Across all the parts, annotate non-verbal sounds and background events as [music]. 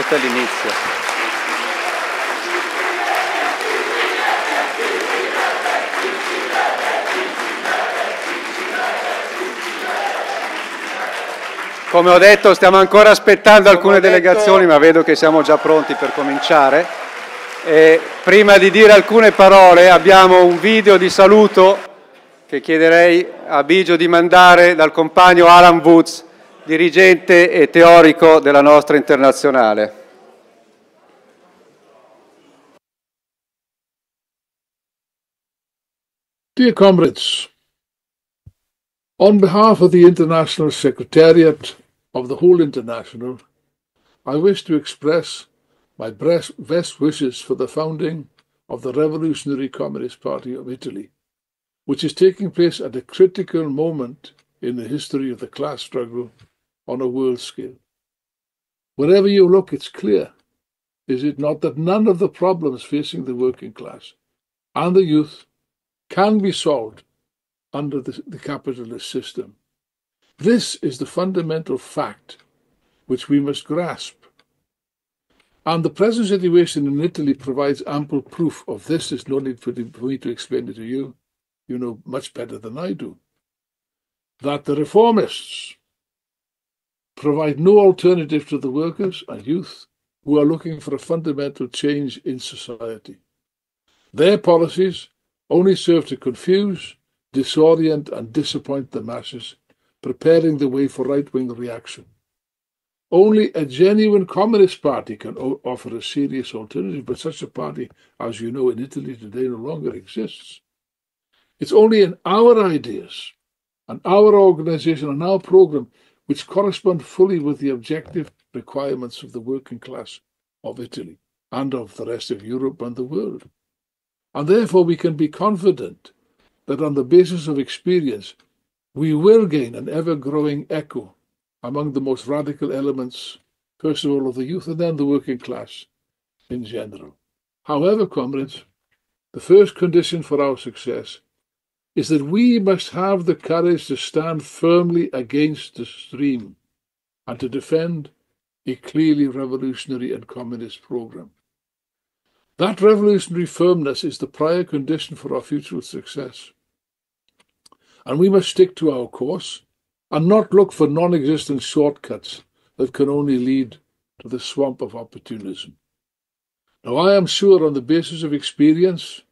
Questo è l'inizio. Come ho detto, stiamo ancora aspettando alcune detto... delegazioni, ma vedo che siamo già pronti per cominciare. E prima di dire alcune parole, abbiamo un video di saluto che chiederei a Bigio di mandare dal compagno Alan Woods, dirigente e teorico della nostra internazionale. Dear comrades, on behalf of the International Secretariat of the whole International, I wish to express my best wishes for the founding of the Revolutionary Communist Party of Italy, which is taking place at a critical moment in the history of the class struggle on a world scale. Wherever you look, it's clear, is it not, that none of the problems facing the working class and the youth can be solved under the, the capitalist system. This is the fundamental fact which we must grasp. And the present situation in Italy provides ample proof of this. There's no need for, me to explain it to you. You know much better than I do. That the reformists provide no alternative to the workers and youth who are looking for a fundamental change in society. Their policies only serve to confuse, disorient, and disappoint the masses, preparing the way for right wing reaction. Only a genuine Communist Party can offer a serious alternative, but such a party, as you know, in Italy today no longer exists. It's only in our ideas and our organization and our program which correspond fully with the objective requirements of the working class of Italy and of the rest of Europe and the world. And therefore, we can be confident that on the basis of experience, we will gain an ever growing echo among the most radical elements, first of all, of the youth and then the working class in general. However, comrades, the first condition for our success is that we must have the courage to stand firmly against the stream and to defend a clearly revolutionary and communist program. That revolutionary firmness is the prior condition for our future success. And we must stick to our course and not look for non existent shortcuts that can only lead to the swamp of opportunism. Now, I am sure on the basis of experience,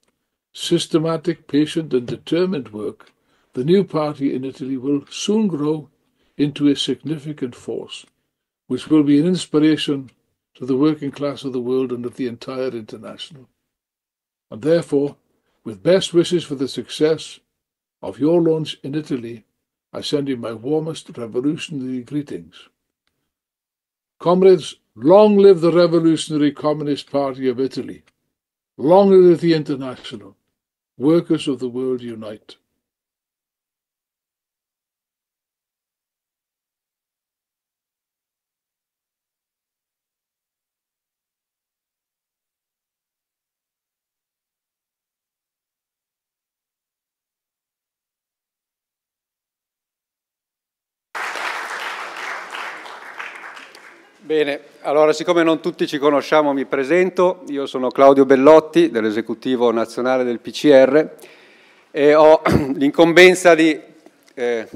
systematic, patient, and determined work, the new party in Italy will soon grow into a significant force, which will be an inspiration to the working class of the world and of the entire international. And therefore, with best wishes for the success of your launch in Italy, I send you my warmest revolutionary greetings. Comrades, long live the Revolutionary Communist Party of Italy. Long live the International. Workers of the world unite. Bene, allora siccome non tutti ci conosciamo mi presento, io sono Claudio Bellotti dell'esecutivo nazionale del PCR e ho [clears throat] l'incombenza di eh,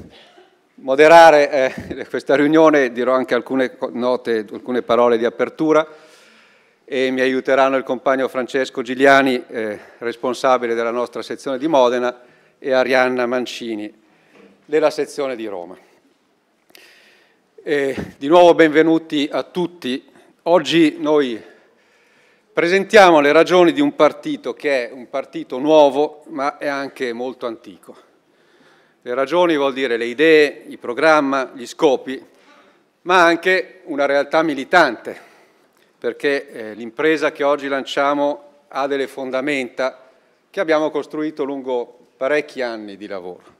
moderare eh, [laughs] questa riunione, dirò anche alcune note, alcune parole di apertura e mi aiuteranno il compagno Francesco Gigliani, eh, responsabile della nostra sezione di Modena, e Arianna Mancini della sezione di Roma. E di nuovo benvenuti a tutti. Oggi noi presentiamo le ragioni di un partito che è un partito nuovo ma è anche molto antico. Le ragioni vuol dire le idee, i programmi, gli scopi, ma anche una realtà militante, perché eh, l'impresa che oggi lanciamo ha delle fondamenta che abbiamo costruito lungo parecchi anni di lavoro.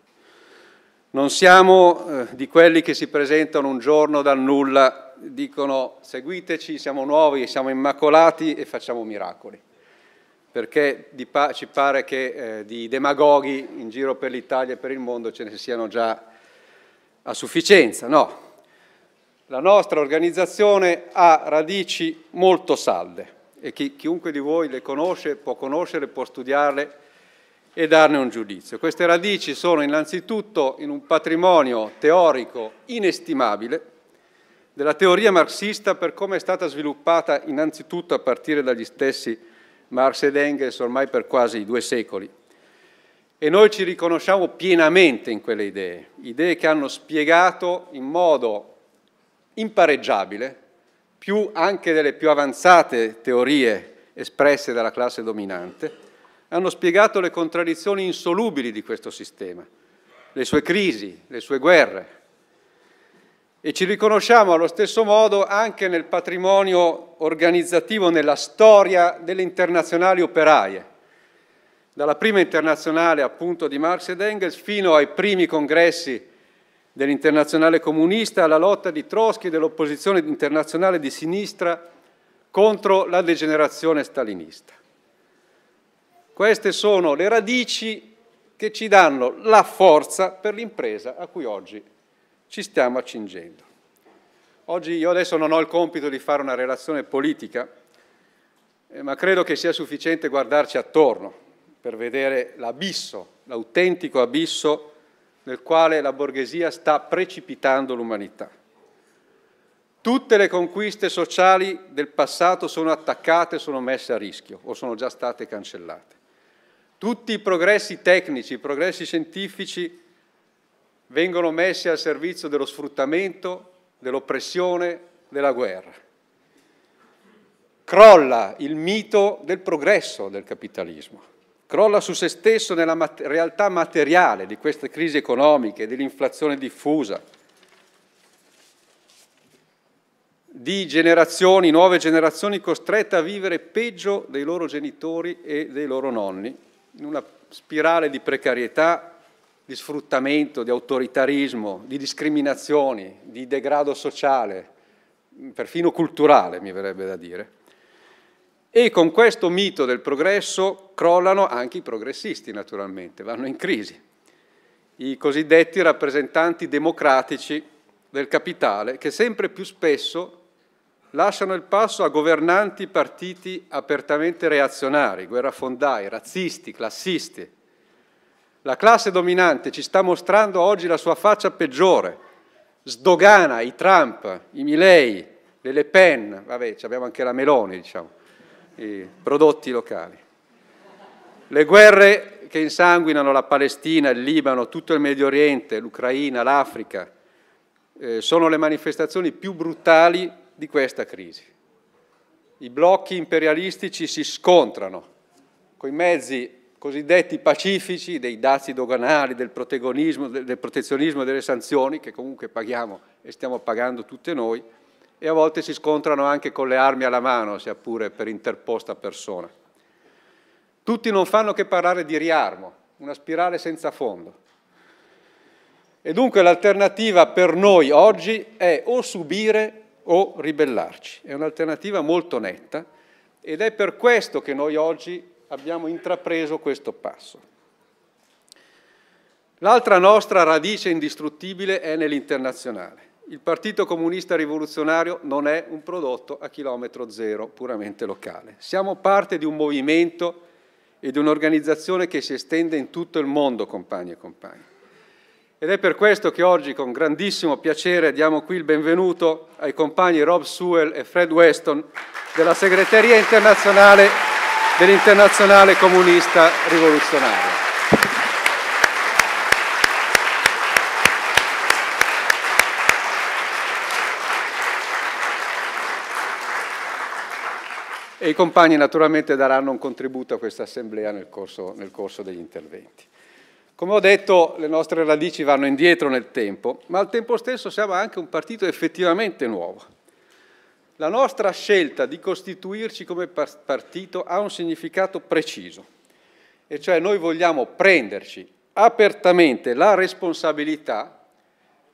Non siamo eh, di quelli che si presentano un giorno dal nulla, dicono seguiteci, siamo nuovi, siamo immacolati e facciamo miracoli, perché pa ci pare che eh, di demagoghi in giro per l'Italia e per il mondo ce ne siano già a sufficienza. No, la nostra organizzazione ha radici molto salde e chi, chiunque di voi le conosce, può conoscere, può studiarle, e darne un giudizio. Queste radici sono innanzitutto in un patrimonio teorico inestimabile della teoria marxista per come è stata sviluppata innanzitutto a partire dagli stessi Marx ed Engels ormai per quasi due secoli. E noi ci riconosciamo pienamente in quelle idee, idee che hanno spiegato in modo impareggiabile più anche delle più avanzate teorie espresse dalla classe dominante, hanno spiegato le contraddizioni insolubili di questo sistema, le sue crisi, le sue guerre. E ci riconosciamo allo stesso modo anche nel patrimonio organizzativo, nella storia delle internazionali operaie, dalla prima internazionale appunto di Marx ed Engels fino ai primi congressi dell'internazionale comunista, alla lotta di Trotsky e dell'opposizione internazionale di sinistra contro la degenerazione stalinista. Queste sono le radici che ci danno la forza per l'impresa a cui oggi ci stiamo accingendo. Oggi io adesso non ho il compito di fare una relazione politica, eh, ma credo che sia sufficiente guardarci attorno per vedere l'abisso, l'autentico abisso nel quale la borghesia sta precipitando l'umanità. Tutte le conquiste sociali del passato sono attaccate, sono messe a rischio o sono già state cancellate. Tutti i progressi tecnici, i progressi scientifici vengono messi al servizio dello sfruttamento, dell'oppressione, della guerra. Crolla il mito del progresso del capitalismo, crolla su se stesso nella mat realtà materiale di queste crisi economiche, dell'inflazione diffusa, di generazioni, nuove generazioni costrette a vivere peggio dei loro genitori e dei loro nonni in una spirale di precarietà, di sfruttamento, di autoritarismo, di discriminazioni, di degrado sociale, perfino culturale mi verrebbe da dire. E con questo mito del progresso crollano anche i progressisti naturalmente, vanno in crisi. I cosiddetti rappresentanti democratici del capitale che sempre più spesso lasciano il passo a governanti partiti apertamente reazionari, guerrafondai, razzisti, classisti. La classe dominante ci sta mostrando oggi la sua faccia peggiore, sdogana i Trump, i Milei, le Le Pen, vabbè, abbiamo anche la Meloni, diciamo, i prodotti locali. Le guerre che insanguinano la Palestina, il Libano, tutto il Medio Oriente, l'Ucraina, l'Africa, eh, sono le manifestazioni più brutali di questa crisi. I blocchi imperialistici si scontrano con i mezzi cosiddetti pacifici dei dazi doganali, del, del protezionismo e delle sanzioni, che comunque paghiamo e stiamo pagando tutte noi, e a volte si scontrano anche con le armi alla mano, sia pure per interposta persona. Tutti non fanno che parlare di riarmo, una spirale senza fondo. E dunque l'alternativa per noi oggi è o subire o ribellarci. È un'alternativa molto netta ed è per questo che noi oggi abbiamo intrapreso questo passo. L'altra nostra radice indistruttibile è nell'internazionale. Il Partito Comunista Rivoluzionario non è un prodotto a chilometro zero puramente locale. Siamo parte di un movimento e di un'organizzazione che si estende in tutto il mondo, compagni e compagni. Ed è per questo che oggi con grandissimo piacere diamo qui il benvenuto ai compagni Rob Sewell e Fred Weston della segreteria internazionale dell'Internazionale Comunista Rivoluzionaria. E i compagni naturalmente daranno un contributo a questa assemblea nel corso, nel corso degli interventi. Come ho detto, le nostre radici vanno indietro nel tempo, ma al tempo stesso siamo anche un partito effettivamente nuovo. La nostra scelta di costituirci come partito ha un significato preciso, e cioè noi vogliamo prenderci apertamente la responsabilità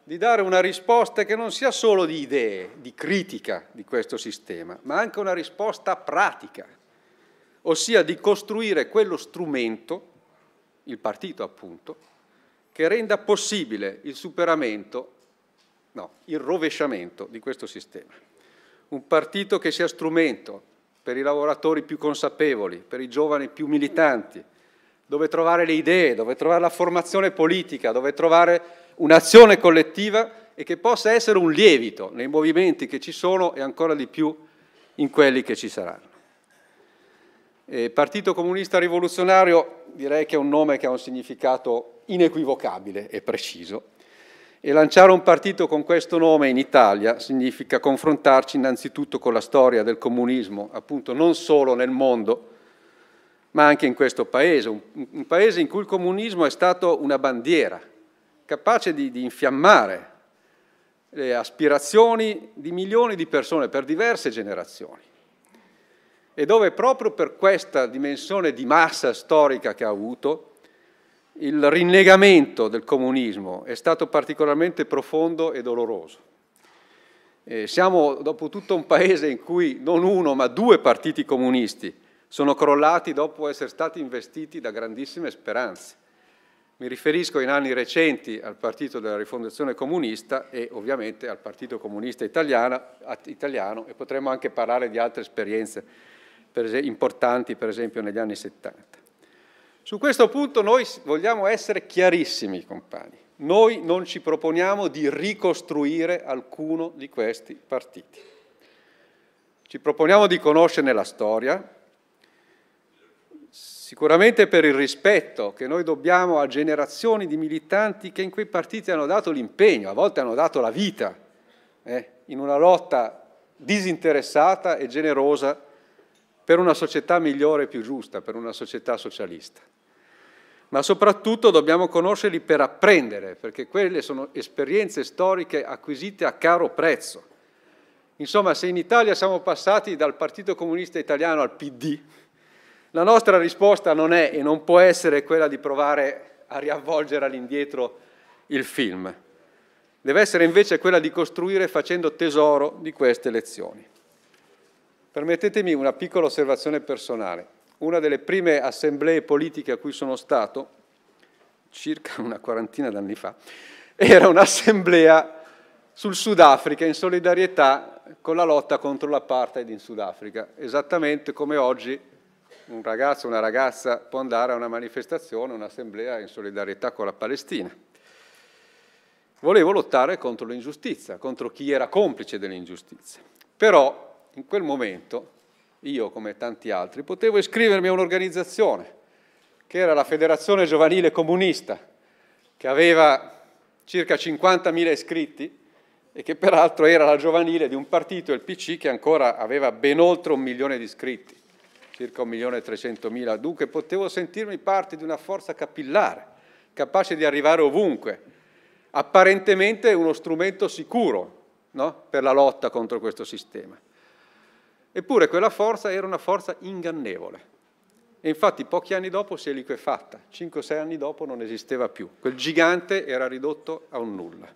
di dare una risposta che non sia solo di idee, di critica di questo sistema, ma anche una risposta pratica, ossia di costruire quello strumento il partito appunto, che renda possibile il superamento, no, il rovesciamento di questo sistema. Un partito che sia strumento per i lavoratori più consapevoli, per i giovani più militanti, dove trovare le idee, dove trovare la formazione politica, dove trovare un'azione collettiva e che possa essere un lievito nei movimenti che ci sono e ancora di più in quelli che ci saranno. Il eh, Partito Comunista Rivoluzionario direi che è un nome che ha un significato inequivocabile e preciso. E lanciare un partito con questo nome in Italia significa confrontarci innanzitutto con la storia del comunismo, appunto non solo nel mondo, ma anche in questo paese, un, un paese in cui il comunismo è stato una bandiera, capace di, di infiammare le aspirazioni di milioni di persone per diverse generazioni e dove proprio per questa dimensione di massa storica che ha avuto, il rinnegamento del comunismo è stato particolarmente profondo e doloroso. E siamo dopo tutto un paese in cui non uno ma due partiti comunisti sono crollati dopo essere stati investiti da grandissime speranze. Mi riferisco in anni recenti al Partito della Rifondazione Comunista e ovviamente al Partito Comunista Italiano, italiano e potremmo anche parlare di altre esperienze per esempio, importanti per esempio negli anni 70. Su questo punto noi vogliamo essere chiarissimi, compagni. Noi non ci proponiamo di ricostruire alcuno di questi partiti. Ci proponiamo di conoscerne la storia, sicuramente per il rispetto che noi dobbiamo a generazioni di militanti che in quei partiti hanno dato l'impegno, a volte hanno dato la vita, eh, in una lotta disinteressata e generosa per una società migliore e più giusta, per una società socialista. Ma soprattutto dobbiamo conoscerli per apprendere, perché quelle sono esperienze storiche acquisite a caro prezzo. Insomma, se in Italia siamo passati dal Partito Comunista Italiano al PD, la nostra risposta non è e non può essere quella di provare a riavvolgere all'indietro il film. Deve essere invece quella di costruire facendo tesoro di queste lezioni. Permettetemi una piccola osservazione personale. Una delle prime assemblee politiche a cui sono stato, circa [laughs] una quarantina d'anni fa, era un'assemblea sul Sudafrica in solidarietà con la lotta contro l'apartheid in Sudafrica, esattamente come oggi un ragazzo o una ragazza può andare a una manifestazione, un'assemblea in solidarietà con la Palestina. Volevo lottare contro l'ingiustizia, contro chi era complice dell'ingiustizia. Però in quel momento io, come tanti altri, potevo iscrivermi a un'organizzazione, che era la Federazione Giovanile Comunista, che aveva circa 50.000 iscritti e che peraltro era la giovanile di un partito, il PC, che ancora aveva ben oltre un milione di iscritti, circa un milione e trecentomila. Dunque potevo sentirmi parte di una forza capillare, capace di arrivare ovunque, apparentemente uno strumento sicuro no? per la lotta contro questo sistema. Eppure quella forza era una forza ingannevole. E infatti pochi anni dopo si è liquefatta, 5-6 anni dopo non esisteva più. Quel gigante era ridotto a un nulla.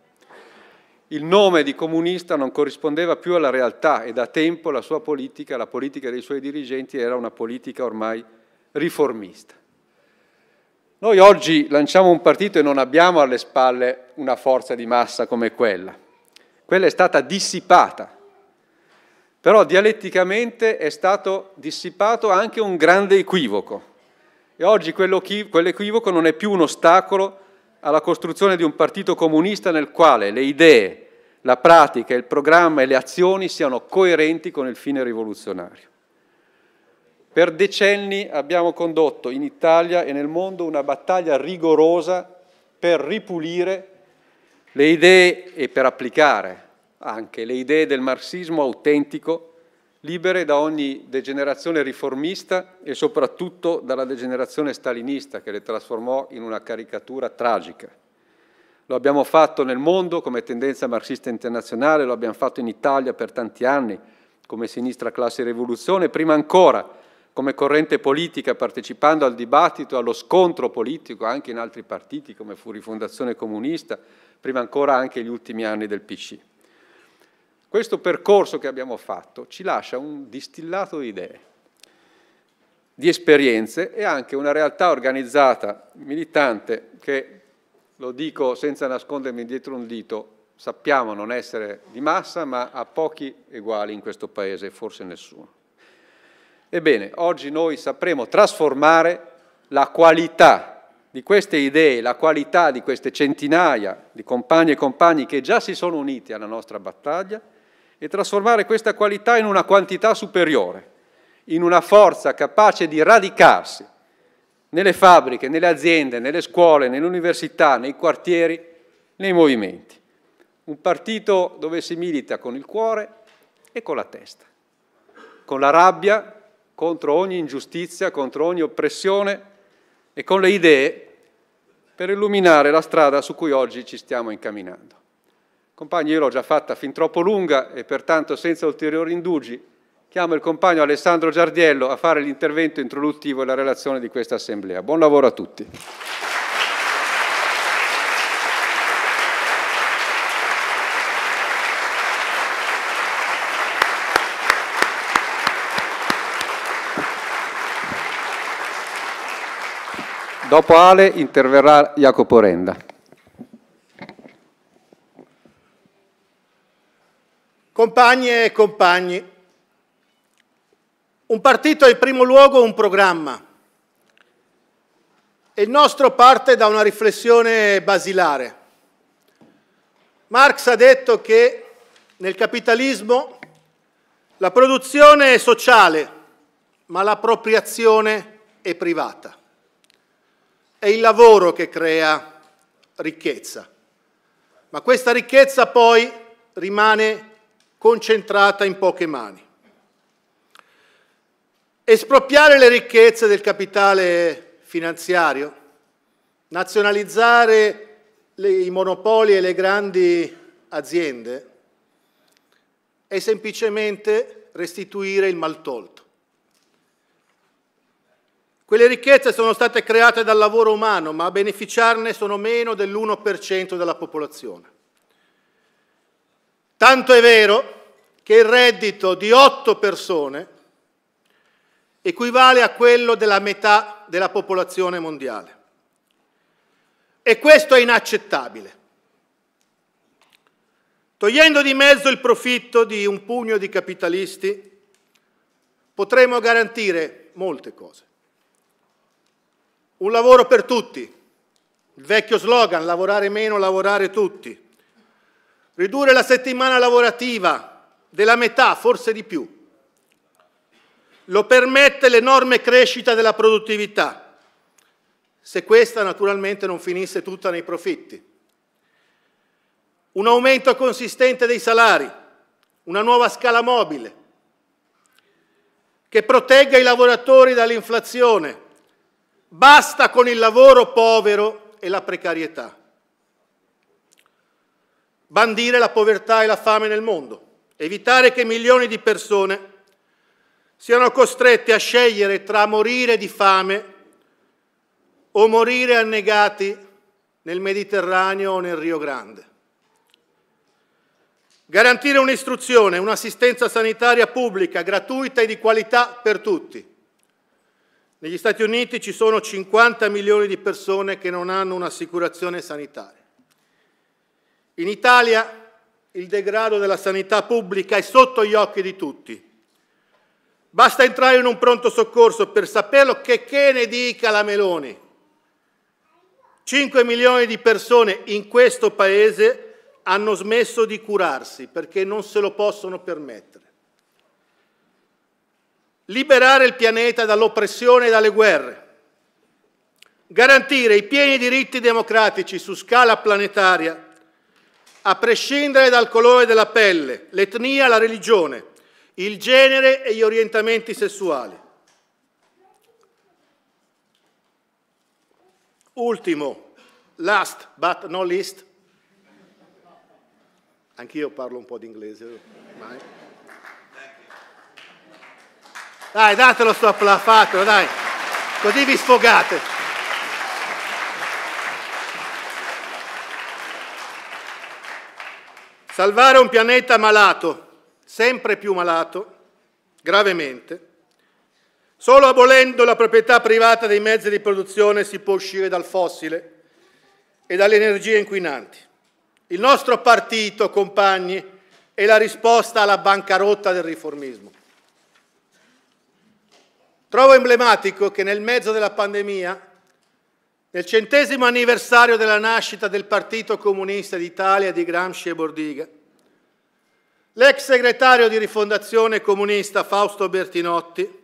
Il nome di comunista non corrispondeva più alla realtà e da tempo la sua politica, la politica dei suoi dirigenti era una politica ormai riformista. Noi oggi lanciamo un partito e non abbiamo alle spalle una forza di massa come quella. Quella è stata dissipata però dialetticamente è stato dissipato anche un grande equivoco. E oggi quell'equivoco non è più un ostacolo alla costruzione di un partito comunista nel quale le idee, la pratica, il programma e le azioni siano coerenti con il fine rivoluzionario. Per decenni abbiamo condotto in Italia e nel mondo una battaglia rigorosa per ripulire le idee e per applicare anche le idee del marxismo autentico, libere da ogni degenerazione riformista e soprattutto dalla degenerazione stalinista che le trasformò in una caricatura tragica. Lo abbiamo fatto nel mondo come tendenza marxista internazionale, lo abbiamo fatto in Italia per tanti anni come sinistra classe rivoluzione, prima ancora come corrente politica partecipando al dibattito allo scontro politico anche in altri partiti come fu Rifondazione Comunista, prima ancora anche gli ultimi anni del PC. Questo percorso che abbiamo fatto ci lascia un distillato di idee, di esperienze e anche una realtà organizzata, militante, che, lo dico senza nascondermi dietro un dito, sappiamo non essere di massa, ma a pochi uguali in questo Paese, forse nessuno. Ebbene, oggi noi sapremo trasformare la qualità di queste idee, la qualità di queste centinaia di compagni e compagni che già si sono uniti alla nostra battaglia e trasformare questa qualità in una quantità superiore, in una forza capace di radicarsi nelle fabbriche, nelle aziende, nelle scuole, nelle università, nei quartieri, nei movimenti. Un partito dove si milita con il cuore e con la testa, con la rabbia contro ogni ingiustizia, contro ogni oppressione e con le idee per illuminare la strada su cui oggi ci stiamo incamminando. Compagni, io l'ho già fatta fin troppo lunga e pertanto senza ulteriori indugi chiamo il compagno Alessandro Giardiello a fare l'intervento introduttivo e la relazione di questa assemblea. Buon lavoro a tutti. Dopo Ale interverrà Jacopo Renda. Compagne e compagni, un partito è in primo luogo un programma e il nostro parte da una riflessione basilare. Marx ha detto che nel capitalismo la produzione è sociale, ma l'appropriazione è privata. È il lavoro che crea ricchezza, ma questa ricchezza poi rimane concentrata in poche mani. Espropriare le ricchezze del capitale finanziario, nazionalizzare le, i monopoli e le grandi aziende è semplicemente restituire il maltolto. Quelle ricchezze sono state create dal lavoro umano, ma a beneficiarne sono meno dell'1% della popolazione. Tanto è vero che il reddito di otto persone equivale a quello della metà della popolazione mondiale. E questo è inaccettabile. Togliendo di mezzo il profitto di un pugno di capitalisti, potremo garantire molte cose. Un lavoro per tutti, il vecchio slogan, lavorare meno, lavorare tutti ridurre la settimana lavorativa della metà, forse di più. Lo permette l'enorme crescita della produttività, se questa naturalmente non finisse tutta nei profitti. Un aumento consistente dei salari, una nuova scala mobile, che protegga i lavoratori dall'inflazione. Basta con il lavoro povero e la precarietà bandire la povertà e la fame nel mondo, evitare che milioni di persone siano costrette a scegliere tra morire di fame o morire annegati nel Mediterraneo o nel Rio Grande. Garantire un'istruzione, un'assistenza sanitaria pubblica, gratuita e di qualità per tutti. Negli Stati Uniti ci sono 50 milioni di persone che non hanno un'assicurazione sanitaria. In Italia il degrado della sanità pubblica è sotto gli occhi di tutti. Basta entrare in un pronto soccorso per saperlo che, che ne dica la Meloni. 5 milioni di persone in questo Paese hanno smesso di curarsi perché non se lo possono permettere. Liberare il pianeta dall'oppressione e dalle guerre. Garantire i pieni diritti democratici su scala planetaria a prescindere dal colore della pelle, l'etnia, la religione, il genere e gli orientamenti sessuali. Ultimo, last but not least, anch'io parlo un po' di inglese ormai. Dai, datelo sto applauso, dai, così vi sfogate. Salvare un pianeta malato, sempre più malato, gravemente, solo abolendo la proprietà privata dei mezzi di produzione si può uscire dal fossile e dalle energie inquinanti. Il nostro partito, compagni, è la risposta alla bancarotta del riformismo. Trovo emblematico che nel mezzo della pandemia nel centesimo anniversario della nascita del Partito Comunista d'Italia di Gramsci e Bordiga, l'ex segretario di rifondazione comunista Fausto Bertinotti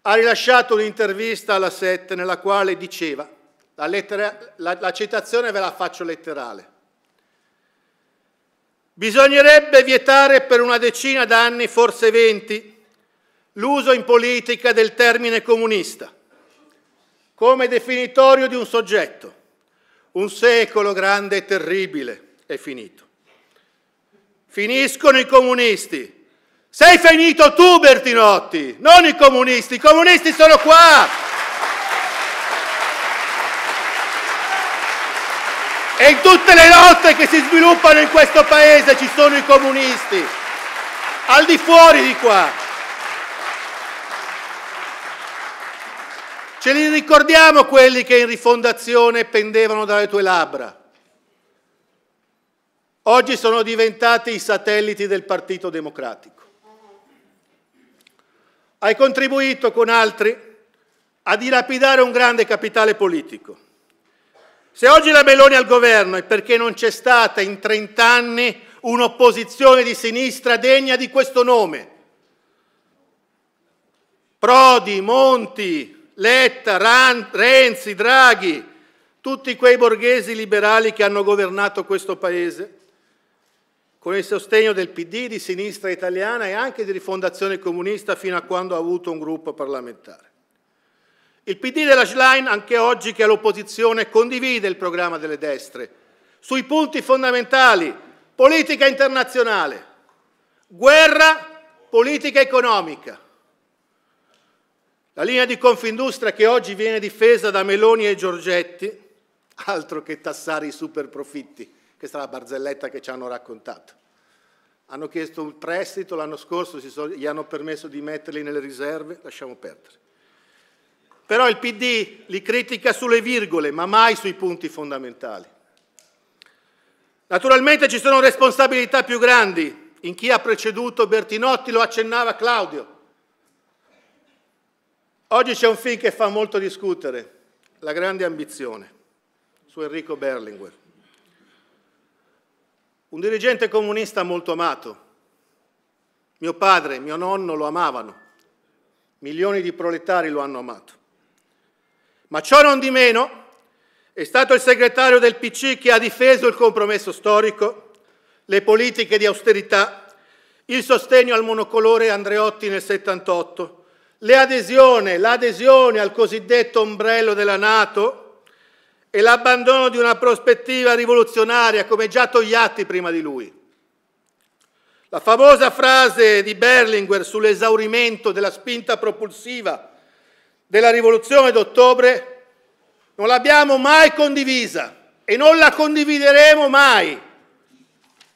ha rilasciato un'intervista alla Sette nella quale diceva, la, lettera, la, la citazione ve la faccio letterale, bisognerebbe vietare per una decina d'anni, forse venti, l'uso in politica del termine comunista come definitorio di un soggetto. Un secolo grande e terribile è finito. Finiscono i comunisti. Sei finito tu, Bertinotti, non i comunisti. I comunisti sono qua. E in tutte le lotte che si sviluppano in questo paese ci sono i comunisti, al di fuori di qua. Ce li ricordiamo quelli che in rifondazione pendevano dalle tue labbra. Oggi sono diventati i satelliti del Partito Democratico. Hai contribuito con altri a dilapidare un grande capitale politico. Se oggi la Meloni è al governo è perché non c'è stata in 30 anni un'opposizione di sinistra degna di questo nome. Prodi, Monti, Letta, Ran, Renzi, Draghi, tutti quei borghesi liberali che hanno governato questo Paese, con il sostegno del PD, di sinistra italiana e anche di rifondazione comunista fino a quando ha avuto un gruppo parlamentare. Il PD della Schlein, anche oggi che è all'opposizione, condivide il programma delle destre sui punti fondamentali, politica internazionale, guerra, politica economica, la linea di Confindustria che oggi viene difesa da Meloni e Giorgetti, altro che tassare i super profitti, questa è la barzelletta che ci hanno raccontato. Hanno chiesto un prestito l'anno scorso, sono, gli hanno permesso di metterli nelle riserve, lasciamo perdere. Però il PD li critica sulle virgole, ma mai sui punti fondamentali. Naturalmente ci sono responsabilità più grandi in chi ha preceduto Bertinotti, lo accennava Claudio Oggi c'è un film che fa molto discutere, La grande ambizione, su Enrico Berlinguer. Un dirigente comunista molto amato. Mio padre, mio nonno lo amavano. Milioni di proletari lo hanno amato. Ma ciò non di meno è stato il segretario del PC che ha difeso il compromesso storico, le politiche di austerità, il sostegno al monocolore Andreotti nel 78, l'adesione, l'adesione al cosiddetto ombrello della Nato e l'abbandono di una prospettiva rivoluzionaria come già Togliatti prima di lui. La famosa frase di Berlinguer sull'esaurimento della spinta propulsiva della rivoluzione d'ottobre non l'abbiamo mai condivisa e non la condivideremo mai.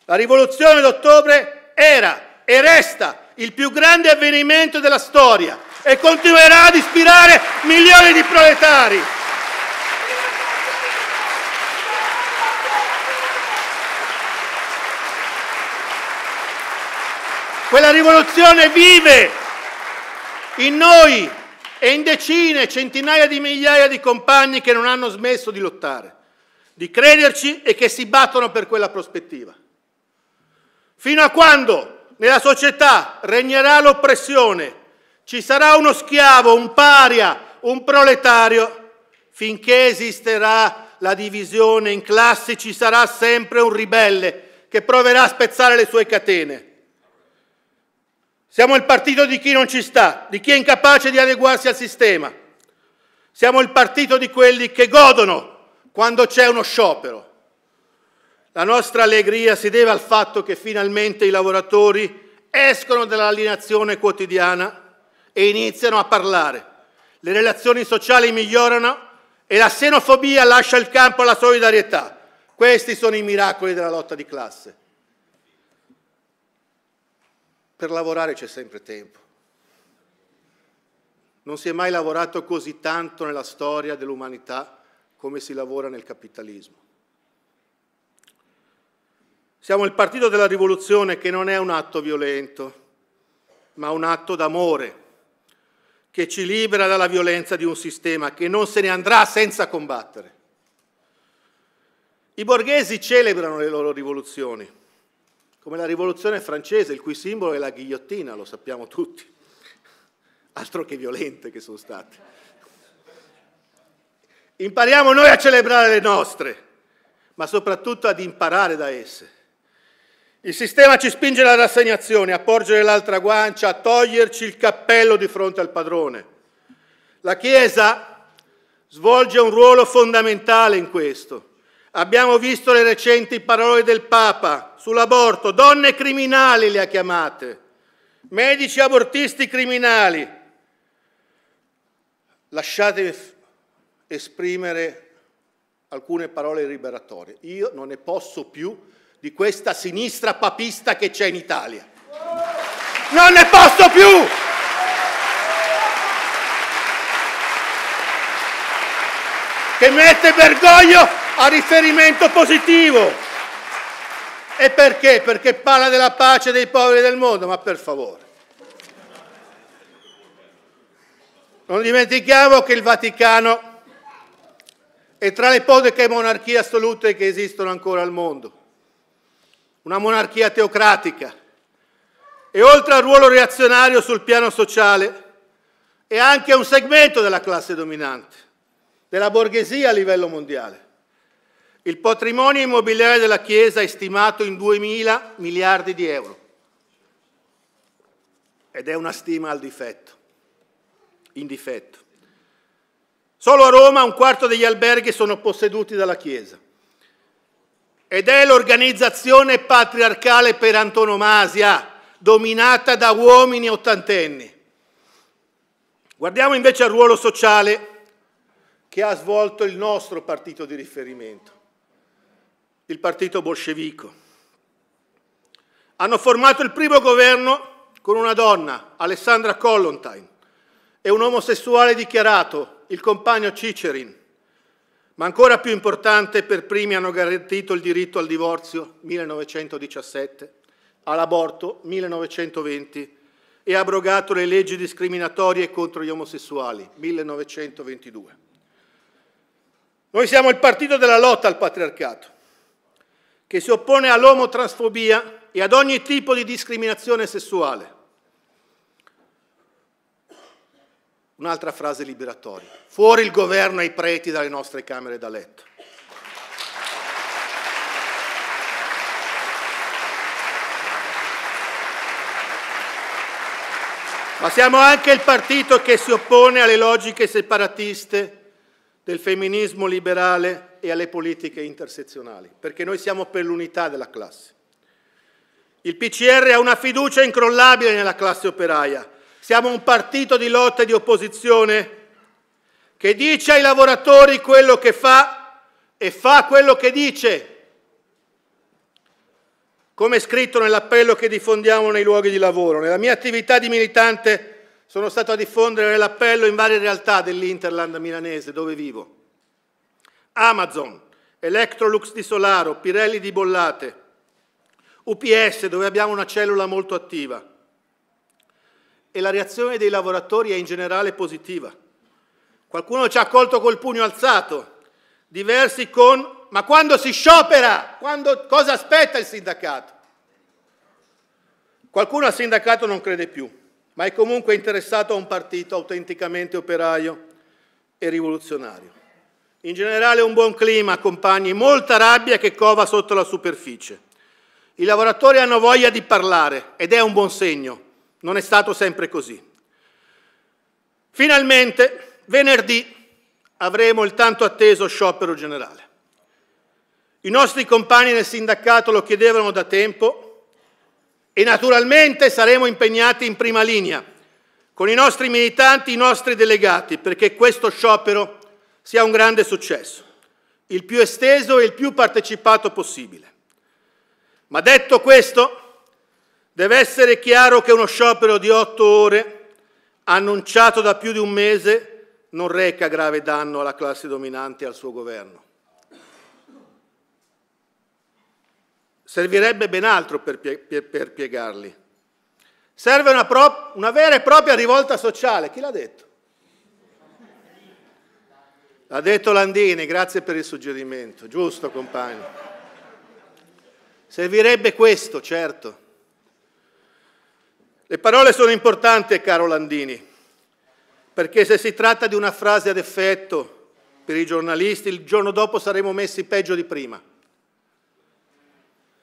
La rivoluzione d'ottobre era e resta il più grande avvenimento della storia e continuerà ad ispirare milioni di proletari. Quella rivoluzione vive in noi e in decine, centinaia di migliaia di compagni che non hanno smesso di lottare, di crederci e che si battono per quella prospettiva. Fino a quando nella società regnerà l'oppressione, ci sarà uno schiavo, un paria, un proletario. Finché esisterà la divisione in classi ci sarà sempre un ribelle che proverà a spezzare le sue catene. Siamo il partito di chi non ci sta, di chi è incapace di adeguarsi al sistema. Siamo il partito di quelli che godono quando c'è uno sciopero. La nostra allegria si deve al fatto che finalmente i lavoratori escono dall'alienazione quotidiana e iniziano a parlare. Le relazioni sociali migliorano e la xenofobia lascia il campo alla solidarietà. Questi sono i miracoli della lotta di classe. Per lavorare c'è sempre tempo. Non si è mai lavorato così tanto nella storia dell'umanità come si lavora nel capitalismo. Siamo il partito della rivoluzione che non è un atto violento, ma un atto d'amore che ci libera dalla violenza di un sistema che non se ne andrà senza combattere. I borghesi celebrano le loro rivoluzioni, come la rivoluzione francese, il cui simbolo è la ghigliottina, lo sappiamo tutti, [laughs] altro che violente che sono state. Impariamo noi a celebrare le nostre, ma soprattutto ad imparare da esse. Il sistema ci spinge alla rassegnazione, a porgere l'altra guancia, a toglierci il cappello di fronte al padrone. La Chiesa svolge un ruolo fondamentale in questo. Abbiamo visto le recenti parole del Papa sull'aborto, donne criminali le ha chiamate, medici abortisti criminali. Lasciatevi esprimere alcune parole liberatorie. Io non ne posso più di questa sinistra papista che c'è in Italia. Non ne posso più! Che mette vergogno a riferimento positivo. E perché? Perché parla della pace dei poveri del mondo, ma per favore. Non dimentichiamo che il Vaticano è tra le poche monarchie assolute che esistono ancora al mondo una monarchia teocratica e oltre al ruolo reazionario sul piano sociale è anche un segmento della classe dominante, della borghesia a livello mondiale. Il patrimonio immobiliare della Chiesa è stimato in 2.000 miliardi di euro ed è una stima al difetto, in difetto. Solo a Roma un quarto degli alberghi sono posseduti dalla Chiesa ed è l'organizzazione patriarcale per antonomasia, dominata da uomini ottantenni. Guardiamo invece al ruolo sociale che ha svolto il nostro partito di riferimento, il partito bolscevico. Hanno formato il primo governo con una donna, Alessandra Collontain, e un omosessuale dichiarato, il compagno Cicerin ma ancora più importante per primi hanno garantito il diritto al divorzio 1917, all'aborto 1920 e abrogato le leggi discriminatorie contro gli omosessuali 1922. Noi siamo il partito della lotta al patriarcato, che si oppone all'omotransfobia e ad ogni tipo di discriminazione sessuale un'altra frase liberatoria. Fuori il governo e i preti dalle nostre camere da letto. Ma siamo anche il partito che si oppone alle logiche separatiste del femminismo liberale e alle politiche intersezionali, perché noi siamo per l'unità della classe. Il PCR ha una fiducia incrollabile nella classe operaia, siamo un partito di lotta e di opposizione che dice ai lavoratori quello che fa e fa quello che dice, come è scritto nell'appello che diffondiamo nei luoghi di lavoro. Nella mia attività di militante sono stato a diffondere l'appello in varie realtà dell'Interland milanese, dove vivo. Amazon, Electrolux di Solaro, Pirelli di Bollate, UPS, dove abbiamo una cellula molto attiva e la reazione dei lavoratori è in generale positiva. Qualcuno ci ha accolto col pugno alzato, diversi con ma quando si sciopera, quando, cosa aspetta il sindacato? Qualcuno al sindacato non crede più, ma è comunque interessato a un partito autenticamente operaio e rivoluzionario. In generale un buon clima, compagni, molta rabbia che cova sotto la superficie. I lavoratori hanno voglia di parlare ed è un buon segno non è stato sempre così. Finalmente, venerdì, avremo il tanto atteso sciopero generale. I nostri compagni nel sindacato lo chiedevano da tempo e naturalmente saremo impegnati in prima linea con i nostri militanti, i nostri delegati, perché questo sciopero sia un grande successo, il più esteso e il più partecipato possibile. Ma detto questo, Deve essere chiaro che uno sciopero di otto ore, annunciato da più di un mese, non reca grave danno alla classe dominante e al suo governo. Servirebbe ben altro per, pie per piegarli. Serve una, una vera e propria rivolta sociale. Chi l'ha detto? L'ha detto Landini, grazie per il suggerimento. Giusto, compagno. Servirebbe questo, certo. Le parole sono importanti, caro Landini, perché se si tratta di una frase ad effetto per i giornalisti, il giorno dopo saremo messi peggio di prima.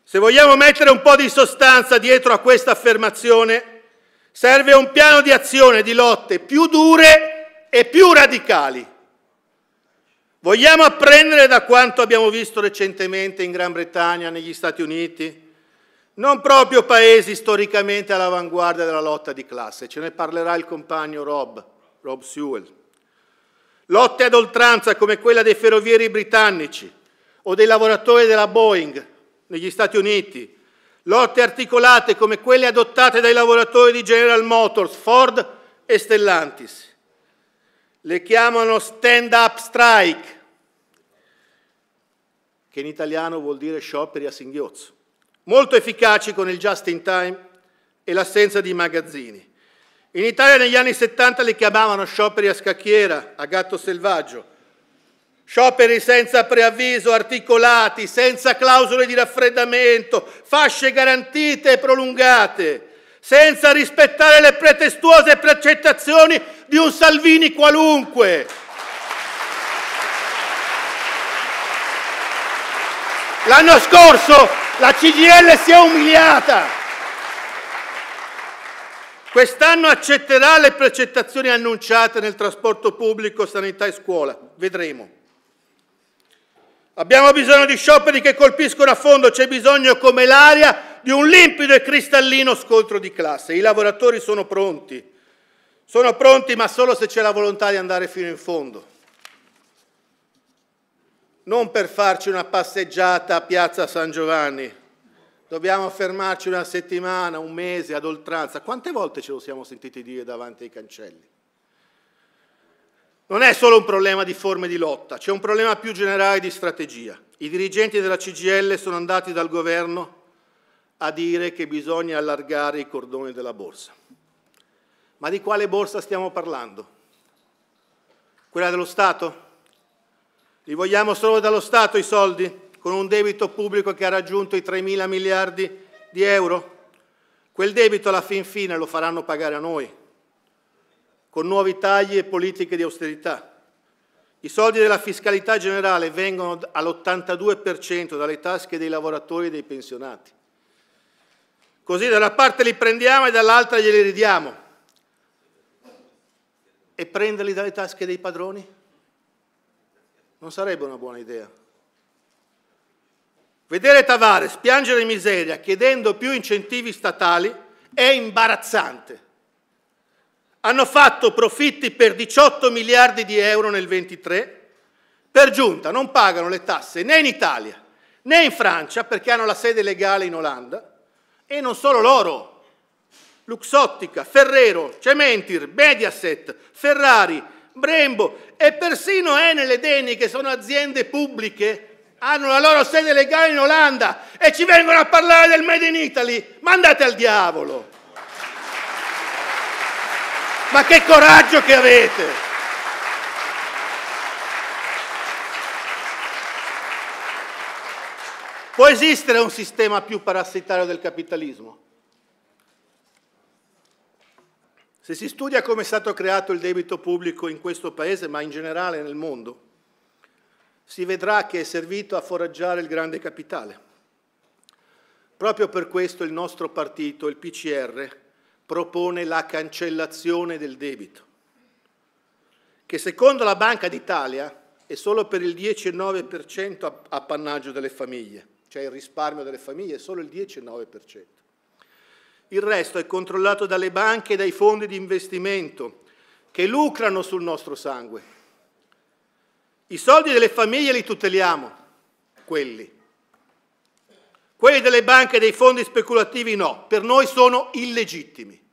Se vogliamo mettere un po' di sostanza dietro a questa affermazione, serve un piano di azione, di lotte più dure e più radicali. Vogliamo apprendere da quanto abbiamo visto recentemente in Gran Bretagna, negli Stati Uniti, non proprio paesi storicamente all'avanguardia della lotta di classe, ce ne parlerà il compagno Rob, Rob Sewell. Lotte ad oltranza come quella dei ferrovieri britannici o dei lavoratori della Boeing negli Stati Uniti, lotte articolate come quelle adottate dai lavoratori di General Motors, Ford e Stellantis. Le chiamano stand-up strike, che in italiano vuol dire scioperi a singhiozzo molto efficaci con il just in time e l'assenza di magazzini. In Italia negli anni 70 li chiamavano scioperi a scacchiera, a gatto selvaggio, scioperi senza preavviso, articolati, senza clausole di raffreddamento, fasce garantite e prolungate, senza rispettare le pretestuose precettazioni di un Salvini qualunque. L'anno scorso la CGL si è umiliata. Quest'anno accetterà le precettazioni annunciate nel trasporto pubblico, sanità e scuola. Vedremo. Abbiamo bisogno di scioperi che colpiscono a fondo, c'è bisogno come l'aria di un limpido e cristallino scontro di classe. I lavoratori sono pronti, sono pronti ma solo se c'è la volontà di andare fino in fondo non per farci una passeggiata a Piazza San Giovanni. Dobbiamo fermarci una settimana, un mese ad oltranza. Quante volte ce lo siamo sentiti dire davanti ai cancelli? Non è solo un problema di forme di lotta, c'è un problema più generale di strategia. I dirigenti della CGL sono andati dal governo a dire che bisogna allargare i cordoni della borsa. Ma di quale borsa stiamo parlando? Quella dello Stato? Li vogliamo solo dallo Stato i soldi, con un debito pubblico che ha raggiunto i 3 mila miliardi di euro? Quel debito alla fin fine lo faranno pagare a noi, con nuovi tagli e politiche di austerità. I soldi della fiscalità generale vengono all'82% dalle tasche dei lavoratori e dei pensionati. Così da una parte li prendiamo e dall'altra glieli ridiamo. E prenderli dalle tasche dei padroni? non sarebbe una buona idea. Vedere Tavares piangere in miseria chiedendo più incentivi statali è imbarazzante. Hanno fatto profitti per 18 miliardi di euro nel 23, per giunta non pagano le tasse né in Italia né in Francia perché hanno la sede legale in Olanda e non solo loro. Luxottica, Ferrero, Cementir, Mediaset, Ferrari, Brembo e persino Enel e Eni, che sono aziende pubbliche, hanno la loro sede legale in Olanda e ci vengono a parlare del Made in Italy. Ma andate al diavolo! Ma che coraggio che avete! Può esistere un sistema più parassitario del capitalismo? Se si studia come è stato creato il debito pubblico in questo Paese, ma in generale nel mondo, si vedrà che è servito a foraggiare il grande capitale. Proprio per questo il nostro partito, il PCR, propone la cancellazione del debito, che secondo la Banca d'Italia è solo per il 10,9% appannaggio delle famiglie, cioè il risparmio delle famiglie è solo il 19% il resto è controllato dalle banche e dai fondi di investimento che lucrano sul nostro sangue. I soldi delle famiglie li tuteliamo, quelli. Quelli delle banche e dei fondi speculativi no, per noi sono illegittimi.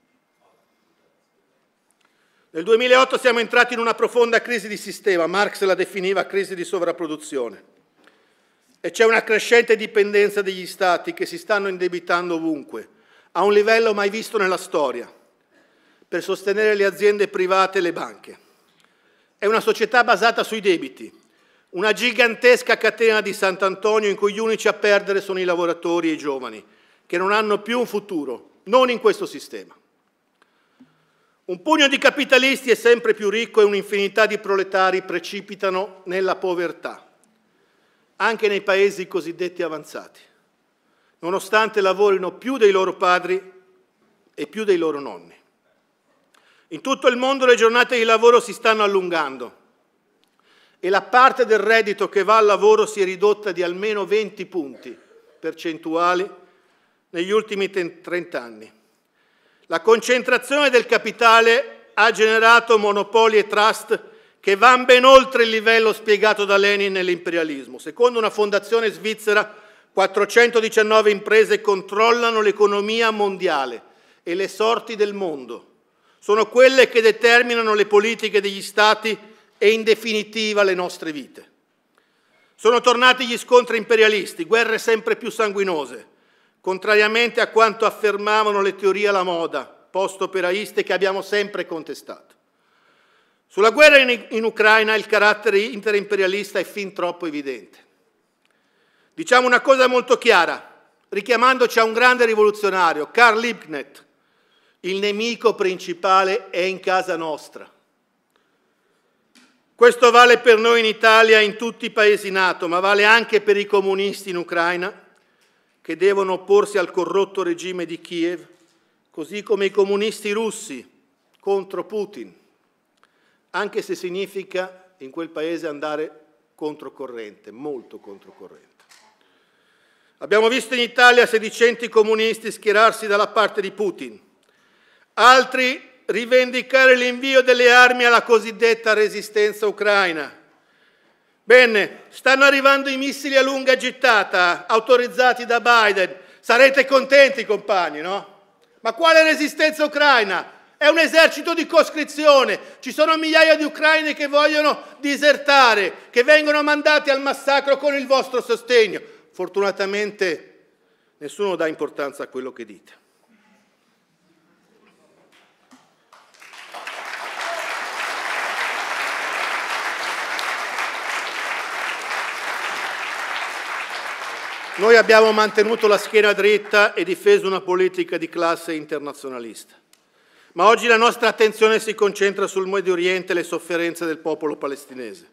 Nel 2008 siamo entrati in una profonda crisi di sistema, Marx la definiva crisi di sovrapproduzione, e c'è una crescente dipendenza degli Stati che si stanno indebitando ovunque a un livello mai visto nella storia per sostenere le aziende private e le banche. È una società basata sui debiti, una gigantesca catena di Sant'Antonio in cui gli unici a perdere sono i lavoratori e i giovani, che non hanno più un futuro, non in questo sistema. Un pugno di capitalisti è sempre più ricco e un'infinità di proletari precipitano nella povertà, anche nei paesi cosiddetti avanzati nonostante lavorino più dei loro padri e più dei loro nonni. In tutto il mondo le giornate di lavoro si stanno allungando e la parte del reddito che va al lavoro si è ridotta di almeno 20 punti percentuali negli ultimi 30 anni. La concentrazione del capitale ha generato monopoli e trust che vanno ben oltre il livello spiegato da Lenin nell'imperialismo. Secondo una fondazione svizzera, 419 imprese controllano l'economia mondiale e le sorti del mondo. Sono quelle che determinano le politiche degli Stati e in definitiva le nostre vite. Sono tornati gli scontri imperialisti, guerre sempre più sanguinose, contrariamente a quanto affermavano le teorie alla moda, post-operaiste che abbiamo sempre contestato. Sulla guerra in, Ucraina il carattere interimperialista è fin troppo evidente. Diciamo una cosa molto chiara, richiamandoci a un grande rivoluzionario, Karl Liebknecht, il nemico principale è in casa nostra. Questo vale per noi in Italia e in tutti i paesi NATO, ma vale anche per i comunisti in Ucraina, che devono opporsi al corrotto regime di Kiev, così come i comunisti russi contro Putin, anche se significa in quel paese andare controcorrente, molto controcorrente. Abbiamo visto in Italia sedicenti comunisti schierarsi dalla parte di Putin, altri rivendicare l'invio delle armi alla cosiddetta resistenza ucraina. Bene, stanno arrivando i missili a lunga gittata autorizzati da Biden. Sarete contenti, compagni, no? Ma quale resistenza ucraina? È un esercito di coscrizione. Ci sono migliaia di ucraini che vogliono disertare, che vengono mandati al massacro con il vostro sostegno. Fortunatamente nessuno dà importanza a quello che dite. Noi abbiamo mantenuto la schiena dritta e difeso una politica di classe internazionalista. Ma oggi la nostra attenzione si concentra sul Medio Oriente e le sofferenze del popolo palestinese.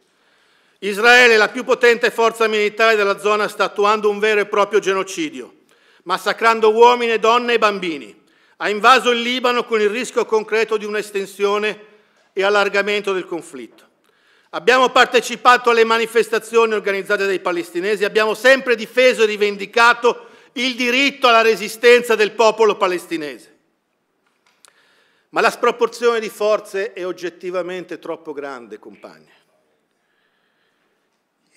Israele, la più potente forza militare della zona, sta attuando un vero e proprio genocidio, massacrando uomini, donne e bambini. Ha invaso il Libano con il rischio concreto di un'estensione e allargamento del conflitto. Abbiamo partecipato alle manifestazioni organizzate dai palestinesi, abbiamo sempre difeso e rivendicato il diritto alla resistenza del popolo palestinese. Ma la sproporzione di forze è oggettivamente troppo grande, compagni.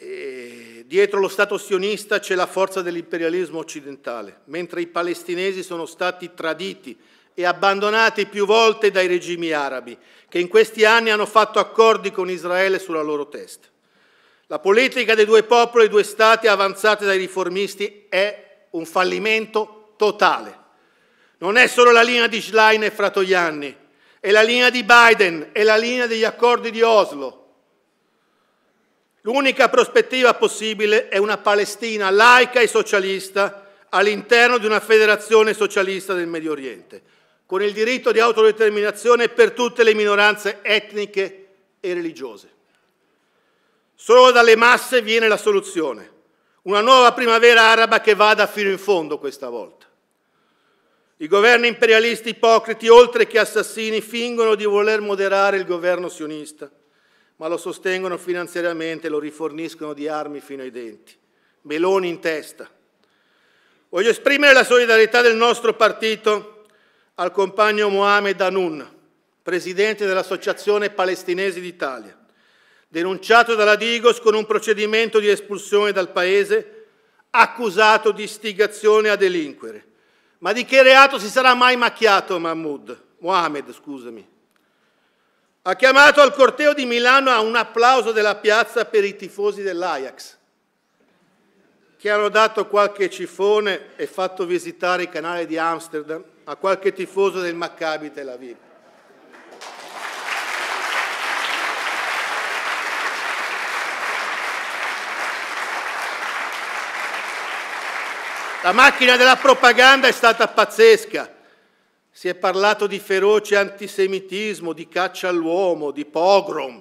E dietro lo Stato sionista c'è la forza dell'imperialismo occidentale, mentre i palestinesi sono stati traditi e abbandonati più volte dai regimi arabi, che in questi anni hanno fatto accordi con Israele sulla loro testa. La politica dei due popoli e due stati avanzata dai riformisti è un fallimento totale. Non è solo la linea di Schlein e Fratoianni, è la linea di Biden, è la linea degli accordi di Oslo, L'unica prospettiva possibile è una Palestina laica e socialista all'interno di una federazione socialista del Medio Oriente, con il diritto di autodeterminazione per tutte le minoranze etniche e religiose. Solo dalle masse viene la soluzione, una nuova primavera araba che vada fino in fondo questa volta. I governi imperialisti ipocriti, oltre che assassini, fingono di voler moderare il governo sionista ma lo sostengono finanziariamente, lo riforniscono di armi fino ai denti. Meloni in testa. Voglio esprimere la solidarietà del nostro partito al compagno Mohamed Anun, presidente dell'Associazione Palestinesi d'Italia, denunciato dalla Digos con un procedimento di espulsione dal paese, accusato di istigazione a delinquere. Ma di che reato si sarà mai macchiato Mahmoud? Mohamed, scusami ha chiamato al corteo di Milano a un applauso della piazza per i tifosi dell'Ajax, che hanno dato qualche cifone e fatto visitare il canale di Amsterdam a qualche tifoso del Maccabi Tel Aviv. La macchina della propaganda è stata pazzesca. Si è parlato di feroce antisemitismo, di caccia all'uomo, di pogrom,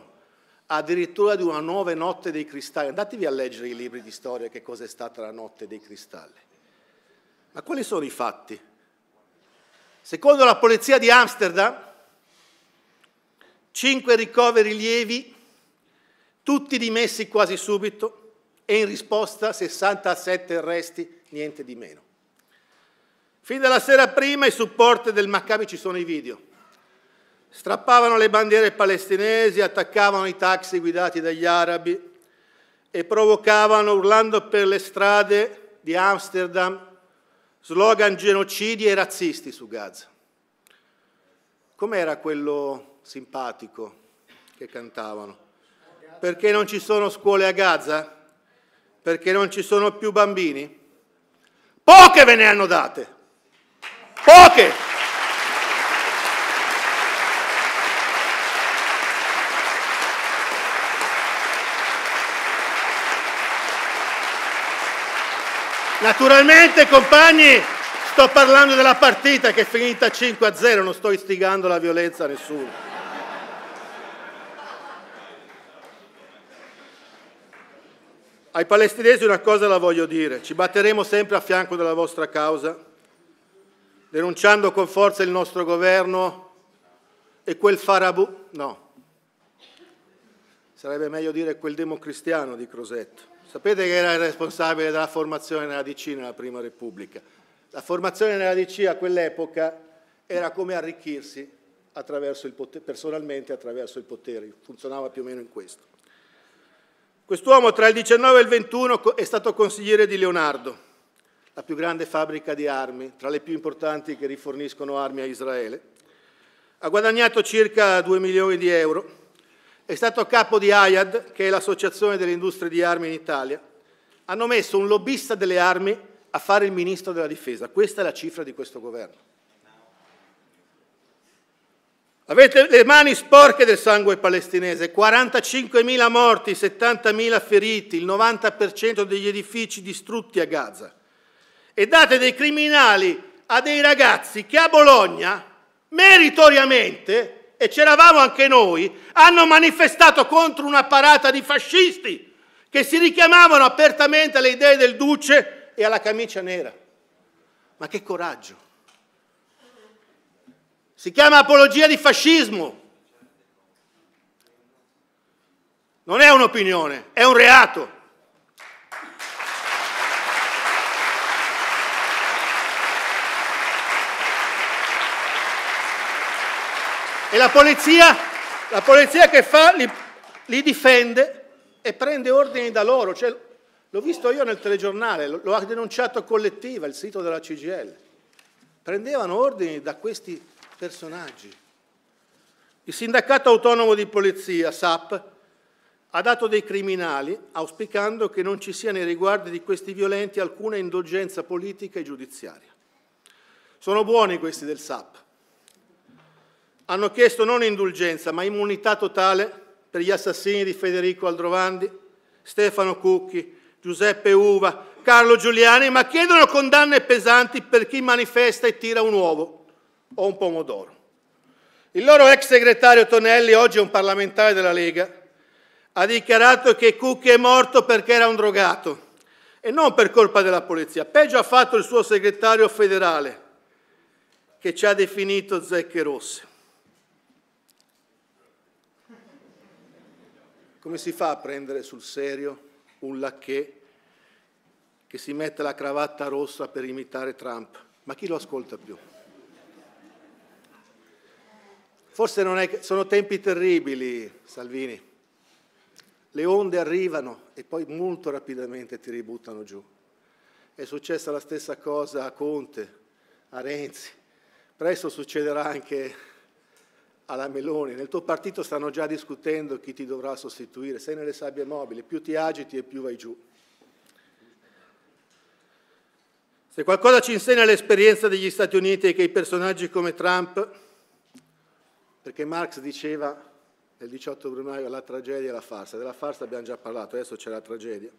addirittura di una nuova notte dei cristalli. Andatevi a leggere i libri di storia che cosa è stata la notte dei cristalli. Ma quali sono i fatti? Secondo la polizia di Amsterdam, cinque ricoveri lievi, tutti dimessi quasi subito e in risposta 67 arresti, niente di meno. Fin dalla sera prima i supporter del Maccabi ci sono i video. Strappavano le bandiere palestinesi, attaccavano i taxi guidati dagli arabi e provocavano urlando per le strade di Amsterdam slogan genocidi e razzisti su Gaza. Com'era quello simpatico che cantavano? Perché non ci sono scuole a Gaza? Perché non ci sono più bambini? Poche ve ne hanno date! Poche. Naturalmente, compagni, sto parlando della partita che è finita 5-0, non sto istigando la violenza a nessuno. Ai palestinesi una cosa la voglio dire, ci batteremo sempre a fianco della vostra causa denunciando con forza il nostro governo e quel farabu... no, sarebbe meglio dire quel democristiano di Crosetto. Sapete che era il responsabile della formazione nella DC nella Prima Repubblica. La formazione nella DC a quell'epoca era come arricchirsi attraverso potere, personalmente attraverso il potere, funzionava più o meno in questo. Quest'uomo tra il 19 e il 21 è stato consigliere di Leonardo, la più grande fabbrica di armi, tra le più importanti che riforniscono armi a Israele. Ha guadagnato circa 2 milioni di euro. È stato capo di AIAD, che è l'associazione delle industrie di armi in Italia. Hanno messo un lobbista delle armi a fare il ministro della difesa. Questa è la cifra di questo governo. Avete le mani sporche del sangue palestinese, 45.000 morti, 70.000 feriti, il 90% degli edifici distrutti a Gaza e date dei criminali a dei ragazzi che a Bologna, meritoriamente, e c'eravamo anche noi, hanno manifestato contro una parata di fascisti che si richiamavano apertamente alle idee del duce e alla camicia nera. Ma che coraggio! Si chiama apologia di fascismo. Non è un'opinione, è un reato. E la polizia, la polizia che fa, li, li, difende e prende ordini da loro. Cioè, l'ho visto io nel telegiornale, lo, lo ha denunciato Collettiva, il sito della CGL. Prendevano ordini da questi personaggi. Il sindacato autonomo di polizia, SAP, ha dato dei criminali auspicando che non ci sia nei riguardi di questi violenti alcuna indulgenza politica e giudiziaria. Sono buoni questi del SAP, hanno chiesto non indulgenza ma immunità totale per gli assassini di Federico Aldrovandi, Stefano Cucchi, Giuseppe Uva, Carlo Giuliani, ma chiedono condanne pesanti per chi manifesta e tira un uovo o un pomodoro. Il loro ex segretario Tonelli, oggi un parlamentare della Lega, ha dichiarato che Cucchi è morto perché era un drogato e non per colpa della polizia. Peggio ha fatto il suo segretario federale, che ci ha definito zecche rosse. Come si fa a prendere sul serio un lacché che si mette la cravatta rossa per imitare Trump? Ma chi lo ascolta più? Forse non è, sono tempi terribili, Salvini. Le onde arrivano e poi molto rapidamente ti ributtano giù. È successa la stessa cosa a Conte, a Renzi. Presto succederà anche alla Meloni, nel tuo partito stanno già discutendo chi ti dovrà sostituire, sei nelle sabbie mobili, più ti agiti e più vai giù. Se qualcosa ci insegna l'esperienza degli Stati Uniti è che i personaggi come Trump, perché Marx diceva il 18 gennaio la tragedia e la farsa. Della farsa abbiamo già parlato, adesso c'è la tragedia.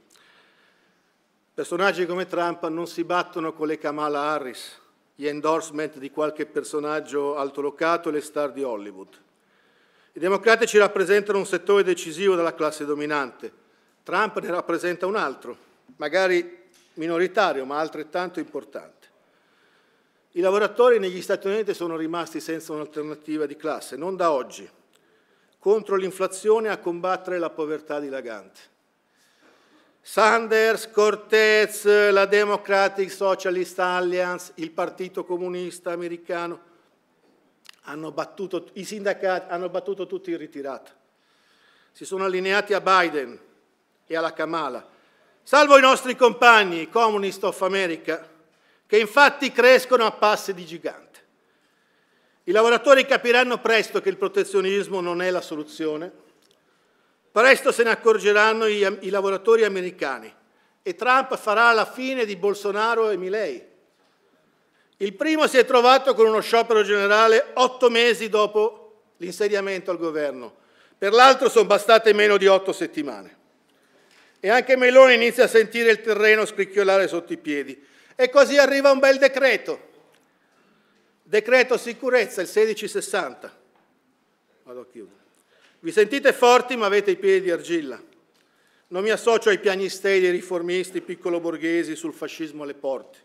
Personaggi come Trump non si battono con le Kamala Harris, gli endorsement di qualche personaggio altolocato e le star di Hollywood. I democratici rappresentano un settore decisivo della classe dominante, Trump ne rappresenta un altro, magari minoritario ma altrettanto importante. I lavoratori negli Stati Uniti sono rimasti senza un'alternativa di classe, non da oggi, contro l'inflazione a combattere la povertà dilagante. Sanders, Cortez, la Democratic Socialist Alliance, il Partito Comunista Americano, hanno battuto, i sindacati hanno battuto tutti in ritirata. Si sono allineati a Biden e alla Kamala, salvo i nostri compagni, i Communist of America, che infatti crescono a passi di gigante. I lavoratori capiranno presto che il protezionismo non è la soluzione Presto se ne accorgeranno i, i lavoratori americani e Trump farà la fine di Bolsonaro e Milei. Il primo si è trovato con uno sciopero generale otto mesi dopo l'insediamento al governo, per l'altro sono bastate meno di otto settimane. E anche Meloni inizia a sentire il terreno scricchiolare sotto i piedi. E così arriva un bel decreto, decreto sicurezza, il 1660. Vado a chiudere. Vi sentite forti ma avete i piedi di argilla. Non mi associo ai pianisteri, ai riformisti, piccolo borghesi sul fascismo alle porte.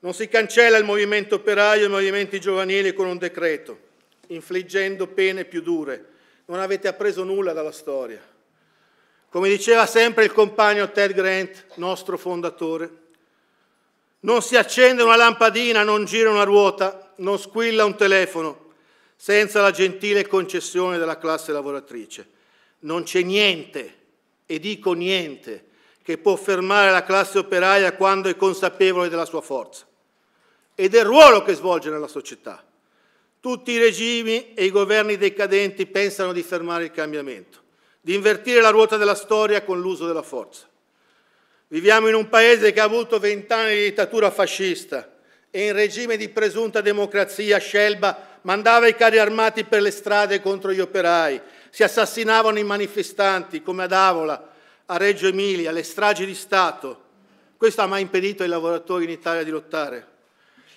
Non si cancella il movimento operaio e i movimenti giovanili con un decreto, infliggendo pene più dure. Non avete appreso nulla dalla storia. Come diceva sempre il compagno Ted Grant, nostro fondatore, non si accende una lampadina, non gira una ruota, non squilla un telefono, senza la gentile concessione della classe lavoratrice. Non c'è niente, e dico niente, che può fermare la classe operaia quando è consapevole della sua forza e del ruolo che svolge nella società. Tutti i regimi e i governi decadenti pensano di fermare il cambiamento, di invertire la ruota della storia con l'uso della forza. Viviamo in un paese che ha avuto vent'anni di dittatura fascista e in regime di presunta democrazia Scelba mandava i carri armati per le strade contro gli operai, si assassinavano i manifestanti come ad Avola, a Reggio Emilia, le stragi di Stato. Questo ha mai impedito ai lavoratori in Italia di lottare.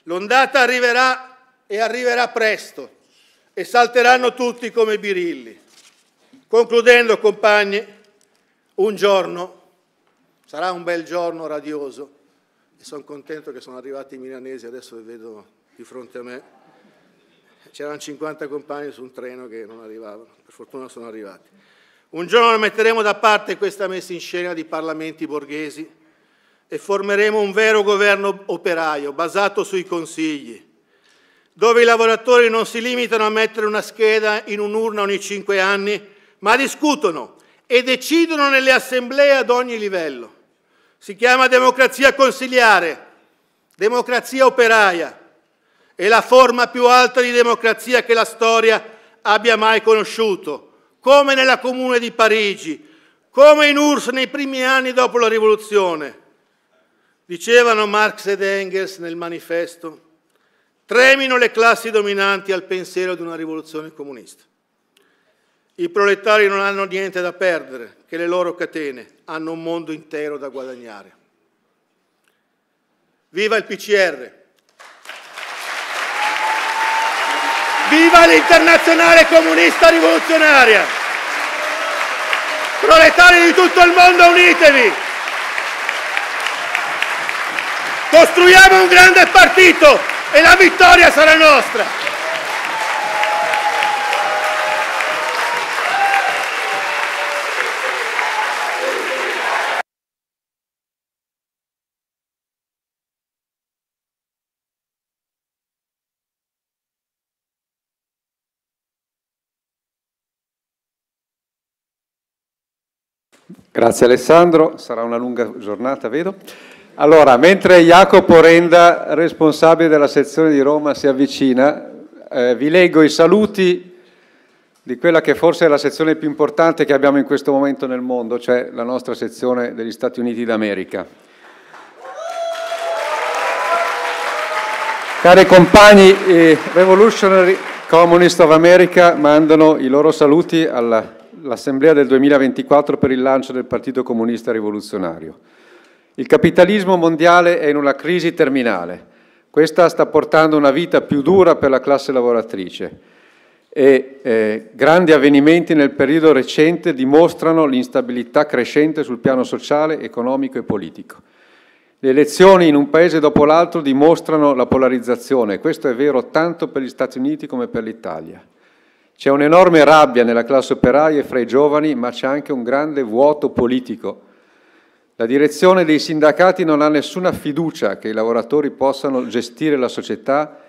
L'ondata arriverà e arriverà presto e salteranno tutti come birilli. Concludendo, compagni, un giorno, sarà un bel giorno radioso, e sono contento che sono arrivati i milanesi, adesso li vedo di fronte a me c'erano 50 compagni su un treno che non arrivavano, per fortuna sono arrivati. Un giorno metteremo da parte questa messa in scena di parlamenti borghesi e formeremo un vero governo operaio basato sui consigli, dove i lavoratori non si limitano a mettere una scheda in un'urna ogni cinque anni, ma discutono e decidono nelle assemblee ad ogni livello. Si chiama democrazia consigliare, democrazia operaia è la forma più alta di democrazia che la storia abbia mai conosciuto, come nella Comune di Parigi, come in URSS nei primi anni dopo la Rivoluzione. Dicevano Marx ed Engels nel manifesto, tremino le classi dominanti al pensiero di una rivoluzione comunista. I proletari non hanno niente da perdere, che le loro catene hanno un mondo intero da guadagnare. Viva il PCR! Viva l'internazionale comunista rivoluzionaria! Proletari di tutto il mondo, unitevi! Costruiamo un grande partito e la vittoria sarà nostra! Grazie Alessandro, sarà una lunga giornata, vedo. Allora, mentre Jacopo Renda, responsabile della sezione di Roma, si avvicina, eh, vi leggo i saluti di quella che forse è la sezione più importante che abbiamo in questo momento nel mondo, cioè la nostra sezione degli Stati Uniti d'America. Cari compagni, i Revolutionary Communist of America mandano i loro saluti alla l'assemblea del 2024 per il lancio del Partito Comunista Rivoluzionario. Il capitalismo mondiale è in una crisi terminale. Questa sta portando una vita più dura per la classe lavoratrice e eh, grandi avvenimenti nel periodo recente dimostrano l'instabilità crescente sul piano sociale, economico e politico. Le elezioni in un paese dopo l'altro dimostrano la polarizzazione, questo è vero tanto per gli Stati Uniti come per l'Italia. C'è un'enorme rabbia nella classe operaia e fra i giovani, ma c'è anche un grande vuoto politico. La direzione dei sindacati non ha nessuna fiducia che i lavoratori possano gestire la società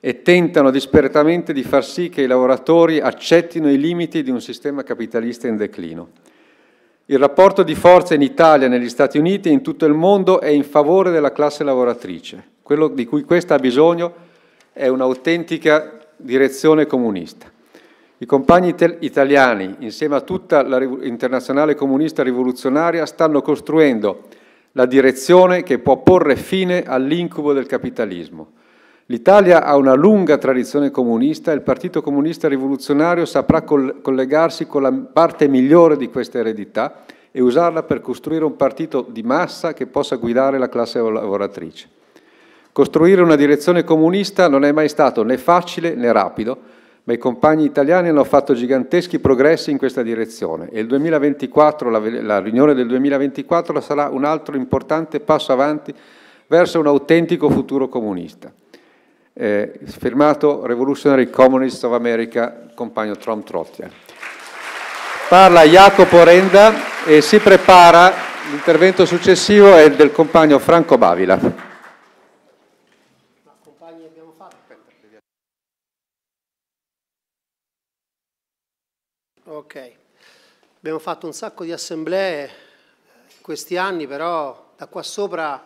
e tentano disperatamente di far sì che i lavoratori accettino i limiti di un sistema capitalista in declino. Il rapporto di forza in Italia, negli Stati Uniti e in tutto il mondo è in favore della classe lavoratrice. Quello di cui questa ha bisogno è un'autentica direzione comunista. I compagni italiani, insieme a tutta la internazionale comunista rivoluzionaria, stanno costruendo la direzione che può porre fine all'incubo del capitalismo. L'Italia ha una lunga tradizione comunista e il Partito Comunista Rivoluzionario saprà collegarsi con la parte migliore di questa eredità e usarla per costruire un partito di massa che possa guidare la classe lavoratrice. Costruire una direzione comunista non è mai stato né facile né rapido, ma i compagni italiani hanno fatto giganteschi progressi in questa direzione e 2024, la, la riunione del 2024 sarà un altro importante passo avanti verso un autentico futuro comunista. Eh, firmato Revolutionary Communists of America, compagno Trom Trottia. Parla Jacopo Renda e si prepara, l'intervento successivo è del compagno Franco Bavila. Abbiamo fatto un sacco di assemblee in questi anni, però da qua sopra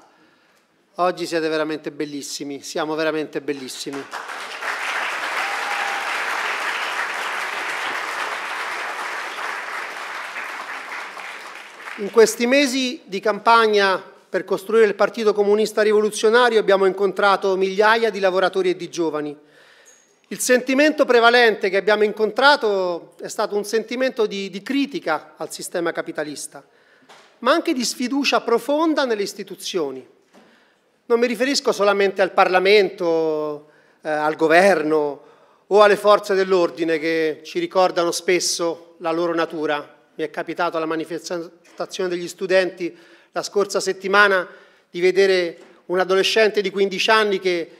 oggi siete veramente bellissimi, siamo veramente bellissimi. In questi mesi di campagna per costruire il Partito Comunista Rivoluzionario abbiamo incontrato migliaia di lavoratori e di giovani il sentimento prevalente che abbiamo incontrato è stato un sentimento di, di critica al sistema capitalista, ma anche di sfiducia profonda nelle istituzioni. Non mi riferisco solamente al Parlamento, eh, al governo o alle forze dell'ordine che ci ricordano spesso la loro natura. Mi è capitato alla manifestazione degli studenti la scorsa settimana di vedere un adolescente di 15 anni che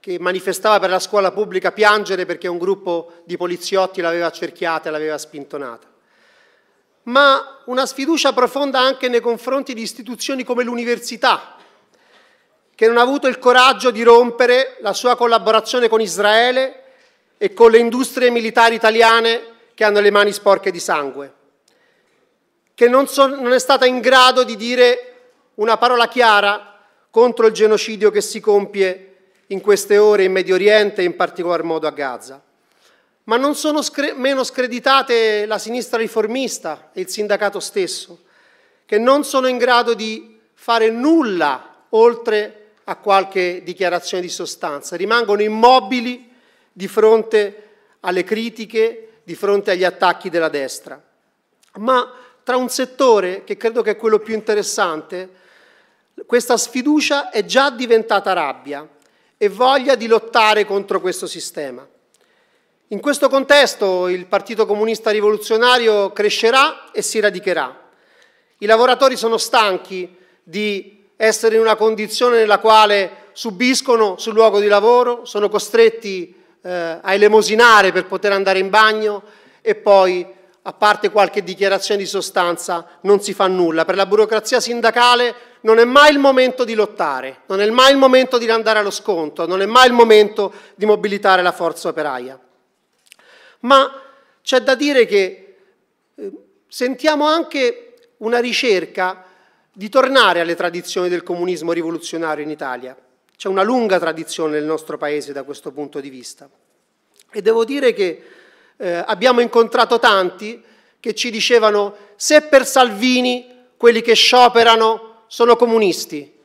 che manifestava per la scuola pubblica piangere perché un gruppo di poliziotti l'aveva accerchiata e l'aveva spintonata, ma una sfiducia profonda anche nei confronti di istituzioni come l'università, che non ha avuto il coraggio di rompere la sua collaborazione con Israele e con le industrie militari italiane che hanno le mani sporche di sangue, che non, so, non è stata in grado di dire una parola chiara contro il genocidio che si compie in queste ore in Medio Oriente e in particolar modo a Gaza. Ma non sono scre- meno screditate la sinistra riformista e il sindacato stesso, che non sono in grado di fare nulla oltre a qualche dichiarazione di sostanza, rimangono immobili di fronte alle critiche, di fronte agli attacchi della destra. Ma tra un settore che credo che è quello più interessante, questa sfiducia è già diventata rabbia e voglia di lottare contro questo sistema. In questo contesto il Partito Comunista Rivoluzionario crescerà e si radicherà. I lavoratori sono stanchi di essere in una condizione nella quale subiscono sul luogo di lavoro, sono costretti eh, a elemosinare per poter andare in bagno e poi, a parte qualche dichiarazione di sostanza, non si fa nulla. Per la burocrazia sindacale non è mai il momento di lottare, non è mai il momento di andare allo sconto, non è mai il momento di mobilitare la forza operaia. Ma c'è da dire che eh, sentiamo anche una ricerca di tornare alle tradizioni del comunismo rivoluzionario in Italia. C'è una lunga tradizione nel nostro Paese da questo punto di vista. E devo dire che eh, abbiamo incontrato tanti che ci dicevano se per Salvini quelli che scioperano sono comunisti.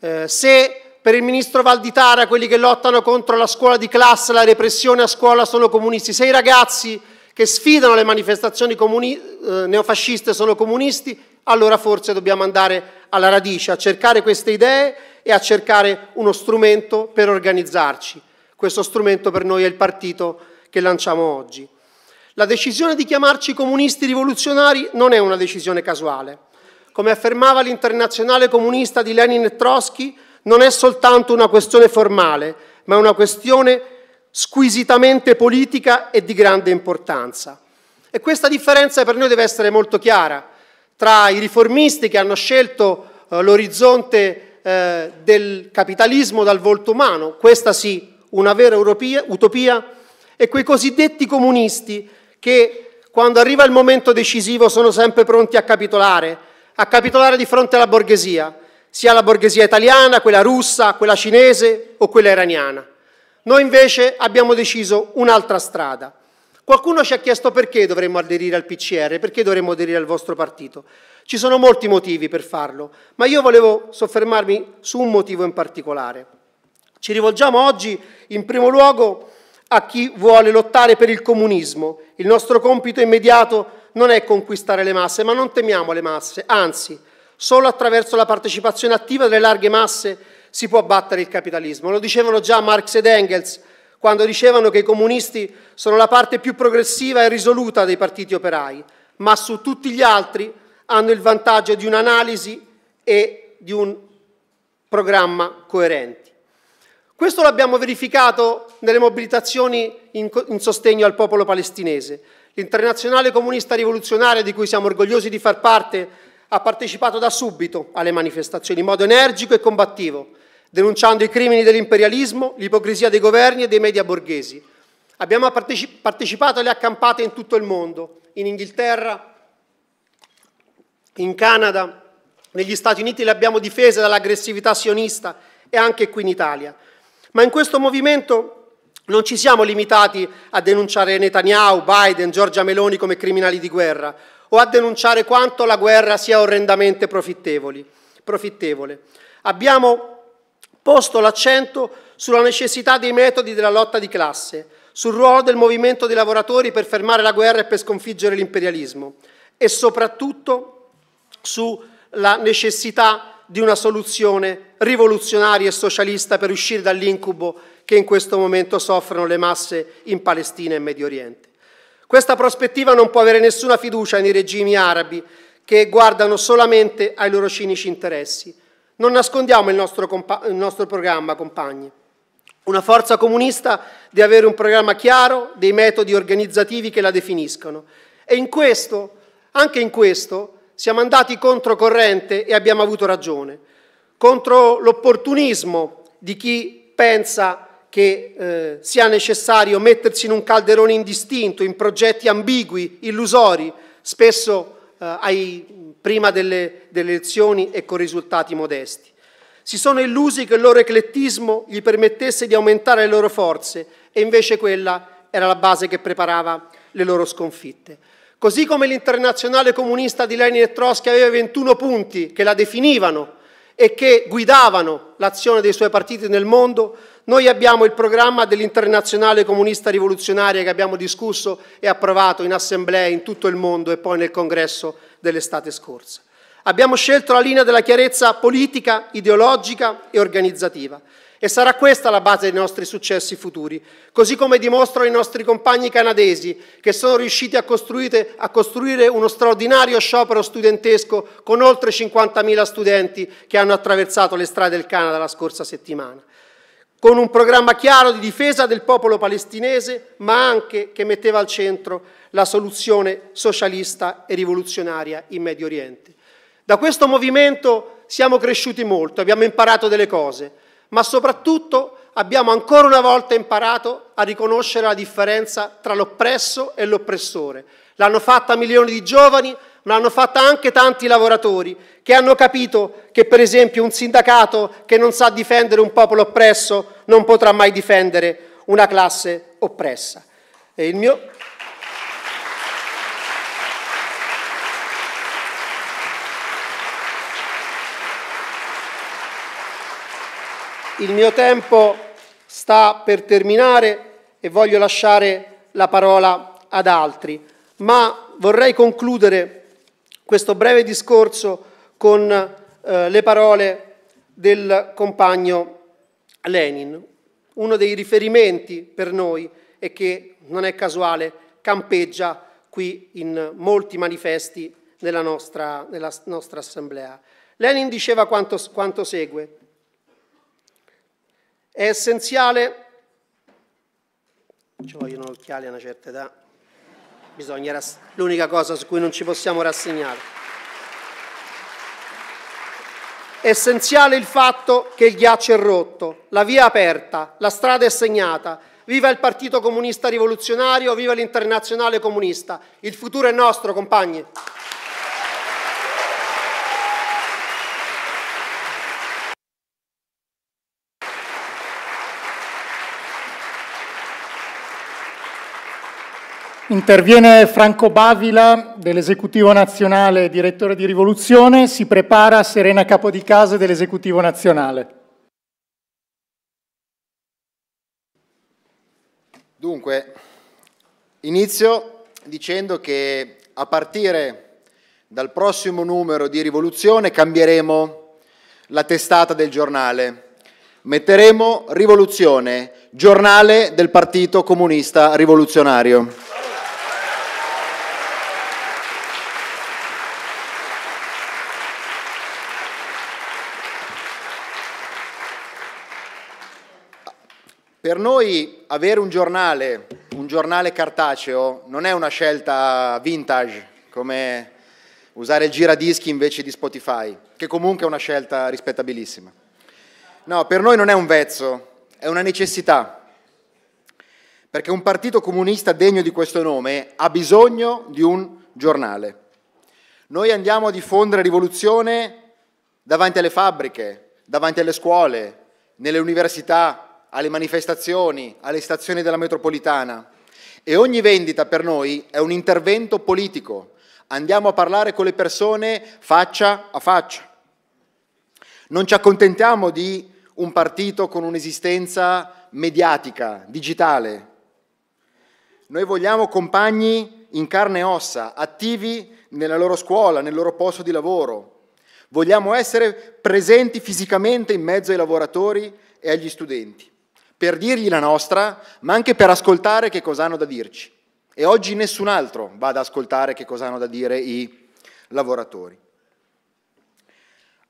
Eh, se per il ministro Valditara quelli che lottano contro la scuola di classe, la repressione a scuola sono comunisti, se i ragazzi che sfidano le manifestazioni eh, neofasciste sono comunisti, allora forse dobbiamo andare alla radice, a cercare queste idee e a cercare uno strumento per organizzarci. Questo strumento per noi è il partito che lanciamo oggi. La decisione di chiamarci comunisti rivoluzionari non è una decisione casuale come affermava l'internazionale comunista di Lenin e Trotsky, non è soltanto una questione formale, ma è una questione squisitamente politica e di grande importanza. E questa differenza per noi deve essere molto chiara tra i riformisti che hanno scelto eh, l'orizzonte eh, del capitalismo dal volto umano, questa sì, una vera europia, utopia, e quei cosiddetti comunisti che quando arriva il momento decisivo sono sempre pronti a capitolare, a capitolare di fronte alla borghesia, sia la borghesia italiana, quella russa, quella cinese o quella iraniana. Noi invece abbiamo deciso un'altra strada. Qualcuno ci ha chiesto perché dovremmo aderire al PCR, perché dovremmo aderire al vostro partito. Ci sono molti motivi per farlo, ma io volevo soffermarmi su un motivo in particolare. Ci rivolgiamo oggi in primo luogo a chi vuole lottare per il comunismo. Il nostro compito immediato è non è conquistare le masse, ma non temiamo le masse, anzi, solo attraverso la partecipazione attiva delle larghe masse si può abbattere il capitalismo. Lo dicevano già Marx ed Engels quando dicevano che i comunisti sono la parte più progressiva e risoluta dei partiti operai, ma su tutti gli altri hanno il vantaggio di un'analisi e di un programma coerenti. Questo l'abbiamo verificato nelle mobilitazioni in, sostegno al popolo palestinese. L'internazionale comunista rivoluzionaria di cui siamo orgogliosi di far parte ha partecipato da subito alle manifestazioni in modo energico e combattivo, denunciando i crimini dell'imperialismo, l'ipocrisia dei governi e dei media borghesi. Abbiamo partecipato alle accampate in tutto il mondo, in Inghilterra, in Canada, negli Stati Uniti le abbiamo difese dall'aggressività sionista e anche qui in Italia. Ma in questo movimento non ci siamo limitati a denunciare Netanyahu, Biden, Giorgia Meloni come criminali di guerra o a denunciare quanto la guerra sia orrendamente profittevole. Abbiamo posto l'accento sulla necessità dei metodi della lotta di classe, sul ruolo del movimento dei lavoratori per fermare la guerra e per sconfiggere l'imperialismo e soprattutto sulla necessità di una soluzione rivoluzionaria e socialista per uscire dall'incubo che in questo momento soffrono le masse in Palestina e Medio Oriente. Questa prospettiva non può avere nessuna fiducia nei regimi arabi che guardano solamente ai loro cinici interessi. Non nascondiamo il nostro, il nostro programma, compagni. Una forza comunista deve avere un programma chiaro, dei metodi organizzativi che la definiscono. E in questo, anche in questo, siamo andati controcorrente e abbiamo avuto ragione. Contro l'opportunismo di chi pensa che eh, sia necessario mettersi in un calderone indistinto, in progetti ambigui, illusori, spesso eh, ai, prima delle, delle elezioni e con risultati modesti. Si sono illusi che il loro eclettismo gli permettesse di aumentare le loro forze e invece quella era la base che preparava le loro sconfitte. Così come l'internazionale comunista di Lenin e Trotsky aveva 21 punti che la definivano e che guidavano l'azione dei suoi partiti nel mondo, noi abbiamo il programma dell'Internazionale Comunista Rivoluzionaria che abbiamo discusso e approvato in assemblee in tutto il mondo e poi nel congresso dell'estate scorsa. Abbiamo scelto la linea della chiarezza politica, ideologica e organizzativa e sarà questa la base dei nostri successi futuri, così come dimostrano i nostri compagni canadesi che sono riusciti a costruire, a costruire uno straordinario sciopero studentesco con oltre 50.000 studenti che hanno attraversato le strade del Canada la scorsa settimana con un programma chiaro di difesa del popolo palestinese, ma anche che metteva al centro la soluzione socialista e rivoluzionaria in Medio Oriente. Da questo movimento siamo cresciuti molto, abbiamo imparato delle cose, ma soprattutto abbiamo ancora una volta imparato a riconoscere la differenza tra l'oppresso e l'oppressore. L'hanno fatta milioni di giovani, ma l'hanno fatta anche tanti lavoratori che hanno capito che per esempio un sindacato che non sa difendere un popolo oppresso non potrà mai difendere una classe oppressa. E il mio... Il mio tempo sta per terminare e voglio lasciare la parola ad altri, ma vorrei concludere questo breve discorso con eh, le parole del compagno Lenin. Uno dei riferimenti per noi e che non è casuale campeggia qui in molti manifesti della nostra, della nostra assemblea. Lenin diceva quanto, quanto segue. È essenziale, ci vogliono occhiali a una certa età, bisogna, rass- l'unica cosa su cui non ci possiamo rassegnare. Essenziale il fatto che il ghiaccio è rotto, la via è aperta, la strada è segnata. Viva il Partito Comunista Rivoluzionario, viva l'Internazionale Comunista. Il futuro è nostro, compagni. Interviene Franco Bavila dell'Esecutivo Nazionale, direttore di Rivoluzione, si prepara Serena Capodicase dell'Esecutivo Nazionale. Dunque, inizio dicendo che a partire dal prossimo numero di Rivoluzione cambieremo la testata del giornale. Metteremo Rivoluzione, giornale del Partito Comunista Rivoluzionario. Per noi avere un giornale, un giornale cartaceo, non è una scelta vintage come usare il giradischi invece di Spotify, che comunque è una scelta rispettabilissima. No, per noi non è un vezzo, è una necessità, perché un partito comunista degno di questo nome ha bisogno di un giornale. Noi andiamo a diffondere rivoluzione davanti alle fabbriche, davanti alle scuole, nelle università, alle manifestazioni, alle stazioni della metropolitana. E ogni vendita per noi è un intervento politico. Andiamo a parlare con le persone faccia a faccia. Non ci accontentiamo di un partito con un'esistenza mediatica, digitale. Noi vogliamo compagni in carne e ossa, attivi nella loro scuola, nel loro posto di lavoro. Vogliamo essere presenti fisicamente in mezzo ai lavoratori e agli studenti per dirgli la nostra, ma anche per ascoltare che cosa hanno da dirci. E oggi nessun altro va ad ascoltare che cosa hanno da dire i lavoratori.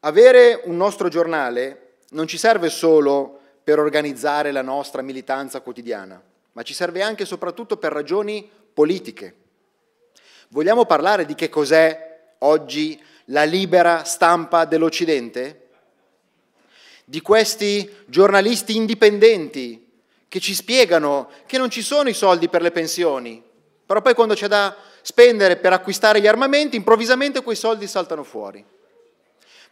Avere un nostro giornale non ci serve solo per organizzare la nostra militanza quotidiana, ma ci serve anche e soprattutto per ragioni politiche. Vogliamo parlare di che cos'è oggi la libera stampa dell'Occidente? di questi giornalisti indipendenti che ci spiegano che non ci sono i soldi per le pensioni, però poi quando c'è da spendere per acquistare gli armamenti, improvvisamente quei soldi saltano fuori.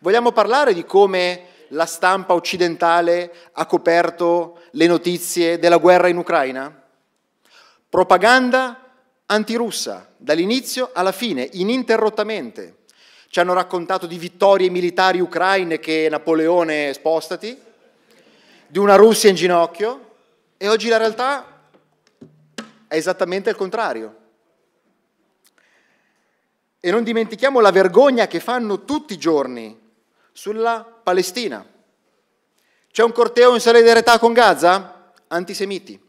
Vogliamo parlare di come la stampa occidentale ha coperto le notizie della guerra in Ucraina? Propaganda antirussa, dall'inizio alla fine, ininterrottamente. Ci hanno raccontato di vittorie militari ucraine che Napoleone spostati, di una Russia in ginocchio e oggi la realtà è esattamente il contrario. E non dimentichiamo la vergogna che fanno tutti i giorni sulla Palestina. C'è un corteo in solidarietà con Gaza? Antisemiti.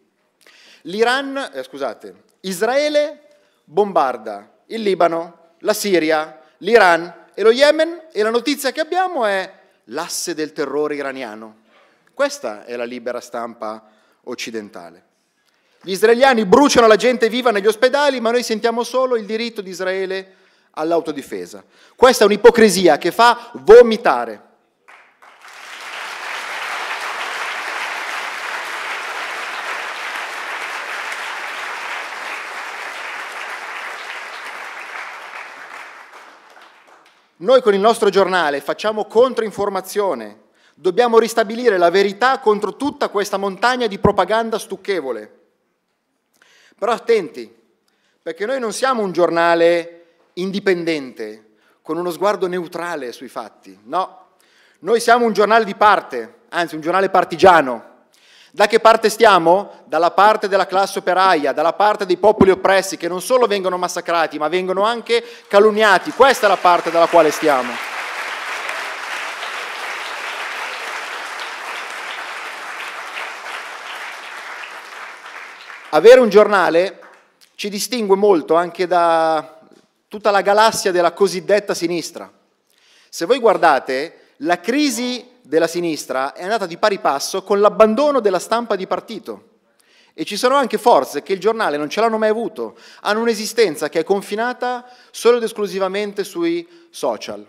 L'Iran, eh, scusate, Israele bombarda il Libano, la Siria, l'Iran e lo Yemen e la notizia che abbiamo è l'asse del terrore iraniano. Questa è la libera stampa occidentale. Gli israeliani bruciano la gente viva negli ospedali, ma noi sentiamo solo il diritto di Israele all'autodifesa. Questa è un'ipocrisia che fa vomitare. Noi con il nostro giornale facciamo controinformazione, dobbiamo ristabilire la verità contro tutta questa montagna di propaganda stucchevole. Però attenti, perché noi non siamo un giornale indipendente, con uno sguardo neutrale sui fatti, no. Noi siamo un giornale di parte, anzi un giornale partigiano, da che parte stiamo? Dalla parte della classe operaia, dalla parte dei popoli oppressi che non solo vengono massacrati ma vengono anche calunniati. Questa è la parte dalla quale stiamo. Avere un giornale ci distingue molto anche da tutta la galassia della cosiddetta sinistra. Se voi guardate, la crisi della sinistra è andata di pari passo con l'abbandono della stampa di partito. E ci sono anche forze che il giornale non ce l'hanno mai avuto, hanno un'esistenza che è confinata solo ed esclusivamente sui social.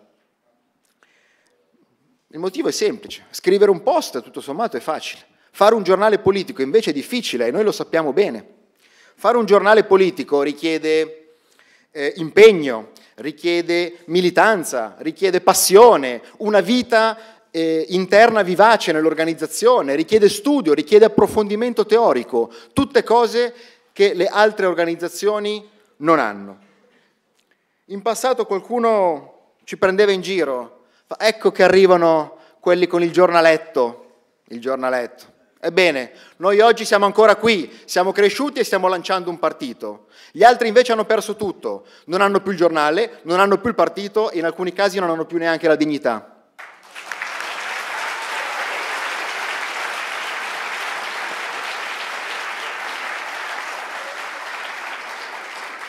Il motivo è semplice, scrivere un post tutto sommato è facile, fare un giornale politico invece è difficile e noi lo sappiamo bene. Fare un giornale politico richiede eh, impegno, richiede militanza, richiede passione, una vita eh, interna vivace nell'organizzazione, richiede studio, richiede approfondimento teorico, tutte cose che le altre organizzazioni non hanno. In passato qualcuno ci prendeva in giro, ecco che arrivano quelli con il giornaletto, il giornaletto. Ebbene, noi oggi siamo ancora qui, siamo cresciuti e stiamo lanciando un partito. Gli altri invece hanno perso tutto, non hanno più il giornale, non hanno più il partito e in alcuni casi non hanno più neanche la dignità.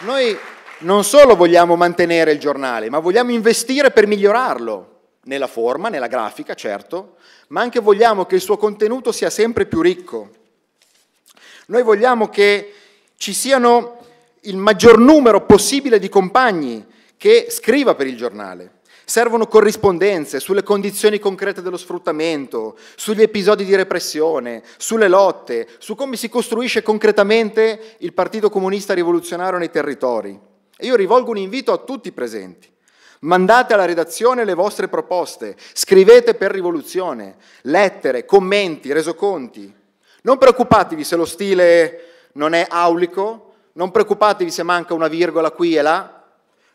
Noi non solo vogliamo mantenere il giornale, ma vogliamo investire per migliorarlo, nella forma, nella grafica, certo, ma anche vogliamo che il suo contenuto sia sempre più ricco. Noi vogliamo che ci siano il maggior numero possibile di compagni che scriva per il giornale. Servono corrispondenze sulle condizioni concrete dello sfruttamento, sugli episodi di repressione, sulle lotte, su come si costruisce concretamente il Partito Comunista Rivoluzionario nei territori. E io rivolgo un invito a tutti i presenti. Mandate alla redazione le vostre proposte, scrivete per rivoluzione, lettere, commenti, resoconti. Non preoccupatevi se lo stile non è aulico, non preoccupatevi se manca una virgola qui e là,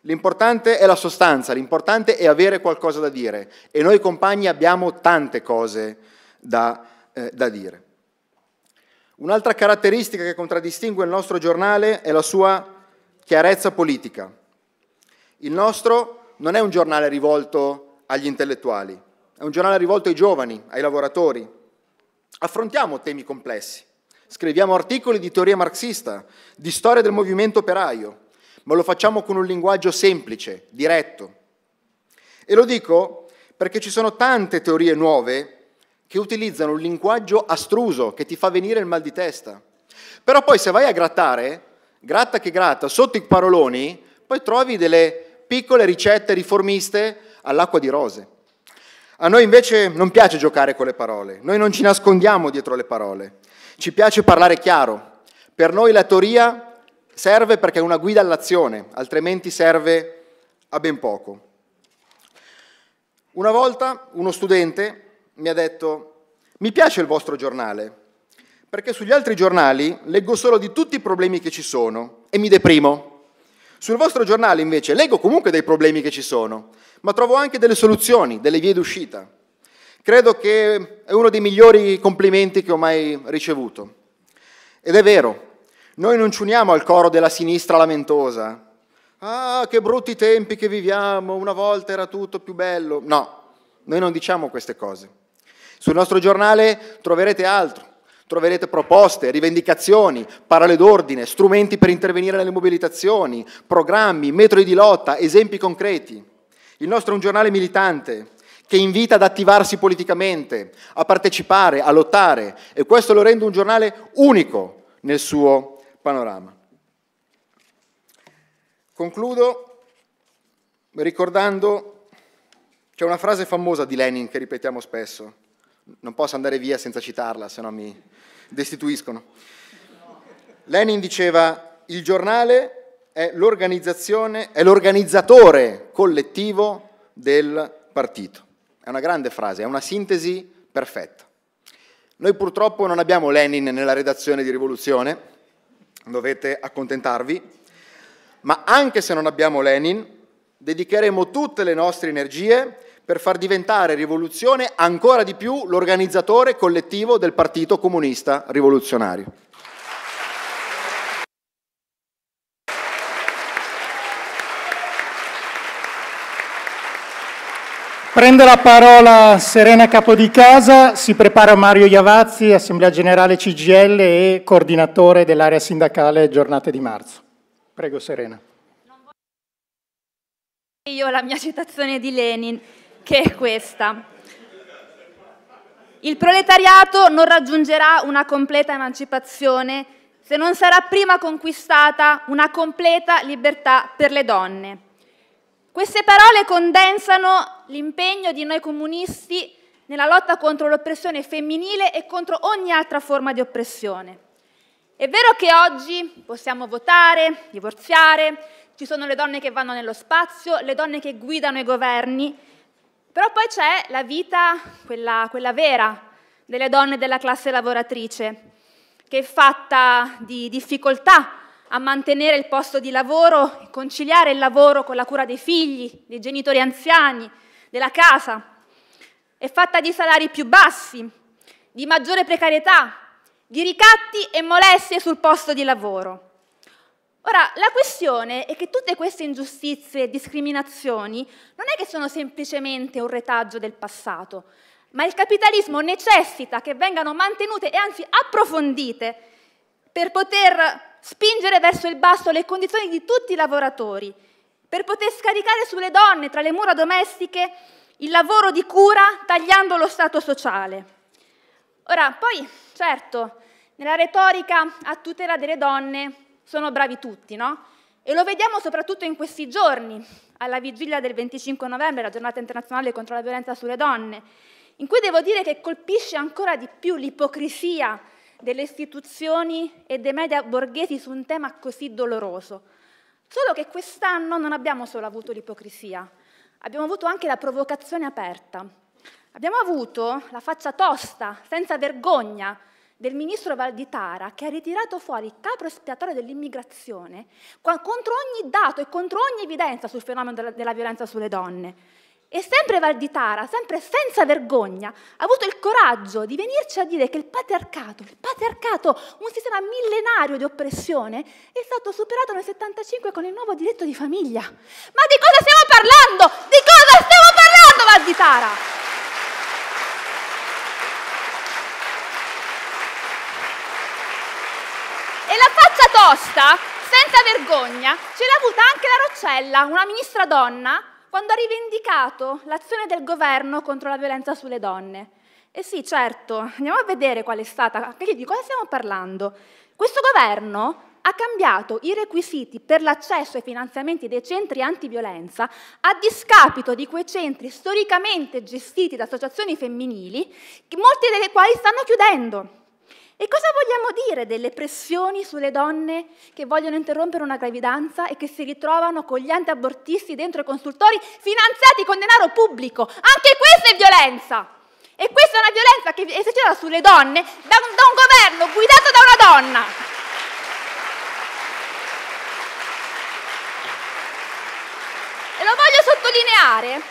L'importante è la sostanza, l'importante è avere qualcosa da dire e noi compagni abbiamo tante cose da, eh, da dire. Un'altra caratteristica che contraddistingue il nostro giornale è la sua chiarezza politica. Il nostro non è un giornale rivolto agli intellettuali, è un giornale rivolto ai giovani, ai lavoratori. Affrontiamo temi complessi, scriviamo articoli di teoria marxista, di storia del movimento operaio, ma lo facciamo con un linguaggio semplice, diretto. E lo dico perché ci sono tante teorie nuove che utilizzano un linguaggio astruso che ti fa venire il mal di testa. Però poi se vai a grattare, gratta che gratta, sotto i paroloni, poi trovi delle piccole ricette riformiste all'acqua di rose. A noi invece non piace giocare con le parole, noi non ci nascondiamo dietro le parole, ci piace parlare chiaro. Per noi la teoria serve perché è una guida all'azione, altrimenti serve a ben poco. Una volta uno studente mi ha detto, mi piace il vostro giornale, perché sugli altri giornali leggo solo di tutti i problemi che ci sono e mi deprimo. Sul vostro giornale invece leggo comunque dei problemi che ci sono, ma trovo anche delle soluzioni, delle vie d'uscita. Credo che è uno dei migliori complimenti che ho mai ricevuto. Ed è vero, noi non ci uniamo al coro della sinistra lamentosa. Ah, che brutti tempi che viviamo, una volta era tutto più bello. No, noi non diciamo queste cose. Sul nostro giornale troverete altro, troverete proposte, rivendicazioni, parole d'ordine, strumenti per intervenire nelle mobilitazioni, programmi, metodi di lotta, esempi concreti. Il nostro è un giornale militante che invita ad attivarsi politicamente, a partecipare, a lottare e questo lo rende un giornale unico nel suo panorama. Concludo ricordando, c'è una frase famosa di Lenin che ripetiamo spesso, non posso andare via senza citarla, se no mi destituiscono. Lenin diceva, il giornale è, l'organizzazione, è l'organizzatore collettivo del partito. È una grande frase, è una sintesi perfetta. Noi purtroppo non abbiamo Lenin nella redazione di Rivoluzione, dovete accontentarvi, ma anche se non abbiamo Lenin, dedicheremo tutte le nostre energie per far diventare rivoluzione ancora di più l'organizzatore collettivo del Partito Comunista Rivoluzionario. Prende la parola Serena Capodicasa, si prepara Mario Iavazzi, Assemblea Generale CGL e coordinatore dell'area sindacale Giornate di Marzo. Prego Serena. Io la mia citazione di Lenin, che è questa. Il proletariato non raggiungerà una completa emancipazione se non sarà prima conquistata una completa libertà per le donne. Queste parole condensano l'impegno di noi comunisti nella lotta contro l'oppressione femminile e contro ogni altra forma di oppressione. È vero che oggi possiamo votare, divorziare, ci sono le donne che vanno nello spazio, le donne che guidano i governi, però poi c'è la vita, quella, quella vera, delle donne della classe lavoratrice, che è fatta di difficoltà, a mantenere il posto di lavoro, conciliare il lavoro con la cura dei figli, dei genitori anziani, della casa. È fatta di salari più bassi, di maggiore precarietà, di ricatti e molestie sul posto di lavoro. Ora, la questione è che tutte queste ingiustizie e discriminazioni non è che sono semplicemente un retaggio del passato, ma il capitalismo necessita che vengano mantenute e anzi approfondite per poter spingere verso il basso le condizioni di tutti i lavoratori, per poter scaricare sulle donne, tra le mura domestiche, il lavoro di cura tagliando lo Stato sociale. Ora, poi, certo, nella retorica a tutela delle donne sono bravi tutti, no? E lo vediamo soprattutto in questi giorni, alla vigilia del 25 novembre, la giornata internazionale contro la violenza sulle donne, in cui devo dire che colpisce ancora di più l'ipocrisia delle istituzioni e dei media borghesi su un tema così doloroso. Solo che quest'anno non abbiamo solo avuto l'ipocrisia, abbiamo avuto anche la provocazione aperta. Abbiamo avuto la faccia tosta, senza vergogna, del ministro Valditara che ha ritirato fuori il capro espiatorio dell'immigrazione contro ogni dato e contro ogni evidenza sul fenomeno della, della violenza sulle donne e sempre Valditara, sempre senza vergogna, ha avuto il coraggio di venirci a dire che il patriarcato, il patriarcato, un sistema millenario di oppressione, è stato superato nel 75 con il nuovo diritto di famiglia. Ma di cosa stiamo parlando? Di cosa stiamo parlando, Valditara? E la faccia tosta, senza vergogna, ce l'ha avuta anche la Roccella, una ministra donna quando ha rivendicato l'azione del governo contro la violenza sulle donne. E sì, certo, andiamo a vedere qual è stata, di cosa stiamo parlando? Questo governo ha cambiato i requisiti per l'accesso ai finanziamenti dei centri antiviolenza a discapito di quei centri storicamente gestiti da associazioni femminili, molte delle quali stanno chiudendo. E cosa vogliamo dire delle pressioni sulle donne che vogliono interrompere una gravidanza e che si ritrovano con gli antiabortisti dentro i consultori finanziati con denaro pubblico? Anche questa è violenza! E questa è una violenza che esercita sulle donne da un, da un governo guidato da una donna! E lo voglio sottolineare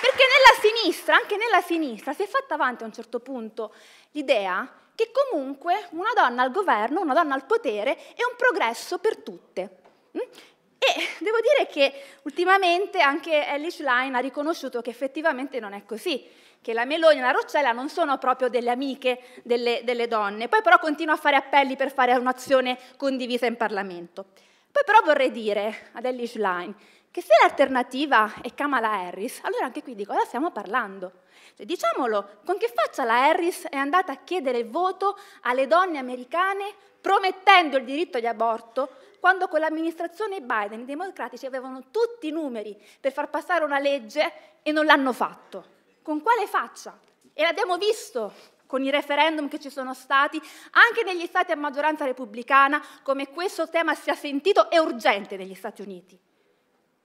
perché nella sinistra, anche nella sinistra, si è fatta avanti a un certo punto l'idea che comunque una donna al governo, una donna al potere è un progresso per tutte. Mm? E devo dire che ultimamente anche Ellie Schlein ha riconosciuto che effettivamente non è così, che la Meloni e la Roccella non sono proprio delle amiche delle, delle donne. Poi però continua a fare appelli per fare un'azione condivisa in Parlamento. Poi però vorrei dire ad Ellie Schlein che se l'alternativa è Kamala Harris, allora anche qui di cosa stiamo parlando? Cioè, diciamolo, con che faccia la Harris è andata a chiedere voto alle donne americane promettendo il diritto di aborto quando con l'amministrazione Biden i democratici avevano tutti i numeri per far passare una legge e non l'hanno fatto? Con quale faccia? E l'abbiamo visto con i referendum che ci sono stati, anche negli stati a maggioranza repubblicana, come questo tema sia sentito e urgente negli Stati Uniti.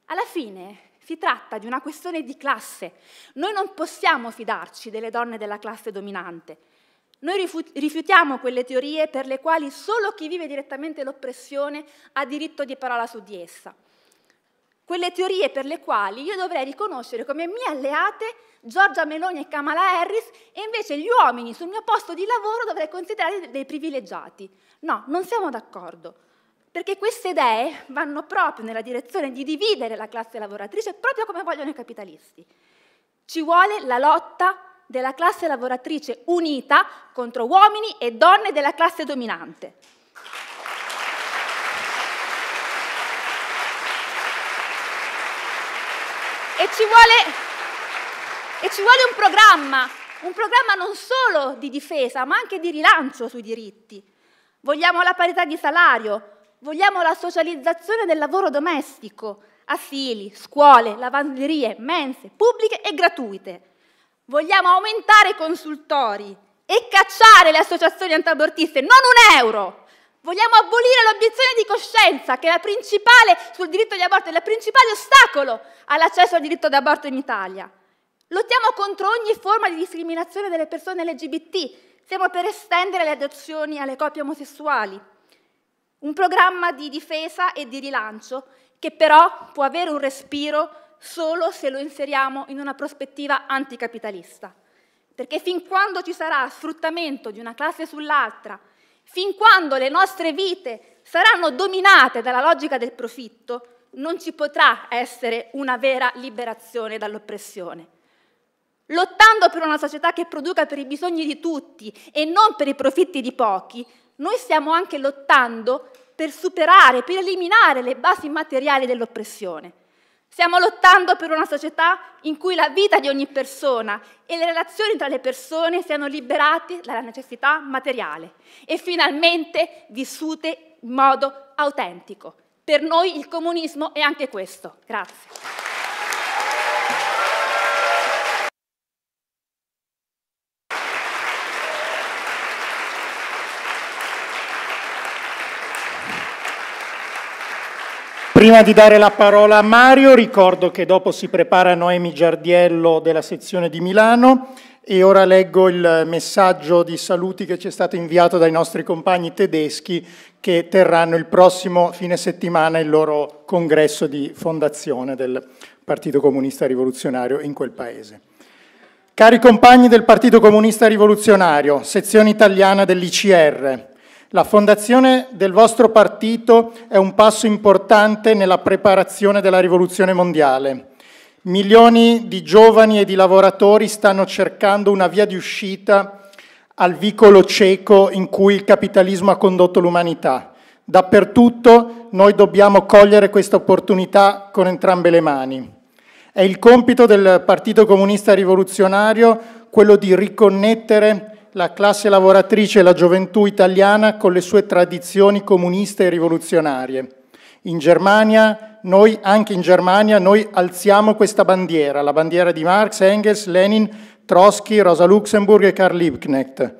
Alla fine si tratta di una questione di classe. Noi non possiamo fidarci delle donne della classe dominante. Noi rifiutiamo quelle teorie per le quali solo chi vive direttamente l'oppressione ha diritto di parola su di essa. Quelle teorie per le quali io dovrei riconoscere come mie alleate Giorgia Meloni e Kamala Harris e invece gli uomini sul mio posto di lavoro dovrei considerare dei privilegiati. No, non siamo d'accordo perché queste idee vanno proprio nella direzione di dividere la classe lavoratrice proprio come vogliono i capitalisti. Ci vuole la lotta della classe lavoratrice unita contro uomini e donne della classe dominante. E ci vuole, e ci vuole un programma, un programma non solo di difesa ma anche di rilancio sui diritti. Vogliamo la parità di salario, Vogliamo la socializzazione del lavoro domestico, asili, scuole, lavanderie, mense, pubbliche e gratuite. Vogliamo aumentare i consultori e cacciare le associazioni antiabortiste, non un euro. Vogliamo abolire l'obiezione di coscienza, che è la principale sul diritto di aborto, è il principale ostacolo all'accesso al diritto di aborto in Italia. Lottiamo contro ogni forma di discriminazione delle persone LGBT. Siamo per estendere le adozioni alle coppie omosessuali. Un programma di difesa e di rilancio che però può avere un respiro solo se lo inseriamo in una prospettiva anticapitalista. Perché fin quando ci sarà sfruttamento di una classe sull'altra, fin quando le nostre vite saranno dominate dalla logica del profitto, non ci potrà essere una vera liberazione dall'oppressione. Lottando per una società che produca per i bisogni di tutti e non per i profitti di pochi, noi stiamo anche lottando per superare, per eliminare le basi materiali dell'oppressione. Stiamo lottando per una società in cui la vita di ogni persona e le relazioni tra le persone siano liberate dalla necessità materiale e finalmente vissute in modo autentico. Per noi il comunismo è anche questo. Grazie. Prima di dare la parola a Mario, ricordo che dopo si prepara Noemi Giardiello della sezione di Milano e ora leggo il messaggio di saluti che ci è stato inviato dai nostri compagni tedeschi che terranno il prossimo fine settimana il loro congresso di fondazione del Partito Comunista Rivoluzionario in quel paese. Cari compagni del Partito Comunista Rivoluzionario, sezione italiana dell'ICR, la fondazione del vostro partito è un passo importante nella preparazione della rivoluzione mondiale. Milioni di giovani e di lavoratori stanno cercando una via di uscita al vicolo cieco in cui il capitalismo ha condotto l'umanità. Dappertutto noi dobbiamo cogliere questa opportunità con entrambe le mani. È il compito del Partito Comunista Rivoluzionario quello di riconnettere la classe lavoratrice e la gioventù italiana con le sue tradizioni comuniste e rivoluzionarie. In Germania, noi, anche in Germania, noi alziamo questa bandiera, la bandiera di Marx, Engels, Lenin, Trotsky, Rosa Luxemburg e Karl Liebknecht.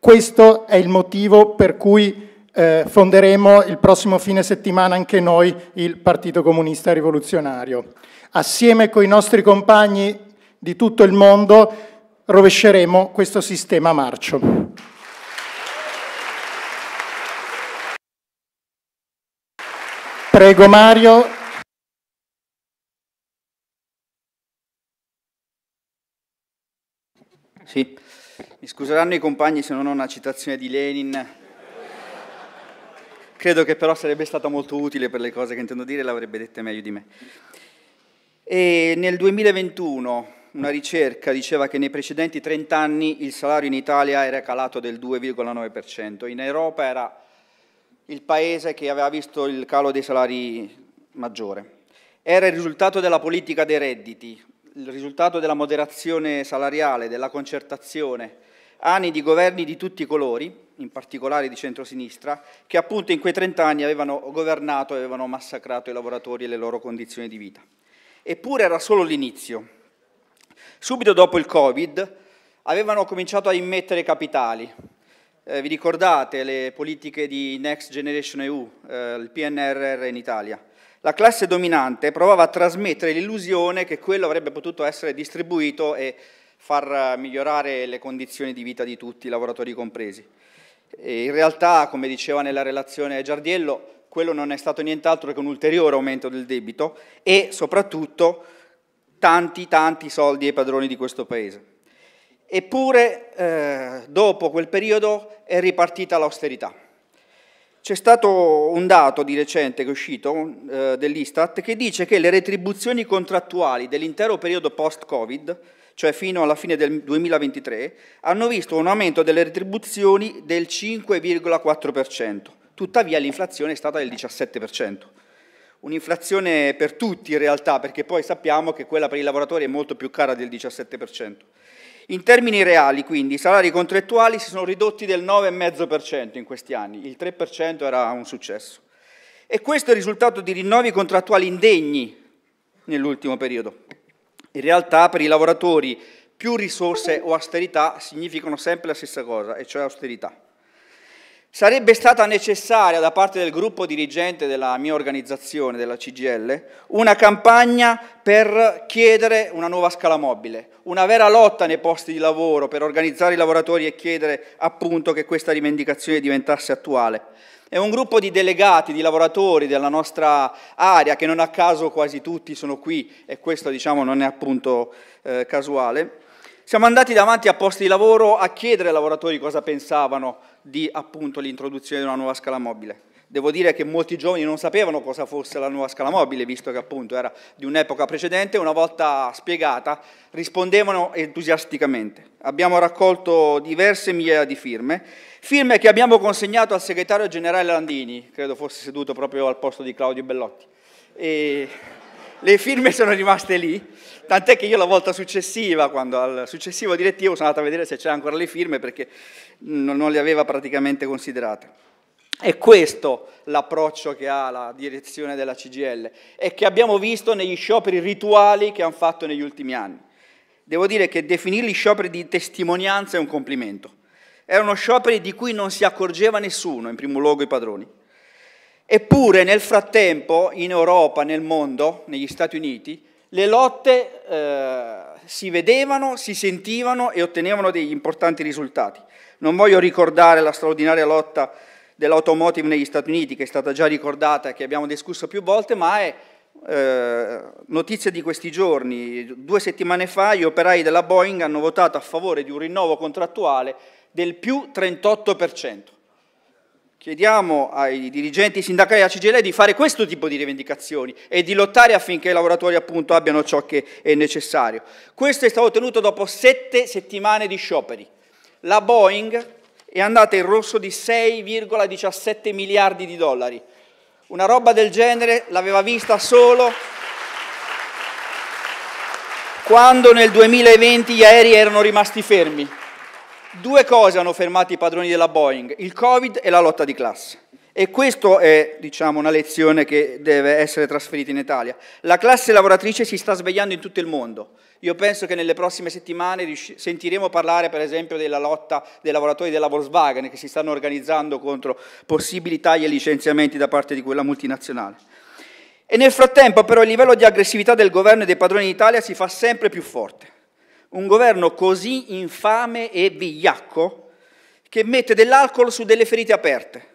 Questo è il motivo per cui eh, fonderemo il prossimo fine settimana anche noi il Partito Comunista Rivoluzionario. Assieme con i nostri compagni di tutto il mondo rovesceremo questo sistema marcio. Prego Mario. Sì, mi scuseranno i compagni se non ho una citazione di Lenin. Credo che però sarebbe stata molto utile per le cose che intendo dire, l'avrebbe detta meglio di me. E nel 2021 una ricerca diceva che nei precedenti 30 anni il salario in Italia era calato del 2,9%, in Europa era il paese che aveva visto il calo dei salari maggiore. Era il risultato della politica dei redditi, il risultato della moderazione salariale, della concertazione, anni di governi di tutti i colori, in particolare di centrosinistra, che appunto in quei 30 anni avevano governato e avevano massacrato i lavoratori e le loro condizioni di vita. Eppure era solo l'inizio subito dopo il Covid, avevano cominciato a immettere capitali. Eh, vi ricordate le politiche di Next Generation EU, eh, il PNRR in Italia? La classe dominante provava a trasmettere l'illusione che quello avrebbe potuto essere distribuito e far migliorare le condizioni di vita di tutti, i lavoratori compresi. E in realtà, come diceva nella relazione Giardiello, quello non è stato nient'altro che un ulteriore aumento del debito e soprattutto tanti, tanti soldi ai padroni di questo paese. Eppure, eh, dopo quel periodo, è ripartita l'austerità. C'è stato un dato di recente che è uscito eh, dell'Istat che dice che le retribuzioni contrattuali dell'intero periodo post-Covid, cioè fino alla fine del 2023, hanno visto un aumento delle retribuzioni del 5,4%. Tuttavia l'inflazione è stata del 17% un'inflazione per tutti in realtà, perché poi sappiamo che quella per i lavoratori è molto più cara del 17%. In termini reali, quindi, i salari contrattuali si sono ridotti del 9,5% in questi anni, il 3% era un successo. E questo è il risultato di rinnovi contrattuali indegni nell'ultimo periodo. In realtà per i lavoratori più risorse o austerità significano sempre la stessa cosa, e cioè austerità. Sarebbe stata necessaria da parte del gruppo dirigente della mia organizzazione, della CGL, una campagna per chiedere una nuova scala mobile, una vera lotta nei posti di lavoro per organizzare i lavoratori e chiedere appunto che questa rivendicazione diventasse attuale. È un gruppo di delegati, di lavoratori della nostra area, che non a caso quasi tutti sono qui e questo diciamo non è appunto eh, casuale. Siamo andati davanti a posti di lavoro a chiedere ai lavoratori cosa pensavano di appunto l'introduzione di una nuova scala mobile. Devo dire che molti giovani non sapevano cosa fosse la nuova scala mobile, visto che appunto era di un'epoca precedente, una volta spiegata rispondevano entusiasticamente. Abbiamo raccolto diverse migliaia di firme, firme che abbiamo consegnato al segretario generale Landini, credo fosse seduto proprio al posto di Claudio Bellotti. E le firme sono rimaste lì Tant'è che io la volta successiva, quando al successivo direttivo, sono andato a vedere se c'erano ancora le firme perché non, non le aveva praticamente considerate. È questo l'approccio che ha la direzione della CGL e che abbiamo visto negli scioperi rituali che hanno fatto negli ultimi anni. Devo dire che definirli scioperi di testimonianza è un complimento. Erano scioperi di cui non si accorgeva nessuno, in primo luogo i padroni. Eppure nel frattempo in Europa, nel mondo, negli Stati Uniti, le lotte eh, si vedevano, si sentivano e ottenevano degli importanti risultati. Non voglio ricordare la straordinaria lotta dell'automotive negli Stati Uniti, che è stata già ricordata e che abbiamo discusso più volte, ma è eh, notizia di questi giorni. Due settimane fa gli operai della Boeing hanno votato a favore di un rinnovo contrattuale del più 38%. Chiediamo ai dirigenti sindacali della CGL di fare questo tipo di rivendicazioni e di lottare affinché i lavoratori appunto abbiano ciò che è necessario. Questo è stato ottenuto dopo sette settimane di scioperi. La Boeing è andata in rosso di 6,17 miliardi di dollari. Una roba del genere l'aveva vista solo quando nel 2020 gli aerei erano rimasti fermi. Due cose hanno fermato i padroni della Boeing, il Covid e la lotta di classe. E questa è diciamo, una lezione che deve essere trasferita in Italia. La classe lavoratrice si sta svegliando in tutto il mondo. Io penso che nelle prossime settimane sentiremo parlare per esempio della lotta dei lavoratori della Volkswagen che si stanno organizzando contro possibili tagli e licenziamenti da parte di quella multinazionale. E nel frattempo però il livello di aggressività del governo e dei padroni d'Italia si fa sempre più forte un governo così infame e vigliacco che mette dell'alcol su delle ferite aperte.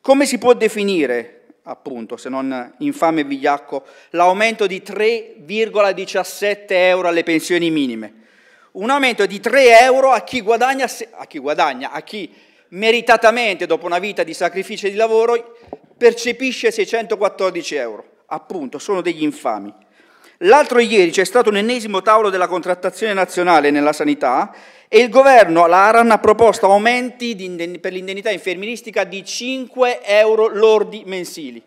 Come si può definire, appunto, se non infame e vigliacco, l'aumento di 3,17 euro alle pensioni minime? Un aumento di 3 euro a chi guadagna, a chi, guadagna, a chi meritatamente, dopo una vita di sacrificio e di lavoro, percepisce 614 euro. Appunto, sono degli infami. L'altro ieri c'è stato un ennesimo tavolo della contrattazione nazionale nella sanità e il governo, l'Aran, ha proposto aumenti per l'indennità infermieristica di 5 euro lordi mensili.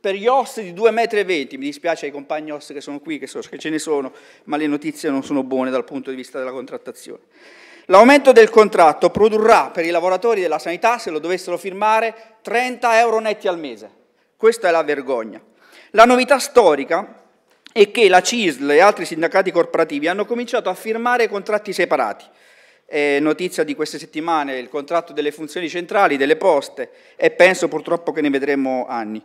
Per gli OS di 2,20 m, mi dispiace ai compagni OS che sono qui, che, so, che ce ne sono, ma le notizie non sono buone dal punto di vista della contrattazione. L'aumento del contratto produrrà per i lavoratori della sanità, se lo dovessero firmare, 30 euro netti al mese. Questa è la vergogna. La novità storica è che la CISL e altri sindacati corporativi hanno cominciato a firmare contratti separati. È notizia di queste settimane il contratto delle funzioni centrali, delle poste e penso purtroppo che ne vedremo anni.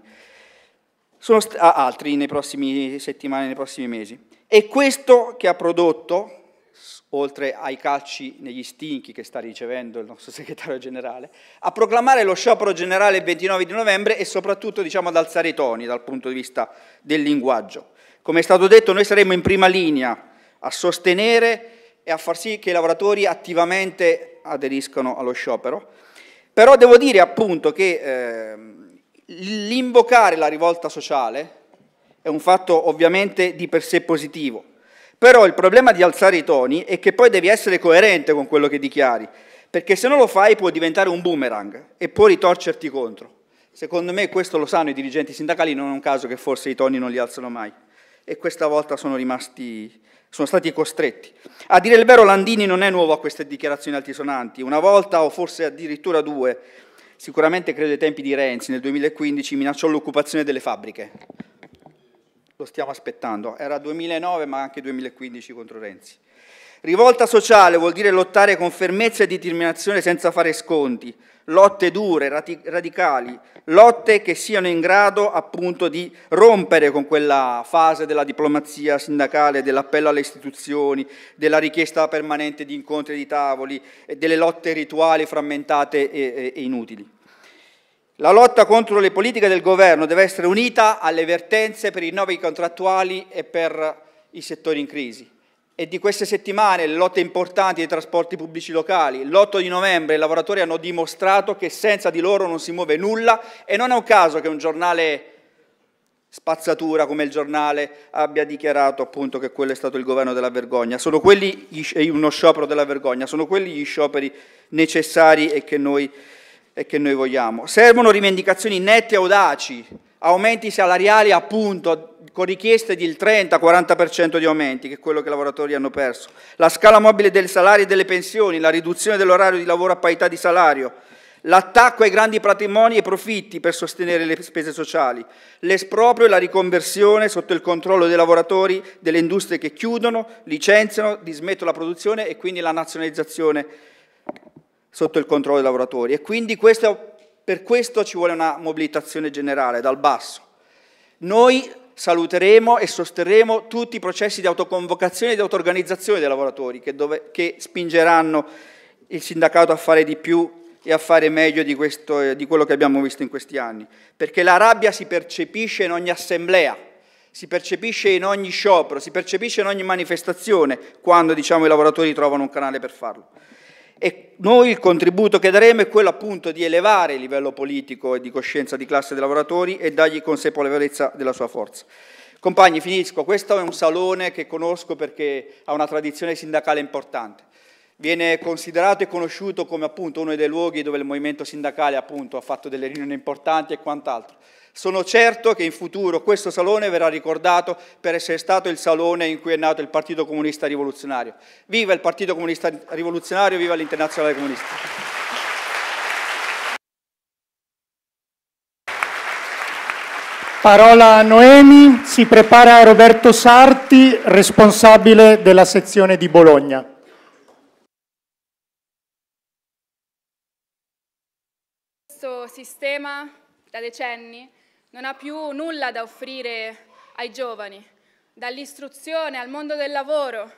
Sono ah, altri nei prossimi settimane, nei prossimi mesi. E questo che ha prodotto, oltre ai calci negli stinchi che sta ricevendo il nostro [laughs] segretario generale, a proclamare lo sciopero generale il 29 di novembre e soprattutto diciamo, ad alzare i toni dal punto di vista del linguaggio. Come è stato detto, noi saremo in prima linea a sostenere e a far sì che i lavoratori attivamente aderiscano allo sciopero. Però devo dire appunto che eh, l'invocare la rivolta sociale è un fatto ovviamente di per sé positivo, però il problema di alzare i toni è che poi devi essere coerente con quello che dichiari, perché se non lo fai può diventare un boomerang e può ritorcerti contro. Secondo me questo lo sanno i dirigenti sindacali, non è un caso che forse i toni non li alzano mai e questa volta sono rimasti sono stati costretti. A dire il vero Landini non è nuovo a queste dichiarazioni altisonanti, una volta o forse addirittura due, sicuramente credo ai tempi di Renzi nel 2015 minacciò l'occupazione delle fabbriche. Lo stiamo aspettando, era 2009 ma anche 2015 contro Renzi. Rivolta sociale vuol dire lottare con fermezza e determinazione senza fare sconti, lotte dure, radicali, lotte che siano in grado appunto di rompere con quella fase della diplomazia sindacale, dell'appello alle istituzioni, della richiesta permanente di incontri di tavoli, eh, delle lotte rituali frammentate e, e inutili. La lotta contro le politiche del governo deve essere unita alle vertenze per i nuovi contrattuali e per i settori in crisi e di queste settimane le lotte importanti dei trasporti pubblici locali. L'8 di novembre i lavoratori hanno dimostrato che senza di loro non si muove nulla e non è un caso che un giornale spazzatura come il giornale abbia dichiarato appunto che quello è stato il governo della vergogna. Sono quelli uno sciopero della vergogna, sono quelli gli scioperi necessari e che noi, e che noi vogliamo. Servono rivendicazioni nette e audaci, aumenti salariali appunto con richieste del 30-40% di aumenti, che è quello che i lavoratori hanno perso, la scala mobile dei salari e delle pensioni, la riduzione dell'orario di lavoro a parità di salario, l'attacco ai grandi patrimoni e profitti per sostenere le spese sociali, l'esproprio e la riconversione sotto il controllo dei lavoratori delle industrie che chiudono, licenziano, dismettono la produzione e quindi la nazionalizzazione sotto il controllo dei lavoratori. E quindi questo, per questo ci vuole una mobilitazione generale dal basso. Noi saluteremo e sosterremo tutti i processi di autoconvocazione e di autoorganizzazione dei lavoratori che, dove, che spingeranno il sindacato a fare di più e a fare meglio di, questo, eh, di, quello che abbiamo visto in questi anni, perché la rabbia si percepisce in ogni assemblea, si percepisce in ogni sciopero, si percepisce in ogni manifestazione quando diciamo, i lavoratori trovano un canale per farlo. E noi il contributo che daremo è quello appunto di elevare il livello politico e di coscienza di classe dei lavoratori e dargli consapevolezza della sua forza. Compagni, finisco. Questo è un salone che conosco perché ha una tradizione sindacale importante. Viene considerato e conosciuto come appunto uno dei luoghi dove il movimento sindacale appunto ha fatto delle riunioni importanti e quant'altro. Sono certo che in futuro questo salone verrà ricordato per essere stato il salone in cui è nato il Partito Comunista Rivoluzionario. Viva il Partito Comunista Rivoluzionario, viva l'Internazionale Comunista! Parola a Noemi, si prepara Roberto Sarti, responsabile della sezione di Bologna. Questo sistema da decenni non ha più nulla da offrire ai giovani, dall'istruzione al mondo del lavoro.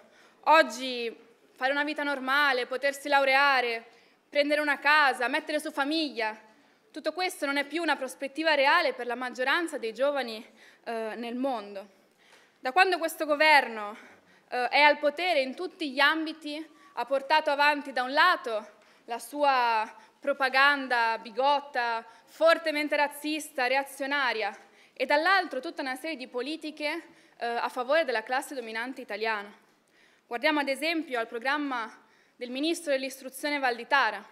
Oggi fare una vita normale, potersi laureare, prendere una casa, mettere su famiglia, tutto questo non è più una prospettiva reale per la maggioranza dei giovani eh, nel mondo. Da quando questo governo eh, è al potere in tutti gli ambiti, ha portato avanti da un lato la sua propaganda bigotta, fortemente razzista, reazionaria, e dall'altro tutta una serie di politiche eh, a favore della classe dominante italiana. Guardiamo ad esempio al programma del ministro dell'istruzione Valditara,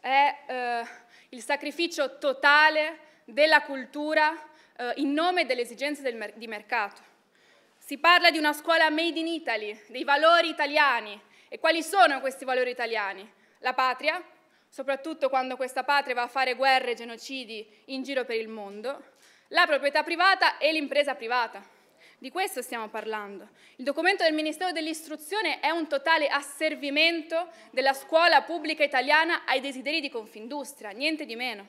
è eh, il sacrificio totale della cultura eh, in nome delle esigenze del mer di mercato. Si parla di una scuola made in Italy, dei valori italiani. E quali sono questi valori italiani? La patria, soprattutto quando questa patria va a fare guerre e genocidi in giro per il mondo, la proprietà privata e l'impresa privata. Di questo stiamo parlando. Il documento del Ministero dell'Istruzione è un totale asservimento della scuola pubblica italiana ai desideri di Confindustria, niente di meno.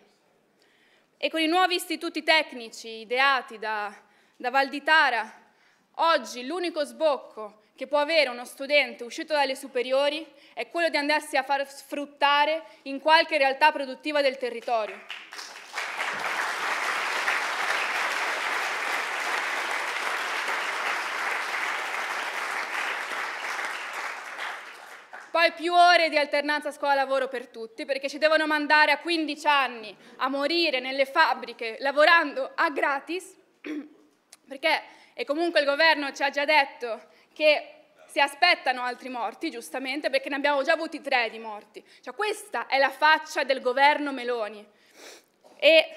E con i nuovi istituti tecnici ideati da, da Valditara, oggi l'unico sbocco che può avere uno studente uscito dalle superiori è quello di andarsi a far sfruttare in qualche realtà produttiva del territorio. Poi più ore di alternanza scuola-lavoro per tutti, perché ci devono mandare a 15 anni a morire nelle fabbriche lavorando a gratis, [clears throat] perché, e comunque il governo ci ha già detto che si aspettano altri morti, giustamente, perché ne abbiamo già avuti tre di morti. Cioè, questa è la faccia del governo Meloni. E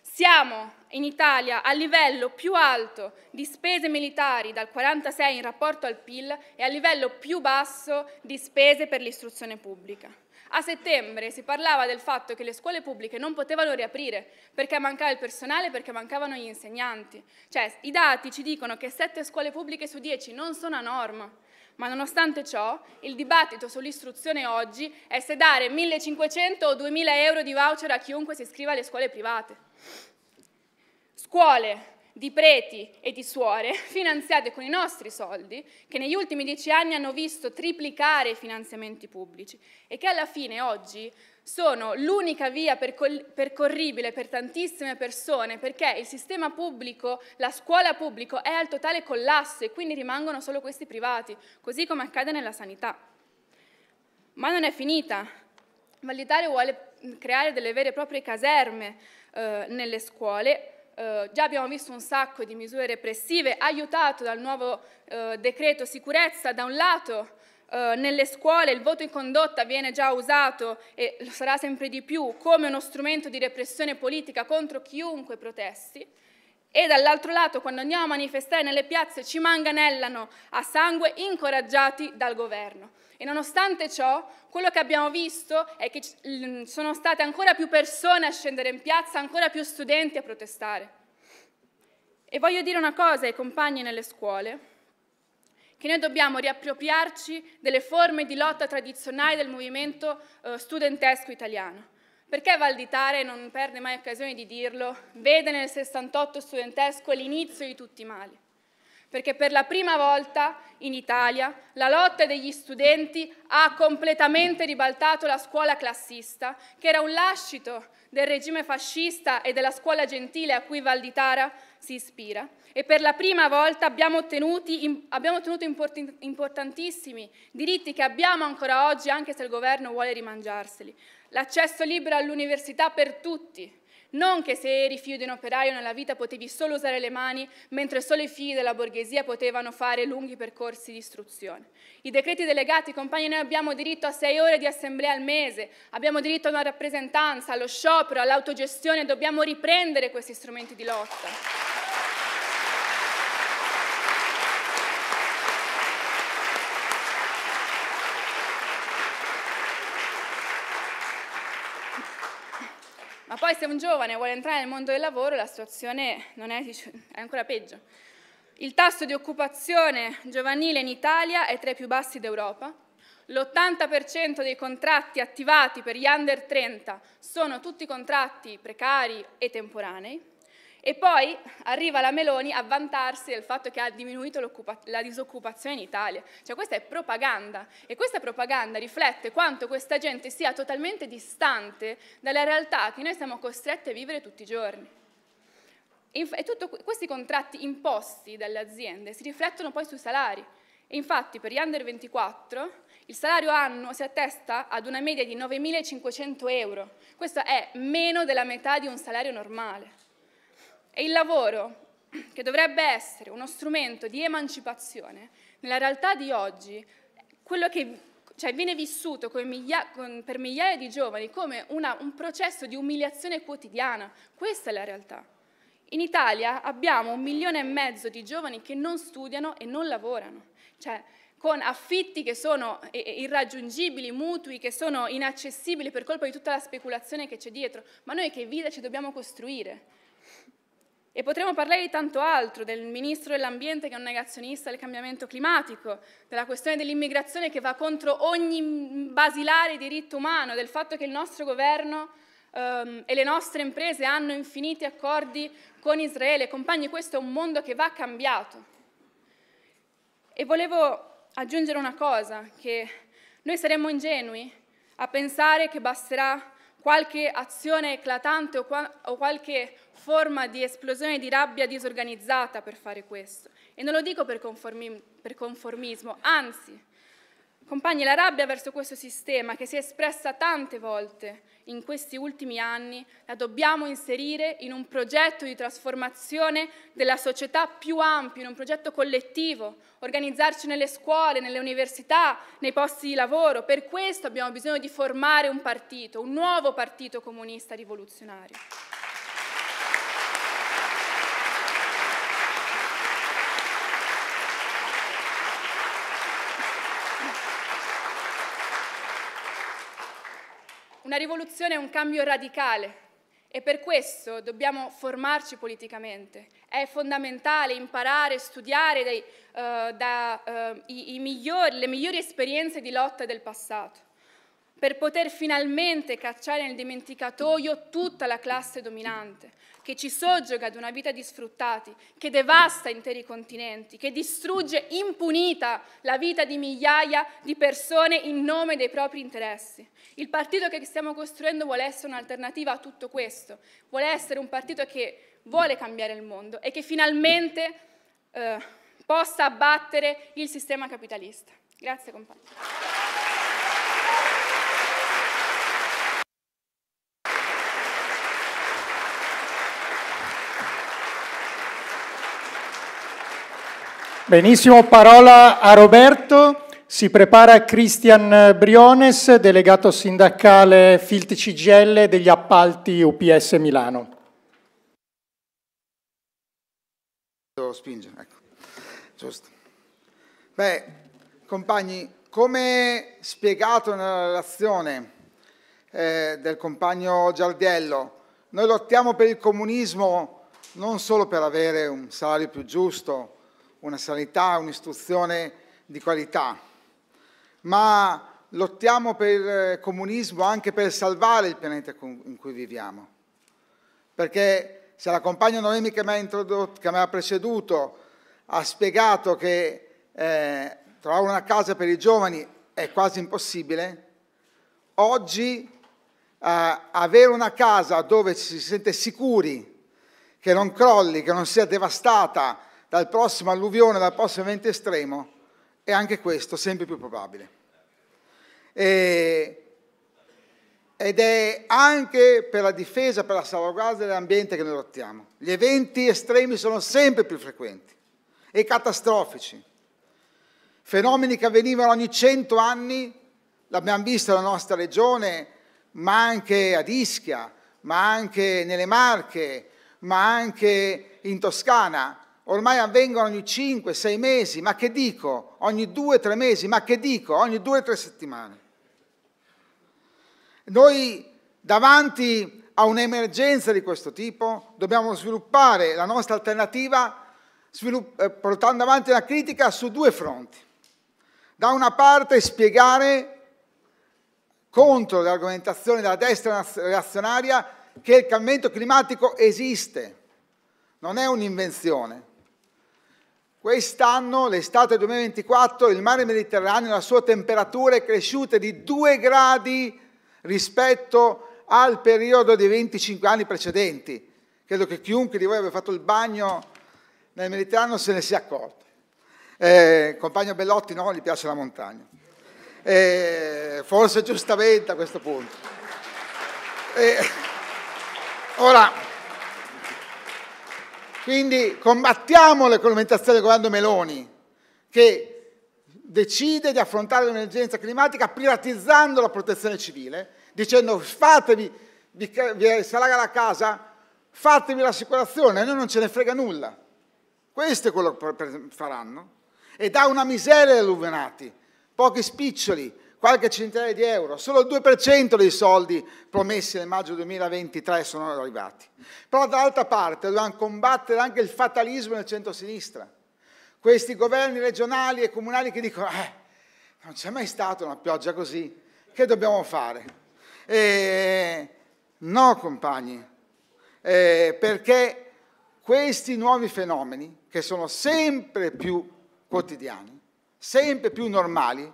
siamo in Italia al livello più alto di spese militari dal 46 in rapporto al PIL e al livello più basso di spese per l'istruzione pubblica. A settembre si parlava del fatto che le scuole pubbliche non potevano riaprire perché mancava il personale, perché mancavano gli insegnanti. Cioè, i dati ci dicono che 7 scuole pubbliche su 10 non sono a norma. Ma nonostante ciò, il dibattito sull'istruzione oggi è se dare 1.500 o 2.000 euro di voucher a chiunque si iscriva alle scuole private. Scuole, di preti e di suore [laughs] finanziate con i nostri soldi, che negli ultimi dieci anni hanno visto triplicare i finanziamenti pubblici e che alla fine oggi sono l'unica via percorribile per tantissime persone perché il sistema pubblico, la scuola pubblico è al totale collasso e quindi rimangono solo questi privati, così come accade nella sanità. Ma non è finita. Vallitalia vuole creare delle vere e proprie caserme eh, nelle scuole eh, già abbiamo visto un sacco di misure repressive, aiutato dal nuovo eh, decreto sicurezza, da un lato eh, nelle scuole il voto in condotta viene già usato e lo sarà sempre di più come uno strumento di repressione politica contro chiunque protesti, e dall'altro lato quando andiamo a manifestare nelle piazze ci manganellano a sangue incoraggiati dal governo. E nonostante ciò, quello che abbiamo visto è che sono state ancora più persone a scendere in piazza, ancora più studenti a protestare. E voglio dire una cosa ai compagni nelle scuole, che noi dobbiamo riappropriarci delle forme di lotta tradizionali del movimento eh, studentesco italiano. Perché Valditare, non perde mai occasione di dirlo, vede nel 68 studentesco l'inizio di tutti i mali perché per la prima volta in Italia la lotta degli studenti ha completamente ribaltato la scuola classista, che era un lascito del regime fascista e della scuola gentile a cui Valditara si ispira. E per la prima volta abbiamo ottenuto, abbiamo ottenuto importantissimi diritti che abbiamo ancora oggi, anche se il governo vuole rimangiarseli. L'accesso libero all'università per tutti, non che se eri figlio di un operaio nella vita potevi solo usare le mani, mentre solo i figli della borghesia potevano fare lunghi percorsi di istruzione. I decreti delegati, compagni, noi abbiamo diritto a sei ore di assemblea al mese, abbiamo diritto a una rappresentanza, allo sciopero, all'autogestione, dobbiamo riprendere questi strumenti di lotta. poi se un giovane vuole entrare nel mondo del lavoro la situazione è, è ancora peggio. Il tasso di occupazione giovanile in Italia è tra i più bassi d'Europa. L'80% dei contratti attivati per gli under 30 sono tutti contratti precari e temporanei. E poi arriva la Meloni a vantarsi del fatto che ha diminuito la disoccupazione in Italia. Cioè questa è propaganda e questa propaganda riflette quanto questa gente sia totalmente distante dalla realtà che noi siamo costretti a vivere tutti i giorni. E tutti questi contratti imposti dalle aziende si riflettono poi sui salari. E infatti per gli under 24 il salario annuo si attesta ad una media di 9.500 euro. Questo è meno della metà di un salario normale. E il lavoro, che dovrebbe essere uno strumento di emancipazione, nella realtà di oggi, quello che cioè, viene vissuto con miglia, con, per migliaia di giovani come una, un processo di umiliazione quotidiana. Questa è la realtà. In Italia abbiamo un milione e mezzo di giovani che non studiano e non lavorano, cioè con affitti che sono irraggiungibili, mutui che sono inaccessibili per colpa di tutta la speculazione che c'è dietro. Ma noi che vita ci dobbiamo costruire? E potremmo parlare di tanto altro, del ministro dell'ambiente che è un negazionista del cambiamento climatico, della questione dell'immigrazione che va contro ogni basilare diritto umano, del fatto che il nostro governo ehm, e le nostre imprese hanno infiniti accordi con Israele. Compagni, questo è un mondo che va cambiato. E volevo aggiungere una cosa, che noi saremmo ingenui a pensare che basterà qualche azione eclatante o, qua, o qualche forma di esplosione di rabbia disorganizzata per fare questo. E non lo dico per, conformi per conformismo, anzi, compagni, la rabbia verso questo sistema che si è espressa tante volte in questi ultimi anni, la dobbiamo inserire in un progetto di trasformazione della società più ampio, in un progetto collettivo, organizzarci nelle scuole, nelle università, nei posti di lavoro. Per questo abbiamo bisogno di formare un partito, un nuovo partito comunista rivoluzionario. Una rivoluzione è un cambio radicale e per questo dobbiamo formarci politicamente. È fondamentale imparare, studiare dei, uh, eh, da, uh, i, i migliori, le migliori esperienze di lotta del passato per poter finalmente cacciare nel dimenticatoio tutta la classe dominante, che ci soggioga ad una vita di sfruttati, che devasta interi continenti, che distrugge impunita la vita di migliaia di persone in nome dei propri interessi. Il partito che stiamo costruendo vuole essere un'alternativa a tutto questo, vuole essere un partito che vuole cambiare il mondo e che finalmente eh, possa abbattere il sistema capitalista. Grazie compagni. Benissimo, parola a Roberto. Si prepara Cristian Briones, delegato sindacale Filt CGL degli appalti UPS Milano. spingere, ecco. Giusto. Beh, compagni, come spiegato nella relazione eh, del compagno Giardiello, noi lottiamo per il comunismo non solo per avere un salario più giusto, una sanità, un'istruzione di qualità, ma lottiamo per il eh, comunismo anche per salvare il pianeta in cui viviamo. Perché se la compagna Noemi che mi ha, introdotto, che mi ha preceduto ha spiegato che eh, trovare una casa per i giovani è quasi impossibile, oggi eh, avere una casa dove ci si sente sicuri, che non crolli, che non sia devastata, dal prossimo alluvione, dal prossimo evento estremo, è anche questo sempre più probabile. E, ed è anche per la difesa, per la salvaguardia dell'ambiente che noi lottiamo. Gli eventi estremi sono sempre più frequenti e catastrofici. Fenomeni che avvenivano ogni cento anni, l'abbiamo visto nella nostra regione, ma anche ad Ischia, ma anche nelle Marche, ma anche in Toscana, ormai avvengono ogni 5-6 mesi, ma che dico? Ogni 2-3 mesi, ma che dico? Ogni 2-3 settimane. Noi davanti a un'emergenza di questo tipo dobbiamo sviluppare la nostra alternativa eh, portando avanti una critica su due fronti. Da una parte spiegare contro le argomentazioni della destra reazionaria che il cambiamento climatico esiste, non è un'invenzione. Quest'anno, l'estate 2024, il mare Mediterraneo, la sua temperatura è cresciuta di 2 gradi rispetto al periodo dei 25 anni precedenti. Credo che chiunque di voi abbia fatto il bagno nel Mediterraneo se ne sia accorto. Eh, compagno Bellotti no, gli piace la montagna. Eh, forse giustamente a questo punto. Eh, ora, quindi combattiamo l'economizzazione del governo Meloni, che decide di affrontare l'emergenza climatica privatizzando la protezione civile, dicendo fatevi, vi, vi salaga la casa, fatevi l'assicurazione, a noi non ce ne frega nulla. Questo è quello che faranno. E dà una miseria agli alluvionati, pochi spiccioli, qualche centinaia di euro, solo il 2% dei soldi promessi nel maggio 2023 sono arrivati. Però dall'altra parte dobbiamo combattere anche il fatalismo del centro-sinistra. Questi governi regionali e comunali che dicono eh, non c'è mai stata una pioggia così, che dobbiamo fare? E... No, compagni, eh, perché questi nuovi fenomeni, che sono sempre più quotidiani, sempre più normali,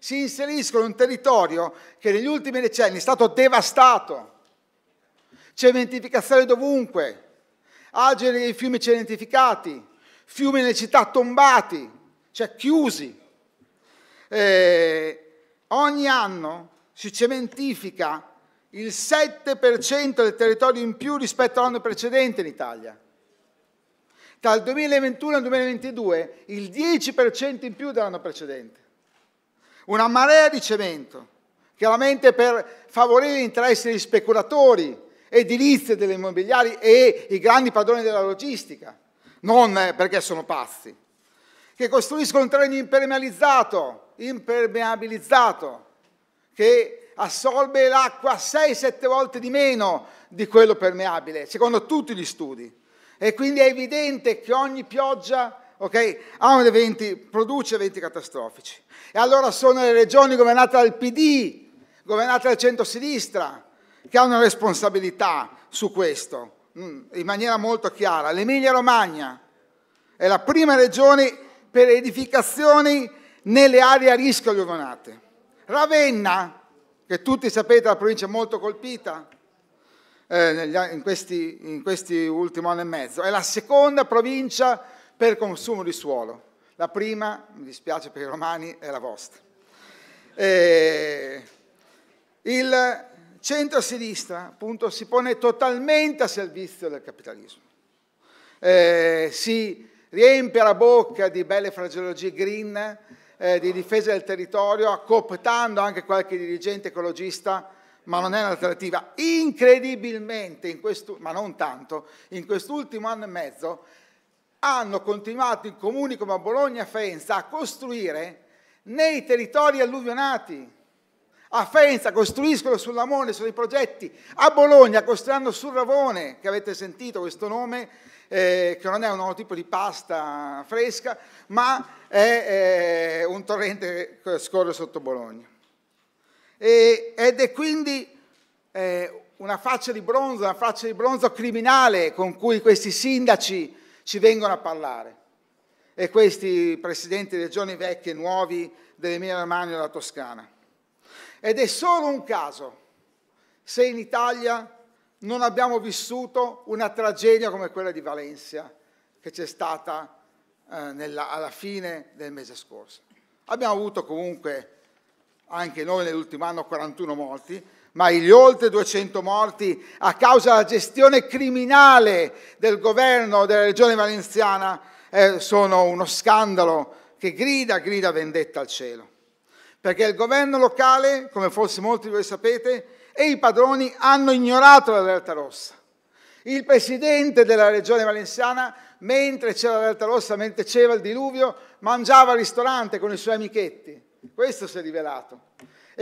si inseriscono in un territorio che negli ultimi decenni è stato devastato. Cementificazione dovunque, algeri dei fiumi cementificati, fiumi nelle città tombati, cioè chiusi. Eh, ogni anno si cementifica il 7% del territorio in più rispetto all'anno precedente in Italia. Dal 2021 al 2022 il 10% in più dell'anno precedente una marea di cemento, chiaramente per favorire gli interessi degli speculatori, edilizie delle immobiliari e i grandi padroni della logistica, non perché sono pazzi, che costruiscono un terreno impermeabilizzato, impermeabilizzato, che assorbe l'acqua 6-7 volte di meno di quello permeabile, secondo tutti gli studi. E quindi è evidente che ogni pioggia ok? Ha un eventi, produce eventi catastrofici. E allora sono le regioni governate dal PD, governate dal centro-sinistra, che hanno responsabilità su questo, mm, in maniera molto chiara. L'Emilia-Romagna è la prima regione per edificazioni nelle aree a rischio alluvionate. Ravenna, che tutti sapete è la provincia molto colpita, eh, in, questi, in questi ultimi anni e mezzo, è la seconda provincia per consumo di suolo. La prima, mi dispiace per i romani, è la vostra. Eh, il centro-sinistra appunto, si pone totalmente a servizio del capitalismo. Eh, si riempie la bocca di belle fraseologie green, eh, di difesa del territorio, cooptando anche qualche dirigente ecologista, ma non è un'alternativa. Incredibilmente, in questo, ma non tanto, in quest'ultimo anno e mezzo hanno continuato in comuni come Bologna e Faenza a costruire nei territori alluvionati. A Faenza costruiscono sul Lamone, sui progetti, a Bologna costruiranno sul Ravone, che avete sentito questo nome, eh, che non è un nuovo tipo di pasta fresca, ma è eh, un torrente che scorre sotto Bologna. E, ed è quindi eh, una faccia di bronzo, una faccia di bronzo criminale con cui questi sindaci ci vengono a parlare. E questi presidenti di regioni vecchie e nuovi dell'Emilia Romagna e della Toscana. Ed è solo un caso se in Italia non abbiamo vissuto una tragedia come quella di Valencia che c'è stata eh, nella, alla fine del mese scorso. Abbiamo avuto comunque anche noi nell'ultimo anno 41 morti, ma gli oltre 200 morti a causa della gestione criminale del governo della regione valenziana eh, sono uno scandalo che grida, grida vendetta al cielo. Perché il governo locale, come forse molti di voi sapete, e i padroni hanno ignorato la Delta Rossa. Il presidente della regione valenziana, mentre c'era la Delta Rossa, mentre c'era il diluvio, mangiava al ristorante con i suoi amichetti. Questo si è rivelato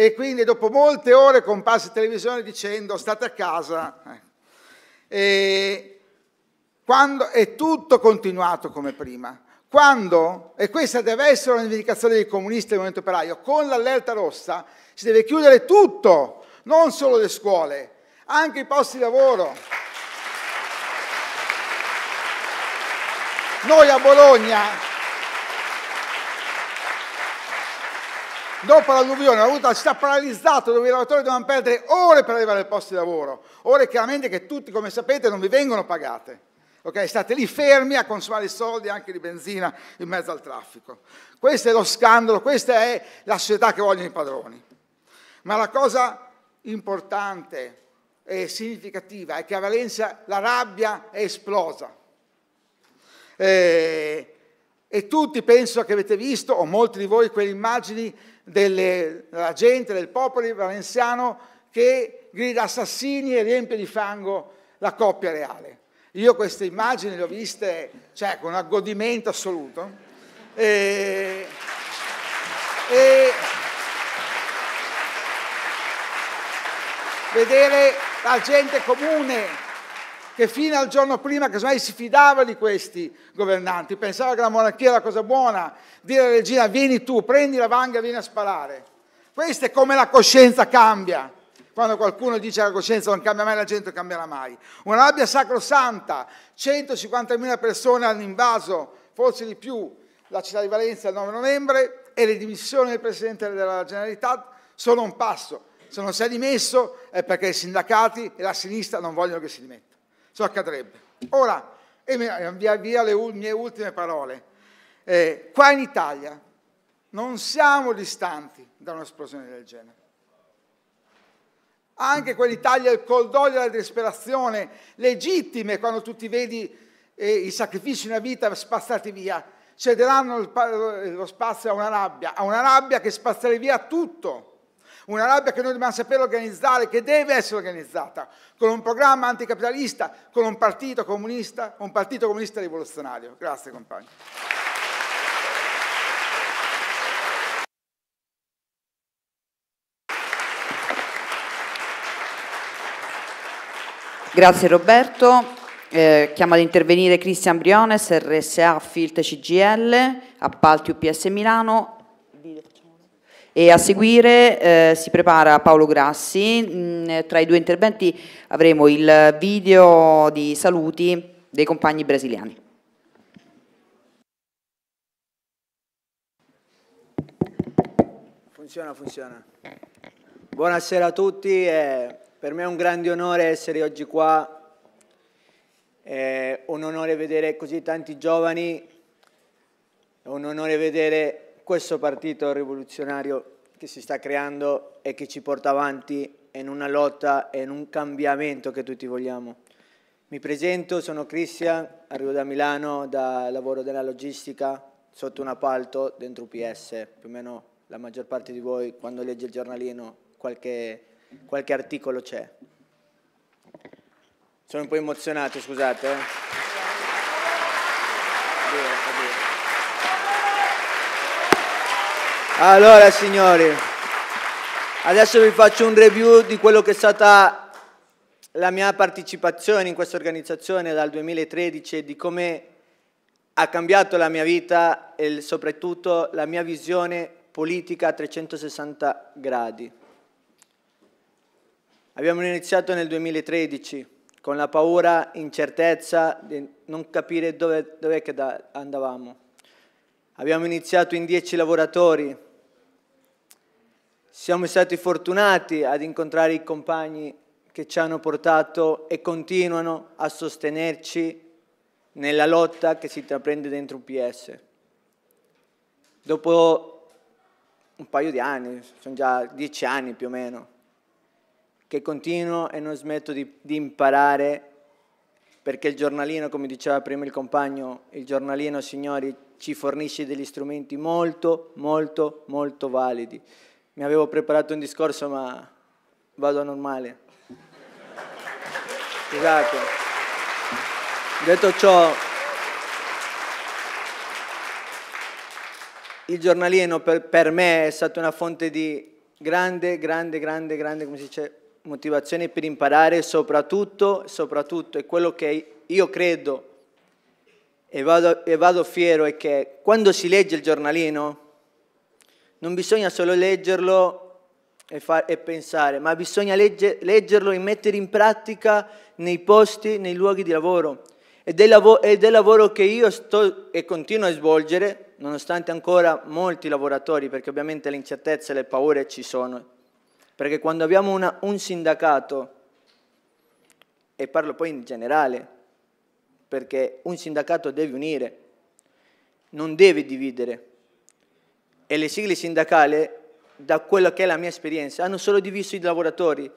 e quindi dopo molte ore comparsa in televisione dicendo state a casa. Eh. E, quando, è tutto continuato come prima. Quando, e questa deve essere una rivendicazione dei comunisti del Movimento Operaio, con l'allerta rossa si deve chiudere tutto, non solo le scuole, anche i posti di lavoro. Noi a Bologna dopo l'alluvione, la ruta città paralizzata dove i lavoratori dovevano perdere ore per arrivare ai posti di lavoro, ore chiaramente che tutti, come sapete, non vi vengono pagate. Ok, State lì fermi a consumare i soldi anche di benzina in mezzo al traffico. Questo è lo scandalo, questa è la società che vogliono i padroni. Ma la cosa importante e significativa è che a Valencia la rabbia è esplosa. E, eh, e tutti penso che avete visto, o molti di voi, quelle immagini delle, della gente, del popolo valenziano che grida assassini e riempie di fango la coppia reale. Io queste immagini le ho viste cioè, con aggodimento assoluto. E, e vedere la gente comune che fino al giorno prima casomai si fidava di questi governanti, pensava che la monarchia era cosa buona, dire alla regina vieni tu, prendi la vanga e vieni a sparare. Questo è come la coscienza cambia. Quando qualcuno dice che la coscienza non cambia mai, la gente non cambierà mai. Una rabbia sacrosanta, 150.000 persone hanno invaso, forse di più, la città di Valencia il 9 novembre e le dimissioni del Presidente della Generalitat sono un passo. Se non si è dimesso è perché i sindacati e la sinistra non vogliono che si dimetta ciò accadrebbe. Ora, e eh, via via le mie ultime parole. Eh, qua in Italia non siamo distanti da un'esplosione del genere. Anche quell'Italia il cordoglio e la disperazione, legittime quando tu ti vedi eh, i sacrifici di una vita spazzati via, cederanno lo spazio a una rabbia, a una rabbia che spazzerà via tutto una rabbia che noi dobbiamo sapere organizzare, che deve essere organizzata, con un programma anticapitalista, con un partito comunista, un partito comunista rivoluzionario. Grazie compagni. Grazie Roberto. Eh, chiama ad intervenire Cristian Briones, RSA Filt CGL, appalti UPS Milano, e a seguire eh, si prepara Paolo Grassi, mh, mm, tra i due interventi avremo il video di saluti dei compagni brasiliani. Funziona, funziona. Buonasera a tutti, eh, per me è un grande onore essere oggi qua, è un onore vedere così tanti giovani, è un onore vedere questo partito rivoluzionario che si sta creando e che ci porta avanti in una lotta e in un cambiamento che tutti vogliamo. Mi presento, sono Cristian, arrivo da Milano, da lavoro della logistica, sotto un appalto dentro UPS, più o meno la maggior parte di voi quando legge il giornalino qualche, qualche articolo c'è. Sono un po' emozionato, scusate. Eh. Allora signori, adesso vi faccio un review di quello che è stata la mia partecipazione in questa organizzazione dal 2013 e di come ha cambiato la mia vita e soprattutto la mia visione politica a 360 gradi. Abbiamo iniziato nel 2013 con la paura, incertezza di non capire dove, dove andavamo. Abbiamo iniziato in 10 lavoratori, siamo stati fortunati ad incontrare i compagni che ci hanno portato e continuano a sostenerci nella lotta che si intraprende dentro UPS. Dopo un paio di anni, sono già dieci anni più o meno, che continuo e non smetto di, di imparare perché il giornalino, come diceva prima il compagno, il giornalino, signori, ci fornisce degli strumenti molto, molto, molto validi mi avevo preparato un discorso ma vado normale. Scusate. Esatto. Detto ciò, il giornalino per, per, me è stata una fonte di grande, grande, grande, grande, come si dice, motivazione per imparare, soprattutto, soprattutto, è quello che io credo e vado, e vado fiero, è che quando si legge il giornalino, non bisogna solo leggerlo e, far, e pensare, ma bisogna legge, leggerlo e mettere in pratica nei posti, nei luoghi di lavoro. Ed è, il ed lavoro che io sto e continuo a svolgere, nonostante ancora molti lavoratori, perché ovviamente le incertezze e le paure ci sono. Perché quando abbiamo una, un sindacato, e parlo poi in generale, perché un sindacato deve unire, non deve dividere e le sigle sindacali, da quella che è la mia esperienza, hanno solo diviso i lavoratori,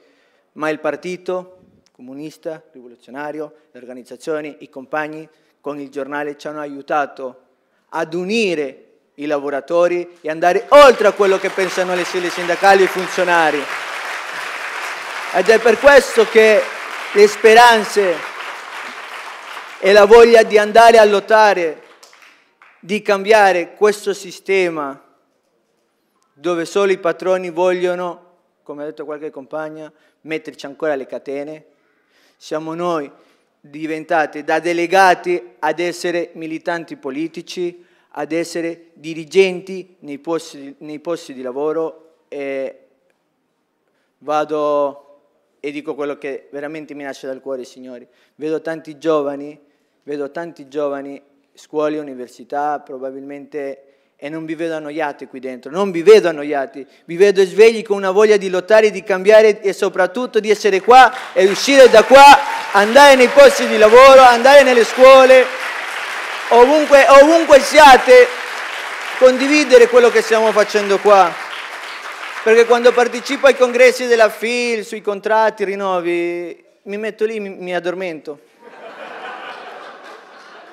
ma il partito comunista, rivoluzionario, le organizzazioni, i compagni con il giornale ci hanno aiutato ad unire i lavoratori e andare oltre a quello che pensano le sigle sindacali e i funzionari. Ed è per questo che le speranze e la voglia di andare a lottare, di cambiare questo sistema dove solo i patroni vogliono, come ha detto qualche compagna, metterci ancora le catene. Siamo noi diventati da delegati ad essere militanti politici, ad essere dirigenti nei posti, nei posti di lavoro e vado e dico quello che veramente mi nasce dal cuore, signori. Vedo tanti giovani, vedo tanti giovani, scuole, università, probabilmente e non vi vedo annoiati qui dentro, non vi vedo annoiati, vi vedo svegli con una voglia di lottare, di cambiare e soprattutto di essere qua e uscire da qua, andare nei posti di lavoro, andare nelle scuole, ovunque, ovunque siate, condividere quello che stiamo facendo qua. Perché quando partecipo ai congressi della FIL, sui contratti, rinnovi, mi metto lì, mi, mi addormento.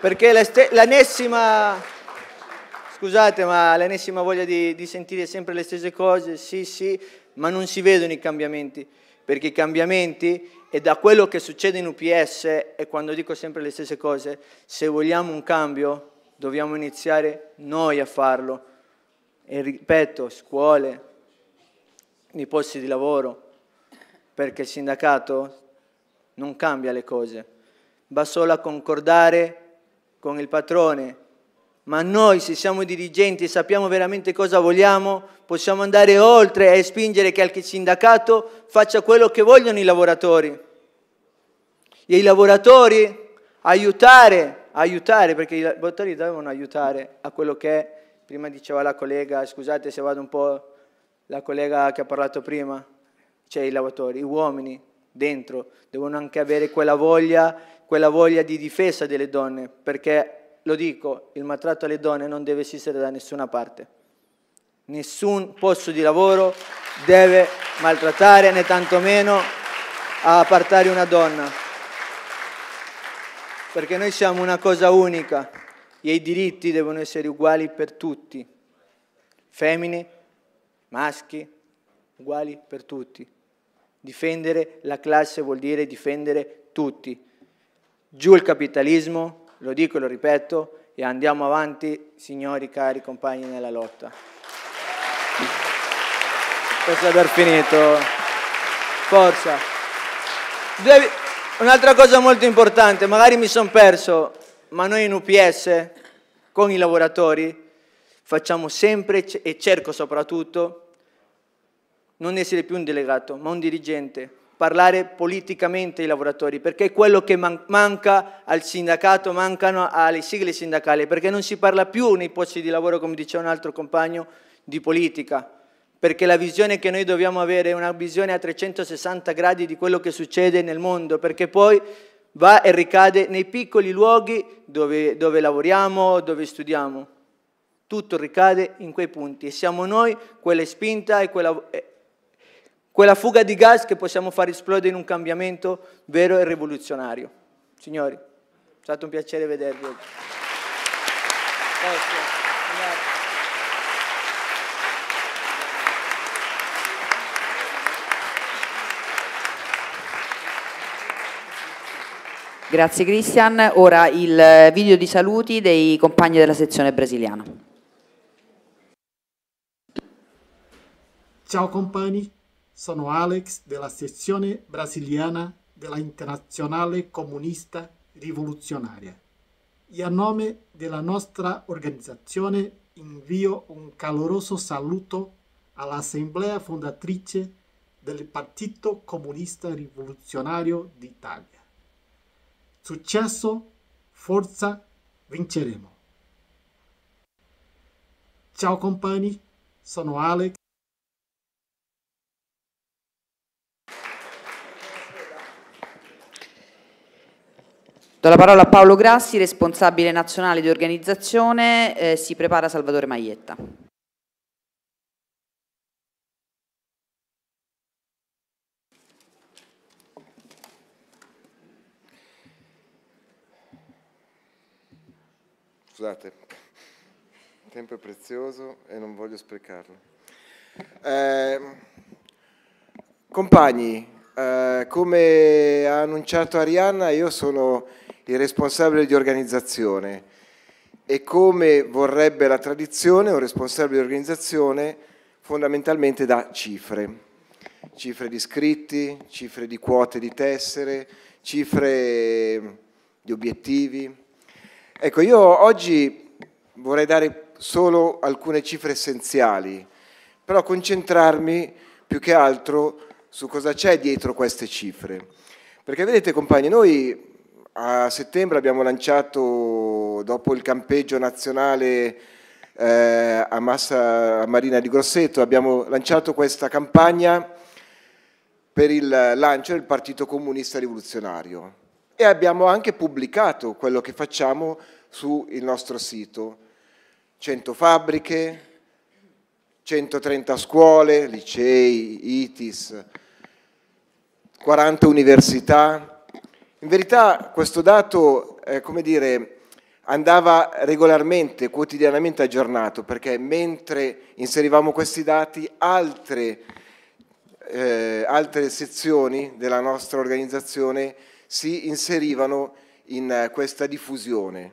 Perché l'ennesima Scusate, ma l'ennesima voglia di, di, sentire sempre le stesse cose, sì, sì, ma non si vedono i cambiamenti, perché i cambiamenti e da quello che succede in UPS, e quando dico sempre le stesse cose, se vogliamo un cambio dobbiamo iniziare noi a farlo. E ripeto, scuole, i posti di lavoro, perché il sindacato non cambia le cose, va solo a concordare con il patrone ma noi, se siamo dirigenti e sappiamo veramente cosa vogliamo, possiamo andare oltre e spingere che anche il sindacato faccia quello che vogliono i lavoratori. E i lavoratori aiutare, aiutare, perché i lavoratori devono aiutare a quello che è. Prima diceva la collega, scusate se vado un po', la collega che ha parlato prima, cioè i lavoratori, gli uomini dentro devono anche avere quella voglia, quella voglia di difesa delle donne, perché lo dico, il maltratto alle donne non deve esistere da nessuna parte. Nessun posto di lavoro deve maltrattare né tantomeno appartare una donna. Perché noi siamo una cosa unica e i diritti devono essere uguali per tutti. Femmine, maschi, uguali per tutti. Difendere la classe vuol dire difendere tutti. Giù il capitalismo, lo dico e lo ripeto, e andiamo avanti, signori, cari compagni nella lotta. Questo è aver finito. Forza. Devi... Un'altra cosa molto importante, magari mi sono perso, ma noi in UPS, con i lavoratori, facciamo sempre e cerco soprattutto non essere più un delegato, ma un dirigente, parlare politicamente ai lavoratori, perché è quello che man manca al sindacato, mancano alle sigle sindacali, perché non si parla più nei posti di lavoro, come diceva un altro compagno, di politica, perché la visione che noi dobbiamo avere è una visione a 360 gradi di quello che succede nel mondo, perché poi va e ricade nei piccoli luoghi dove, dove lavoriamo, dove studiamo. Tutto ricade in quei punti e siamo noi quella spinta e quella quella fuga di gas che possiamo far esplodere in un cambiamento vero e rivoluzionario. Signori, è stato un piacere vedervi oggi. Grazie. Grazie Cristian. Ora il video di saluti dei compagni della sezione brasiliana. Ciao compagni, sono Alex della sezione brasiliana della Internazionale Comunista Rivoluzionaria e a nome della nostra organizzazione invio un caloroso saluto all'Assemblea fondatrice del Partito Comunista Rivoluzionario d'Italia. Successo, forza, vinceremo. Ciao compagni, sono Alex Do la parola a Paolo Grassi, responsabile nazionale di organizzazione, eh, si prepara Salvatore Maglietta. Scusate, il tempo è prezioso e non voglio sprecarlo. Eh, compagni, eh, come ha annunciato Arianna, io sono il responsabile di organizzazione e come vorrebbe la tradizione un responsabile di organizzazione fondamentalmente da cifre, cifre di iscritti, cifre di quote di tessere, cifre di obiettivi. Ecco, io oggi vorrei dare solo alcune cifre essenziali, però concentrarmi più che altro su cosa c'è dietro queste cifre. Perché vedete compagni, noi a settembre abbiamo lanciato, dopo il campeggio nazionale eh, a, Massa, a Marina di Grosseto, abbiamo lanciato questa campagna per il lancio del Partito Comunista Rivoluzionario e abbiamo anche pubblicato quello che facciamo sul nostro sito. 100 fabbriche, 130 scuole, licei, ITIS, 40 università, in verità questo dato, eh, come dire, andava regolarmente, quotidianamente aggiornato, perché mentre inserivamo questi dati, altre, eh, altre sezioni della nostra organizzazione si inserivano in eh, questa diffusione.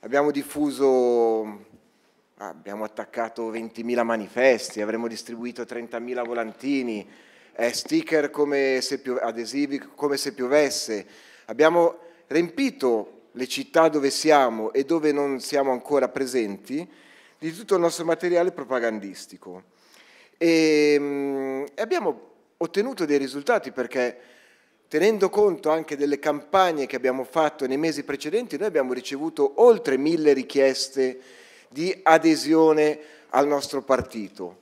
Abbiamo diffuso, ah, abbiamo attaccato 20.000 manifesti, avremmo distribuito 30.000 volantini, eh, sticker come se piove, adesivi come se piovesse, Abbiamo riempito le città dove siamo e dove non siamo ancora presenti di tutto il nostro materiale propagandistico. Ehm, e, abbiamo ottenuto dei risultati perché tenendo conto anche delle campagne che abbiamo fatto nei mesi precedenti, noi abbiamo ricevuto oltre mille richieste di adesione al nostro partito.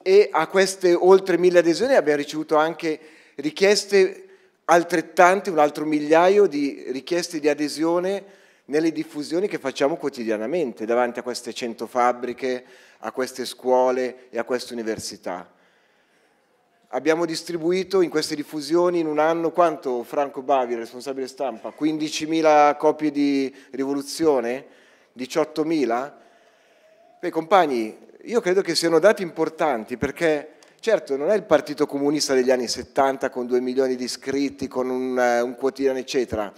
E a queste oltre mille adesioni abbiamo ricevuto anche richieste altrettanti, un altro migliaio di richieste di adesione nelle diffusioni che facciamo quotidianamente davanti a queste 100 fabbriche, a queste scuole e a queste università. Abbiamo distribuito in queste diffusioni in un anno quanto Franco Bavi, responsabile stampa? 15.000 copie di rivoluzione? 18.000? Beh compagni, io credo che siano dati importanti perché Certo, non è il Partito Comunista degli anni 70 con 2 milioni di iscritti, con un, eh, un quotidiano, eccetera,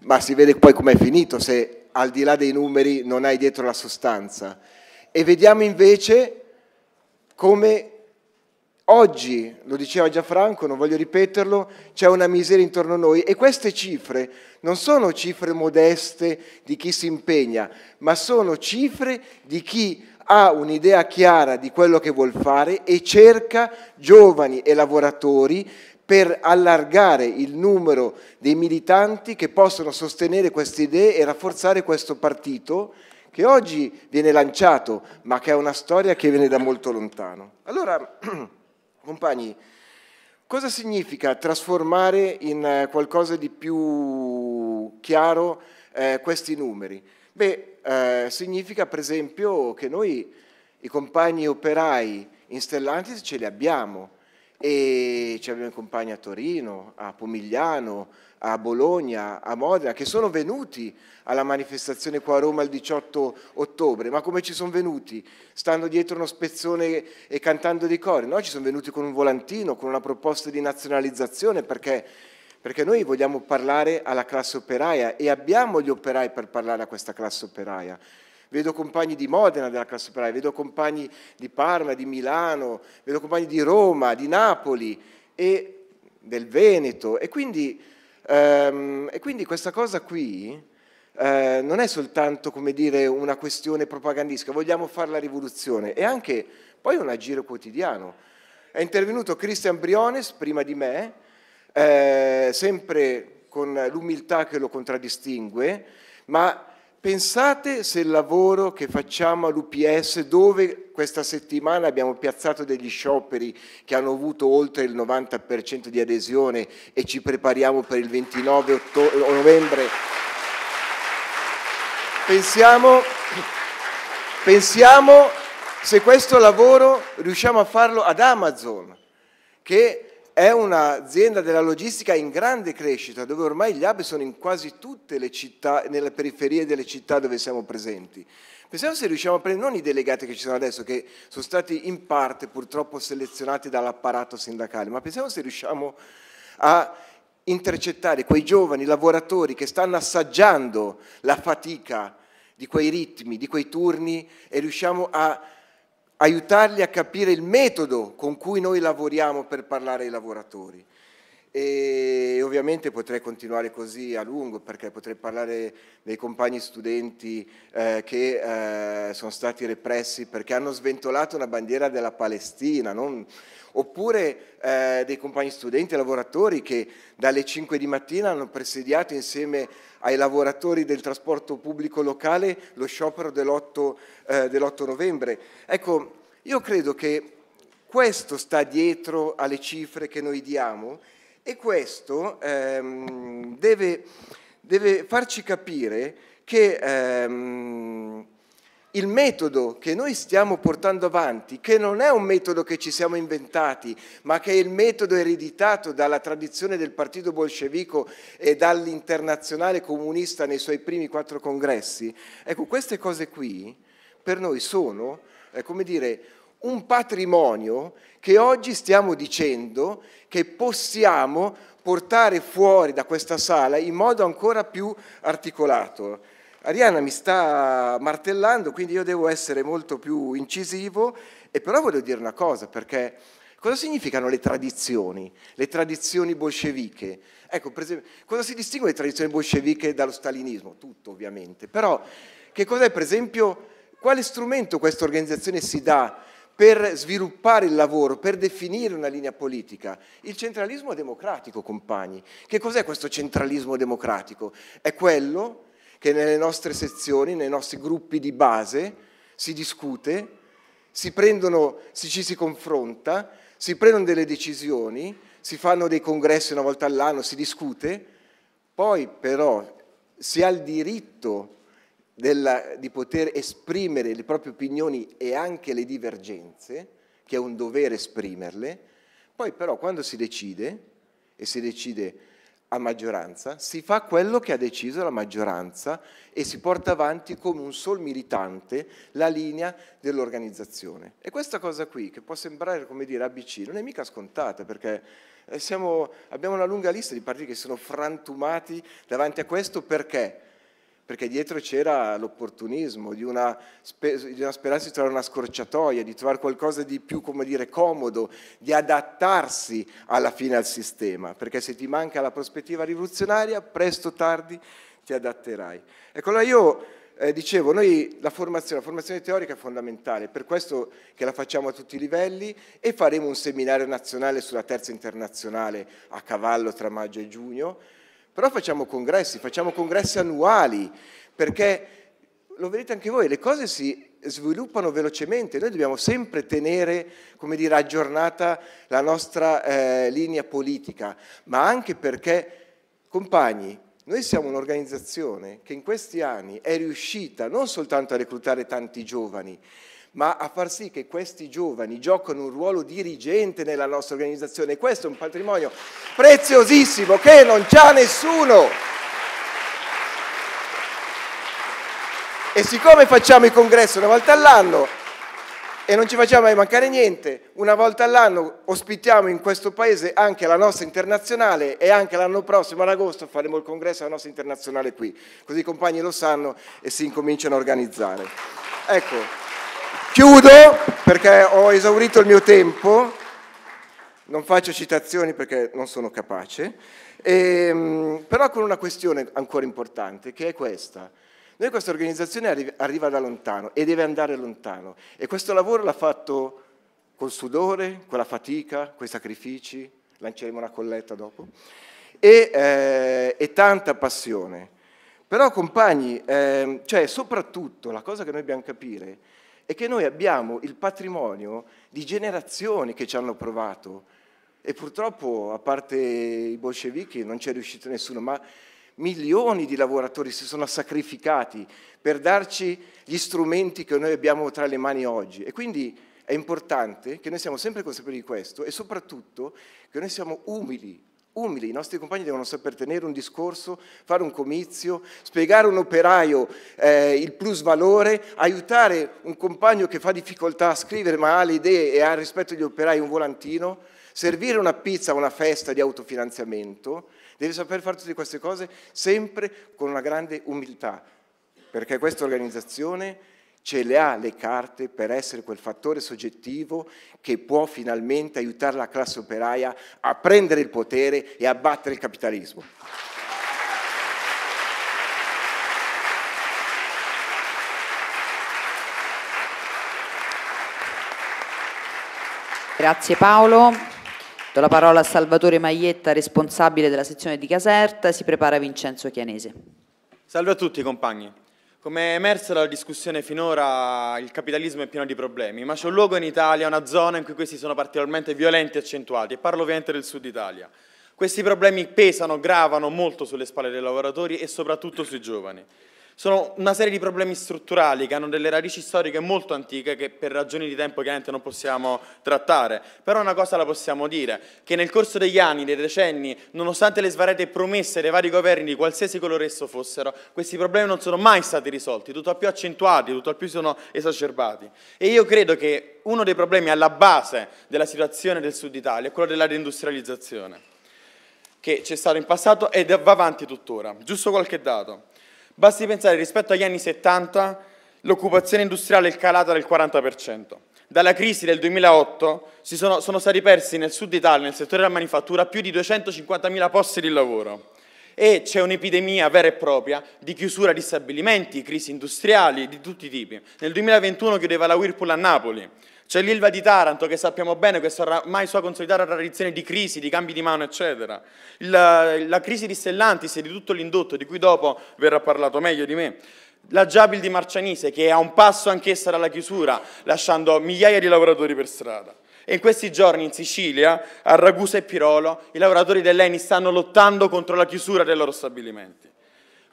ma si vede poi com'è finito se al di là dei numeri non hai dietro la sostanza. E vediamo invece come oggi, lo diceva Gianfranco, non voglio ripeterlo, c'è una miseria intorno a noi e queste cifre non sono cifre modeste di chi si impegna, ma sono cifre di chi ha un'idea chiara di quello che vuol fare e cerca giovani e lavoratori per allargare il numero dei militanti che possono sostenere queste idee e rafforzare questo partito che oggi viene lanciato, ma che ha una storia che viene da molto lontano. Allora, [clears throat] compagni, cosa significa trasformare in eh, qualcosa di più chiaro eh, questi numeri? Beh, eh, significa per esempio che noi i compagni operai in Stellantis ce li abbiamo e ci abbiamo i compagni a Torino, a Pomigliano, a Bologna, a Modena, che sono venuti alla manifestazione qua a Roma il 18 ottobre. Ma come ci sono venuti? Stando dietro uno spezzone e cantando di cori? No, ci sono venuti con un volantino, con una proposta di nazionalizzazione, perché perché noi vogliamo parlare alla classe operaia e abbiamo gli operai per parlare a questa classe operaia. Vedo compagni di Modena della classe operaia, vedo compagni di Parma, di Milano, vedo compagni di Roma, di Napoli e del Veneto. E quindi, ehm, e quindi questa cosa qui eh, non è soltanto dire, una questione propagandistica, vogliamo fare la rivoluzione, è anche poi un agire quotidiano. È intervenuto Christian Briones prima di me, eh, sempre con l'umiltà che lo contraddistingue, ma pensate se il lavoro che facciamo all'UPS, dove questa settimana abbiamo piazzato degli scioperi che hanno avuto oltre il 90% di adesione e ci prepariamo per il 29 novembre, pensiamo, pensiamo se questo lavoro riusciamo a farlo ad Amazon, che è un'azienda della logistica in grande crescita, dove ormai gli hub sono in quasi tutte le città, nelle periferie delle città dove siamo presenti. Pensiamo se riusciamo a prendere non i delegati che ci sono adesso, che sono stati in parte purtroppo selezionati dall'apparato sindacale, ma pensiamo se riusciamo a intercettare quei giovani lavoratori che stanno assaggiando la fatica di quei ritmi, di quei turni e riusciamo a aiutarli a capire il metodo con cui noi lavoriamo per parlare ai lavoratori. E ovviamente potrei continuare così a lungo perché potrei parlare dei compagni studenti eh, che eh, sono stati repressi perché hanno sventolato una bandiera della Palestina, non... oppure eh, dei compagni studenti e lavoratori che dalle 5 di mattina hanno presidiato insieme ai lavoratori del trasporto pubblico locale lo sciopero dell'8, eh, dell novembre. Ecco, io credo che questo sta dietro alle cifre che noi diamo e questo ehm, deve, deve, farci capire che... Ehm, il metodo che noi stiamo portando avanti, che non è un metodo che ci siamo inventati, ma che è il metodo ereditato dalla tradizione del partito bolscevico e dall'internazionale comunista nei suoi primi quattro congressi, ecco, queste cose qui per noi sono, è eh, come dire, un patrimonio che oggi stiamo dicendo che possiamo portare fuori da questa sala in modo ancora più articolato. Arianna mi sta martellando, quindi io devo essere molto più incisivo, e però voglio dire una cosa, perché cosa significano le tradizioni, le tradizioni bolsceviche? Ecco, per esempio, cosa si distingue le tradizioni bolsceviche dallo stalinismo? Tutto, ovviamente, però che cos'è, per esempio, quale strumento questa organizzazione si dà per sviluppare il lavoro, per definire una linea politica. Il centralismo democratico, compagni. Che cos'è questo centralismo democratico? È quello che nelle nostre sezioni, nei nostri gruppi di base, si discute, si prendono, si, ci si confronta, si prendono delle decisioni, si fanno dei congressi una volta all'anno, si discute, poi però si ha il diritto della, di poter esprimere le proprie opinioni e anche le divergenze, che è un dovere esprimerle, poi però quando si decide, e si decide a maggioranza, si fa quello che ha deciso la maggioranza e si porta avanti come un sol militante la linea dell'organizzazione. E questa cosa qui, che può sembrare come dire ABC, non è mica scontata perché eh, siamo, abbiamo una lunga lista di partiti che sono frantumati davanti a questo perché? perché dietro c'era l'opportunismo, di, di una, speranza di trovare una scorciatoia, di trovare qualcosa di più, come dire, comodo, di adattarsi alla fine al sistema, perché se ti manca la prospettiva rivoluzionaria, presto o tardi ti adatterai. Ecco, allora io eh, dicevo, noi la formazione, la formazione teorica è fondamentale, per questo che la facciamo a tutti i livelli e faremo un seminario nazionale sulla terza internazionale a cavallo tra maggio e giugno, però facciamo congressi, facciamo congressi annuali, perché lo vedete anche voi, le cose si sviluppano velocemente, noi dobbiamo sempre tenere, come dire, aggiornata la nostra eh, linea politica, ma anche perché, compagni, noi siamo un'organizzazione che in questi anni è riuscita non soltanto a reclutare tanti giovani, ma a far sì che questi giovani giocano un ruolo dirigente nella nostra organizzazione. Questo è un patrimonio preziosissimo che non c'ha nessuno. E siccome facciamo il congresso una volta all'anno, e non ci facciamo mai mancare niente. Una volta all'anno ospitiamo in questo paese anche la nostra internazionale e anche l'anno prossimo, ad agosto, faremo il congresso della nostra internazionale qui. Così i compagni lo sanno e si incominciano a organizzare. Ecco. Chiudo perché ho esaurito il mio tempo, non faccio citazioni perché non sono capace, e, ehm, però con una questione ancora importante che è questa. Noi questa organizzazione arriva da lontano e deve andare lontano e questo lavoro l'ha fatto col sudore, con la fatica, con i sacrifici, lanceremo una colletta dopo, e, eh, e tanta passione. Però compagni, eh, cioè soprattutto la cosa che noi dobbiamo capire è è che noi abbiamo il patrimonio di generazioni che ci hanno provato e purtroppo, a parte i bolscevichi, non c'è riuscito nessuno, ma milioni di lavoratori si sono sacrificati per darci gli strumenti che noi abbiamo tra le mani oggi. E quindi è importante che noi siamo sempre consapevoli di questo e soprattutto che noi siamo umili umili, i nostri compagni devono saper tenere un discorso, fare un comizio, spiegare a un operaio eh, il plus valore, aiutare un compagno che fa difficoltà a scrivere ma ha le idee e ha rispetto agli operai un volantino, servire una pizza a una festa di autofinanziamento, deve saper fare tutte queste cose sempre con una grande umiltà, perché questa organizzazione ce le ha le carte per essere quel fattore soggettivo che può finalmente aiutare la classe operaia a prendere il potere e a battere il capitalismo. Grazie Paolo. Do la parola a Salvatore Maglietta, responsabile della sezione di Caserta. Si prepara Vincenzo Chianese. Salve a tutti compagni. Come è emerso dalla discussione finora, il capitalismo è pieno di problemi, ma c'è un luogo in Italia, una zona in cui questi sono particolarmente violenti e accentuati, e parlo ovviamente del sud Italia. Questi problemi pesano, gravano molto sulle spalle dei lavoratori e soprattutto sui giovani. Sono una serie di problemi strutturali che hanno delle radici storiche molto antiche che per ragioni di tempo chiaramente non possiamo trattare, però una cosa la possiamo dire, che nel corso degli anni, dei decenni, nonostante le svariate promesse dei vari governi di qualsiasi colore esso fossero, questi problemi non sono mai stati risolti, tutto al più accentuati, tutto al più sono esacerbati. E io credo che uno dei problemi alla base della situazione del Sud Italia è quello della reindustrializzazione, che c'è stato in passato ed va avanti tuttora. Giusto qualche dato. Basti pensare rispetto agli anni 70 l'occupazione industriale è calata del 40%. Dalla crisi del 2008 sono, sono, stati persi nel sud Italia, nel settore della manifattura, più di 250.000 posti di lavoro. E c'è un'epidemia vera e propria di chiusura di stabilimenti, crisi industriali di tutti i tipi. Nel 2021 chiudeva la Whirlpool a Napoli, c'è l'Ilva di Taranto che sappiamo bene questa ormai sua consolidata tradizione di crisi, di cambi di mano, eccetera. La, la crisi di Stellantis e di tutto l'indotto, di cui dopo verrà parlato meglio di me. La Giabil di Marcianise che è a un passo anch'essa dalla chiusura, lasciando migliaia di lavoratori per strada. E in questi giorni in Sicilia, a Ragusa e Pirolo, i lavoratori dell'ENI stanno lottando contro la chiusura dei loro stabilimenti.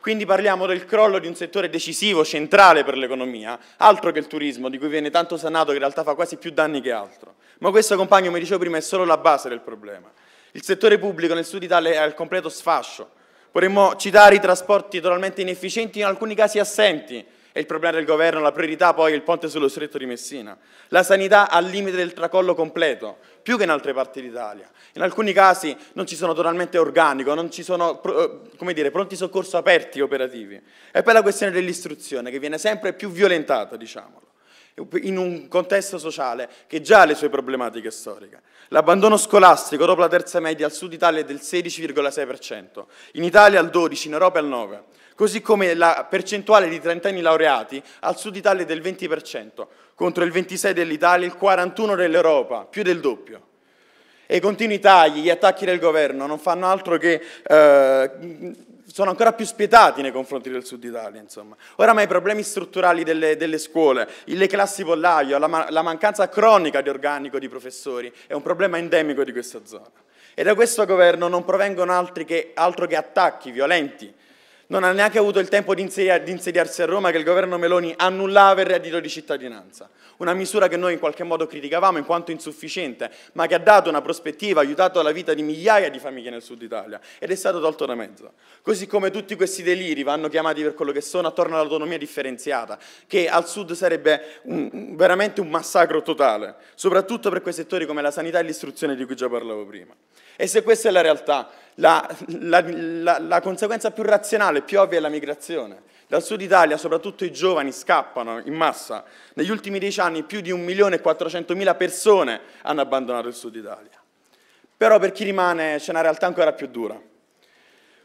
Quindi parliamo del crollo di un settore decisivo, centrale per l'economia, altro che il turismo, di cui viene tanto sanato che in realtà fa quasi più danni che altro. Ma questo, compagno, come dicevo prima, è solo la base del problema. Il settore pubblico nel sud Italia è al completo sfascio. Vorremmo citare i trasporti totalmente inefficienti, in alcuni casi assenti, è il problema del governo, la priorità poi è il ponte sullo stretto di Messina. La sanità al limite del tracollo completo, più che in altre parti d'Italia. In alcuni casi non ci sono totalmente organico, non ci sono eh, dire, pronti soccorso aperti operativi. E poi la questione dell'istruzione che viene sempre più violentata, diciamolo in un contesto sociale che già ha le sue problematiche storiche. L'abbandono scolastico dopo la terza media al sud Italia è del 16,6%, in Italia al 12%, in Europa al 9%, così come la percentuale di trentenni laureati al sud Italia è del 20%, contro il 26 dell'Italia, il 41 dell'Europa, più del doppio. E i continui tagli, gli attacchi del governo non fanno altro che... Eh, sono ancora più spietati nei confronti del sud Italia, insomma. Oramai i problemi strutturali delle, delle scuole, le classi pollaio, la, la mancanza cronica di organico di professori, è un problema endemico di questa zona. E da questo governo non provengono altri che, altro che attacchi violenti non ha neanche avuto il tempo di, insediarsi a Roma che il governo Meloni annullava il reddito di cittadinanza, una misura che noi in qualche modo criticavamo in quanto insufficiente, ma che ha dato una prospettiva, ha aiutato la vita di migliaia di famiglie nel sud Italia ed è stato tolto da mezzo. Così come tutti questi deliri vanno chiamati per quello che sono attorno all'autonomia differenziata, che al sud sarebbe un, veramente un massacro totale, soprattutto per quei settori come la sanità e l'istruzione di cui già parlavo prima. E se questa è la realtà, la, la, la, la conseguenza più razionale, più ovvia è la migrazione. Dal sud Italia soprattutto i giovani scappano in massa. Negli ultimi dieci anni più di 1.400.000 persone hanno abbandonato il sud Italia. Però per chi rimane c'è una realtà ancora più dura.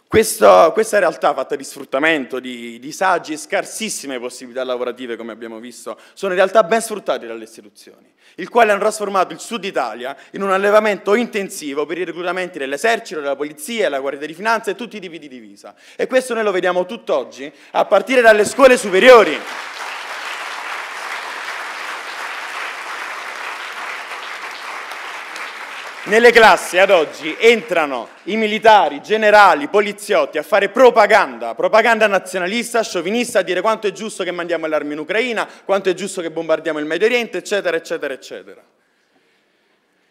Questa, questa, realtà fatta di sfruttamento, di disagi e scarsissime possibilità lavorative, come abbiamo visto, sono in realtà ben sfruttate dalle istituzioni, il quale hanno trasformato il Sud Italia in un allevamento intensivo per i reclutamenti dell'esercito, della polizia, della guardia di finanza e tutti i tipi di divisa. E questo noi lo vediamo tutt'oggi a partire dalle scuole superiori. Nelle classi ad oggi entrano i militari, generali, poliziotti a fare propaganda, propaganda nazionalista, sciovinista, a dire quanto è giusto che mandiamo le armi in Ucraina, quanto è giusto che bombardiamo il Medio Oriente, eccetera, eccetera, eccetera.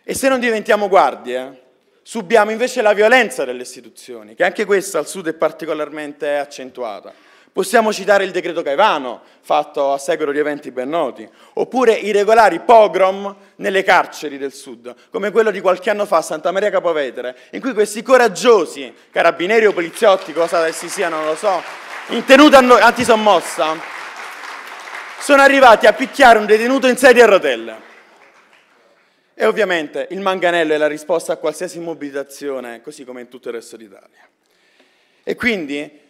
E se non diventiamo guardie, eh, subiamo invece la violenza delle istituzioni, che anche questa al sud è particolarmente accentuata. Possiamo citare il decreto Caivano, fatto a seguito di eventi ben noti, oppure i regolari pogrom nelle carceri del sud, come quello di qualche anno fa a Santa Maria Capovetere, in cui questi coraggiosi carabinieri o poliziotti, cosa essi siano, non lo so, in tenuta antisommossa, sono arrivati a picchiare un detenuto in sedia a rotelle. E ovviamente il manganello è la risposta a qualsiasi mobilitazione, così come in tutto il resto d'Italia. E quindi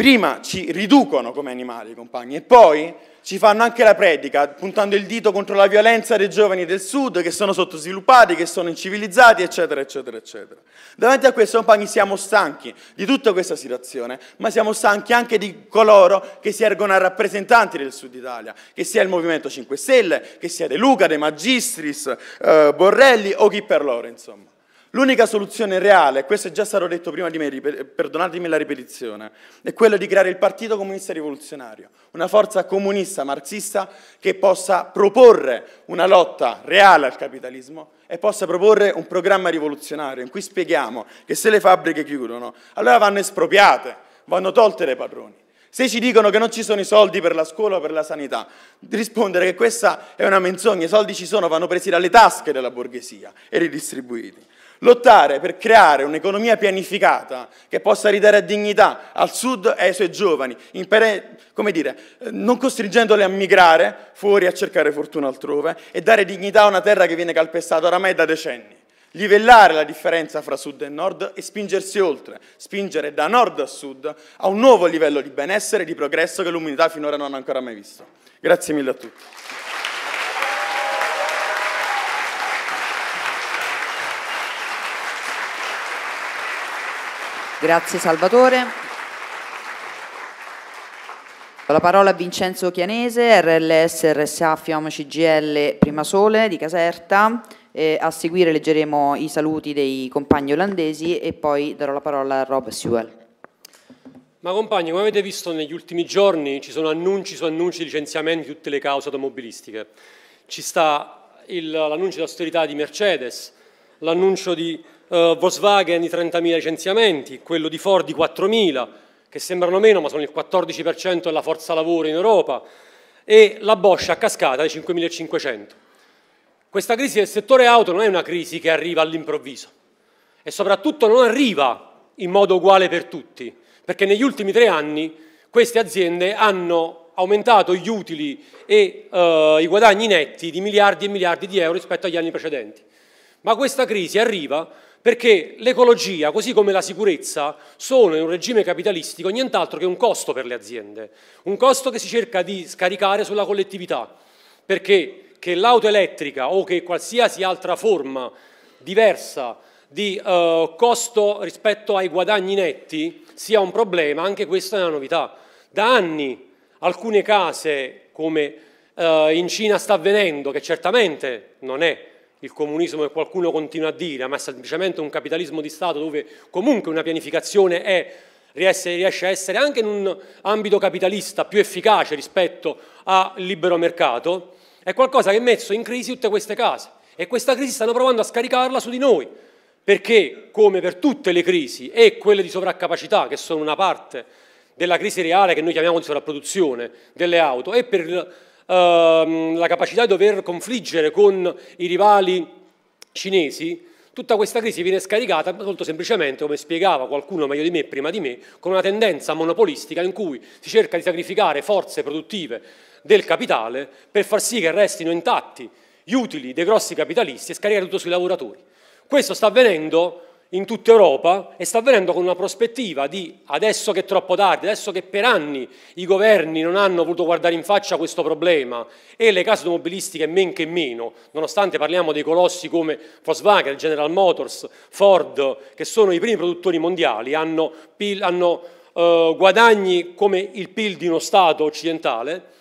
prima ci riducono come animali, compagni, e poi ci fanno anche la predica, puntando il dito contro la violenza dei giovani del sud, che sono sottosviluppati, che sono incivilizzati, eccetera, eccetera, eccetera. Davanti a questo, compagni, siamo stanchi di tutta questa situazione, ma siamo stanchi anche di coloro che si ergono a rappresentanti del Sud Italia, che sia il Movimento 5 Stelle, che sia De Luca, De Magistris, eh, Borrelli o chi per loro, insomma. L'unica soluzione reale, questo è già stato detto prima di me, perdonatemi la ripetizione, è quella di creare il Partito Comunista Rivoluzionario, una forza comunista marxista che possa proporre una lotta reale al capitalismo e possa proporre un programma rivoluzionario in cui spieghiamo che se le fabbriche chiudono, allora vanno espropriate, vanno tolte dai padroni. Se ci dicono che non ci sono i soldi per la scuola o per la sanità, rispondere che questa è una menzogna, i soldi ci sono, vanno presi dalle tasche della borghesia e ridistribuiti. Lottare per creare un'economia pianificata che possa ridare dignità al Sud e ai suoi giovani, impere, dire, non costringendoli a migrare fuori a cercare fortuna altrove e dare dignità a una terra che viene calpestata oramai da decenni. Livellare la differenza fra sud e nord e spingersi oltre, spingere da nord a sud a un nuovo livello di benessere e di progresso che l'umanità finora non ha ancora mai visto. Grazie mille a tutti. Grazie Salvatore. La parola a Vincenzo Chianese, RLS RSA FIOM, CGL Prima Sole di Caserta. E a seguire leggeremo i saluti dei compagni olandesi e poi darò la parola a Rob Sewell. Ma compagni, come avete visto negli ultimi giorni ci sono annunci su annunci di licenziamenti di tutte le cause automobilistiche. Ci sta l'annuncio di austerità di Mercedes, l'annuncio di eh, Volkswagen i 30.000 licenziamenti, quello di Ford i 4.000, che sembrano meno ma sono il 14% della forza lavoro in Europa, e la Bosch a cascata ai 5.500. Questa crisi del settore auto non è una crisi che arriva all'improvviso e soprattutto non arriva in modo uguale per tutti, perché negli ultimi tre anni queste aziende hanno aumentato gli utili e eh, i guadagni netti di miliardi e miliardi di euro rispetto agli anni precedenti. Ma questa crisi arriva perché l'ecologia, così come la sicurezza, sono in un regime capitalistico nient'altro che un costo per le aziende, un costo che si cerca di scaricare sulla collettività, perché che l'auto elettrica o che qualsiasi altra forma diversa di eh, costo rispetto ai guadagni netti sia un problema, anche questa è una novità. Da anni alcune case, come eh, in Cina sta avvenendo, che certamente non è il comunismo che qualcuno continua a dire, ma è semplicemente un capitalismo di Stato dove comunque una pianificazione è, riesce a essere anche in un ambito capitalista più efficace rispetto al libero mercato, è qualcosa che ha messo in crisi tutte queste case e questa crisi stanno provando a scaricarla su di noi, perché come per tutte le crisi e quelle di sovraccapacità che sono una parte della crisi reale che noi chiamiamo di sovrapproduzione delle auto e per ehm, la capacità di dover confliggere con i rivali cinesi, tutta questa crisi viene scaricata molto semplicemente, come spiegava qualcuno meglio di me prima di me, con una tendenza monopolistica in cui si cerca di sacrificare forze produttive del capitale per far sì che restino intatti gli utili dei grossi capitalisti e scaricare tutto sui lavoratori. Questo sta avvenendo in tutta Europa e sta avvenendo con una prospettiva di adesso che è troppo tardi, adesso che per anni i governi non hanno voluto guardare in faccia questo problema e le case automobilistiche men che meno, nonostante parliamo dei colossi come Volkswagen, General Motors, Ford, che sono i primi produttori mondiali, hanno, hanno eh, guadagni come il PIL di uno Stato occidentale,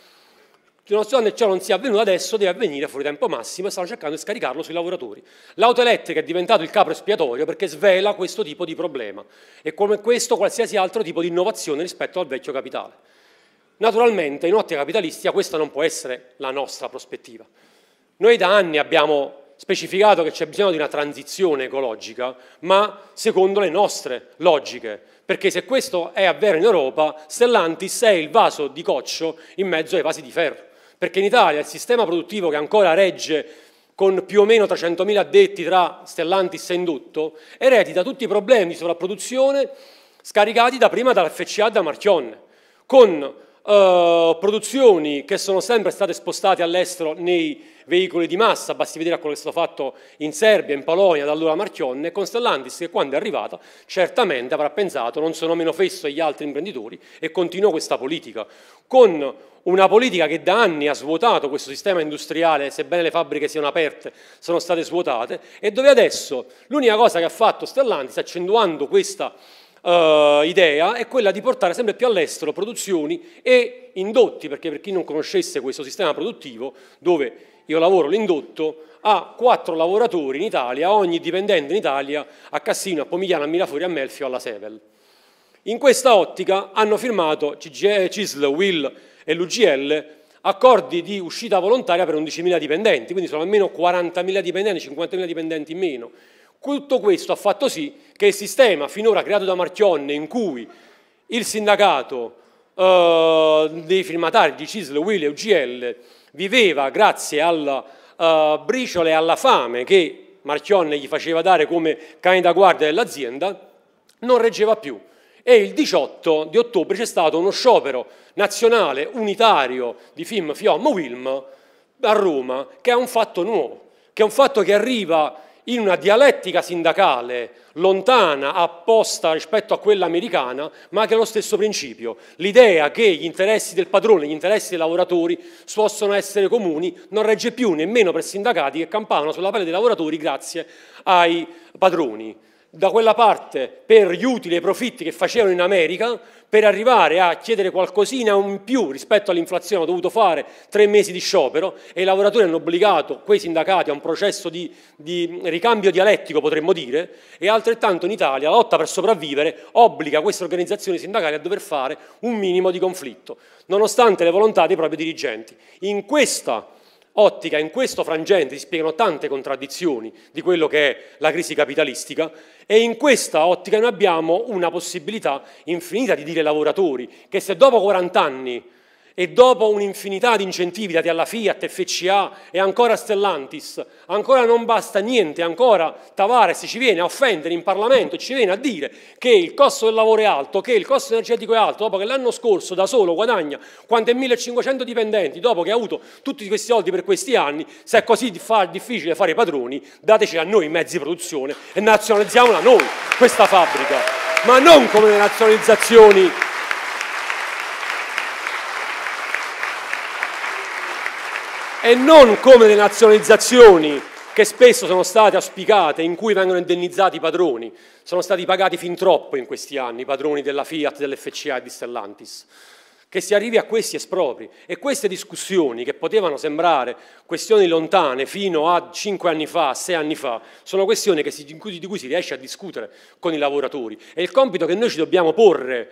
nonostante ciò non sia avvenuto adesso, deve avvenire fuori tempo massimo e stanno cercando di scaricarlo sui lavoratori. L'auto elettrica è diventato il capro espiatorio perché svela questo tipo di problema e come questo qualsiasi altro tipo di innovazione rispetto al vecchio capitale. Naturalmente in ottica capitalistica questa non può essere la nostra prospettiva. Noi da anni abbiamo specificato che c'è bisogno di una transizione ecologica, ma secondo le nostre logiche, perché se questo è avvero in Europa, Stellantis è il vaso di coccio in mezzo ai vasi di ferro perché in Italia il sistema produttivo che ancora regge con più o meno 300.000 addetti tra Stellantis e Indutto, eredita tutti i problemi di sovrapproduzione scaricati da prima dall'FCA e da Marchionne, con eh, produzioni che sono sempre state spostate all'estero nei veicoli di massa, basti vedere quello che è stato fatto in Serbia, in Polonia, da allora Marchionne, con Stellantis che quando è arrivata certamente avrà pensato non sono meno fesso agli altri imprenditori e continua questa politica, con una politica che da anni ha svuotato questo sistema industriale, sebbene le fabbriche siano aperte, sono state svuotate, e dove adesso l'unica cosa che ha fatto Stellantis, accentuando questa uh, idea è quella di portare sempre più all'estero produzioni e indotti, perché per chi non conoscesse questo sistema produttivo, dove io lavoro l'indotto, ha quattro lavoratori in Italia, ogni dipendente in Italia, a Cassino, a Pomigliano, a Mirafori, a Melfio, alla Sevel. In questa ottica hanno firmato CGE, CISL, WIL e l'UGL accordi di uscita volontaria per 11.000 dipendenti, quindi sono almeno 40.000 dipendenti, 50.000 dipendenti in meno. Tutto questo ha fatto sì che il sistema finora creato da Marchionne in cui il sindacato eh, dei firmatari di CISL, Will e UGL viveva grazie al eh, briciola e alla fame che Marchionne gli faceva dare come cane da guardia dell'azienda, non reggeva più. E il 18 di ottobre c'è stato uno sciopero nazionale unitario di film Fiom Wilm a Roma, che è un fatto nuovo, che è un fatto che arriva in una dialettica sindacale lontana, apposta rispetto a quella americana, ma che ha lo stesso principio. L'idea che gli interessi del padrone, gli interessi dei lavoratori possono essere comuni non regge più nemmeno per sindacati che campavano sulla pelle dei lavoratori grazie ai padroni da quella parte per gli utili e i profitti che facevano in America per arrivare a chiedere qualcosina in più rispetto all'inflazione. Ho dovuto fare tre mesi di sciopero e i lavoratori hanno obbligato quei sindacati a un processo di, di ricambio dialettico, potremmo dire, e altrettanto in Italia la lotta per sopravvivere obbliga queste organizzazioni sindacali a dover fare un minimo di conflitto, nonostante le volontà dei propri dirigenti. In questa ottica in questo frangente si spiegano tante contraddizioni di quello che è la crisi capitalistica e in questa ottica noi abbiamo una possibilità infinita di dire ai lavoratori che se dopo 40 anni e dopo un'infinità di incentivi dati alla Fiat, FCA e ancora Stellantis, ancora non basta niente, ancora Tavares ci viene a offendere in Parlamento, ci viene a dire che il costo del lavoro è alto, che il costo energetico è alto, dopo che l'anno scorso da solo guadagna quante 1500 dipendenti, dopo che ha avuto tutti questi soldi per questi anni, se è così difficile fare i padroni, dateci a noi i mezzi di produzione e nazionalizziamola noi questa fabbrica, ma non come le nazionalizzazioni e non come le nazionalizzazioni che spesso sono state auspicate, in cui vengono indennizzati i padroni. Sono stati pagati fin troppo in questi anni i padroni della Fiat, dell'FCA e di Stellantis. Che si arrivi a questi espropri. E queste discussioni, che potevano sembrare questioni lontane fino a 5 anni fa, 6 anni fa, sono questioni si, di cui si riesce a discutere con i lavoratori. E il compito che noi ci dobbiamo porre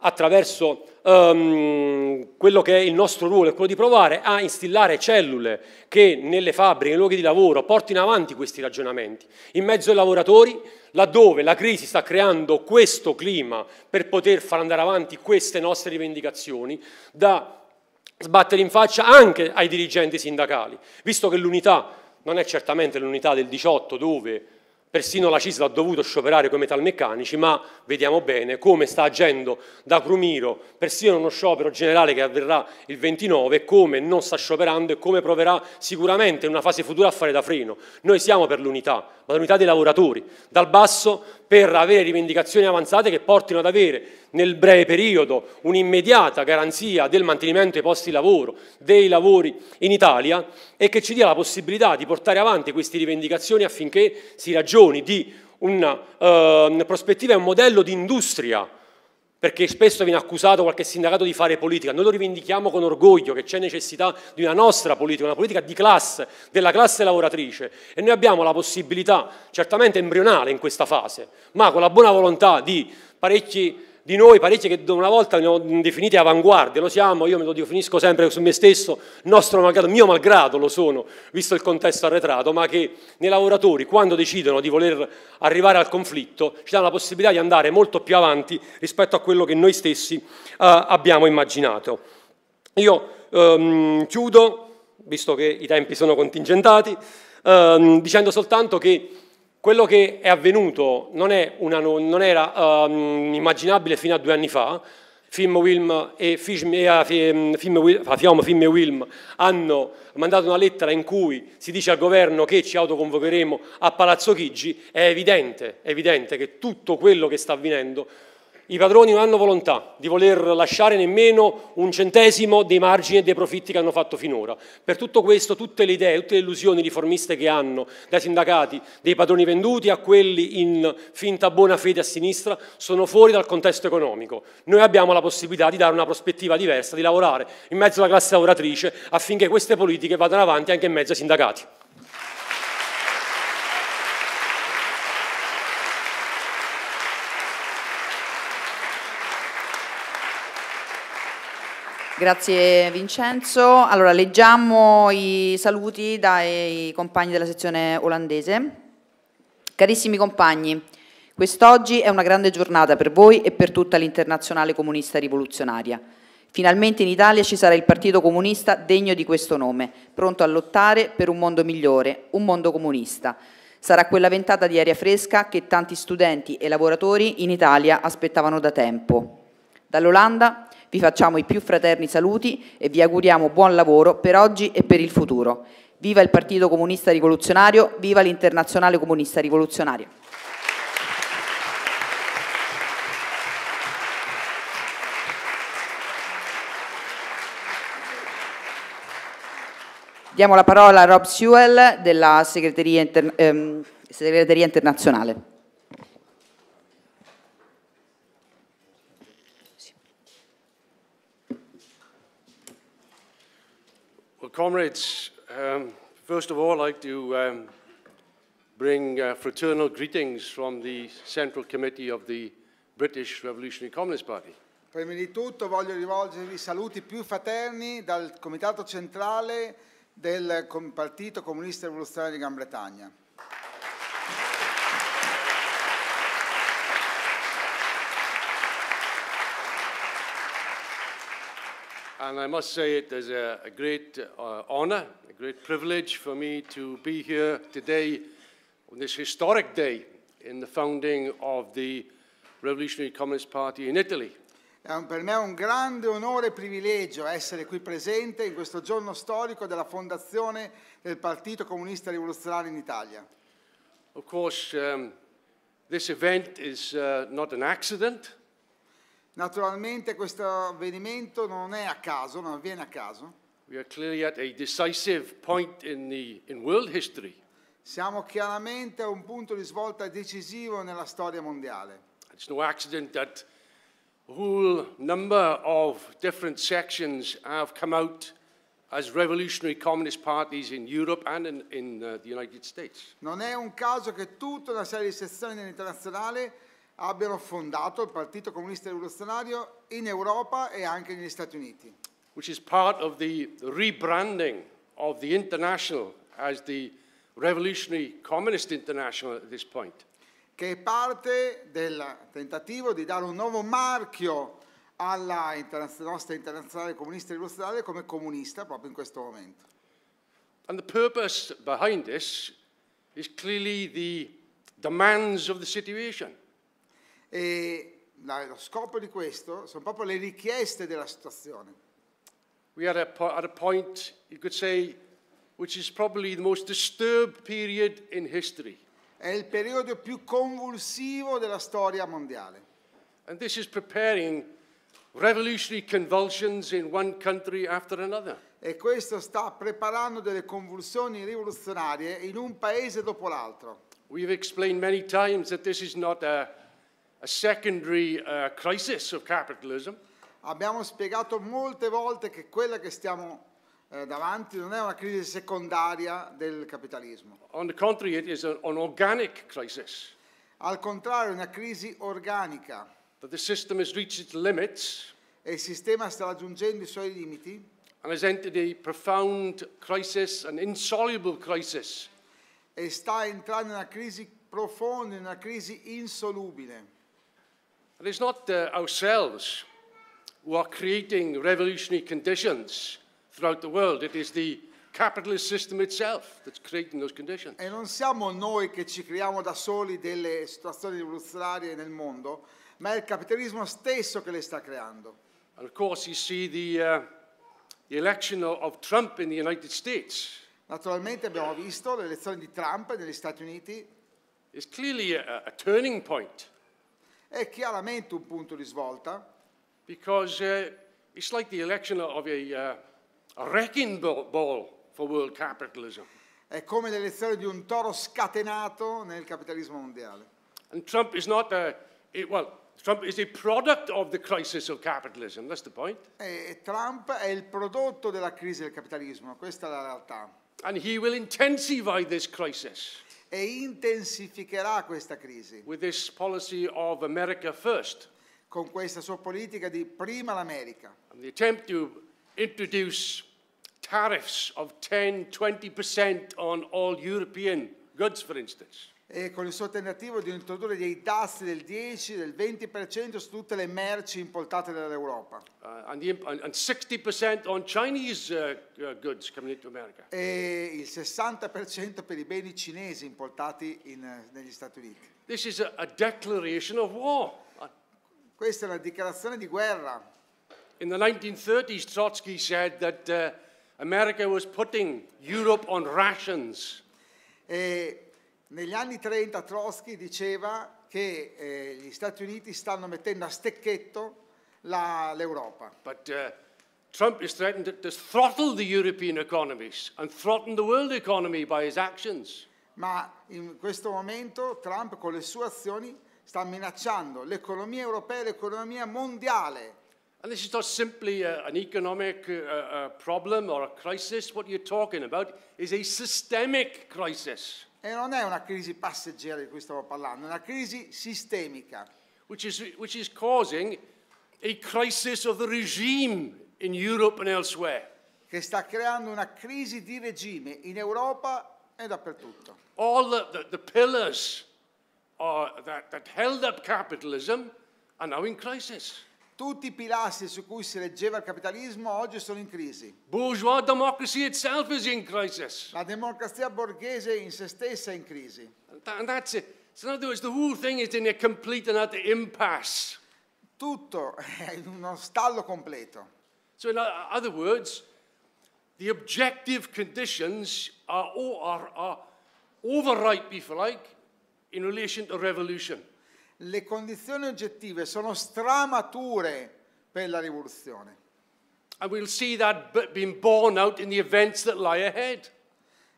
attraverso um, quello che è il nostro ruolo, è quello di provare a instillare cellule che nelle fabbriche, nei luoghi di lavoro, portino avanti questi ragionamenti, in mezzo ai lavoratori, laddove la crisi sta creando questo clima per poter far andare avanti queste nostre rivendicazioni, da sbattere in faccia anche ai dirigenti sindacali, visto che l'unità non è certamente l'unità del 18 dove Persino la CISL ha dovuto scioperare con i metalmeccanici, ma vediamo bene come sta agendo da Crumiro, persino uno sciopero generale che avverrà il 29, come non sta scioperando e come proverà sicuramente in una fase futura a fare da freno. Noi siamo per l'unità, modernità dei lavoratori, dal basso per avere rivendicazioni avanzate che portino ad avere nel breve periodo un'immediata garanzia del mantenimento dei posti di lavoro, dei lavori in Italia e che ci dia la possibilità di portare avanti queste rivendicazioni affinché si ragioni di una eh, prospettiva e un modello di industria perché spesso viene accusato qualche sindacato di fare politica, noi lo rivendichiamo con orgoglio che c'è necessità di una nostra politica, una politica di classe, della classe lavoratrice e noi abbiamo la possibilità, certamente embrionale in questa fase, ma con la buona volontà di parecchi di noi, parecchi che una volta ne ho definite avanguardie, lo siamo, io me lo definisco sempre su me stesso, nostro malgrado, mio malgrado lo sono, visto il contesto arretrato, ma che nei lavoratori, quando decidono di voler arrivare al conflitto, ci danno la possibilità di andare molto più avanti rispetto a quello che noi stessi eh, abbiamo immaginato. Io ehm, chiudo, visto che i tempi sono contingentati, ehm, dicendo soltanto che quello che è avvenuto non, è una, non era um, immaginabile fino a due anni fa, Film, Wilm e eh, ah, Film, Film e Wilm hanno mandato una lettera in cui si dice al governo che ci autoconvocheremo a Palazzo Chigi, è evidente, è evidente che tutto quello che sta avvenendo i padroni non hanno volontà di voler lasciare nemmeno un centesimo dei margini e dei profitti che hanno fatto finora. Per tutto questo tutte le idee, tutte le illusioni riformiste che hanno, dai sindacati, dei padroni venduti a quelli in finta buona fede a sinistra, sono fuori dal contesto economico. Noi abbiamo la possibilità di dare una prospettiva diversa, di lavorare in mezzo alla classe lavoratrice affinché queste politiche vadano avanti anche in mezzo ai sindacati. Grazie Vincenzo. Allora, leggiamo i saluti dai compagni della sezione olandese. Carissimi compagni, quest'oggi è una grande giornata per voi e per tutta l'internazionale comunista rivoluzionaria. Finalmente in Italia ci sarà il Partito Comunista degno di questo nome, pronto a lottare per un mondo migliore, un mondo comunista. Sarà quella ventata di aria fresca che tanti studenti e lavoratori in Italia aspettavano da tempo. Dall'Olanda vi facciamo i più fraterni saluti e vi auguriamo buon lavoro per oggi e per il futuro. Viva il Partito Comunista Rivoluzionario, viva l'Internazionale Comunista Rivoluzionaria. Diamo la parola a Rob Sewell della Segreteria, Inter ehm, Segreteria Internazionale. Well, comrades, um, first of all, I'd like to um, bring uh, fraternal greetings from the Central Committee of the British Revolutionary Communist Party. Prima di tutto voglio rivolgervi saluti più fraterni dal Comitato Centrale del Partito Comunista Rivoluzionario di Gran Bretagna. And I must say it is a, a great uh, honour, a great privilege for me to be here today on this historic day in the founding of the Revolutionary Communist Party in Italy. È un, per me è un grande onore e privilegio essere qui presente in questo giorno storico della fondazione del Partito Comunista Rivoluzionario in Italia. Of course, um, this event is uh, not an accident. Naturalmente questo avvenimento non è a caso, non avviene a caso. In the, in Siamo chiaramente a un punto di svolta decisivo nella storia mondiale. It's no accident that a whole number of different sections have come out as revolutionary communist parties in Europe and in, in uh, Non è un caso che tutta una serie di sezioni internazionali abbiano fondato il Partito Comunista Rivoluzionario in Europa e anche negli Stati Uniti. Which is part of the rebranding of the International as the Revolutionary Communist International at this point. Che è parte del tentativo di dare un nuovo marchio alla nostra internazionale comunista rivoluzionaria come comunista proprio in questo momento. And the purpose behind this is clearly the demands of the situation. E la, lo scopo di questo sono proprio le richieste della situazione. We are at a, at a point, you could say, which is probably the most disturbed period in history. È il periodo più convulsivo della storia mondiale. And this is preparing revolutionary convulsions in one country after another. E questo sta preparando delle convulsioni rivoluzionarie in un paese dopo l'altro. We've explained many times that this is not a a secondary uh, crisis of capitalism. Abbiamo spiegato molte volte che quella che stiamo eh, davanti non è una crisi secondaria del capitalismo. On the contrary, it is an, organic crisis. Al contrario, è una crisi organica. That the system has reached its limits. E il sistema sta raggiungendo i suoi limiti. And has entered a profound crisis, an insoluble crisis. E sta entrando in una crisi profonda, in una crisi insolubile. And it's not uh, ourselves who are creating revolutionary conditions throughout the world, it is the capitalist system itself that's creating those conditions. E non siamo noi che ci creiamo da soli delle situazioni rivoluzionarie nel mondo, ma è il capitalismo stesso che le sta creando. And of course you see the, uh, the election of, Trump in the United States. Naturalmente abbiamo visto l'elezione di Trump negli Stati Uniti. It's clearly a, a turning point. È chiaramente un punto di svolta. Because uh, it's like the election of a, uh, a wrecking ball for world capitalism. È come l'elezione di un toro scatenato nel capitalismo mondiale. And Trump is not a, it, well, Trump is a product of the crisis of capitalism. That's the point. E Trump è il prodotto della crisi del capitalismo, questa è la realtà. And he will intensify this crisis. e intensificherà questa crisi. With this policy of America first. Con questa sua politica di prima l'America. And the attempt to introduce tariffs of 10-20% on all European goods for instance. eh, con il suo tentativo di introdurre dei tassi del 10, del 20% su tutte le merci importate dall'Europa. Uh, and the, and, 60% on Chinese uh, uh, goods coming into America. E il 60% per i beni cinesi importati in, eh, negli Stati Uniti. This is a, a declaration of war. Uh, Questa è una dichiarazione di guerra. In the 1930s, Trotsky said that uh, America was putting Europe on rations. E negli anni 30 Trotsky diceva che eh, gli Stati Uniti stanno mettendo a stecchetto l'Europa. But uh, Trump is threatened to throttle the European economies and throttle the world economy by his actions. Ma in questo momento Trump con le sue azioni sta minacciando l'economia europea e l'economia mondiale. And this is not simply a, uh, an economic uh, uh, problem or a crisis. What you're talking about is a systemic crisis. E non è una crisi passeggera di cui stavo parlando, è una crisi sistemica. Which is, which is causing a crisis of the regime in Europe and elsewhere. Che sta creando una crisi di regime in Europa e dappertutto. All the, the, the pillars are, that, that held up capitalism are now in crisis. Tutti i pilastri su cui si reggeva il capitalismo oggi sono in crisi. Bourgeois democracy itself is in crisis. La democrazia borghese in se stessa è in crisi. Tutto è in uno stallo completo. So in other words, the objective conditions are, are, are overripe, if you like, in relation to revolution le condizioni oggettive sono stramature per la rivoluzione. And we'll see that being borne out in the events that lie ahead.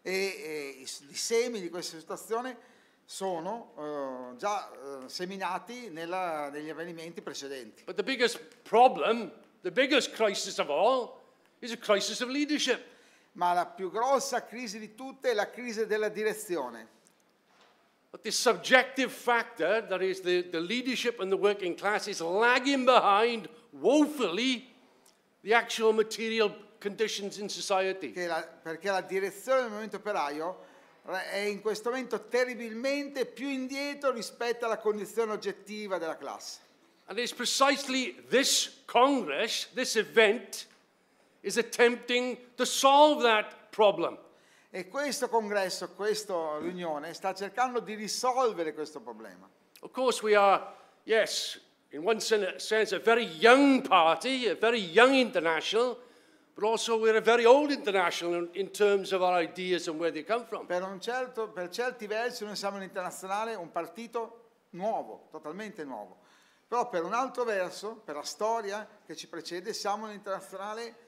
E, e i, i semi di questa situazione sono uh, già uh, seminati nella, negli avvenimenti precedenti. But the biggest problem, the biggest crisis of all, is a crisis of leadership. Ma la più grossa crisi di tutte è la crisi della direzione. But this subjective factor, that is the, the leadership and the working class, is lagging behind woefully the actual material conditions in society. La, perché la direzione del movimento operaio è in questo momento terribilmente più indietro rispetto alla condizione oggettiva della classe. And it's precisely this Congress, this event, is attempting to solve that problem. E questo congresso, questa riunione sta cercando di risolvere questo problema. Of course we are, yes, in one sense a very young party, a very young international, but also we're a very old international in, terms of our ideas and where they come from. Per, certo, per certi versi noi siamo un internazionale, un partito nuovo, totalmente nuovo. Però per un altro verso, per la storia che ci precede, siamo un internazionale nuovo.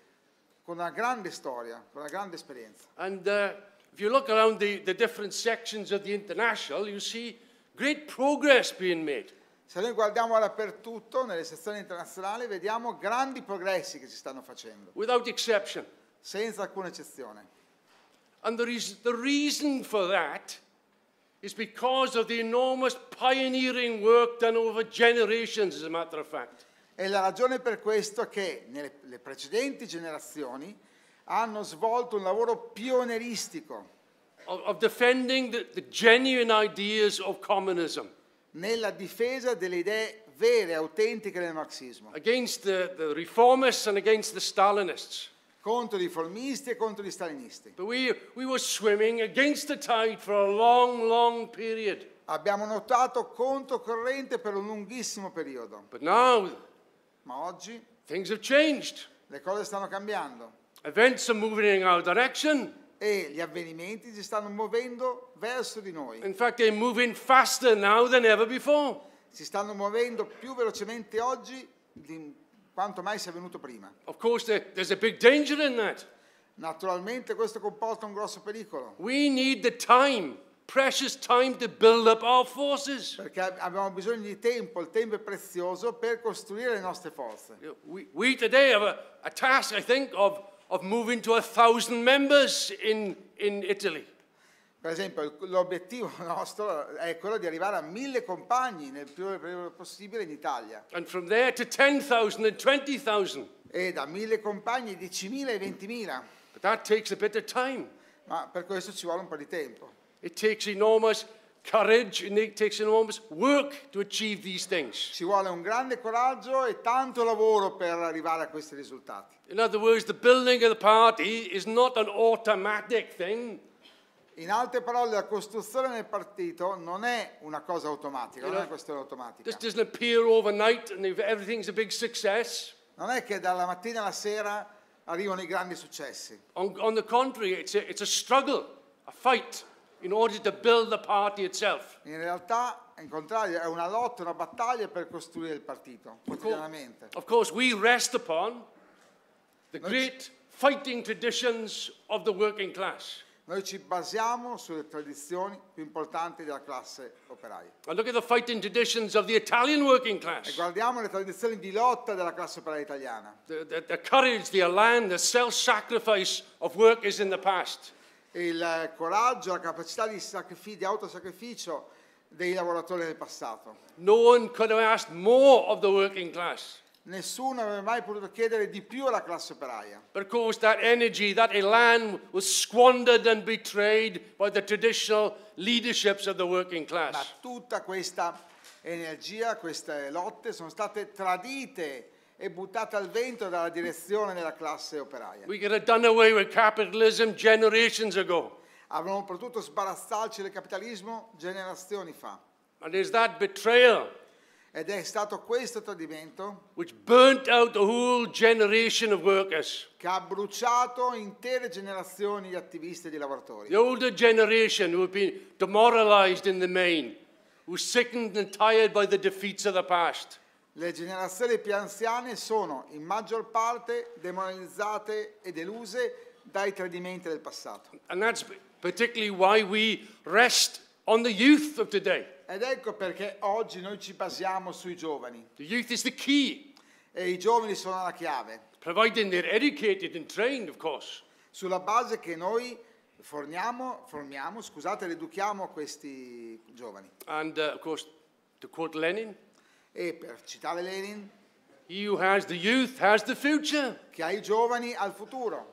con una grande storia, con una grande esperienza. And uh, if you look around the, the different sections of the International, you see great progress being made. Se noi guardiamo dappertutto nelle sezioni internazionali vediamo grandi progressi che si stanno facendo, without exception. senza alcuna eccezione. And there is the reason for that is because of the enormous pioneering work done over generations, as a matter of fact. È la ragione per questo che nelle precedenti generazioni hanno svolto un lavoro pionieristico of, of defending the, the genuine ideas of communism nella difesa delle idee vere, autentiche del marxismo. Against the, the reformists and against the Stalinists. Contro i riformisti e contro gli stalinisti. But we, we were swimming against the tide for a long, long period. Abbiamo nuotato controcorrente per un lunghissimo periodo. But now ma oggi things have changed. Le cose stanno cambiando. Events are moving in our direction. E gli avvenimenti si stanno muovendo verso di noi. In fact, they're moving faster now than ever before. Si stanno muovendo più velocemente oggi di quanto mai sia avvenuto prima. Of course, there's a big danger in that. Naturalmente questo comporta un grosso pericolo. We need the time precious time to build up our forces. Perché abbiamo bisogno di tempo, il tempo è prezioso per costruire le nostre forze. We, we today have a, a task, I think, of, of moving to a thousand members in, in Italy. Per esempio, l'obiettivo [laughs] nostro è quello di arrivare a mille compagni nel più breve possibile in Italia. And from there to 10,000 and 20,000. E da mille compagni, 10.000 e 20.000. But that takes a bit of time. Ma per questo ci vuole un po' di tempo. It takes enormous courage and it takes enormous work to achieve these things. Ci vuole un grande coraggio e tanto lavoro per arrivare a questi risultati. In other words, the building of the party is not an automatic thing. In altre parole, la costruzione del partito non è una cosa automatica, you non è una questione automatica. This doesn't appear overnight and everything's a big success. Non è che dalla mattina alla sera arrivano i grandi successi. On, on the contrary, it's a, it's a struggle, a fight in order to build the party itself. In realtà, in contrario, è una lotta, una battaglia per costruire il partito quotidianamente. Of course, we rest upon the great fighting traditions of the working class. Noi ci basiamo sulle tradizioni più importanti della classe operaia. E guardiamo le tradizioni di lotta della classe operaia italiana. The, the, the courage, the elan, the self-sacrifice of workers in the past il coraggio, la capacità di, di autosacrificio dei lavoratori del passato. No one could have asked more of the working class. Nessuno aveva mai potuto chiedere di più alla classe operaia. Because that energy, that elan was squandered and betrayed by the traditional leaderships of the working class. Ma tutta questa energia, queste lotte sono state tradite e buttata al vento dalla direzione della classe operaia. We could have done away with capitalism generations ago. Avremmo potuto sbarazzarci del capitalismo generazioni fa. And is that betrayal? Ed è stato questo tradimento che ha bruciato intere generazioni di attivisti e di lavoratori. The older generation who have been demoralized in the main, who sickened and tired by the defeats of the past. Le generazioni più anziane sono in maggior parte demonizzate e deluse dai tradimenti del passato. And that's particularly why we rest on the youth of today. Ed ecco perché oggi noi ci basiamo sui giovani. The youth is the key. E i giovani sono la chiave. Providing they're educated and trained, of course. Sulla base che noi forniamo, formiamo, scusate, educhiamo questi giovani. And uh, of course, to quote Lenin, E per citare Lenin, He who has the youth has the future. chi ha i giovani ha il futuro.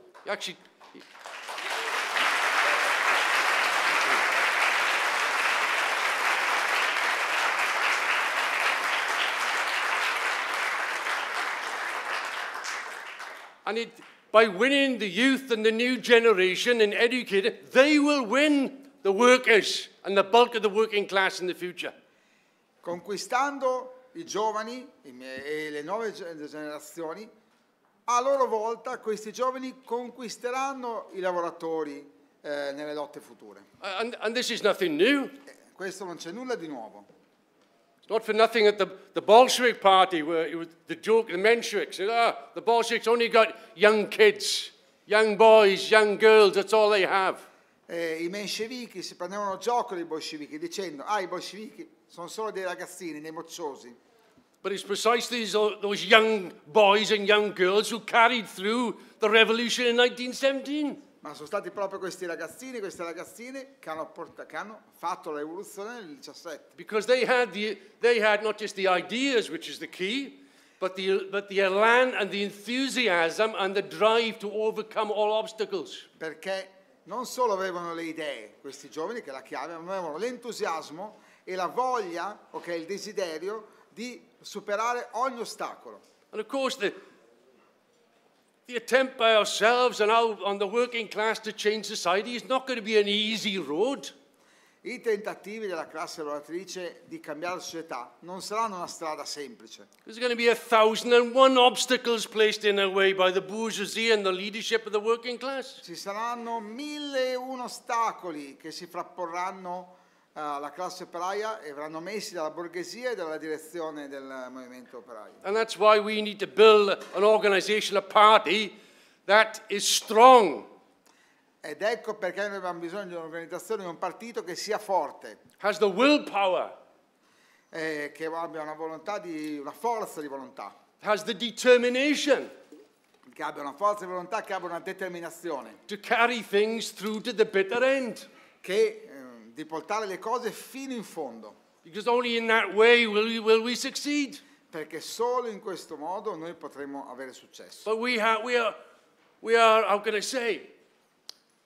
and it, by winning the youth and the new generation and educating, they will win the workers and the bulk of the working class in the future. Conquistando i giovani e le nuove generazioni, a loro volta questi giovani conquisteranno i lavoratori eh, nelle lotte future. Uh, and, and this is nothing new. Eh, questo non c'è nulla di nuovo. not for nothing that the, the Bolshevik party were it was the joke the Mensheviks said, ah, the Bolsheviks only got young kids, young boys, young girls, that's all they have. Eh, I menscevichi si prendevano gioco dei bolscevichi dicendo, ah, i bolscevichi sono solo dei ragazzini, dei mocciosi. But it's precisely uh, those young boys and young girls who carried through the revolution in 1917. Ma sono stati proprio questi ragazzini, queste ragazzine che hanno, portato, che hanno fatto la rivoluzione nel 17. Because they had, the, they had not just the ideas, which is the key, but the, but the elan and the enthusiasm and the drive to overcome all obstacles. Perché non solo avevano le idee, questi giovani, che è la chiave, ma avevano l'entusiasmo e la voglia, ok, il desiderio di superare ogni ostacolo. And of course the, the attempt by ourselves and our, on the working class to change society is not going to be an easy road. I tentativi della classe lavoratrice di cambiare la società non saranno una strada semplice. Ci saranno mille e un ostacoli che si frapporranno eh, la classe operaia e verranno messi dalla borghesia e dalla direzione del movimento operaio. And that's why we need to build an organization, a party that is strong. Ed ecco perché noi abbiamo bisogno di un'organizzazione, di un partito che sia forte. Has the willpower. Eh, che abbia una volontà di una forza di volontà. Has the determination. Che abbia una forza di volontà, che abbia una determinazione. To carry things through to the bitter end. Che di portare le cose fino in fondo. only in that way will we, will we Perché solo in questo modo noi potremo avere successo. But we, ha, we, are, we are, how can I say,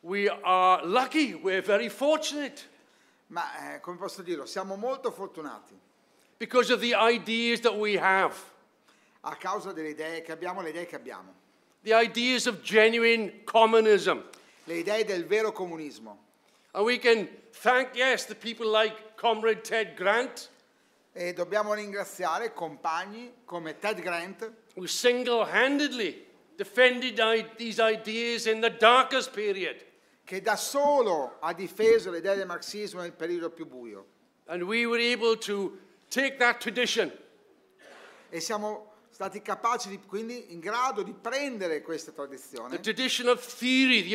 we are lucky, we're very fortunate. Ma eh, come posso dirlo, siamo molto fortunati. Because of the ideas that we have. A causa delle idee che abbiamo, le idee che abbiamo. The ideas of genuine communism. Le idee del vero comunismo. And we can thank, yes, the people like Comrade Ted Grant. E dobbiamo ringraziare compagni come Ted Grant. Who single-handedly defended these ideas in the darkest period. Che da solo ha difeso le idee del marxismo nel periodo più buio. And we were able to take that tradition. E siamo stati capaci di, quindi in grado di prendere questa tradizione. Theory,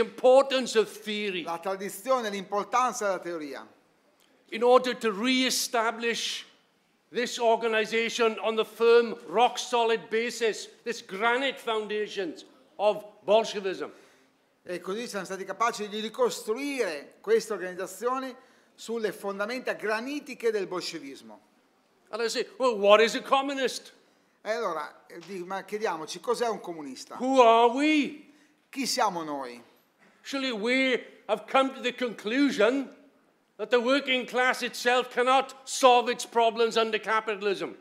la tradizione, l'importanza della teoria. In order to re-establish this organization on the firm, rock solid basis, this granite foundations of Bolshevism. E così siamo stati capaci di ricostruire questa organizzazione sulle fondamenta granitiche del bolscevismo. And I say, well, what is a communist? E allora, eh, ma chiediamoci cos'è un comunista? Who are we? Chi siamo noi? Surely we have come to the conclusion that the working class itself cannot solve its problems under capitalism.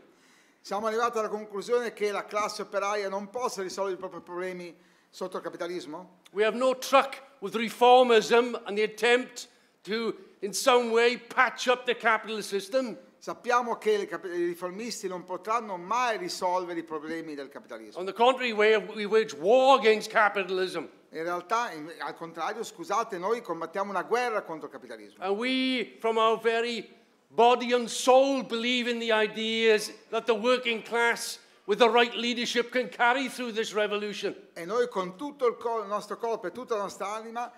Siamo arrivati alla conclusione che la classe operaia non possa risolvere i propri problemi sotto il capitalismo? We have no truck with reformism and the attempt to in some way patch up the capitalist system sappiamo che i riformisti non potranno mai risolvere i problemi del capitalismo. On the contrary, we wage war against capitalism. In realtà, al contrario, scusate, noi combattiamo una guerra contro il capitalismo. And we, from our very body and soul, believe in the ideas that the working class with the right leadership can carry through this revolution. E noi con tutto il nostro corpo e tutta la nostra anima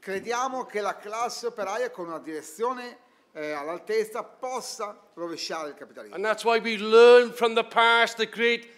crediamo che la classe operaia con una direzione eh, all'altezza possa rovesciare il capitalismo. And that's why we learn from the past the great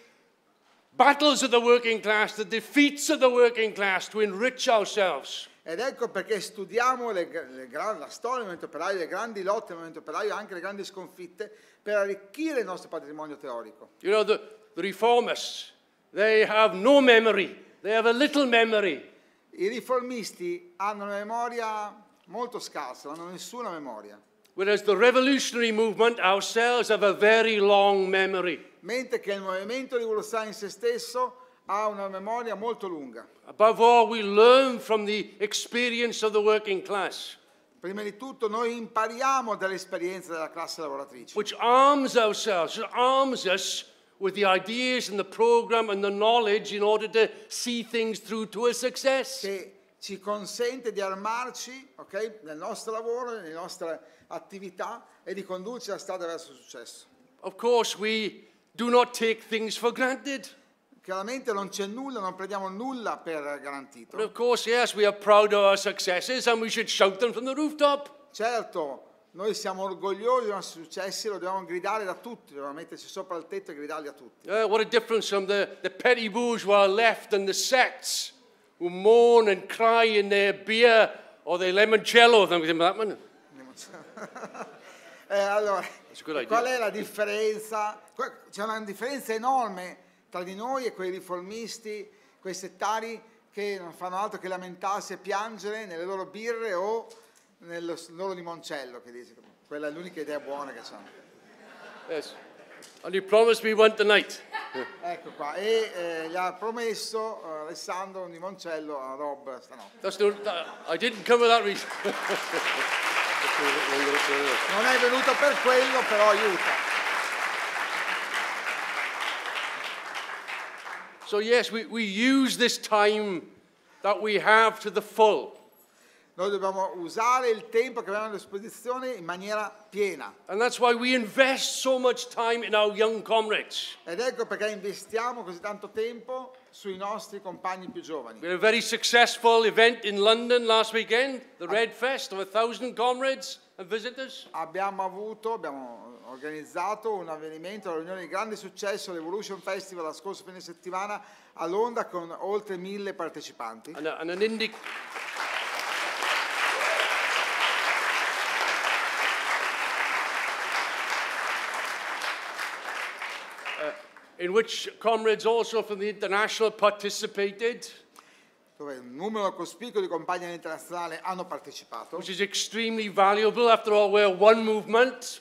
battles of the working class, the defeats of the working class to enrich ourselves. Ed ecco perché studiamo le, le, la storia del movimento operaio, le grandi lotte del movimento operaio, anche le grandi sconfitte, per arricchire il nostro patrimonio teorico. You know, the, the reformists, they have no memory, they have a little memory. I riformisti hanno una memoria molto scarsa, non hanno nessuna memoria. Whereas the revolutionary movement ourselves have a very long memory. Mentre che il movimento rivoluzionario in se stesso ha una memoria molto lunga. Above all, we learn from the experience of the working class. Prima di tutto noi impariamo dall'esperienza della classe lavoratrice. Which arms ourselves, arms us with the ideas and the program and the knowledge in order to see things through to a success. Che ci consente di armarci okay, nel nostro lavoro, nelle nostre attività e di condurci la strada verso il successo. Of course we do not take things for granted. Chiaramente non c'è nulla, non prendiamo nulla per garantito. But of course, yes, we are proud of our successes and we should shout them from the rooftop. Certo, noi siamo orgogliosi dei nostri successi, lo dobbiamo gridare da tutti, dobbiamo metterci sopra il tetto e gridarli a tutti. Uh, what a difference from the, the petty bourgeois left and the sects who moan and cry in their beer or their limoncello. Them with that one. [laughs] eh, allora, qual è la differenza? C'è una differenza enorme tra di noi e quei riformisti, quei settari che non fanno altro che lamentarsi e piangere nelle loro birre o nel loro limoncello, che dice. Quella è l'unica idea buona che hanno. Yes. And you promised me one tonight. Ecco qua, e eh, gli ha promesso eh, Alessandro Limoncello a Rob stanotte. I didn't come for that non è venuto per quello, però aiuta. So yes, we, we use this time that we have to the full. Noi dobbiamo usare il tempo che abbiamo a disposizione in maniera piena. And that's why we invest so much time in our young Ed ecco perché investiamo così tanto tempo sui nostri compagni più giovani. We had a very successful event in London last weekend, the ah. Red Fest of a thousand comrades and visitors. Abbiamo avuto, abbiamo organizzato un avvenimento, una riunione di grande successo, l'Evolution Festival, la scorsa fine settimana a Londra con oltre mille partecipanti. And a, and an in which comrades also from the international participated. dove un numero cospicuo di compagni internazionali hanno partecipato, which is extremely valuable. After all, we're one movement.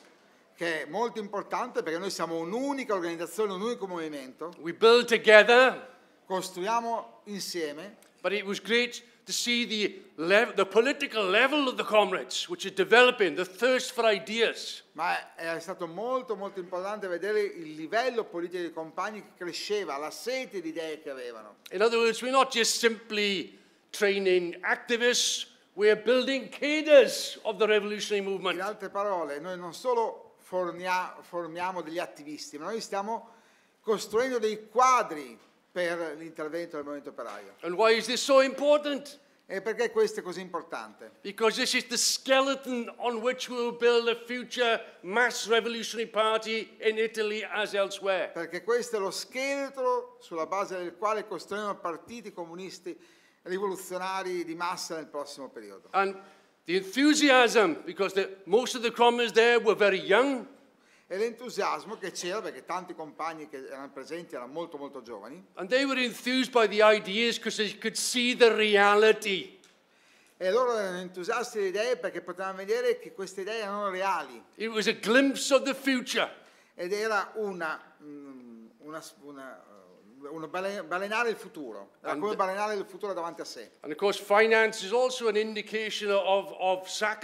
che è molto importante perché noi siamo un'unica organizzazione, un unico movimento. We build together, costruiamo insieme. But it was great to see the, level, the political level of the comrades, which is developing, the thirst for ideas. Ma è stato molto molto importante vedere il livello politico dei compagni che cresceva, la sete di idee che avevano. In other words, we're not just simply training activists, we're building cadres of the revolutionary movement. In altre parole, noi non solo fornia, formiamo degli attivisti, ma noi stiamo costruendo dei quadri per l'intervento del movimento operaio. And why is this so important? E perché questo è così importante? Because this is the skeleton on which we will build a future mass revolutionary party in Italy as elsewhere. Perché questo è lo scheletro sulla base del quale costruiremo partiti comunisti rivoluzionari di massa nel prossimo periodo. And the enthusiasm because the, most of the commoners there were very young e l'entusiasmo che c'era perché tanti compagni che erano presenti erano molto molto giovani. E loro erano entusiasti delle idee perché potevano vedere che queste idee erano reali. Ed era una, mm, una, una eh, balenare il futuro, era come balenare il futuro davanti a sé. Course, of, of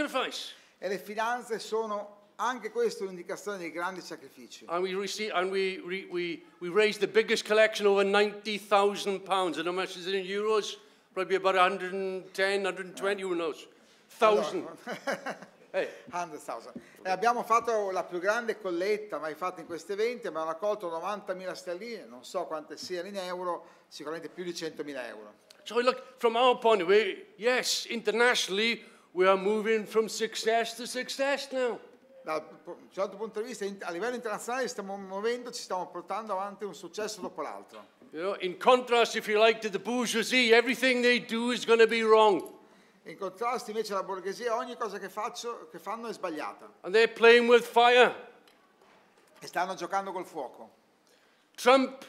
e le finanze sono anche questo è un'indicazione dei grandi sacrifici. And we received, and we, we, we, we raised the biggest collection over 90,000 pounds. And how much is it in euros? Probably about 110, 120, who knows? Thousand. [laughs] Hey. E eh, abbiamo fatto la più grande colletta mai fatta in questo evento, abbiamo raccolto 90.000 sterline, non so quante siano in euro, sicuramente più di 100.000 euro. So look, from our point of view, yes, internationally we are moving from success to success now da un certo punto di vista a livello internazionale stiamo muovendo, ci stiamo portando avanti un successo dopo l'altro. You know, in contrast, if you like, to the bourgeoisie, everything they do is going to be wrong. In contrasto invece alla borghesia ogni cosa che, faccio, che fanno è sbagliata. And they're playing with fire. E stanno giocando col fuoco. Trump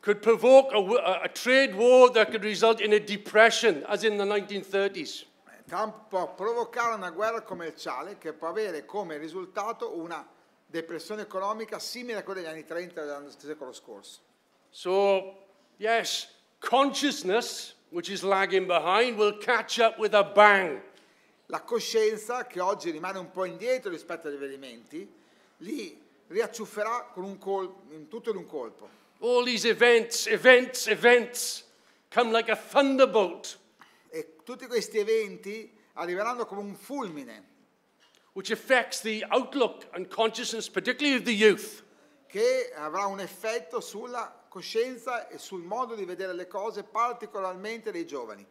could provoke a, a trade war that could result in a depression, as in the 1930s. Trump può provocare una guerra commerciale che può avere come risultato una depressione economica simile a quella degli anni 30 del secolo scorso. So, yes, consciousness, which is lagging behind, will catch up with a bang. La coscienza, che oggi rimane un po' indietro rispetto agli avvenimenti, li riacciufferà con un colpo, in tutto in un colpo. All these events, events, events, come like a thunderbolt e tutti questi eventi arriveranno come un fulmine. Which affects the outlook and consciousness, particularly of the youth. Che avrà un effetto sulla coscienza e sul modo di vedere le cose, particolarmente dei giovani.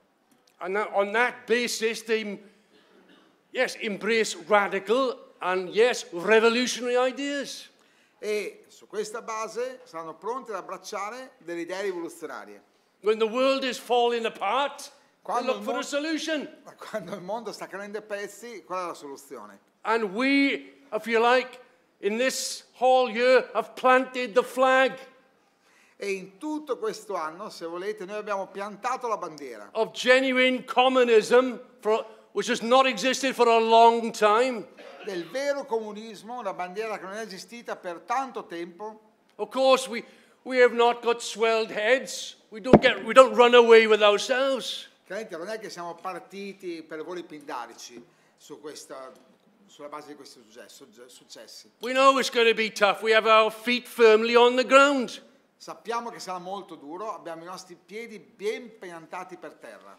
And on that basis, they, yes, embrace radical and yes, revolutionary ideas. E su questa base saranno pronti ad abbracciare delle idee rivoluzionarie. When the world is falling apart. Quando, look for a solution. [laughs] quando il mondo sta cadendo a pezzi, qual è la soluzione? And we, if you like, in this whole year have planted the flag E in tutto questo anno, se volete, noi abbiamo piantato la bandiera of genuine communism, for, which has not existed for a long time. del vero comunismo, una bandiera che non è esistita per tanto tempo. Of course, we, we have not got swelled heads. We don't, get, we don't run away with ourselves. Chiaramente non è che siamo partiti per voli pindarici su questa, sulla base di questi successi. We know it's going to be tough. We have our feet firmly on the ground. Sappiamo che sarà molto duro, abbiamo i nostri piedi ben piantati per terra.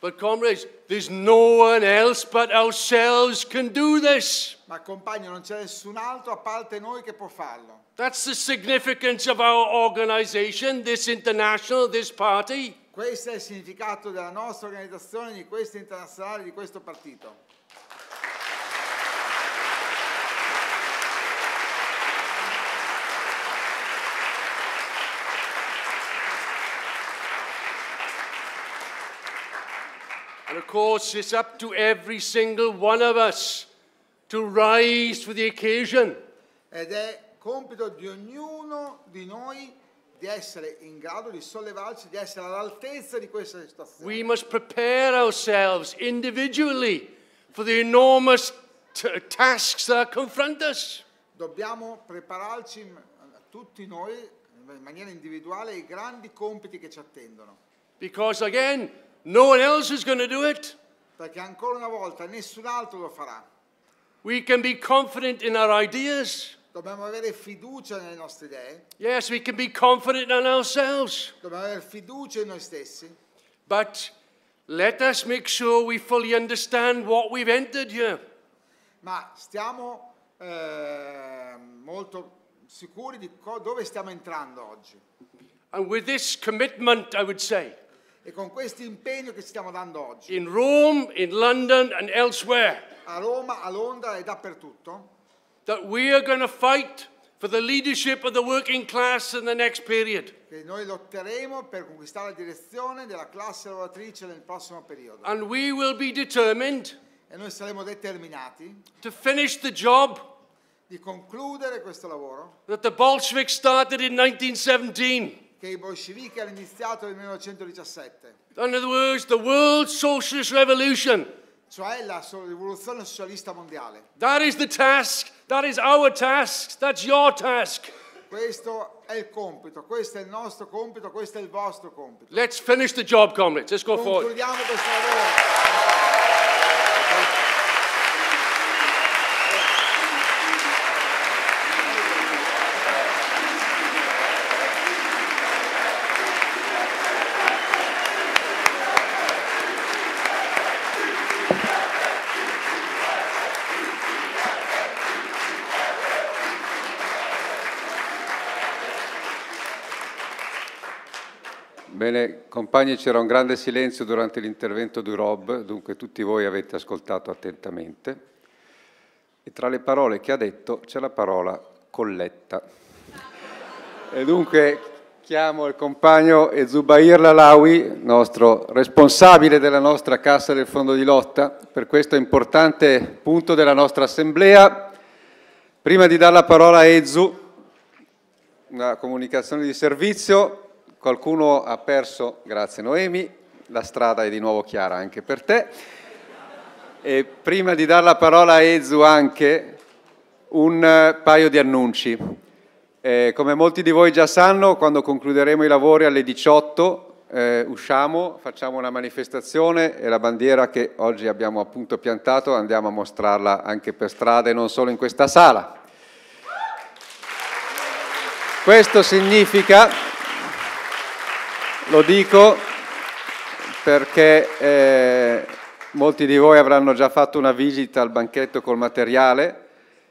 But comrades, there's no one else but ourselves can do this. Ma compagno, non c'è nessun altro a parte noi che può farlo. That's the significance of our organization, this international, this party. Questo è il significato della nostra organizzazione, di questo internazionale, di questo partito. And of course, it's up to every single one of us to rise for the occasion. Ed è compito di ognuno di noi di essere in grado di sollevarci, di essere all'altezza di questa situazione. We must prepare ourselves individually for the enormous tasks that confront us. Dobbiamo prepararci tutti noi in maniera individuale ai grandi compiti che ci attendono. Because again, no one else is going to do it. Perché ancora una volta nessun altro lo farà. We can be confident in our ideas. Dobbiamo avere fiducia nelle nostre idee. Yes, we can be confident in ourselves. Dobbiamo avere fiducia in noi stessi. But let us make sure we fully understand what we've entered here. Ma stiamo eh, molto sicuri di dove stiamo entrando oggi. And with this commitment, I would say. E con questo impegno che stiamo dando oggi. In Rome, in London and elsewhere. A Roma, a Londra e dappertutto. that we are going to fight for the leadership of the working class in the next period. Che noi lotteremo per conquistare la direzione della classe lavoratrice nel prossimo periodo. And we will be determined e noi saremo determinati to finish the job di concludere questo lavoro that the Bolsheviks started in 1917. che i bolscevichi hanno iniziato nel 1917. In other words, the world socialist revolution. Cioè la rivoluzione socialista mondiale. That is the task that is our task. That's your task. Questo è il compito, questo è il nostro compito, questo è il vostro compito. Let's finish the job, comrades. Let's go forward. Concludiamo questo lavoro. Compagni, c'era un grande silenzio durante l'intervento di Rob, dunque tutti voi avete ascoltato attentamente. E tra le parole che ha detto c'è la parola colletta. E dunque chiamo il compagno Ezubair Lalawi, nostro responsabile della nostra Cassa del Fondo di Lotta, per questo importante punto della nostra Assemblea. Prima di dare la parola a Ezu, una comunicazione di servizio, Qualcuno ha perso, grazie Noemi, la strada è di nuovo chiara anche per te. E prima di dare la parola a Ezu anche un eh, paio di annunci. Eh, come molti di voi già sanno, quando concluderemo i lavori alle 18 eh, usciamo, facciamo una manifestazione e la bandiera che oggi abbiamo appunto piantato andiamo a mostrarla anche per strada e non solo in questa sala. Questo significa lo dico perché eh, molti di voi avranno già fatto una visita al banchetto col materiale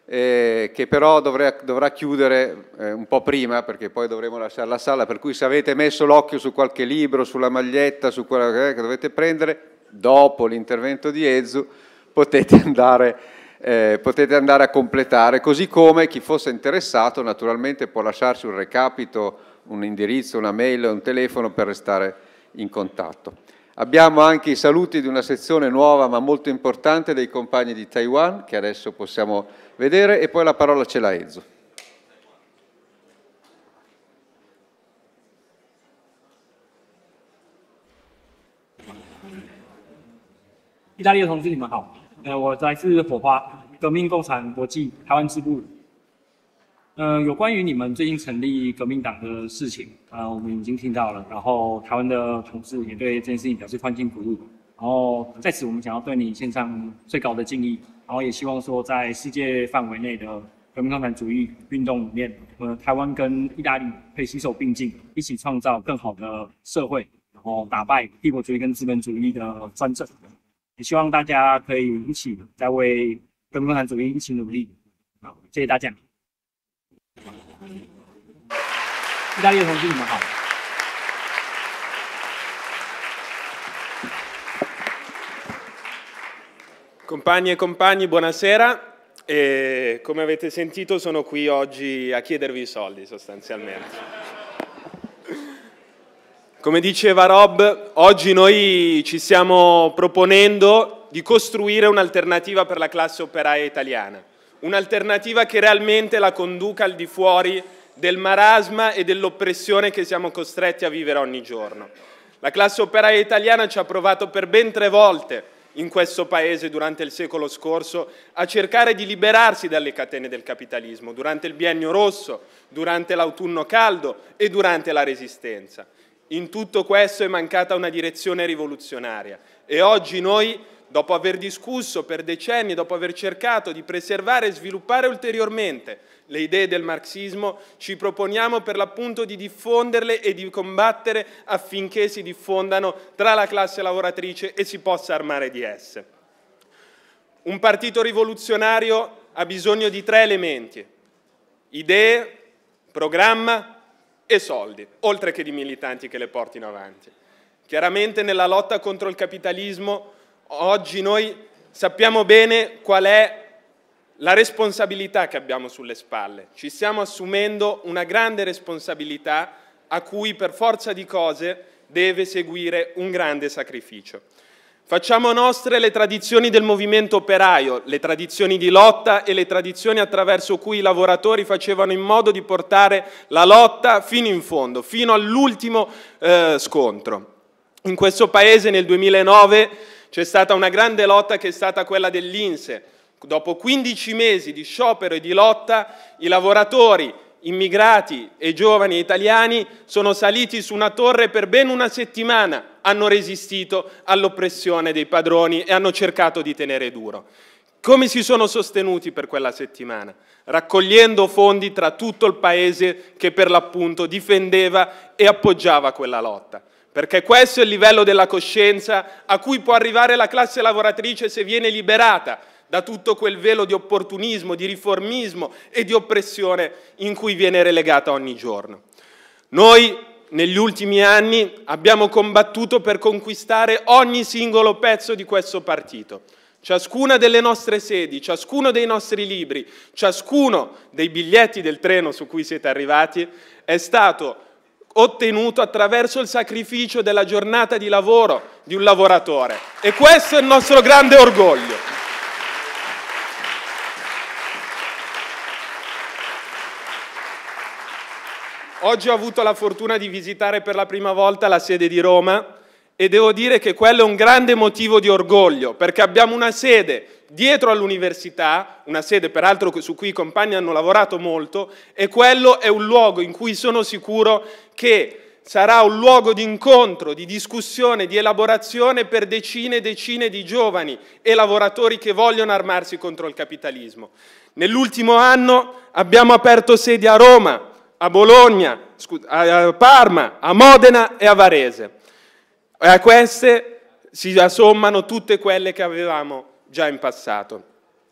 eh, che però dovrà, dovrà chiudere eh, un po' prima perché poi dovremo lasciare la sala, per cui se avete messo l'occhio su qualche libro, sulla maglietta, su quello eh, che dovete prendere, dopo l'intervento di Ezzu potete andare eh, potete andare a completare, così come chi fosse interessato naturalmente può lasciarci un recapito un indirizzo, una mail, un telefono per restare in contatto. Abbiamo anche i saluti di una sezione nuova ma molto importante dei compagni di Taiwan che adesso possiamo vedere e poi la parola ce l'ha Ezzo. Italia 同志，你们好。呃，我来自火花革命共产国际台湾支部嗯，有关于你们最近成立革命党的事情，呃，我们已经听到了。然后台湾的同事也对这件事情表示欢欣鼓舞。然后在此，我们想要对你献上最高的敬意。然后也希望说，在世界范围内的革命共产主义运动里面，呃，台湾跟意大利可以携手并进，一起创造更好的社会，然后打败帝国主义跟资本主义的专政。也希望大家可以一起在为革命共产主义一起努力。好，谢谢大家。意大利的同志，你们好。Compagni e compagni, buonasera. E come avete sentito sono qui oggi a chiedervi i soldi sostanzialmente. Come diceva Rob, oggi noi ci stiamo proponendo di costruire un'alternativa per la classe operaia italiana un'alternativa che realmente la conduca al di fuori del marasma e dell'oppressione che siamo costretti a vivere ogni giorno. La classe operaia italiana ci ha provato per ben tre volte in questo paese durante il secolo scorso a cercare di liberarsi dalle catene del capitalismo, durante il biennio rosso, durante l'autunno caldo e durante la resistenza. In tutto questo è mancata una direzione rivoluzionaria e oggi noi dopo aver discusso per decenni, dopo aver cercato di preservare e sviluppare ulteriormente le idee del marxismo, ci proponiamo per l'appunto di diffonderle e di combattere affinché si diffondano tra la classe lavoratrice e si possa armare di esse. Un partito rivoluzionario ha bisogno di tre elementi, idee, programma e soldi, oltre che di militanti che le portino avanti. Chiaramente nella lotta contro il capitalismo oggi noi sappiamo bene qual è la responsabilità che abbiamo sulle spalle. Ci stiamo assumendo una grande responsabilità a cui per forza di cose deve seguire un grande sacrificio. Facciamo nostre le tradizioni del movimento operaio, le tradizioni di lotta e le tradizioni attraverso cui i lavoratori facevano in modo di portare la lotta fino in fondo, fino all'ultimo eh, scontro. In questo Paese nel 2009 c'è stata una grande lotta che è stata quella dell'Inse. Dopo 15 mesi di sciopero e di lotta, i lavoratori, immigrati e giovani italiani sono saliti su una torre per ben una settimana, hanno resistito all'oppressione dei padroni e hanno cercato di tenere duro. Come si sono sostenuti per quella settimana? Raccogliendo fondi tra tutto il paese che per l'appunto difendeva e appoggiava quella lotta perché questo è il livello della coscienza a cui può arrivare la classe lavoratrice se viene liberata da tutto quel velo di opportunismo, di riformismo e di oppressione in cui viene relegata ogni giorno. Noi negli ultimi anni abbiamo combattuto per conquistare ogni singolo pezzo di questo partito. Ciascuna delle nostre sedi, ciascuno dei nostri libri, ciascuno dei biglietti del treno su cui siete arrivati è stato ottenuto attraverso il sacrificio della giornata di lavoro di un lavoratore. E questo è il nostro grande orgoglio. Oggi ho avuto la fortuna di visitare per la prima volta la sede di Roma e devo dire che quello è un grande motivo di orgoglio, perché abbiamo una sede dietro all'università, una sede peraltro su cui i compagni hanno lavorato molto, e quello è un luogo in cui sono sicuro che sarà un luogo di incontro, di discussione, di elaborazione per decine e decine di giovani e lavoratori che vogliono armarsi contro il capitalismo. Nell'ultimo anno abbiamo aperto sedi a Roma, a Bologna, a Parma, a Modena e a Varese. E a queste si assommano tutte quelle che avevamo già in passato.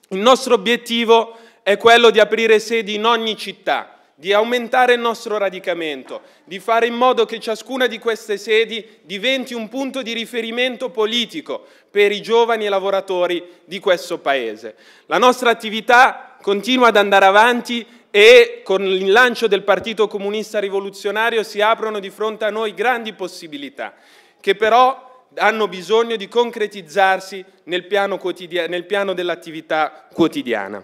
Il nostro obiettivo è quello di aprire sedi in ogni città, di aumentare il nostro radicamento, di fare in modo che ciascuna di queste sedi diventi un punto di riferimento politico per i giovani e lavoratori di questo Paese. La nostra attività continua ad andare avanti e con il lancio del Partito Comunista Rivoluzionario si aprono di fronte a noi grandi possibilità che però hanno bisogno di concretizzarsi nel piano, quotidia- nel piano dell'attività quotidiana.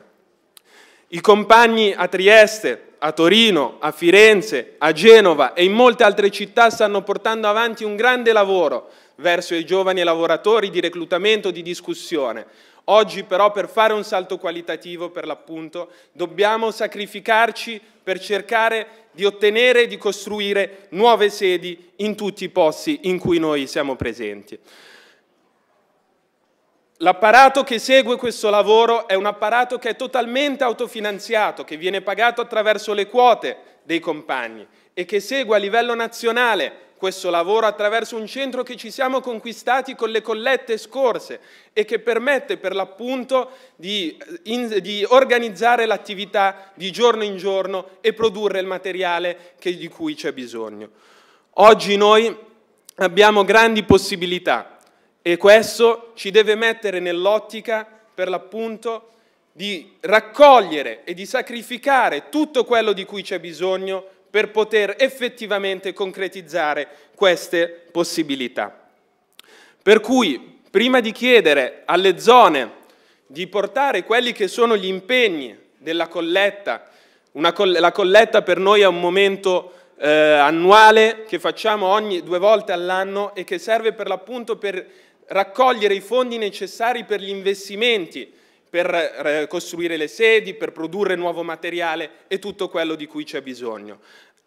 I compagni a Trieste, a Torino, a Firenze, a Genova e in molte altre città stanno portando avanti un grande lavoro verso i giovani lavoratori di reclutamento, di discussione. Oggi però per fare un salto qualitativo per l'appunto dobbiamo sacrificarci per cercare di ottenere e di costruire nuove sedi in tutti i posti in cui noi siamo presenti. L'apparato che segue questo lavoro è un apparato che è totalmente autofinanziato, che viene pagato attraverso le quote dei compagni e che segue a livello nazionale questo lavoro attraverso un centro che ci siamo conquistati con le collette scorse e che permette per l'appunto di, eh, in, di organizzare l'attività di giorno in giorno e produrre il materiale che, di cui c'è bisogno. Oggi noi abbiamo grandi possibilità e questo ci deve mettere nell'ottica per l'appunto di raccogliere e di sacrificare tutto quello di cui c'è bisogno per poter effettivamente concretizzare queste possibilità. Per cui, prima di chiedere alle zone di portare quelli che sono gli impegni della colletta, coll- la colletta per noi è un momento eh, annuale che facciamo ogni due volte all'anno e che serve per l'appunto per raccogliere i fondi necessari per gli investimenti, per eh, costruire le sedi, per produrre nuovo materiale e tutto quello di cui c'è bisogno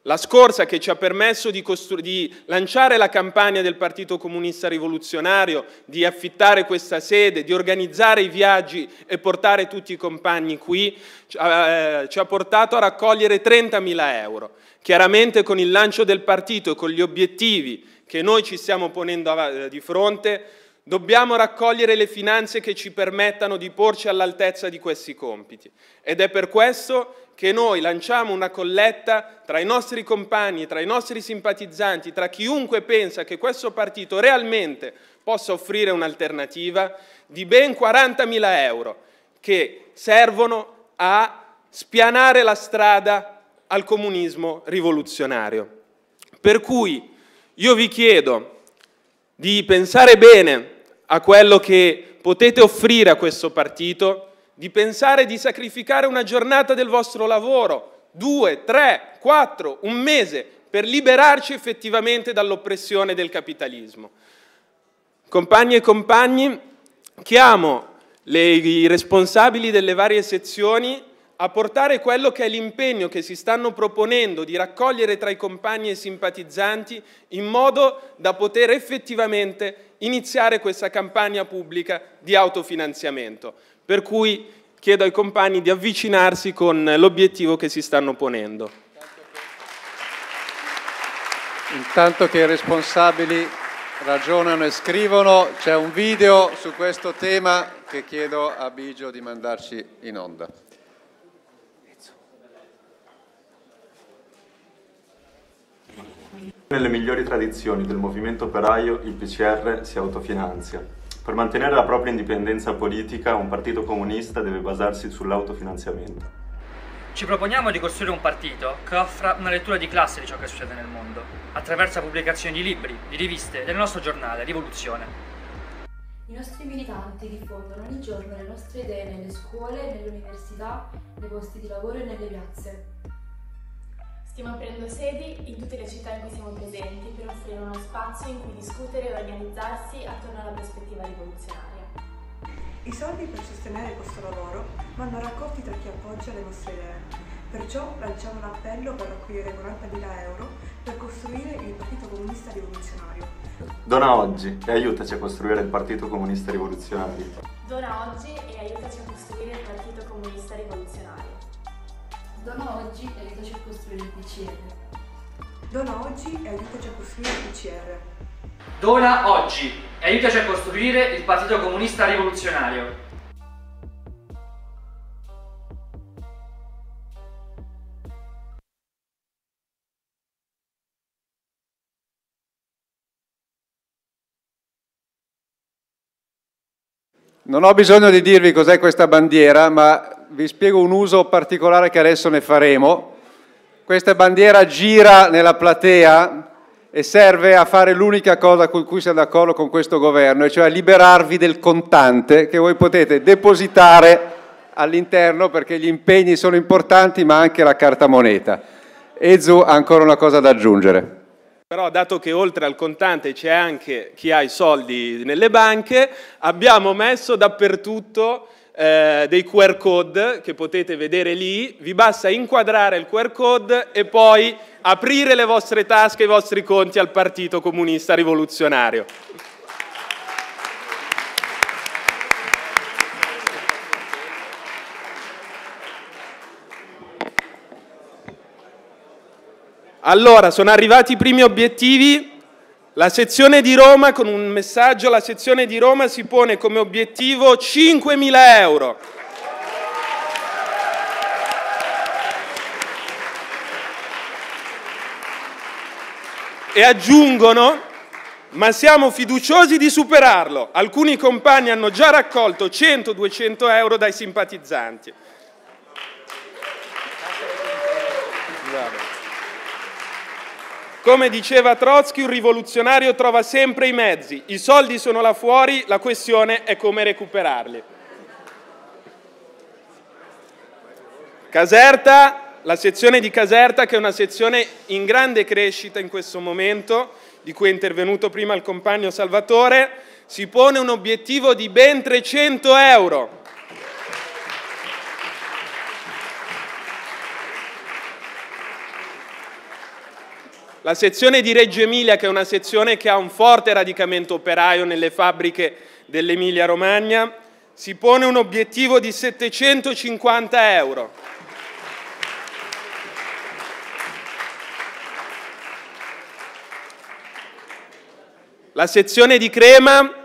la scorsa che ci ha permesso di, di, lanciare la campagna del Partito Comunista Rivoluzionario, di affittare questa sede, di organizzare i viaggi e portare tutti i compagni qui, eh, ci ha portato a raccogliere 30.000 euro. Chiaramente con il lancio del partito e con gli obiettivi che noi ci stiamo ponendo eh, di fronte, Dobbiamo raccogliere le finanze che ci permettano di porci all'altezza di questi compiti ed è per questo che noi lanciamo una colletta tra i nostri compagni, tra i nostri simpatizzanti, tra chiunque pensa che questo partito realmente possa offrire un'alternativa, di ben 40.000 euro che servono a spianare la strada al comunismo rivoluzionario. Per cui io vi chiedo di pensare bene a quello che potete offrire a questo partito di pensare di sacrificare una giornata del vostro lavoro, due, tre, quattro, un mese, per liberarci effettivamente dall'oppressione del capitalismo. Compagni e compagni, chiamo le, i responsabili delle varie sezioni a portare quello che è l'impegno che si stanno proponendo di raccogliere tra i compagni e simpatizzanti in modo da poter effettivamente iniziare questa campagna pubblica di autofinanziamento. Per cui chiedo ai compagni di avvicinarsi con l'obiettivo che si stanno ponendo. Intanto che i responsabili ragionano e scrivono, c'è un video su questo tema che chiedo a Bigio di mandarci in onda. Nelle migliori tradizioni del movimento operaio il PCR si autofinanzia per mantenere la propria indipendenza politica, un partito comunista deve basarsi sull'autofinanziamento. Ci proponiamo di costruire un partito che offra una lettura di classe di ciò che succede nel mondo, attraverso la pubblicazione di libri, di riviste e del nostro giornale Rivoluzione. I nostri militanti diffondono ogni giorno le nostre idee nelle scuole, nelle università, nei posti di lavoro e nelle piazze. Stiamo aprendo sedi in tutte le città in cui siamo presenti per offrire uno spazio in cui discutere e organizzarsi attorno alla prospettiva rivoluzionaria. I soldi per sostenere questo lavoro vanno raccolti tra chi appoggia le nostre idee. Perciò lanciamo un appello per raccogliere 40.000 euro per costruire il Partito Comunista Rivoluzionario. Dona oggi e aiutaci a costruire il Partito Comunista Rivoluzionario. Dona oggi e aiutaci a costruire il Partito Comunista Rivoluzionario. Dona Oggi e aiutaci a costruire il PCR. Dona Oggi e aiutaci a costruire il PCR. Dona Oggi aiutaci a costruire il Partito Comunista Rivoluzionario. Non ho bisogno di dirvi cos'è questa bandiera, ma vi spiego un uso particolare che adesso ne faremo. Questa bandiera gira nella platea e serve a fare l'unica cosa con cui siamo d'accordo con questo governo, e cioè a liberarvi del contante che voi potete depositare all'interno perché gli impegni sono importanti, ma anche la carta moneta. Ezu ha ancora una cosa da aggiungere. Però dato che oltre al contante c'è anche chi ha i soldi nelle banche, abbiamo messo dappertutto eh, dei QR code che potete vedere lì, vi basta inquadrare il QR code e poi aprire le vostre tasche, e i vostri conti al Partito Comunista Rivoluzionario. Allora, sono arrivati i primi obiettivi la sezione di Roma, con un messaggio, la sezione di Roma si pone come obiettivo 5.000 euro. E aggiungono, ma siamo fiduciosi di superarlo. Alcuni compagni hanno già raccolto 100-200 euro dai simpatizzanti. Bravo. Come diceva Trotsky, un rivoluzionario trova sempre i mezzi. I soldi sono là fuori, la questione è come recuperarli. Caserta, la sezione di Caserta che è una sezione in grande crescita in questo momento, di cui è intervenuto prima il compagno Salvatore, si pone un obiettivo di ben 300 euro La sezione di Reggio Emilia, che è una sezione che ha un forte radicamento operaio nelle fabbriche dell'Emilia Romagna, si pone un obiettivo di 750 euro. La sezione di Crema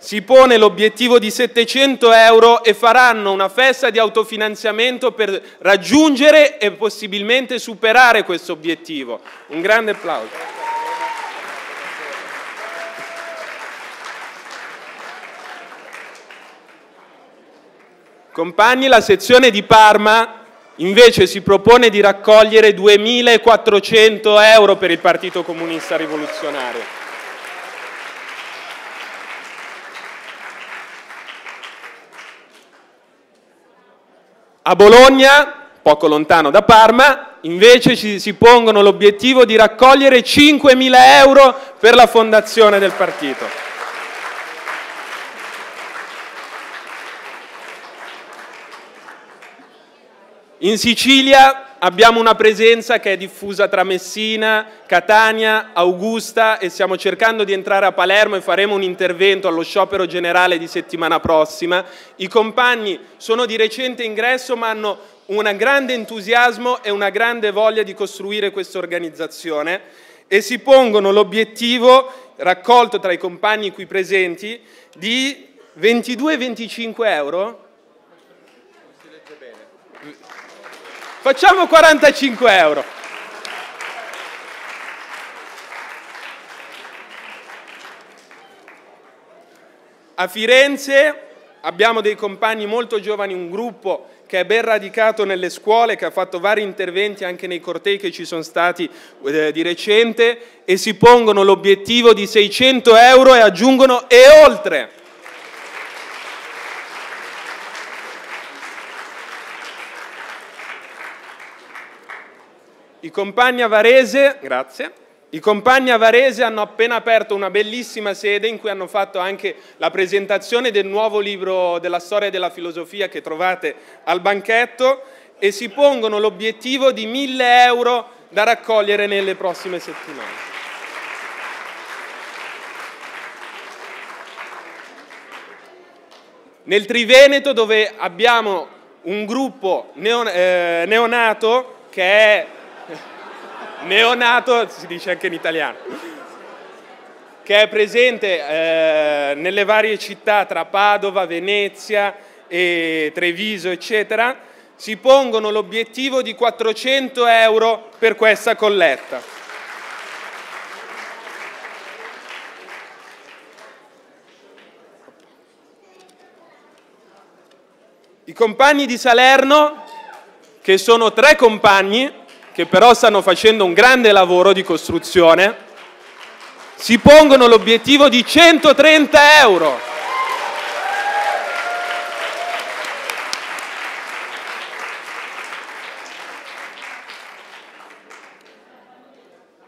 si pone l'obiettivo di 700 euro e faranno una festa di autofinanziamento per raggiungere e possibilmente superare questo obiettivo. Un grande applauso. Compagni, la sezione di Parma invece si propone di raccogliere 2.400 euro per il Partito Comunista Rivoluzionario. A Bologna, poco lontano da Parma, invece ci, si pongono l'obiettivo di raccogliere 5.000 euro per la fondazione del partito. In Sicilia abbiamo una presenza che è diffusa tra Messina, Catania, Augusta e stiamo cercando di entrare a Palermo e faremo un intervento allo sciopero generale di settimana prossima. I compagni sono di recente ingresso ma hanno un grande entusiasmo e una grande voglia di costruire questa organizzazione e si pongono l'obiettivo, raccolto tra i compagni qui presenti, di 22-25 euro Facciamo 45 euro. A Firenze abbiamo dei compagni molto giovani, un gruppo che è ben radicato nelle scuole, che ha fatto vari interventi anche nei cortei che ci sono stati eh, di recente e si pongono l'obiettivo di 600 euro e aggiungono e oltre. I compagni avarese, grazie, i compagni avarese hanno appena aperto una bellissima sede in cui hanno fatto anche la presentazione del nuovo libro della storia e della filosofia che trovate al banchetto e si pongono l'obiettivo di 1000 euro da raccogliere nelle prossime settimane. Nel Triveneto dove abbiamo un gruppo eh, neonato che è neonato, si dice anche in italiano, che è presente eh, nelle varie città tra Padova, Venezia e Treviso, eccetera, si pongono l'obiettivo di 400 euro per questa colletta. I compagni di Salerno, che sono tre compagni, che però stanno facendo un grande lavoro di costruzione, si pongono l'obiettivo di 130 euro.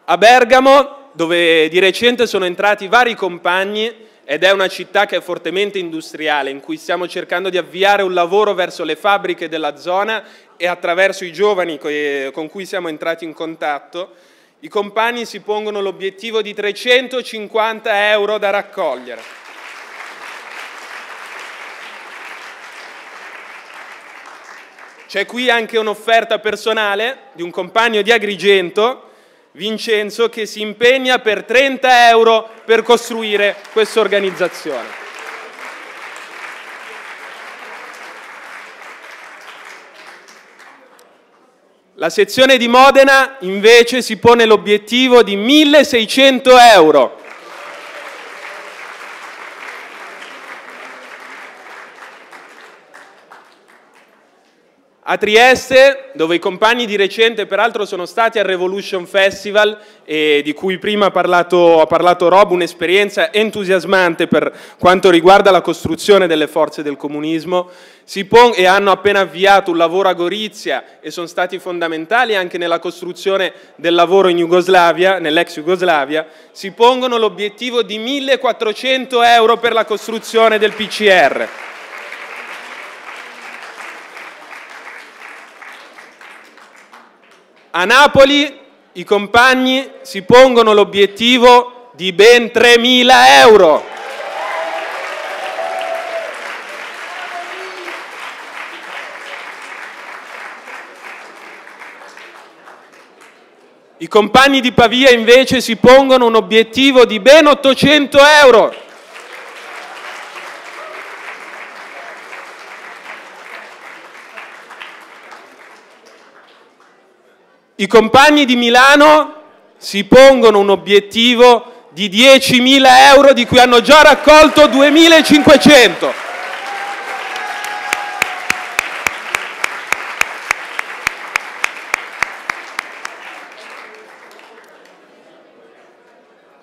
A Bergamo, dove di recente sono entrati vari compagni, ed è una città che è fortemente industriale, in cui stiamo cercando di avviare un lavoro verso le fabbriche della zona e attraverso i giovani eh, con cui siamo entrati in contatto, i compagni si pongono l'obiettivo di 350 euro da raccogliere. C'è qui anche un'offerta personale di un compagno di Agrigento, Vincenzo, che si impegna per 30 euro per costruire questa organizzazione. La sezione di Modena invece si pone l'obiettivo di 1600 euro. A Trieste, dove i compagni di recente peraltro sono stati al Revolution Festival, e di cui prima ha parlato, ha parlato Rob, un'esperienza entusiasmante per quanto riguarda la costruzione delle forze del comunismo, si pon- e hanno appena avviato un lavoro a Gorizia e sono stati fondamentali anche nella costruzione del lavoro in Jugoslavia, nell'ex Jugoslavia, si pongono l'obiettivo di 1400 euro per la costruzione del PCR. A Napoli i compagni si pongono l'obiettivo di ben 3.000 euro. I compagni di Pavia invece si pongono un obiettivo di ben 800 euro. I compagni di Milano si pongono un obiettivo di 10.000 euro di cui hanno già raccolto 2.500.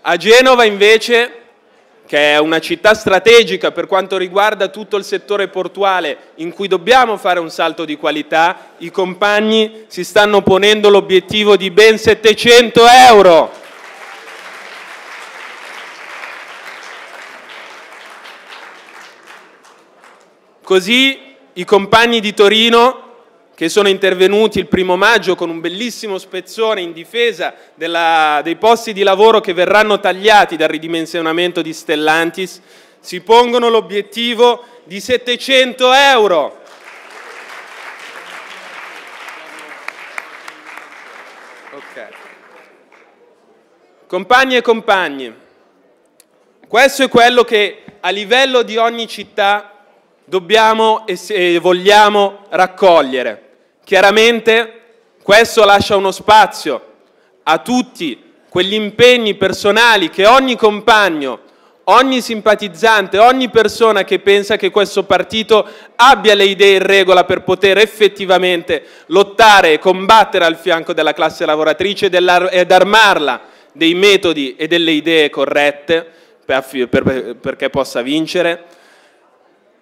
A Genova invece che è una città strategica per quanto riguarda tutto il settore portuale in cui dobbiamo fare un salto di qualità, i compagni si stanno ponendo l'obiettivo di ben 700 euro. Così i compagni di Torino che sono intervenuti il primo maggio con un bellissimo spezzone in difesa della, dei posti di lavoro che verranno tagliati dal ridimensionamento di Stellantis, si pongono l'obiettivo di 700 euro. Okay. Compagni e compagni, questo è quello che a livello di ogni città dobbiamo e vogliamo raccogliere Chiaramente questo lascia uno spazio a tutti quegli impegni personali che ogni compagno, ogni simpatizzante, ogni persona che pensa che questo partito abbia le idee in regola per poter effettivamente lottare e combattere al fianco della classe lavoratrice ed armarla dei metodi e delle idee corrette perché possa vincere,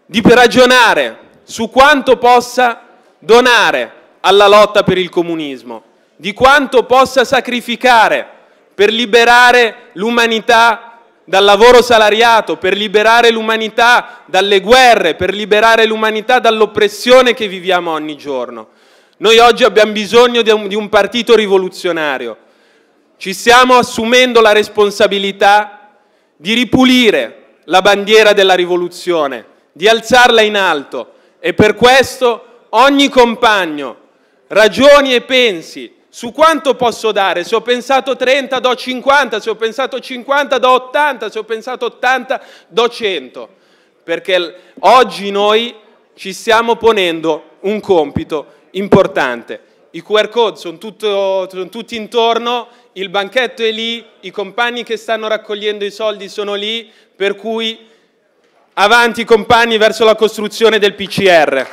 di ragionare su quanto possa donare alla lotta per il comunismo, di quanto possa sacrificare per liberare l'umanità dal lavoro salariato, per liberare l'umanità dalle guerre, per liberare l'umanità dall'oppressione che viviamo ogni giorno. Noi oggi abbiamo bisogno di un, di un partito rivoluzionario. Ci stiamo assumendo la responsabilità di ripulire la bandiera della rivoluzione, di alzarla in alto e per questo ogni compagno ragioni e pensi su quanto posso dare, se ho pensato 30 do 50, se ho pensato 50 do 80, se ho pensato 80 do 100, perché oggi noi ci stiamo ponendo un compito importante. I QR code sono, tutto, sono tutti intorno, il banchetto è lì, i compagni che stanno raccogliendo i soldi sono lì, per cui avanti compagni verso la costruzione del PCR.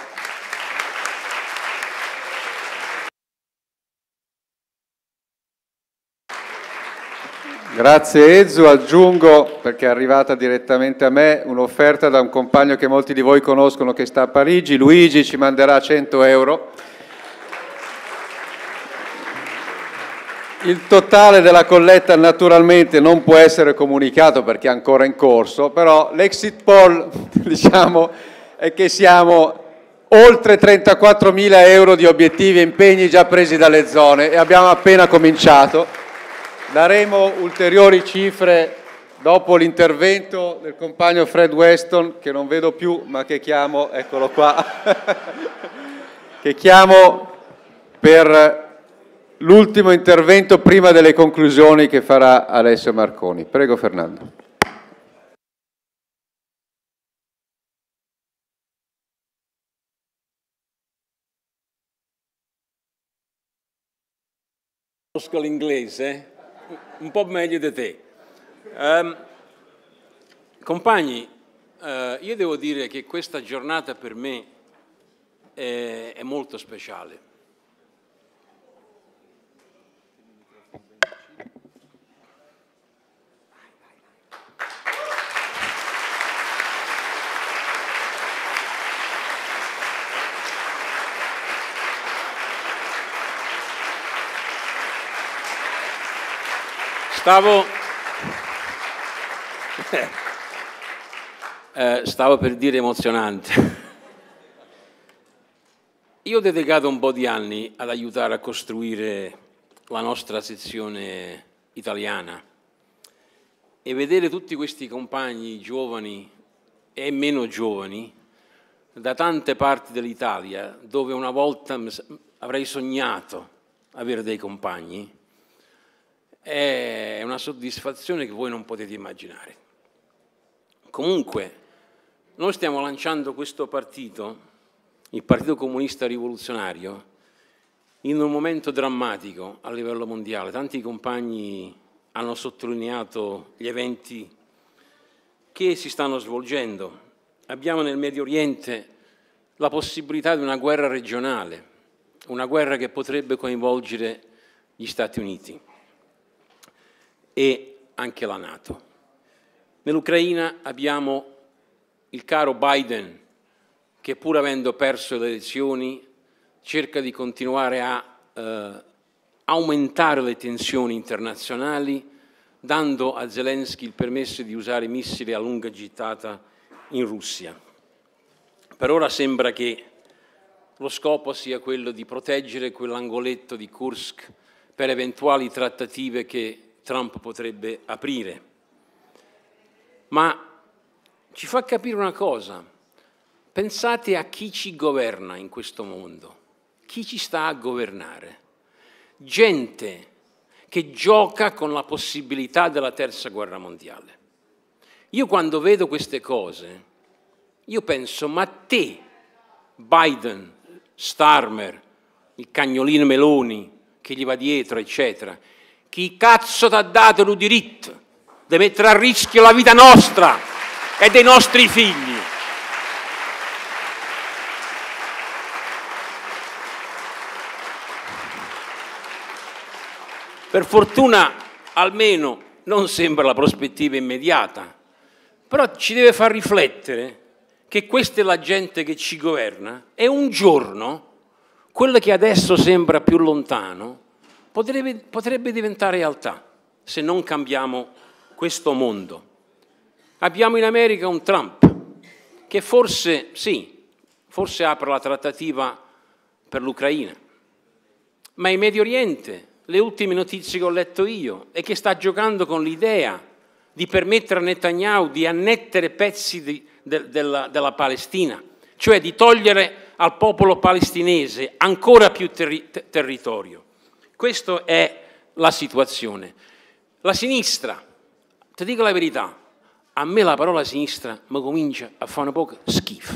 Grazie Ezzo, aggiungo, perché è arrivata direttamente a me, un'offerta da un compagno che molti di voi conoscono che sta a Parigi, Luigi ci manderà 100 euro. Il totale della colletta naturalmente non può essere comunicato perché è ancora in corso, però l'exit poll [laughs] diciamo, è che siamo oltre 34 mila euro di obiettivi e impegni già presi dalle zone e abbiamo appena cominciato. Daremo ulteriori cifre dopo l'intervento del compagno Fred Weston, che non vedo più ma che chiamo, eccolo qua, [laughs] che chiamo per l'ultimo intervento prima delle conclusioni che farà Alessio Marconi. Prego Fernando. conosco l'inglese un po' meglio di te. Um, compagni, uh, io devo dire che questa giornata per me è, è molto speciale. Stavo, eh, stavo per dire emozionante. Io ho dedicato un po' di anni ad aiutare a costruire la nostra sezione italiana e vedere tutti questi compagni giovani e meno giovani da tante parti dell'Italia dove una volta avrei sognato avere dei compagni è una soddisfazione che voi non potete immaginare. Comunque, noi stiamo lanciando questo partito, il Partito Comunista Rivoluzionario, in un momento drammatico a livello mondiale. Tanti compagni hanno sottolineato gli eventi che si stanno svolgendo. Abbiamo nel Medio Oriente la possibilità di una guerra regionale, una guerra che potrebbe coinvolgere gli Stati Uniti e anche la Nato. Nell'Ucraina abbiamo il caro Biden, che pur avendo perso le elezioni, cerca di continuare a eh, aumentare le tensioni internazionali, dando a Zelensky il permesso di usare missili a lunga gittata in Russia. Per ora sembra che lo scopo sia quello di proteggere quell'angoletto di Kursk per eventuali trattative che Trump potrebbe aprire. Ma ci fa capire una cosa, pensate a chi ci governa in questo mondo, chi ci sta a governare. Gente che gioca con la possibilità della terza guerra mondiale. Io quando vedo queste cose, io penso, ma te, Biden, Starmer, il cagnolino Meloni che gli va dietro, eccetera, chi cazzo ti ha dato il diritto di mettere a rischio la vita nostra e dei nostri figli? Per fortuna almeno non sembra la prospettiva immediata, però ci deve far riflettere che questa è la gente che ci governa e un giorno quello che adesso sembra più lontano potrebbe, potrebbe diventare realtà se non cambiamo questo mondo. Abbiamo in America un Trump che forse, sì, forse apre la trattativa per l'Ucraina, ma in Medio Oriente le ultime notizie che ho letto io è che sta giocando con l'idea di permettere a Netanyahu di annettere pezzi di, de, della, della, Palestina, cioè di togliere al popolo palestinese ancora più terri territorio. Questa è la situazione. La sinistra, ti dico la verità, a me la parola sinistra mi comincia a fare un po' schifo.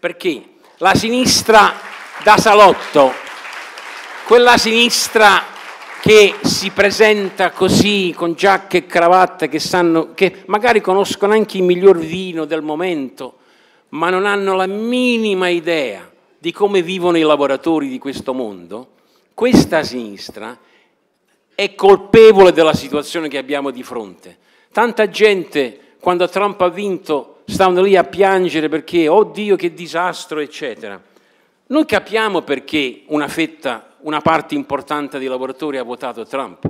Perché la sinistra da salotto, quella sinistra che si presenta così con giacche e cravatte che sanno che magari conoscono anche il miglior vino del momento, ma non hanno la minima idea di come vivono i lavoratori di questo mondo, questa sinistra è colpevole della situazione che abbiamo di fronte. Tanta gente quando Trump ha vinto stavano lì a piangere perché, oh Dio, che disastro, eccetera. Noi capiamo perché una fetta, una parte importante dei lavoratori ha votato Trump.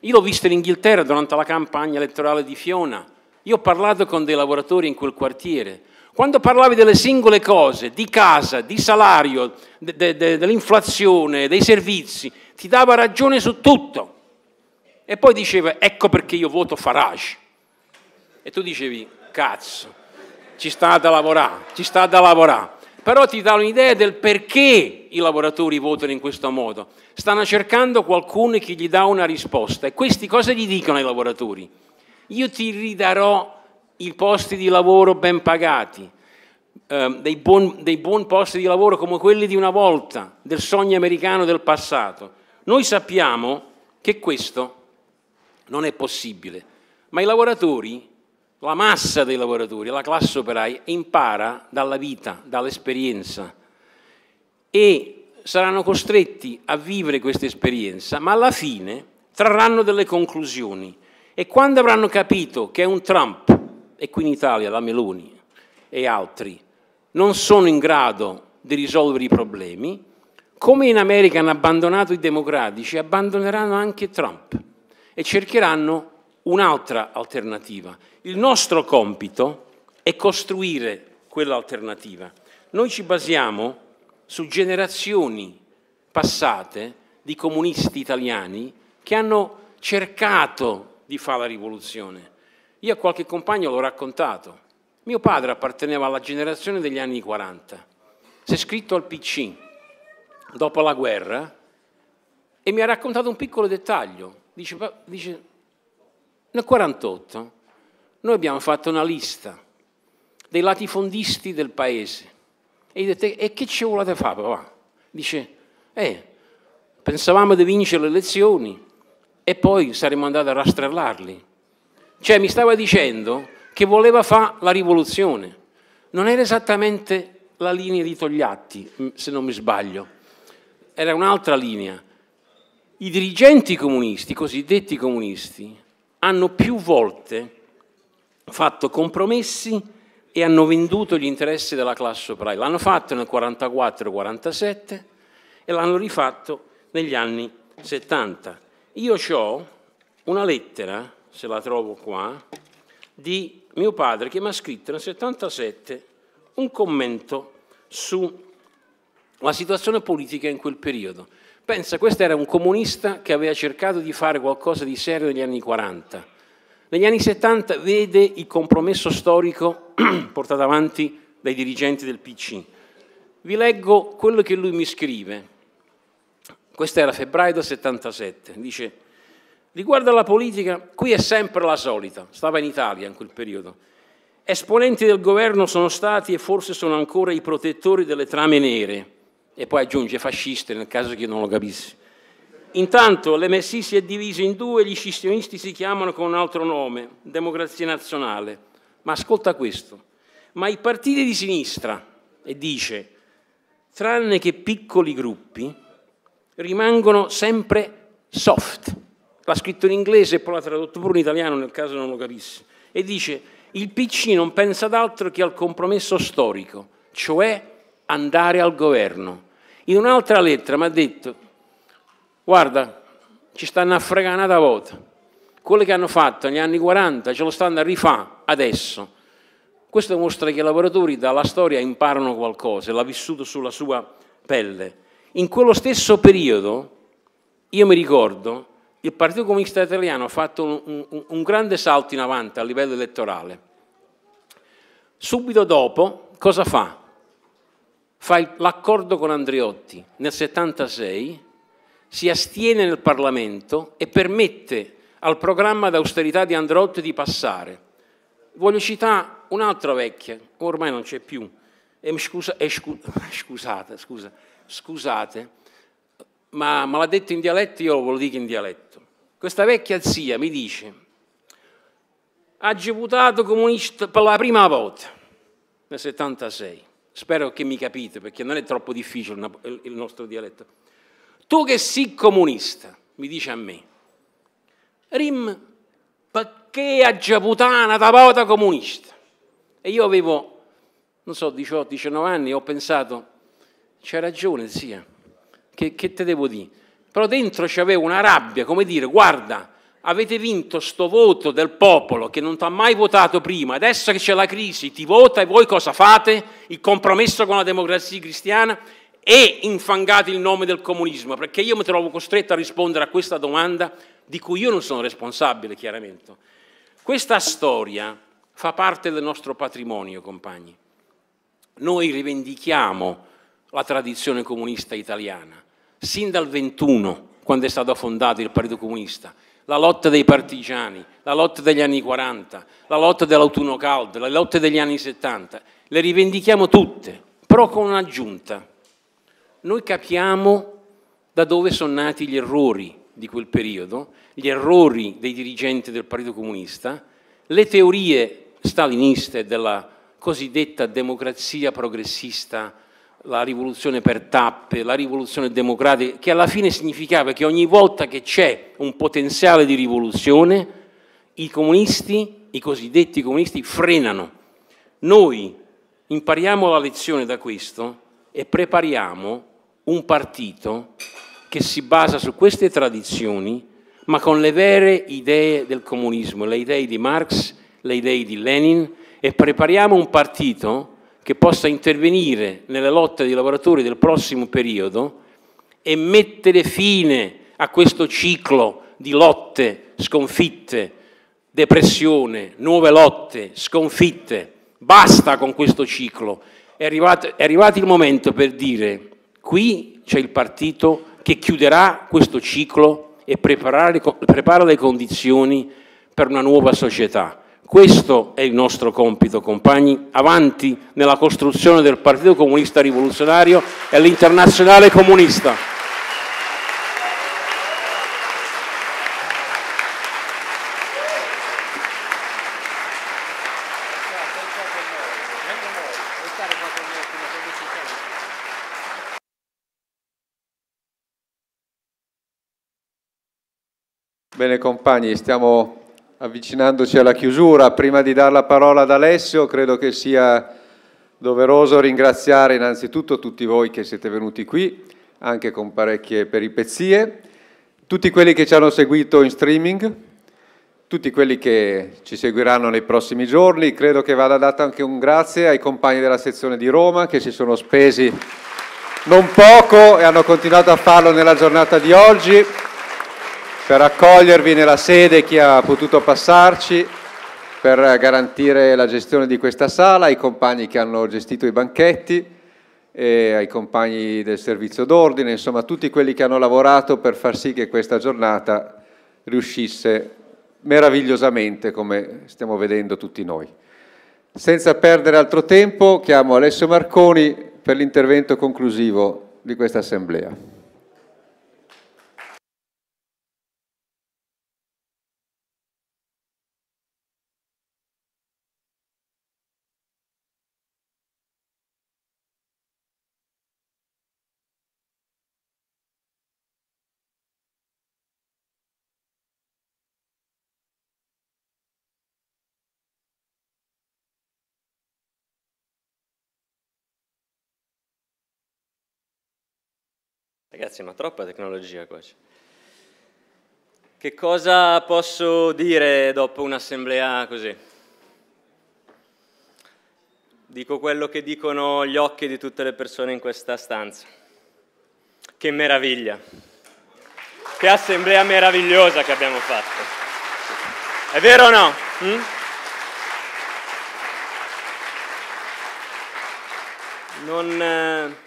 Io l'ho visto in Inghilterra durante la campagna elettorale di Fiona. Io ho parlato con dei lavoratori in quel quartiere quando parlavi delle singole cose, di casa, di salario, de, de, de, dell'inflazione, dei servizi, ti dava ragione su tutto. E poi diceva, ecco perché io voto Farage. E tu dicevi, cazzo, ci sta da lavorare, ci sta da lavorare. Però ti dà un'idea del perché i lavoratori votano in questo modo. Stanno cercando qualcuno che gli dà una risposta. E questi cosa gli dicono ai lavoratori? Io ti ridarò i posti di lavoro ben pagati, eh, dei, buon, dei buon posti di lavoro come quelli di una volta, del sogno americano del passato. Noi sappiamo che questo non è possibile, ma i lavoratori, la massa dei lavoratori, la classe operaia, impara dalla vita, dall'esperienza e saranno costretti a vivere questa esperienza, ma alla fine trarranno delle conclusioni e quando avranno capito che è un Trump e qui in Italia la Meloni e altri non sono in grado di risolvere i problemi, come in America hanno abbandonato i democratici, abbandoneranno anche Trump e cercheranno un'altra alternativa. Il nostro compito è costruire quell'alternativa. Noi ci basiamo su generazioni passate di comunisti italiani che hanno cercato di fare la rivoluzione, io a qualche compagno l'ho raccontato. Mio padre apparteneva alla generazione degli anni 40. Si è scritto al PC dopo la guerra e mi ha raccontato un piccolo dettaglio. Dice, dice nel 1948 noi abbiamo fatto una lista dei latifondisti del paese. E gli ho detto, e che ci volete fare, papà? Dice, eh, pensavamo di vincere le elezioni e poi saremmo andati a rastrellarli. Cioè mi stava dicendo che voleva fare la rivoluzione. Non era esattamente la linea di Togliatti, se non mi sbaglio. Era un'altra linea. I dirigenti comunisti, i cosiddetti comunisti, hanno più volte fatto compromessi e hanno venduto gli interessi della classe operaia. L'hanno fatto nel 44-47 e l'hanno rifatto negli anni 70. Io ho una lettera se la trovo qua, di mio padre che mi ha scritto nel 77 un commento sulla situazione politica in quel periodo. Pensa, questo era un comunista che aveva cercato di fare qualcosa di serio negli anni 40. Negli anni 70 vede il compromesso storico [clears throat] portato avanti dai dirigenti del PC. Vi leggo quello che lui mi scrive. Questo era febbraio del 77. Dice, Riguardo alla politica, qui è sempre la solita, stava in Italia in quel periodo. Esponenti del governo sono stati e forse sono ancora i protettori delle trame nere, e poi aggiunge fasciste nel caso che io non lo capissi. Intanto l'MSI si è diviso in due, gli scissionisti si chiamano con un altro nome, Democrazia Nazionale. Ma ascolta questo, ma i partiti di sinistra, e dice, tranne che piccoli gruppi, rimangono sempre soft l'ha scritto in inglese e poi l'ha tradotto pure in italiano nel caso non lo capisse, e dice il PC non pensa ad altro che al compromesso storico, cioè andare al governo. In un'altra lettera mi ha detto, guarda, ci stanno a fregare una volta, quello che hanno fatto negli anni 40 ce lo stanno a rifare adesso. Questo mostra che i lavoratori dalla storia imparano qualcosa, l'ha vissuto sulla sua pelle. In quello stesso periodo, io mi ricordo, il Partito Comunista Italiano ha fatto un, un, un grande salto in avanti a livello elettorale. Subito dopo, cosa fa? Fa l'accordo con Andriotti nel 76, si astiene nel Parlamento e permette al programma d'austerità di Andriotti di passare. Voglio citare un'altra vecchia, ormai non c'è più, e scusa, e scu, [laughs] scusate, scusa, scusate, ma me l'ha detto in dialetto, io ve lo dico in dialetto. Questa vecchia zia mi dice, ha deputato comunista per la prima volta, nel 76. Spero che mi capite, perché non è troppo difficile il nostro dialetto. Tu che sei comunista, mi dice a me, Rim, perché ha deputato una volta comunista? E io avevo, non so, 18-19 anni, e ho pensato, c'è ragione, zia che, che te devo dire? Però dentro c'aveva una rabbia, come dire, guarda, avete vinto sto voto del popolo che non ti ha mai votato prima, adesso che c'è la crisi ti vota e voi cosa fate? Il compromesso con la democrazia cristiana e infangate il nome del comunismo, perché io mi trovo costretto a rispondere a questa domanda di cui io non sono responsabile, chiaramente. Questa storia fa parte del nostro patrimonio, compagni. Noi rivendichiamo la tradizione comunista italiana sin dal 21, quando è stato fondato il Partito Comunista, la lotta dei partigiani, la lotta degli anni 40, la lotta dell'autunno caldo, la lotta degli anni 70, le rivendichiamo tutte, però con un'aggiunta. Noi capiamo da dove sono nati gli errori di quel periodo, gli errori dei dirigenti del Partito Comunista, le teorie staliniste della cosiddetta democrazia progressista la rivoluzione per tappe, la rivoluzione democratica, che alla fine significava che ogni volta che c'è un potenziale di rivoluzione, i comunisti, i cosiddetti comunisti, frenano. Noi impariamo la lezione da questo e prepariamo un partito che si basa su queste tradizioni, ma con le vere idee del comunismo, le idee di Marx, le idee di Lenin, e prepariamo un partito che possa intervenire nella lotta dei lavoratori del prossimo periodo e mettere fine a questo ciclo di lotte, sconfitte, depressione, nuove lotte, sconfitte. Basta con questo ciclo. È arrivato, è arrivato il momento per dire qui c'è il partito che chiuderà questo ciclo e prepara le condizioni per una nuova società. Questo è il nostro compito, compagni, avanti nella costruzione del Partito Comunista Rivoluzionario e l'Internazionale Comunista. Bene compagni, stiamo avvicinandoci alla chiusura, prima di dare la parola ad Alessio, credo che sia doveroso ringraziare innanzitutto tutti voi che siete venuti qui, anche con parecchie peripezie, tutti quelli che ci hanno seguito in streaming, tutti quelli che ci seguiranno nei prossimi giorni. Credo che vada dato anche un grazie ai compagni della sezione di Roma che si sono spesi non poco e hanno continuato a farlo nella giornata di oggi per accogliervi nella sede chi ha potuto passarci, per garantire la gestione di questa sala, ai compagni che hanno gestito i banchetti, ai compagni del servizio d'ordine, insomma tutti quelli che hanno lavorato per far sì che questa giornata riuscisse meravigliosamente come stiamo vedendo tutti noi. Senza perdere altro tempo chiamo Alessio Marconi per l'intervento conclusivo di questa assemblea. ragazzi, ma troppa tecnologia qua Che cosa posso dire dopo un'assemblea così? Dico quello che dicono gli occhi di tutte le persone in questa stanza. Che meraviglia! Che assemblea meravigliosa che abbiamo fatto. È vero o no? Mm? Non, eh,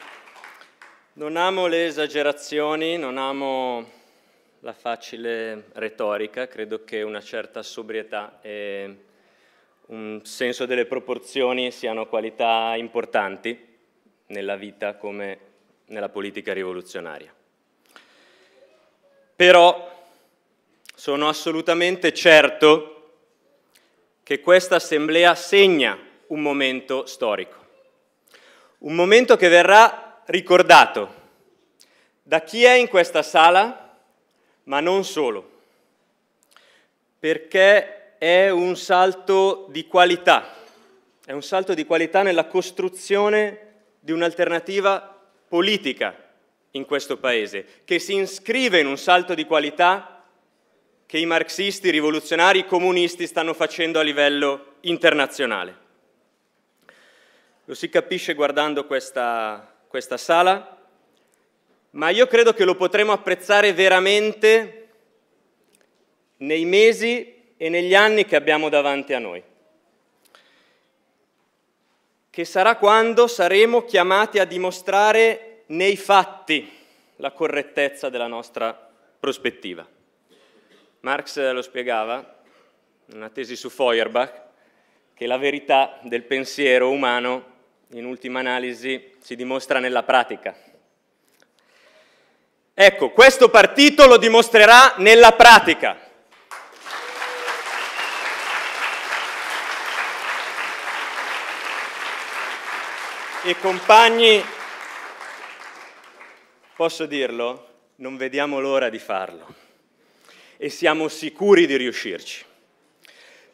non amo le esagerazioni, non amo la facile retorica, credo che una certa sobrietà e un senso delle proporzioni siano qualità importanti nella vita come nella politica rivoluzionaria. Però sono assolutamente certo che questa assemblea segna un momento storico, un momento che verrà ricordato da chi è in questa sala, ma non solo, perché è un salto di qualità, è un salto di qualità nella costruzione di un'alternativa politica in questo Paese, che si iscrive in un salto di qualità che i marxisti, i rivoluzionari, i comunisti stanno facendo a livello internazionale. Lo si capisce guardando questa questa sala, ma io credo che lo potremo apprezzare veramente nei mesi e negli anni che abbiamo davanti a noi, che sarà quando saremo chiamati a dimostrare nei fatti la correttezza della nostra prospettiva. Marx lo spiegava, in una tesi su Feuerbach, che la verità del pensiero umano è in ultima analisi si dimostra nella pratica. Ecco, questo partito lo dimostrerà nella pratica. E compagni, posso dirlo? Non vediamo l'ora di farlo e siamo sicuri di riuscirci.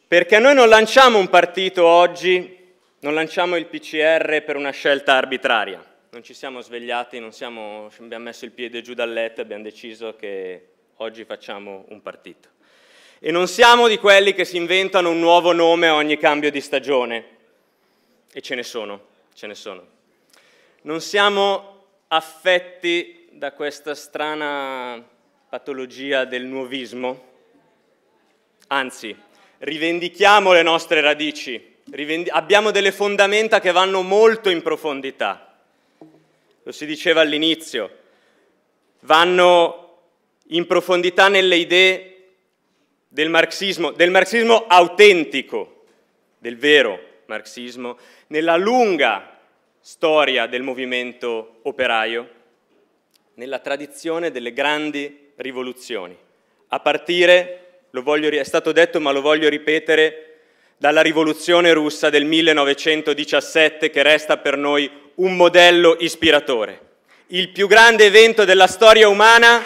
Perché noi non lanciamo un partito oggi non lanciamo il PCR per una scelta arbitraria, non ci siamo svegliati, non siamo, abbiamo messo il piede giù dal letto e abbiamo deciso che oggi facciamo un partito. E non siamo di quelli che si inventano un nuovo nome a ogni cambio di stagione, e ce ne sono, ce ne sono. Non siamo affetti da questa strana patologia del nuovismo, anzi, rivendichiamo le nostre radici, abbiamo delle fondamenta che vanno molto in profondità. Lo si diceva all'inizio, vanno in profondità nelle idee del marxismo, del marxismo autentico, del vero marxismo, nella lunga storia del movimento operaio, nella tradizione delle grandi rivoluzioni. A partire, lo voglio, è stato detto ma lo voglio ripetere, dalla rivoluzione russa del 1917 che resta per noi un modello ispiratore. Il più grande evento della storia umana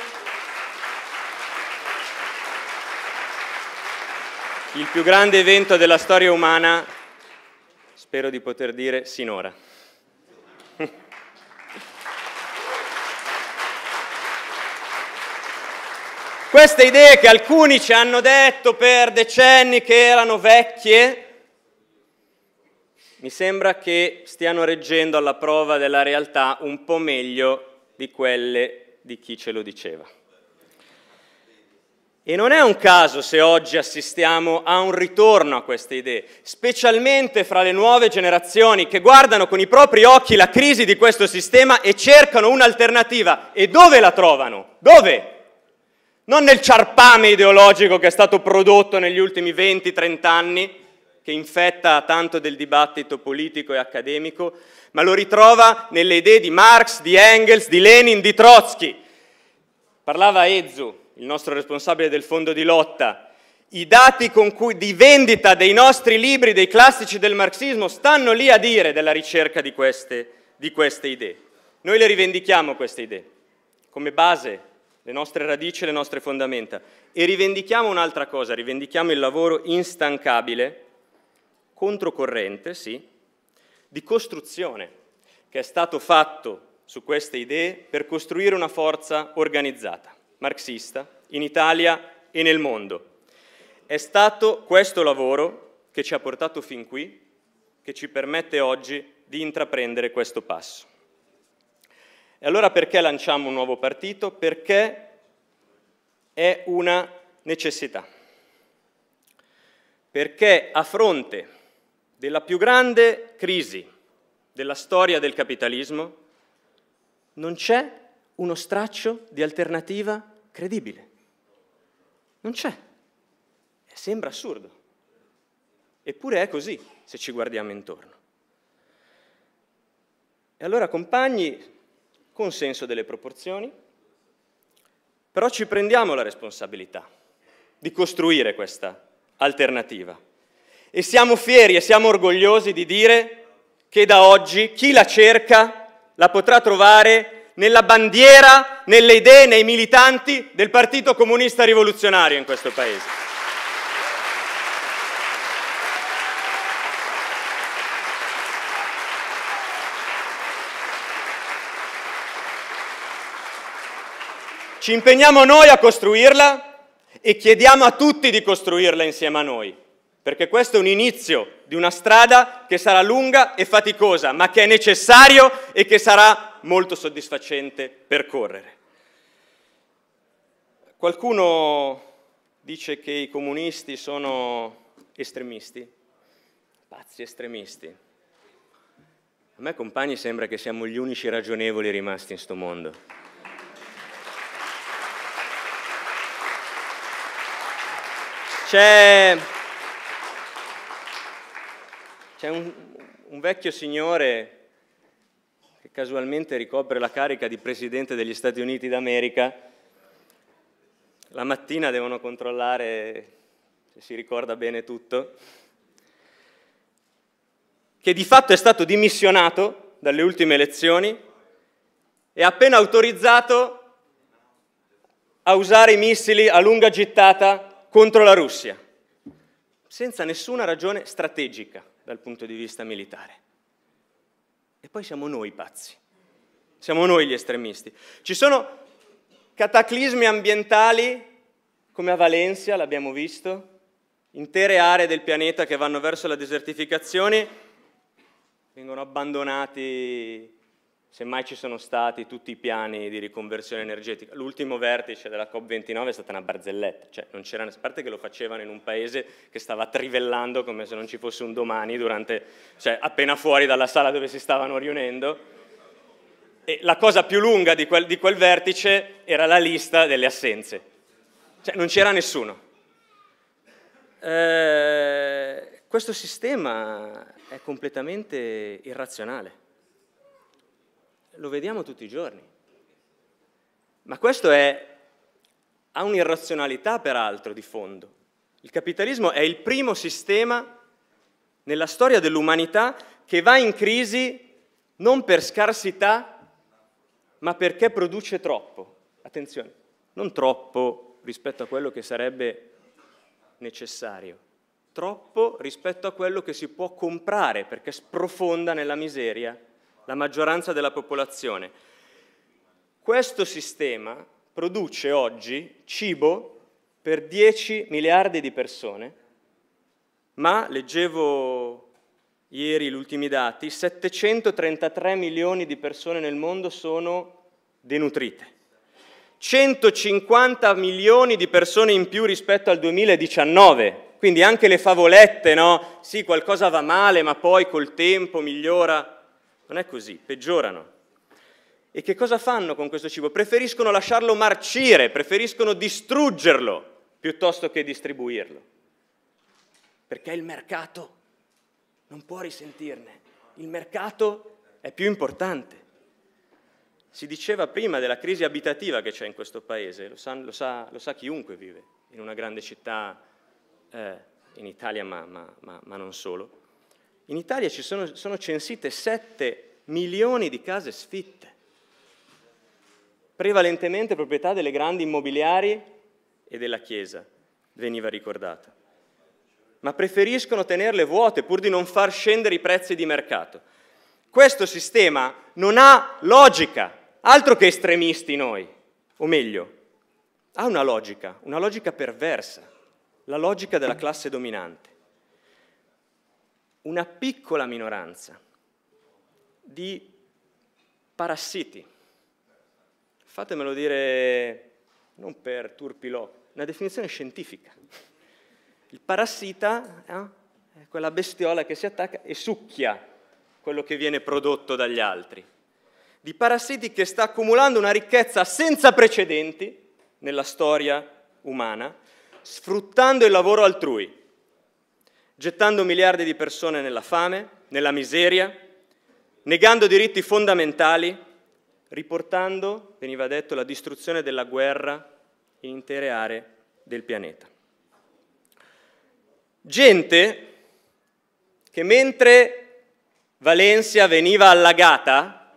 il più grande evento della storia umana, spero di poter dire sinora. Queste idee che alcuni ci hanno detto per decenni che erano vecchie, mi sembra che stiano reggendo alla prova della realtà un po' meglio di quelle di chi ce lo diceva. E non è un caso se oggi assistiamo a un ritorno a queste idee, specialmente fra le nuove generazioni che guardano con i propri occhi la crisi di questo sistema e cercano un'alternativa. E dove la trovano? Dove? non nel ciarpame ideologico che è stato prodotto negli ultimi 20-30 anni, che infetta tanto del dibattito politico e accademico, ma lo ritrova nelle idee di Marx, di Engels, di Lenin, di Trotsky. Parlava Ezzu, il nostro responsabile del fondo di lotta, i dati cui, di vendita dei nostri libri, dei classici del marxismo, stanno lì a dire della ricerca di queste, di queste idee. Noi le rivendichiamo queste idee come base le nostre radici, le nostre fondamenta. E rivendichiamo un'altra cosa, rivendichiamo il lavoro instancabile, controcorrente, sì, di costruzione, che è stato fatto su queste idee per costruire una forza organizzata, marxista, in Italia e nel mondo. È stato questo lavoro che ci ha portato fin qui, che ci permette oggi di intraprendere questo passo. E allora perché lanciamo un nuovo partito? Perché è una necessità. Perché a fronte della più grande crisi della storia del capitalismo non c'è uno straccio di alternativa credibile. Non c'è. Sembra assurdo. Eppure è così se ci guardiamo intorno. E allora compagni, consenso delle proporzioni, però ci prendiamo la responsabilità di costruire questa alternativa e siamo fieri e siamo orgogliosi di dire che da oggi chi la cerca la potrà trovare nella bandiera, nelle idee, nei militanti del Partito Comunista Rivoluzionario in questo Paese. Ci impegniamo noi a costruirla e chiediamo a tutti di costruirla insieme a noi, perché questo è un inizio di una strada che sarà lunga e faticosa, ma che è necessario e che sarà molto soddisfacente percorrere. Qualcuno dice che i comunisti sono estremisti, pazzi estremisti. A me compagni sembra che siamo gli unici ragionevoli rimasti in sto mondo. C'è, c'è un, un vecchio signore che casualmente ricopre la carica di Presidente degli Stati Uniti d'America. La mattina devono controllare se si ricorda bene tutto, che di fatto è stato dimissionato dalle ultime elezioni e appena autorizzato a usare i missili a lunga gittata contro la Russia, senza nessuna ragione strategica dal punto di vista militare. E poi siamo noi pazzi, siamo noi gli estremisti. Ci sono cataclismi ambientali come a Valencia, l'abbiamo visto, intere aree del pianeta che vanno verso la desertificazione, vengono abbandonati Semmai ci sono stati tutti i piani di riconversione energetica. L'ultimo vertice della COP29 è stata una barzelletta, cioè non c'era, a parte che lo facevano in un paese che stava trivellando come se non ci fosse un domani, durante, cioè appena fuori dalla sala dove si stavano riunendo. E la cosa più lunga di quel, di quel vertice era la lista delle assenze, cioè non c'era nessuno. Eh, questo sistema è completamente irrazionale lo vediamo tutti i giorni. Ma questo è, ha un'irrazionalità peraltro di fondo. Il capitalismo è il primo sistema nella storia dell'umanità che va in crisi non per scarsità, ma perché produce troppo. Attenzione, non troppo rispetto a quello che sarebbe necessario, troppo rispetto a quello che si può comprare perché sprofonda nella miseria la maggioranza della popolazione. Questo sistema produce oggi cibo per 10 miliardi di persone, ma leggevo ieri gli ultimi dati, 733 milioni di persone nel mondo sono denutrite. 150 milioni di persone in più rispetto al 2019. Quindi anche le favolette, no? Sì, qualcosa va male, ma poi col tempo migliora. Non è così, peggiorano. E che cosa fanno con questo cibo? Preferiscono lasciarlo marcire, preferiscono distruggerlo piuttosto che distribuirlo. Perché il mercato non può risentirne. Il mercato è più importante. Si diceva prima della crisi abitativa che c'è in questo paese, lo sa, lo sa, lo sa chiunque vive in una grande città eh, in Italia, ma, ma, ma, ma non solo. In Italia ci sono, sono censite 7 milioni di case sfitte, prevalentemente proprietà delle grandi immobiliari e della Chiesa, veniva ricordata. Ma preferiscono tenerle vuote pur di non far scendere i prezzi di mercato. Questo sistema non ha logica, altro che estremisti noi, o meglio, ha una logica, una logica perversa, la logica della classe dominante una piccola minoranza di parassiti. Fatemelo dire non per turpilò, una definizione scientifica. Il parassita eh, è quella bestiola che si attacca e succhia quello che viene prodotto dagli altri. Di parassiti che sta accumulando una ricchezza senza precedenti nella storia umana, sfruttando il lavoro altrui gettando miliardi di persone nella fame, nella miseria, negando diritti fondamentali, riportando, veniva detto, la distruzione della guerra in intere aree del pianeta. Gente che mentre Valencia veniva allagata,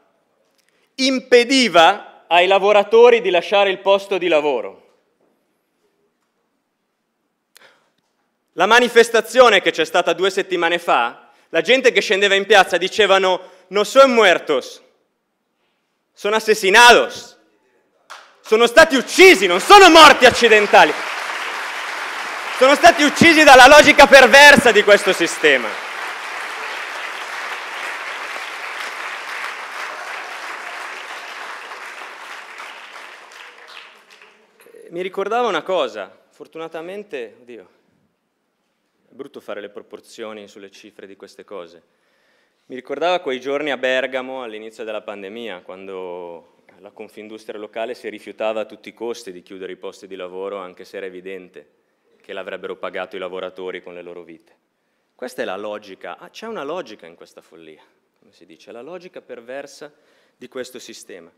impediva ai lavoratori di lasciare il posto di lavoro La manifestazione che c'è stata due settimane fa, la gente che scendeva in piazza dicevano non son muertos, sono assassinados, sono stati uccisi, non sono morti accidentali, sono stati uccisi dalla logica perversa di questo sistema. Mi ricordava una cosa, fortunatamente, oddio, è brutto fare le proporzioni sulle cifre di queste cose. Mi ricordava quei giorni a Bergamo all'inizio della pandemia, quando la Confindustria locale si rifiutava a tutti i costi di chiudere i posti di lavoro, anche se era evidente che l'avrebbero pagato i lavoratori con le loro vite. Questa è la logica, ah, c'è una logica in questa follia, come si dice, la logica perversa di questo sistema.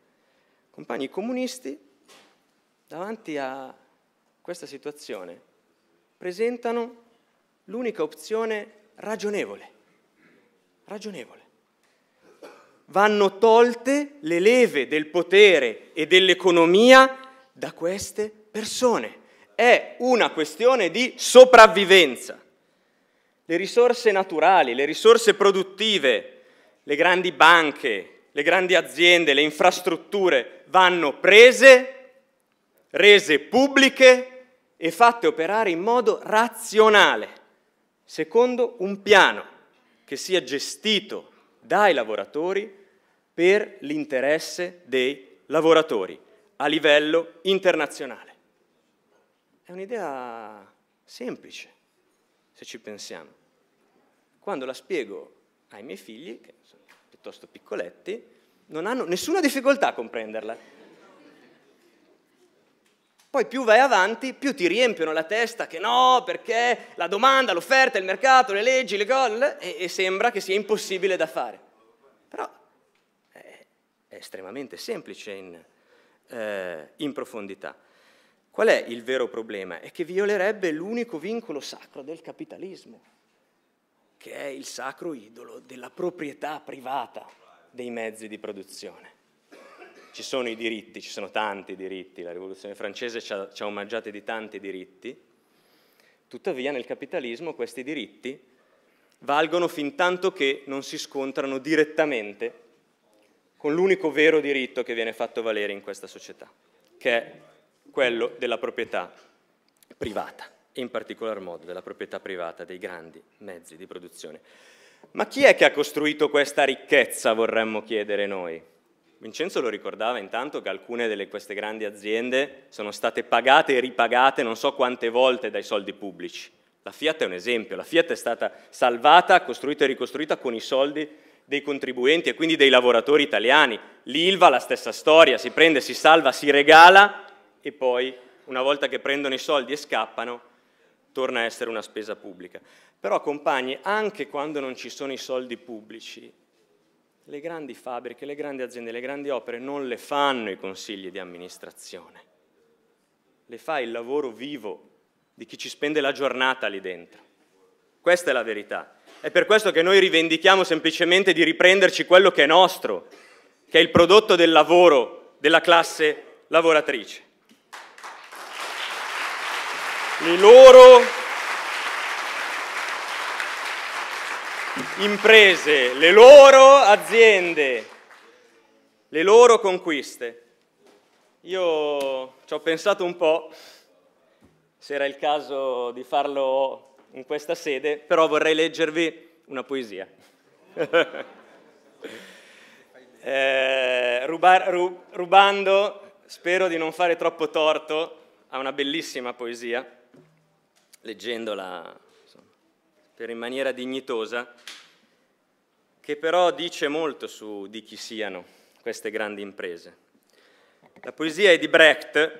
Compagni comunisti, davanti a questa situazione, presentano l'unica opzione ragionevole. Ragionevole. Vanno tolte le leve del potere e dell'economia da queste persone. È una questione di sopravvivenza. Le risorse naturali, le risorse produttive, le grandi banche, le grandi aziende, le infrastrutture vanno prese, rese pubbliche e fatte operare in modo razionale Secondo, un piano che sia gestito dai lavoratori per l'interesse dei lavoratori a livello internazionale. È un'idea semplice, se ci pensiamo. Quando la spiego ai miei figli, che sono piuttosto piccoletti, non hanno nessuna difficoltà a comprenderla poi più vai avanti, più ti riempiono la testa che no, perché la domanda, l'offerta, il mercato, le leggi, le gol, e, e sembra che sia impossibile da fare. Però è, è estremamente semplice in, eh, in profondità. Qual è il vero problema? È che violerebbe l'unico vincolo sacro del capitalismo, che è il sacro idolo della proprietà privata dei mezzi di produzione ci sono i diritti, ci sono tanti diritti, la rivoluzione francese ci ha, ci ha omaggiati di tanti diritti, tuttavia nel capitalismo questi diritti valgono fin tanto che non si scontrano direttamente con l'unico vero diritto che viene fatto valere in questa società, che è quello della proprietà privata, in particolar modo della proprietà privata dei grandi mezzi di produzione. Ma chi è che ha costruito questa ricchezza, vorremmo chiedere noi? Vincenzo lo ricordava intanto che alcune di queste grandi aziende sono state pagate e ripagate non so quante volte dai soldi pubblici. La Fiat è un esempio, la Fiat è stata salvata, costruita e ricostruita con i soldi dei contribuenti e quindi dei lavoratori italiani. L'ILVA la stessa storia, si prende, si salva, si regala e poi una volta che prendono i soldi e scappano torna a essere una spesa pubblica. Però compagni, anche quando non ci sono i soldi pubblici, le grandi fabbriche, le grandi aziende, le grandi opere non le fanno i consigli di amministrazione. Le fa il lavoro vivo di chi ci spende la giornata lì dentro. Questa è la verità. È per questo che noi rivendichiamo semplicemente di riprenderci quello che è nostro, che è il prodotto del lavoro della classe lavoratrice. Le loro imprese, le loro aziende, le loro conquiste. Io ci ho pensato un po' se era il caso di farlo in questa sede, però vorrei leggervi una poesia. [laughs] eh, rubar, ru, rubando, spero di non fare troppo torto a una bellissima poesia, leggendola per in maniera dignitosa, che però dice molto su di chi siano queste grandi imprese. La poesia è di Brecht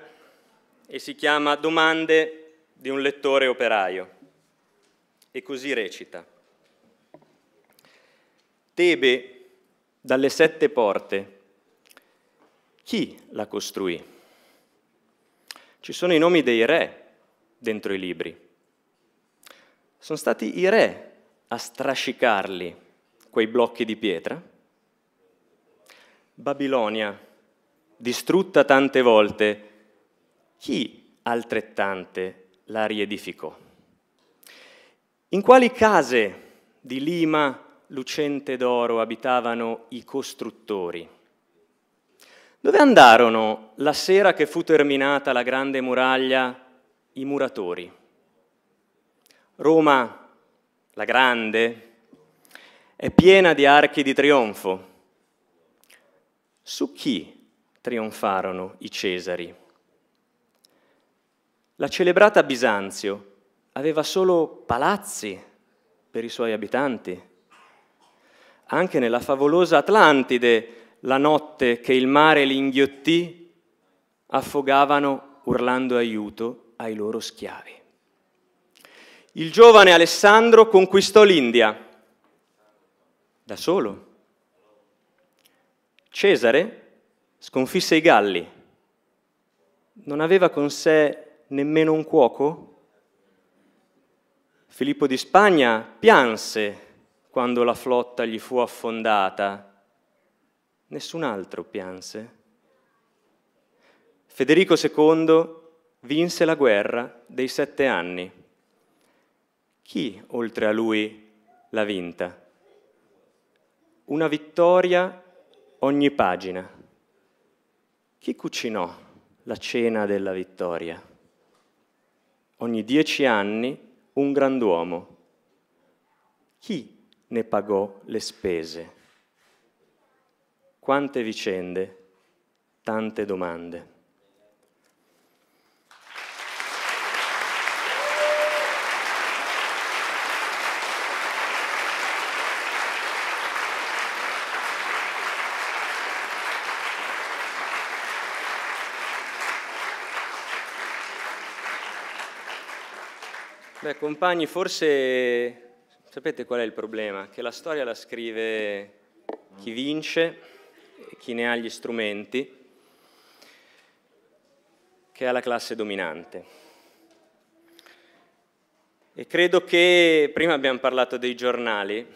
e si chiama Domande di un lettore operaio e così recita. Tebe dalle sette porte. Chi la costruì? Ci sono i nomi dei re dentro i libri. Sono stati i re a strascicarli quei blocchi di pietra. Babilonia, distrutta tante volte, chi altrettante la riedificò? In quali case di lima lucente d'oro abitavano i costruttori? Dove andarono la sera che fu terminata la grande muraglia i muratori? Roma, la grande, è piena di archi di trionfo. Su chi trionfarono i Cesari? La celebrata Bisanzio aveva solo palazzi per i suoi abitanti. Anche nella favolosa Atlantide, la notte che il mare li inghiottì, affogavano urlando aiuto ai loro schiavi il giovane Alessandro conquistò l'India da solo. Cesare sconfisse i Galli. Non aveva con sé nemmeno un cuoco? Filippo di Spagna pianse quando la flotta gli fu affondata. Nessun altro pianse. Federico II vinse la guerra dei sette anni chi oltre a lui l'ha vinta? Una vittoria ogni pagina. Chi cucinò la cena della vittoria? Ogni dieci anni un grand'uomo. Chi ne pagò le spese? Quante vicende, tante domande. Beh, compagni, forse sapete qual è il problema? Che la storia la scrive chi vince, chi ne ha gli strumenti, che è la classe dominante. E credo che, prima abbiamo parlato dei giornali,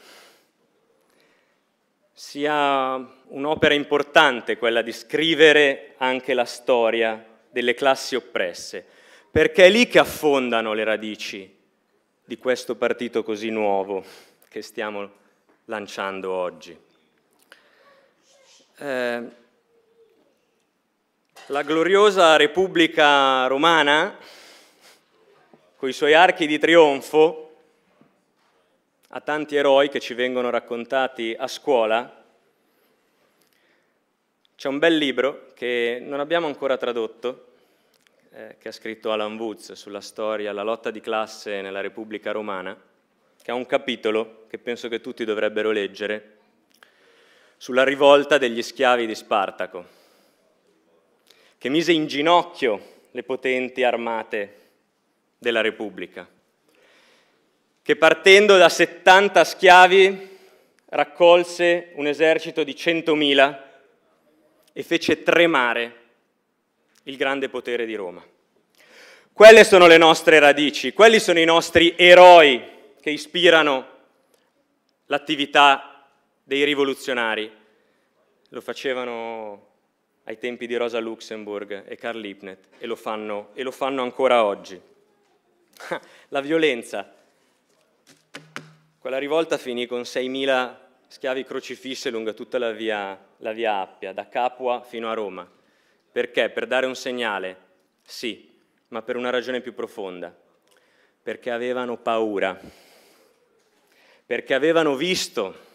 sia un'opera importante quella di scrivere anche la storia delle classi oppresse, perché è lì che affondano le radici di questo partito così nuovo che stiamo lanciando oggi. Eh, la gloriosa Repubblica Romana, con i suoi archi di trionfo, ha tanti eroi che ci vengono raccontati a scuola. C'è un bel libro che non abbiamo ancora tradotto, eh, che ha scritto Alan Woods sulla storia, la lotta di classe nella Repubblica Romana, che ha un capitolo che penso che tutti dovrebbero leggere, sulla rivolta degli schiavi di Spartaco, che mise in ginocchio le potenti armate della Repubblica, che partendo da 70 schiavi raccolse un esercito di 100.000 e fece tremare il grande potere di Roma. Quelle sono le nostre radici, quelli sono i nostri eroi che ispirano l'attività dei rivoluzionari. Lo facevano ai tempi di Rosa Luxemburg e Karl Liebknecht e lo fanno, e lo fanno ancora oggi. [laughs] La violenza. Quella rivolta finì con 6.000 schiavi crocifisse lungo tutta la via, la via Appia, da Capua fino a Roma. Perché? Per dare un segnale, sì, ma per una ragione più profonda. Perché avevano paura. Perché avevano visto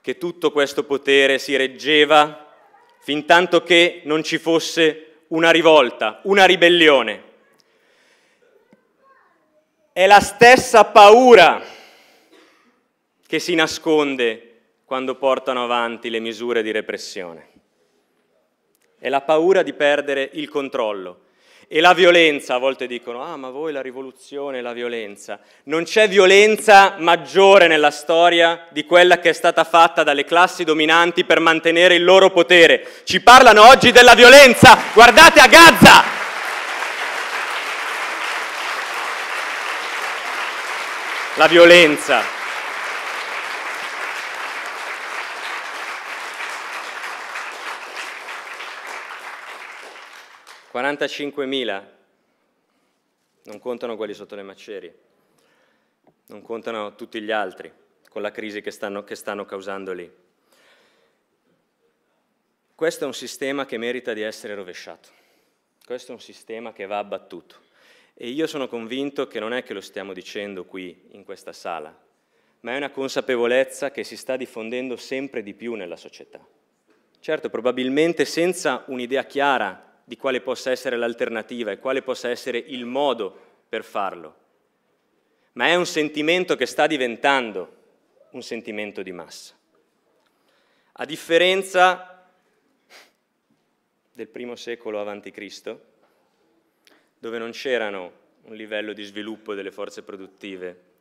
che tutto questo potere si reggeva fin tanto che non ci fosse una rivolta, una ribellione. È la stessa paura che si nasconde quando portano avanti le misure di repressione è la paura di perdere il controllo. E la violenza, a volte dicono, ah ma voi la rivoluzione, la violenza. Non c'è violenza maggiore nella storia di quella che è stata fatta dalle classi dominanti per mantenere il loro potere. Ci parlano oggi della violenza, guardate a Gaza! La violenza. 45.000, non contano quelli sotto le macerie, non contano tutti gli altri con la crisi che stanno, che stanno causando lì. Questo è un sistema che merita di essere rovesciato, questo è un sistema che va abbattuto e io sono convinto che non è che lo stiamo dicendo qui in questa sala, ma è una consapevolezza che si sta diffondendo sempre di più nella società. Certo, probabilmente senza un'idea chiara di quale possa essere l'alternativa e quale possa essere il modo per farlo, ma è un sentimento che sta diventando un sentimento di massa. A differenza del primo secolo a.C., dove non c'erano un livello di sviluppo delle forze produttive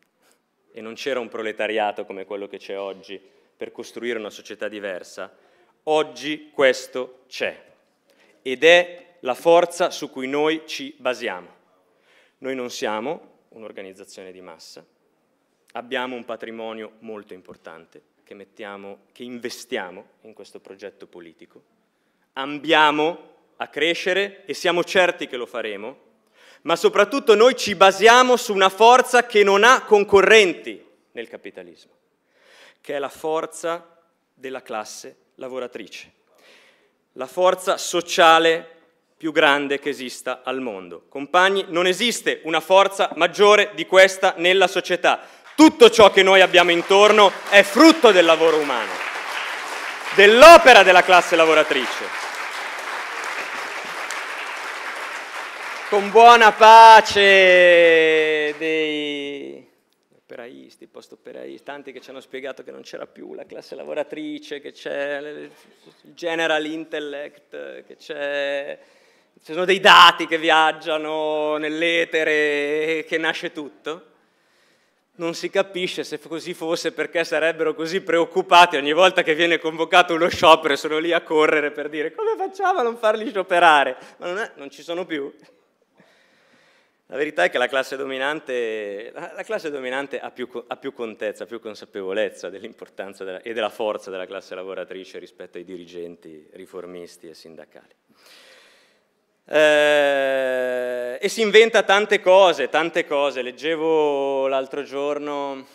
e non c'era un proletariato come quello che c'è oggi per costruire una società diversa, oggi questo c'è ed è la forza su cui noi ci basiamo. Noi non siamo un'organizzazione di massa, abbiamo un patrimonio molto importante che, mettiamo, che investiamo in questo progetto politico, ambiamo a crescere e siamo certi che lo faremo, ma soprattutto noi ci basiamo su una forza che non ha concorrenti nel capitalismo, che è la forza della classe lavoratrice la forza sociale più grande che esista al mondo. Compagni, non esiste una forza maggiore di questa nella società. Tutto ciò che noi abbiamo intorno è frutto del lavoro umano, dell'opera della classe lavoratrice. Con buona pace dei operaisti, post-operaisti, tanti che ci hanno spiegato che non c'era più la classe lavoratrice, che c'è il general intellect, che c'è... Ci sono dei dati che viaggiano nell'etere e che nasce tutto. Non si capisce se così fosse perché sarebbero così preoccupati ogni volta che viene convocato uno sciopero, e sono lì a correre per dire come facciamo a non farli scioperare, ma non, è, non ci sono più. La verità è che la classe dominante, la classe dominante ha, più, ha, più, contezza, ha più consapevolezza dell'importanza e della forza della classe lavoratrice rispetto ai dirigenti riformisti e sindacali. Eh, e si inventa tante cose, tante cose. Leggevo l'altro giorno, ho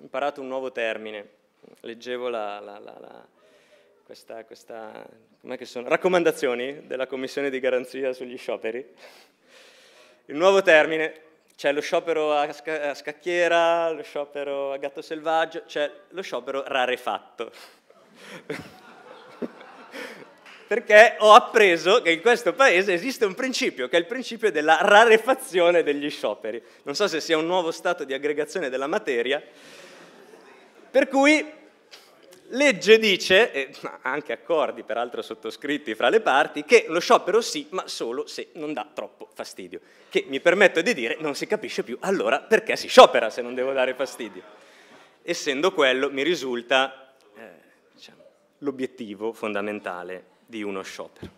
imparato un nuovo termine, leggevo la, la, la, questa, questa raccomandazioni della Commissione di garanzia sugli scioperi il nuovo termine, c'è cioè lo sciopero a, sca- a scacchiera, lo sciopero a gatto selvaggio, c'è cioè lo sciopero rarefatto. [laughs] Perché ho appreso che in questo paese esiste un principio, che è il principio della rarefazione degli scioperi. Non so se sia un nuovo stato di aggregazione della materia, per cui Legge dice, e anche accordi peraltro sottoscritti fra le parti, che lo sciopero sì, ma solo se non dà troppo fastidio. Che mi permetto di dire, non si capisce più allora perché si sciopera se non devo dare fastidio. Essendo quello, mi risulta eh, diciamo, l'obiettivo fondamentale di uno sciopero.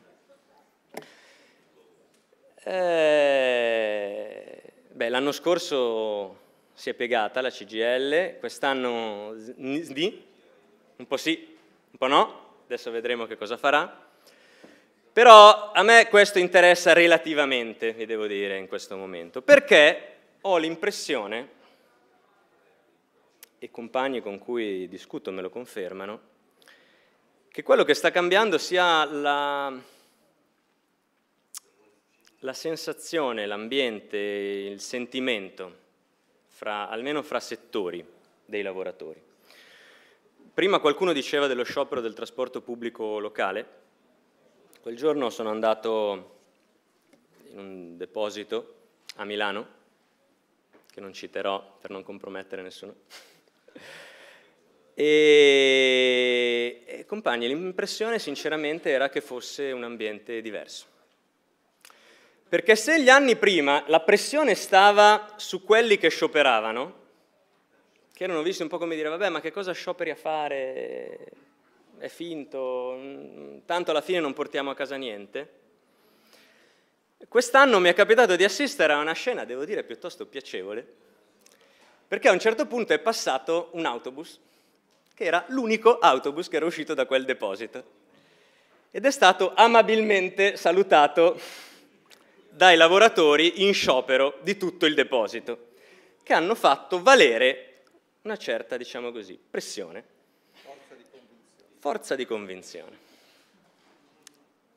Eh, beh, l'anno scorso si è piegata la CGL, quest'anno NISDI un po' sì, un po' no, adesso vedremo che cosa farà. Però a me questo interessa relativamente, vi devo dire, in questo momento, perché ho l'impressione, e compagni con cui discuto me lo confermano, che quello che sta cambiando sia la, la sensazione, l'ambiente, il sentimento, fra, almeno fra settori dei lavoratori. Prima qualcuno diceva dello sciopero del trasporto pubblico locale. Quel giorno sono andato in un deposito a Milano, che non citerò per non compromettere nessuno. E, e compagni, l'impressione sinceramente era che fosse un ambiente diverso. Perché se gli anni prima la pressione stava su quelli che scioperavano, che erano visti un po' come dire, vabbè, ma che cosa scioperi a fare? È finto, mm, tanto alla fine non portiamo a casa niente. Quest'anno mi è capitato di assistere a una scena, devo dire, piuttosto piacevole, perché a un certo punto è passato un autobus, che era l'unico autobus che era uscito da quel deposito, ed è stato amabilmente salutato dai lavoratori in sciopero di tutto il deposito, che hanno fatto valere una certa, diciamo così, pressione. Forza di convinzione.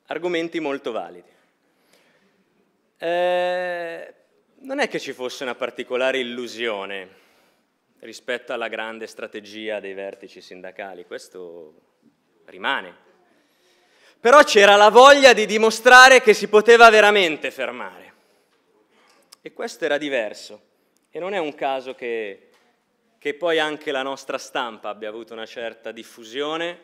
Argomenti molto validi. Eh, non è che ci fosse una particolare illusione rispetto alla grande strategia dei vertici sindacali, questo rimane. Però c'era la voglia di dimostrare che si poteva veramente fermare. E questo era diverso. E non è un caso che che poi anche la nostra stampa abbia avuto una certa diffusione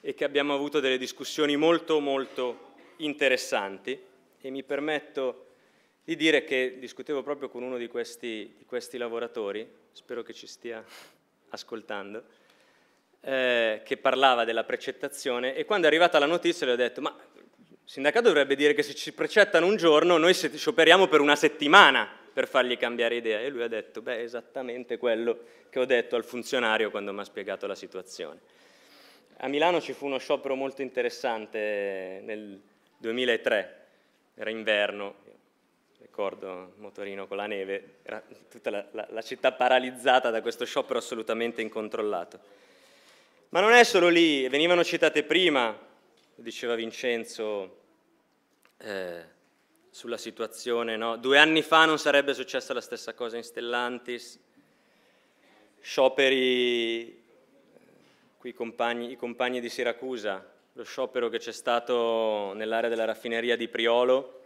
e che abbiamo avuto delle discussioni molto molto interessanti e mi permetto di dire che discutevo proprio con uno di questi, di questi lavoratori, spero che ci stia [laughs] ascoltando, eh, che parlava della precettazione e quando è arrivata la notizia le ho detto ma il sindacato dovrebbe dire che se ci precettano un giorno noi scioperiamo per una settimana per fargli cambiare idea. E lui ha detto, beh, è esattamente quello che ho detto al funzionario quando mi ha spiegato la situazione. A Milano ci fu uno sciopero molto interessante nel 2003, era inverno, ricordo motorino con la neve, era tutta la, la, la città paralizzata da questo sciopero assolutamente incontrollato. Ma non è solo lì, venivano citate prima, diceva Vincenzo, eh, sulla situazione. No? Due anni fa non sarebbe successa la stessa cosa in Stellantis, scioperi, qui compagni, i compagni di Siracusa, lo sciopero che c'è stato nell'area della raffineria di Priolo,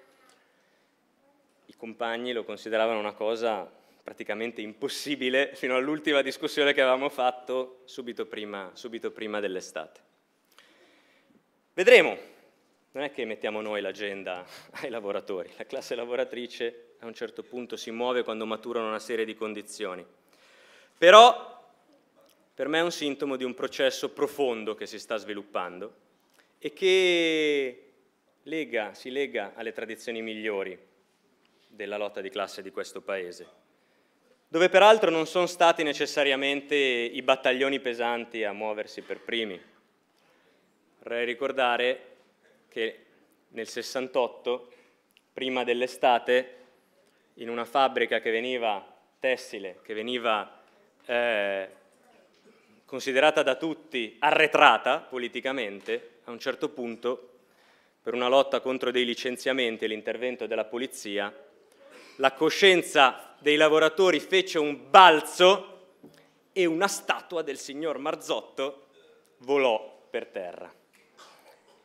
i compagni lo consideravano una cosa praticamente impossibile [laughs] fino all'ultima discussione che avevamo fatto subito prima, subito prima dell'estate. Vedremo, non è che mettiamo noi l'agenda [laughs] ai lavoratori, la classe lavoratrice a un certo punto si muove quando maturano una serie di condizioni. Però per me è un sintomo di un processo profondo che si sta sviluppando e che lega, si lega alle tradizioni migliori della lotta di classe di questo Paese, dove peraltro non sono stati necessariamente i battaglioni pesanti a muoversi per primi. Vorrei ricordare che nel 68, prima dell'estate, in una fabbrica che veniva tessile, che veniva eh, considerata da tutti arretrata politicamente, a un certo punto, per una lotta contro dei licenziamenti e l'intervento della polizia, la coscienza dei lavoratori fece un balzo e una statua del signor Marzotto volò per terra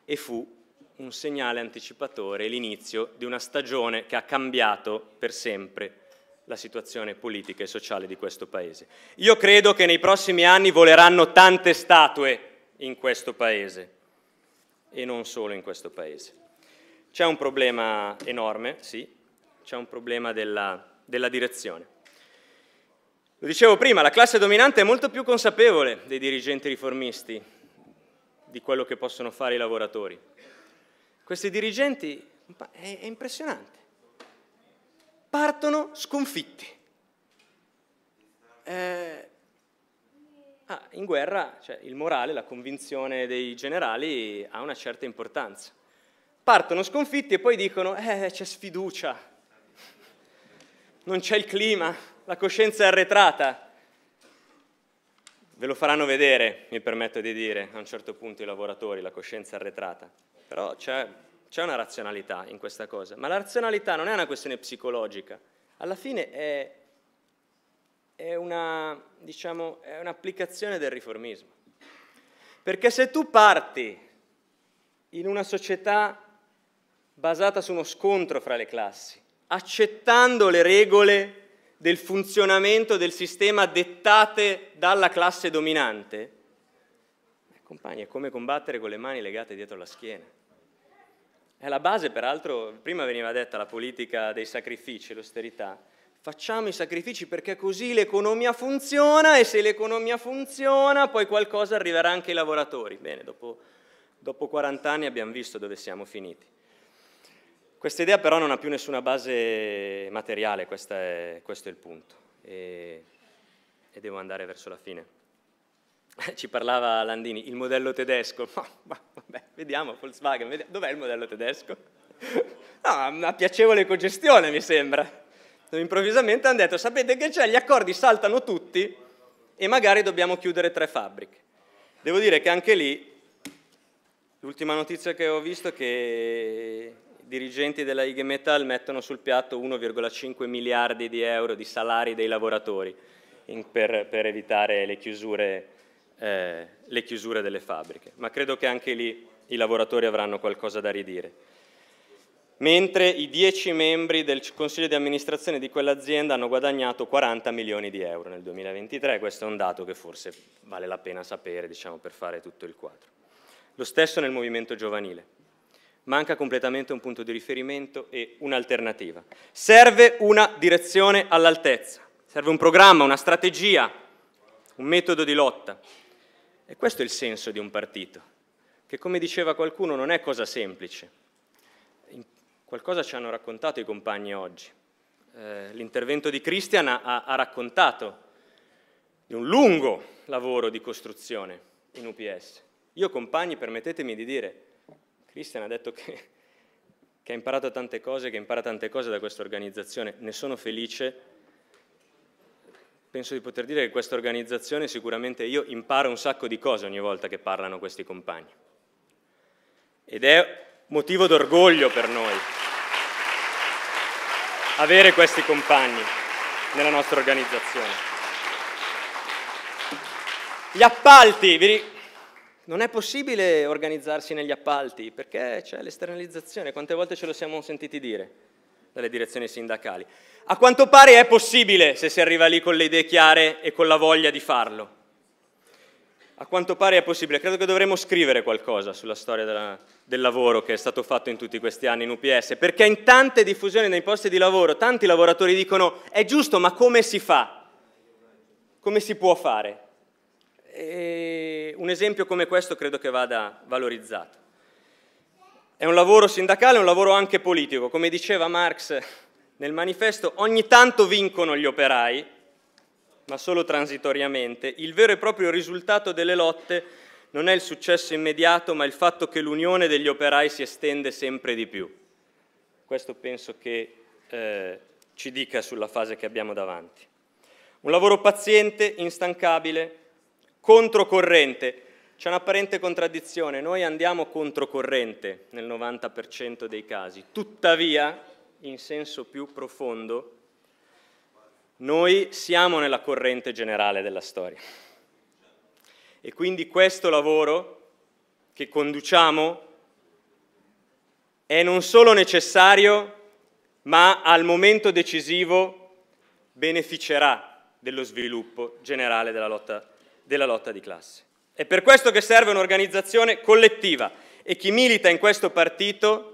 e fu un segnale anticipatore, l'inizio di una stagione che ha cambiato per sempre la situazione politica e sociale di questo Paese. Io credo che nei prossimi anni voleranno tante statue in questo Paese e non solo in questo Paese. C'è un problema enorme, sì, c'è un problema della, della direzione. Lo dicevo prima, la classe dominante è molto più consapevole dei dirigenti riformisti di quello che possono fare i lavoratori. Questi dirigenti, è, è impressionante, partono sconfitti. Eh, ah, in guerra cioè, il morale, la convinzione dei generali ha una certa importanza. Partono sconfitti e poi dicono, eh, c'è sfiducia, non c'è il clima, la coscienza è arretrata. Ve lo faranno vedere, mi permetto di dire, a un certo punto i lavoratori, la coscienza è arretrata. Però c'è, c'è una razionalità in questa cosa, ma la razionalità non è una questione psicologica, alla fine è, è, una, diciamo, è un'applicazione del riformismo. Perché se tu parti in una società basata su uno scontro fra le classi, accettando le regole del funzionamento del sistema dettate dalla classe dominante, eh, compagni, è come combattere con le mani legate dietro la schiena. È la base, peraltro, prima veniva detta la politica dei sacrifici, l'austerità. Facciamo i sacrifici perché così l'economia funziona e se l'economia funziona poi qualcosa arriverà anche ai lavoratori. Bene, dopo, dopo 40 anni abbiamo visto dove siamo finiti. Questa idea però non ha più nessuna base materiale, è, questo è il punto. E, e devo andare verso la fine. [laughs] ci parlava Landini, il modello tedesco, ma, [laughs] ma vabbè, vediamo Volkswagen, vediamo. dov'è il modello tedesco? [laughs] No, una piacevole cogestione mi sembra. Improvvisamente hanno detto, sapete che c'è, gli accordi saltano tutti e magari dobbiamo chiudere tre fabbriche. Devo dire che anche lì, l'ultima notizia che ho visto è che i dirigenti della IG Metal mettono sul piatto 1,5 miliardi di euro di salari dei lavoratori in, per, per evitare le chiusure eh, le chiusure delle fabbriche, ma credo che anche lì i lavoratori avranno qualcosa da ridire. Mentre i 10 membri del consiglio di amministrazione di quell'azienda hanno guadagnato 40 milioni di euro nel 2023, questo è un dato che forse vale la pena sapere diciamo, per fare tutto il quadro. Lo stesso nel movimento giovanile. Manca completamente un punto di riferimento e un'alternativa. Serve una direzione all'altezza, serve un programma, una strategia, un metodo di lotta. E questo è il senso di un partito, che come diceva qualcuno non è cosa semplice. Qualcosa ci hanno raccontato i compagni oggi. Eh, l'intervento di Christian ha, ha raccontato di un lungo lavoro di costruzione in UPS. Io compagni, permettetemi di dire, Christian ha detto che, che ha imparato tante cose, che impara tante cose da questa organizzazione, ne sono felice Penso di poter dire che questa organizzazione sicuramente io imparo un sacco di cose ogni volta che parlano questi compagni. Ed è motivo d'orgoglio per noi avere questi compagni nella nostra organizzazione. Gli appalti, vi non è possibile organizzarsi negli appalti perché c'è l'esternalizzazione, quante volte ce lo siamo sentiti dire dalle direzioni sindacali. A quanto pare è possibile se si arriva lì con le idee chiare e con la voglia di farlo. A quanto pare è possibile. Credo che dovremmo scrivere qualcosa sulla storia della, del lavoro che è stato fatto in tutti questi anni in UPS, perché in tante diffusioni nei posti di lavoro tanti lavoratori dicono è giusto, ma come si fa? Come si può fare? E un esempio come questo credo che vada valorizzato. È un lavoro sindacale, è un lavoro anche politico. Come diceva Marx, nel manifesto ogni tanto vincono gli operai, ma solo transitoriamente. Il vero e proprio risultato delle lotte non è il successo immediato, ma il fatto che l'unione degli operai si estende sempre di più. Questo penso che eh, ci dica sulla fase che abbiamo davanti. Un lavoro paziente, instancabile, controcorrente. C'è un'apparente contraddizione, noi andiamo controcorrente nel 90% dei casi, tuttavia in senso più profondo, noi siamo nella corrente generale della storia. E quindi questo lavoro che conduciamo è non solo necessario, ma al momento decisivo beneficerà dello sviluppo generale della lotta, della lotta di classe. È per questo che serve un'organizzazione collettiva e chi milita in questo partito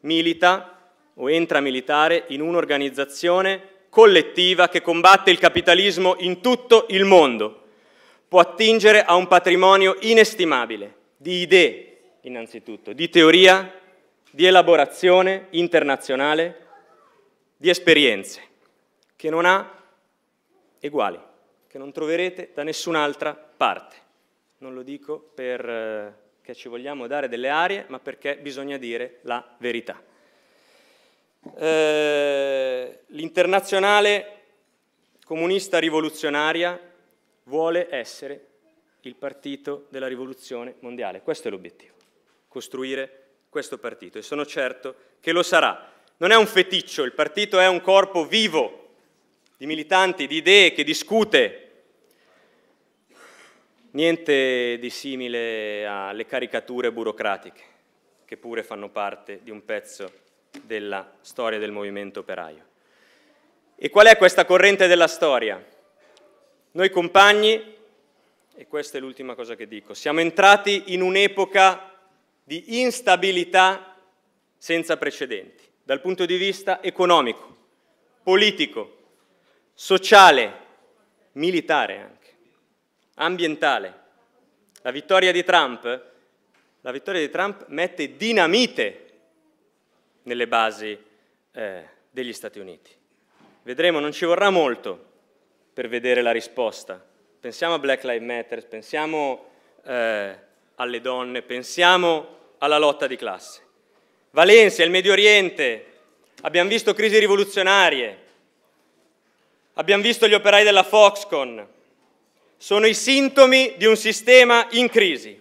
milita o entra militare in un'organizzazione collettiva che combatte il capitalismo in tutto il mondo. Può attingere a un patrimonio inestimabile di idee, innanzitutto, di teoria, di elaborazione internazionale, di esperienze, che non ha uguali, che non troverete da nessun'altra parte. Non lo dico perché eh, ci vogliamo dare delle arie, ma perché bisogna dire la verità. Eh, l'internazionale comunista rivoluzionaria vuole essere il partito della rivoluzione mondiale. Questo è l'obiettivo, costruire questo partito e sono certo che lo sarà. Non è un feticcio, il partito è un corpo vivo di militanti, di idee, che discute. Niente di simile alle caricature burocratiche, che pure fanno parte di un pezzo della storia del movimento operaio. E qual è questa corrente della storia? Noi compagni, e questa è l'ultima cosa che dico, siamo entrati in un'epoca di instabilità senza precedenti, dal punto di vista economico, politico, sociale, militare anche, ambientale. La vittoria di Trump, la vittoria di Trump mette dinamite nelle basi eh, degli Stati Uniti. Vedremo, non ci vorrà molto per vedere la risposta. Pensiamo a Black Lives Matter, pensiamo eh, alle donne, pensiamo alla lotta di classe. Valencia, il Medio Oriente, abbiamo visto crisi rivoluzionarie, abbiamo visto gli operai della Foxconn, sono i sintomi di un sistema in crisi.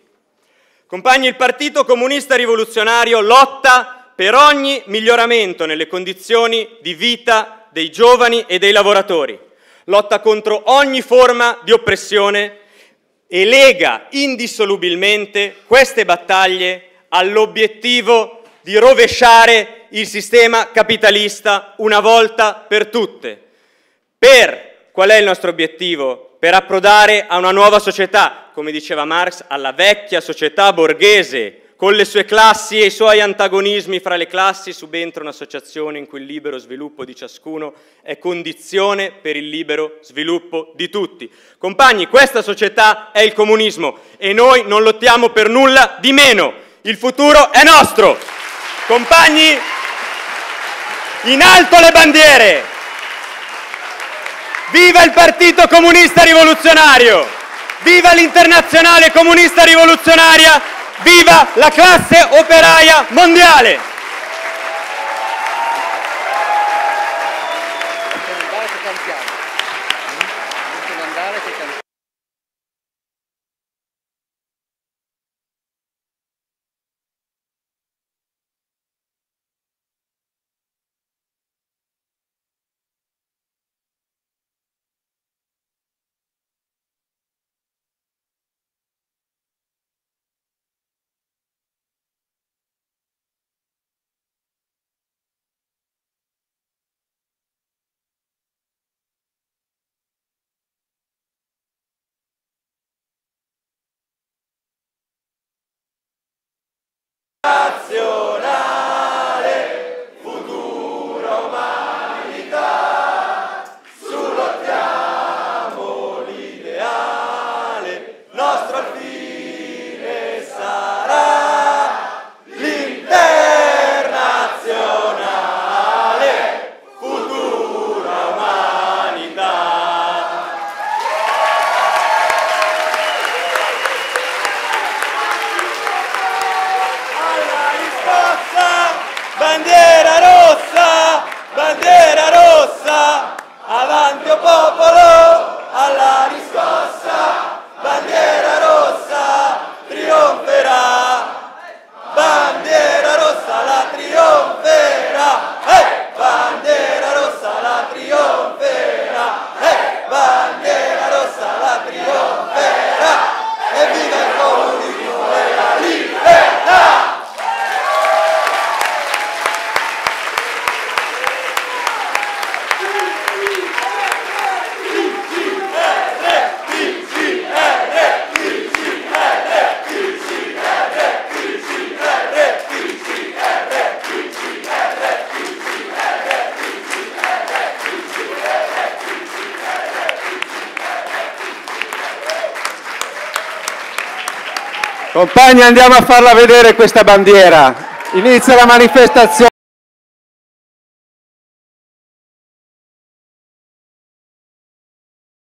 Compagni, il Partito Comunista Rivoluzionario lotta per ogni miglioramento nelle condizioni di vita dei giovani e dei lavoratori, lotta contro ogni forma di oppressione e lega indissolubilmente queste battaglie all'obiettivo di rovesciare il sistema capitalista una volta per tutte. Per qual è il nostro obiettivo? Per approdare a una nuova società, come diceva Marx, alla vecchia società borghese, con le sue classi e i suoi antagonismi fra le classi subentra un'associazione in cui il libero sviluppo di ciascuno è condizione per il libero sviluppo di tutti. Compagni, questa società è il comunismo e noi non lottiamo per nulla di meno. Il futuro è nostro. Compagni, in alto le bandiere. Viva il Partito Comunista Rivoluzionario! Viva l'Internazionale Comunista Rivoluzionaria Viva la classe operaia mondiale! Grazie! Spagna andiamo a farla vedere questa bandiera. Inizia la manifestazione.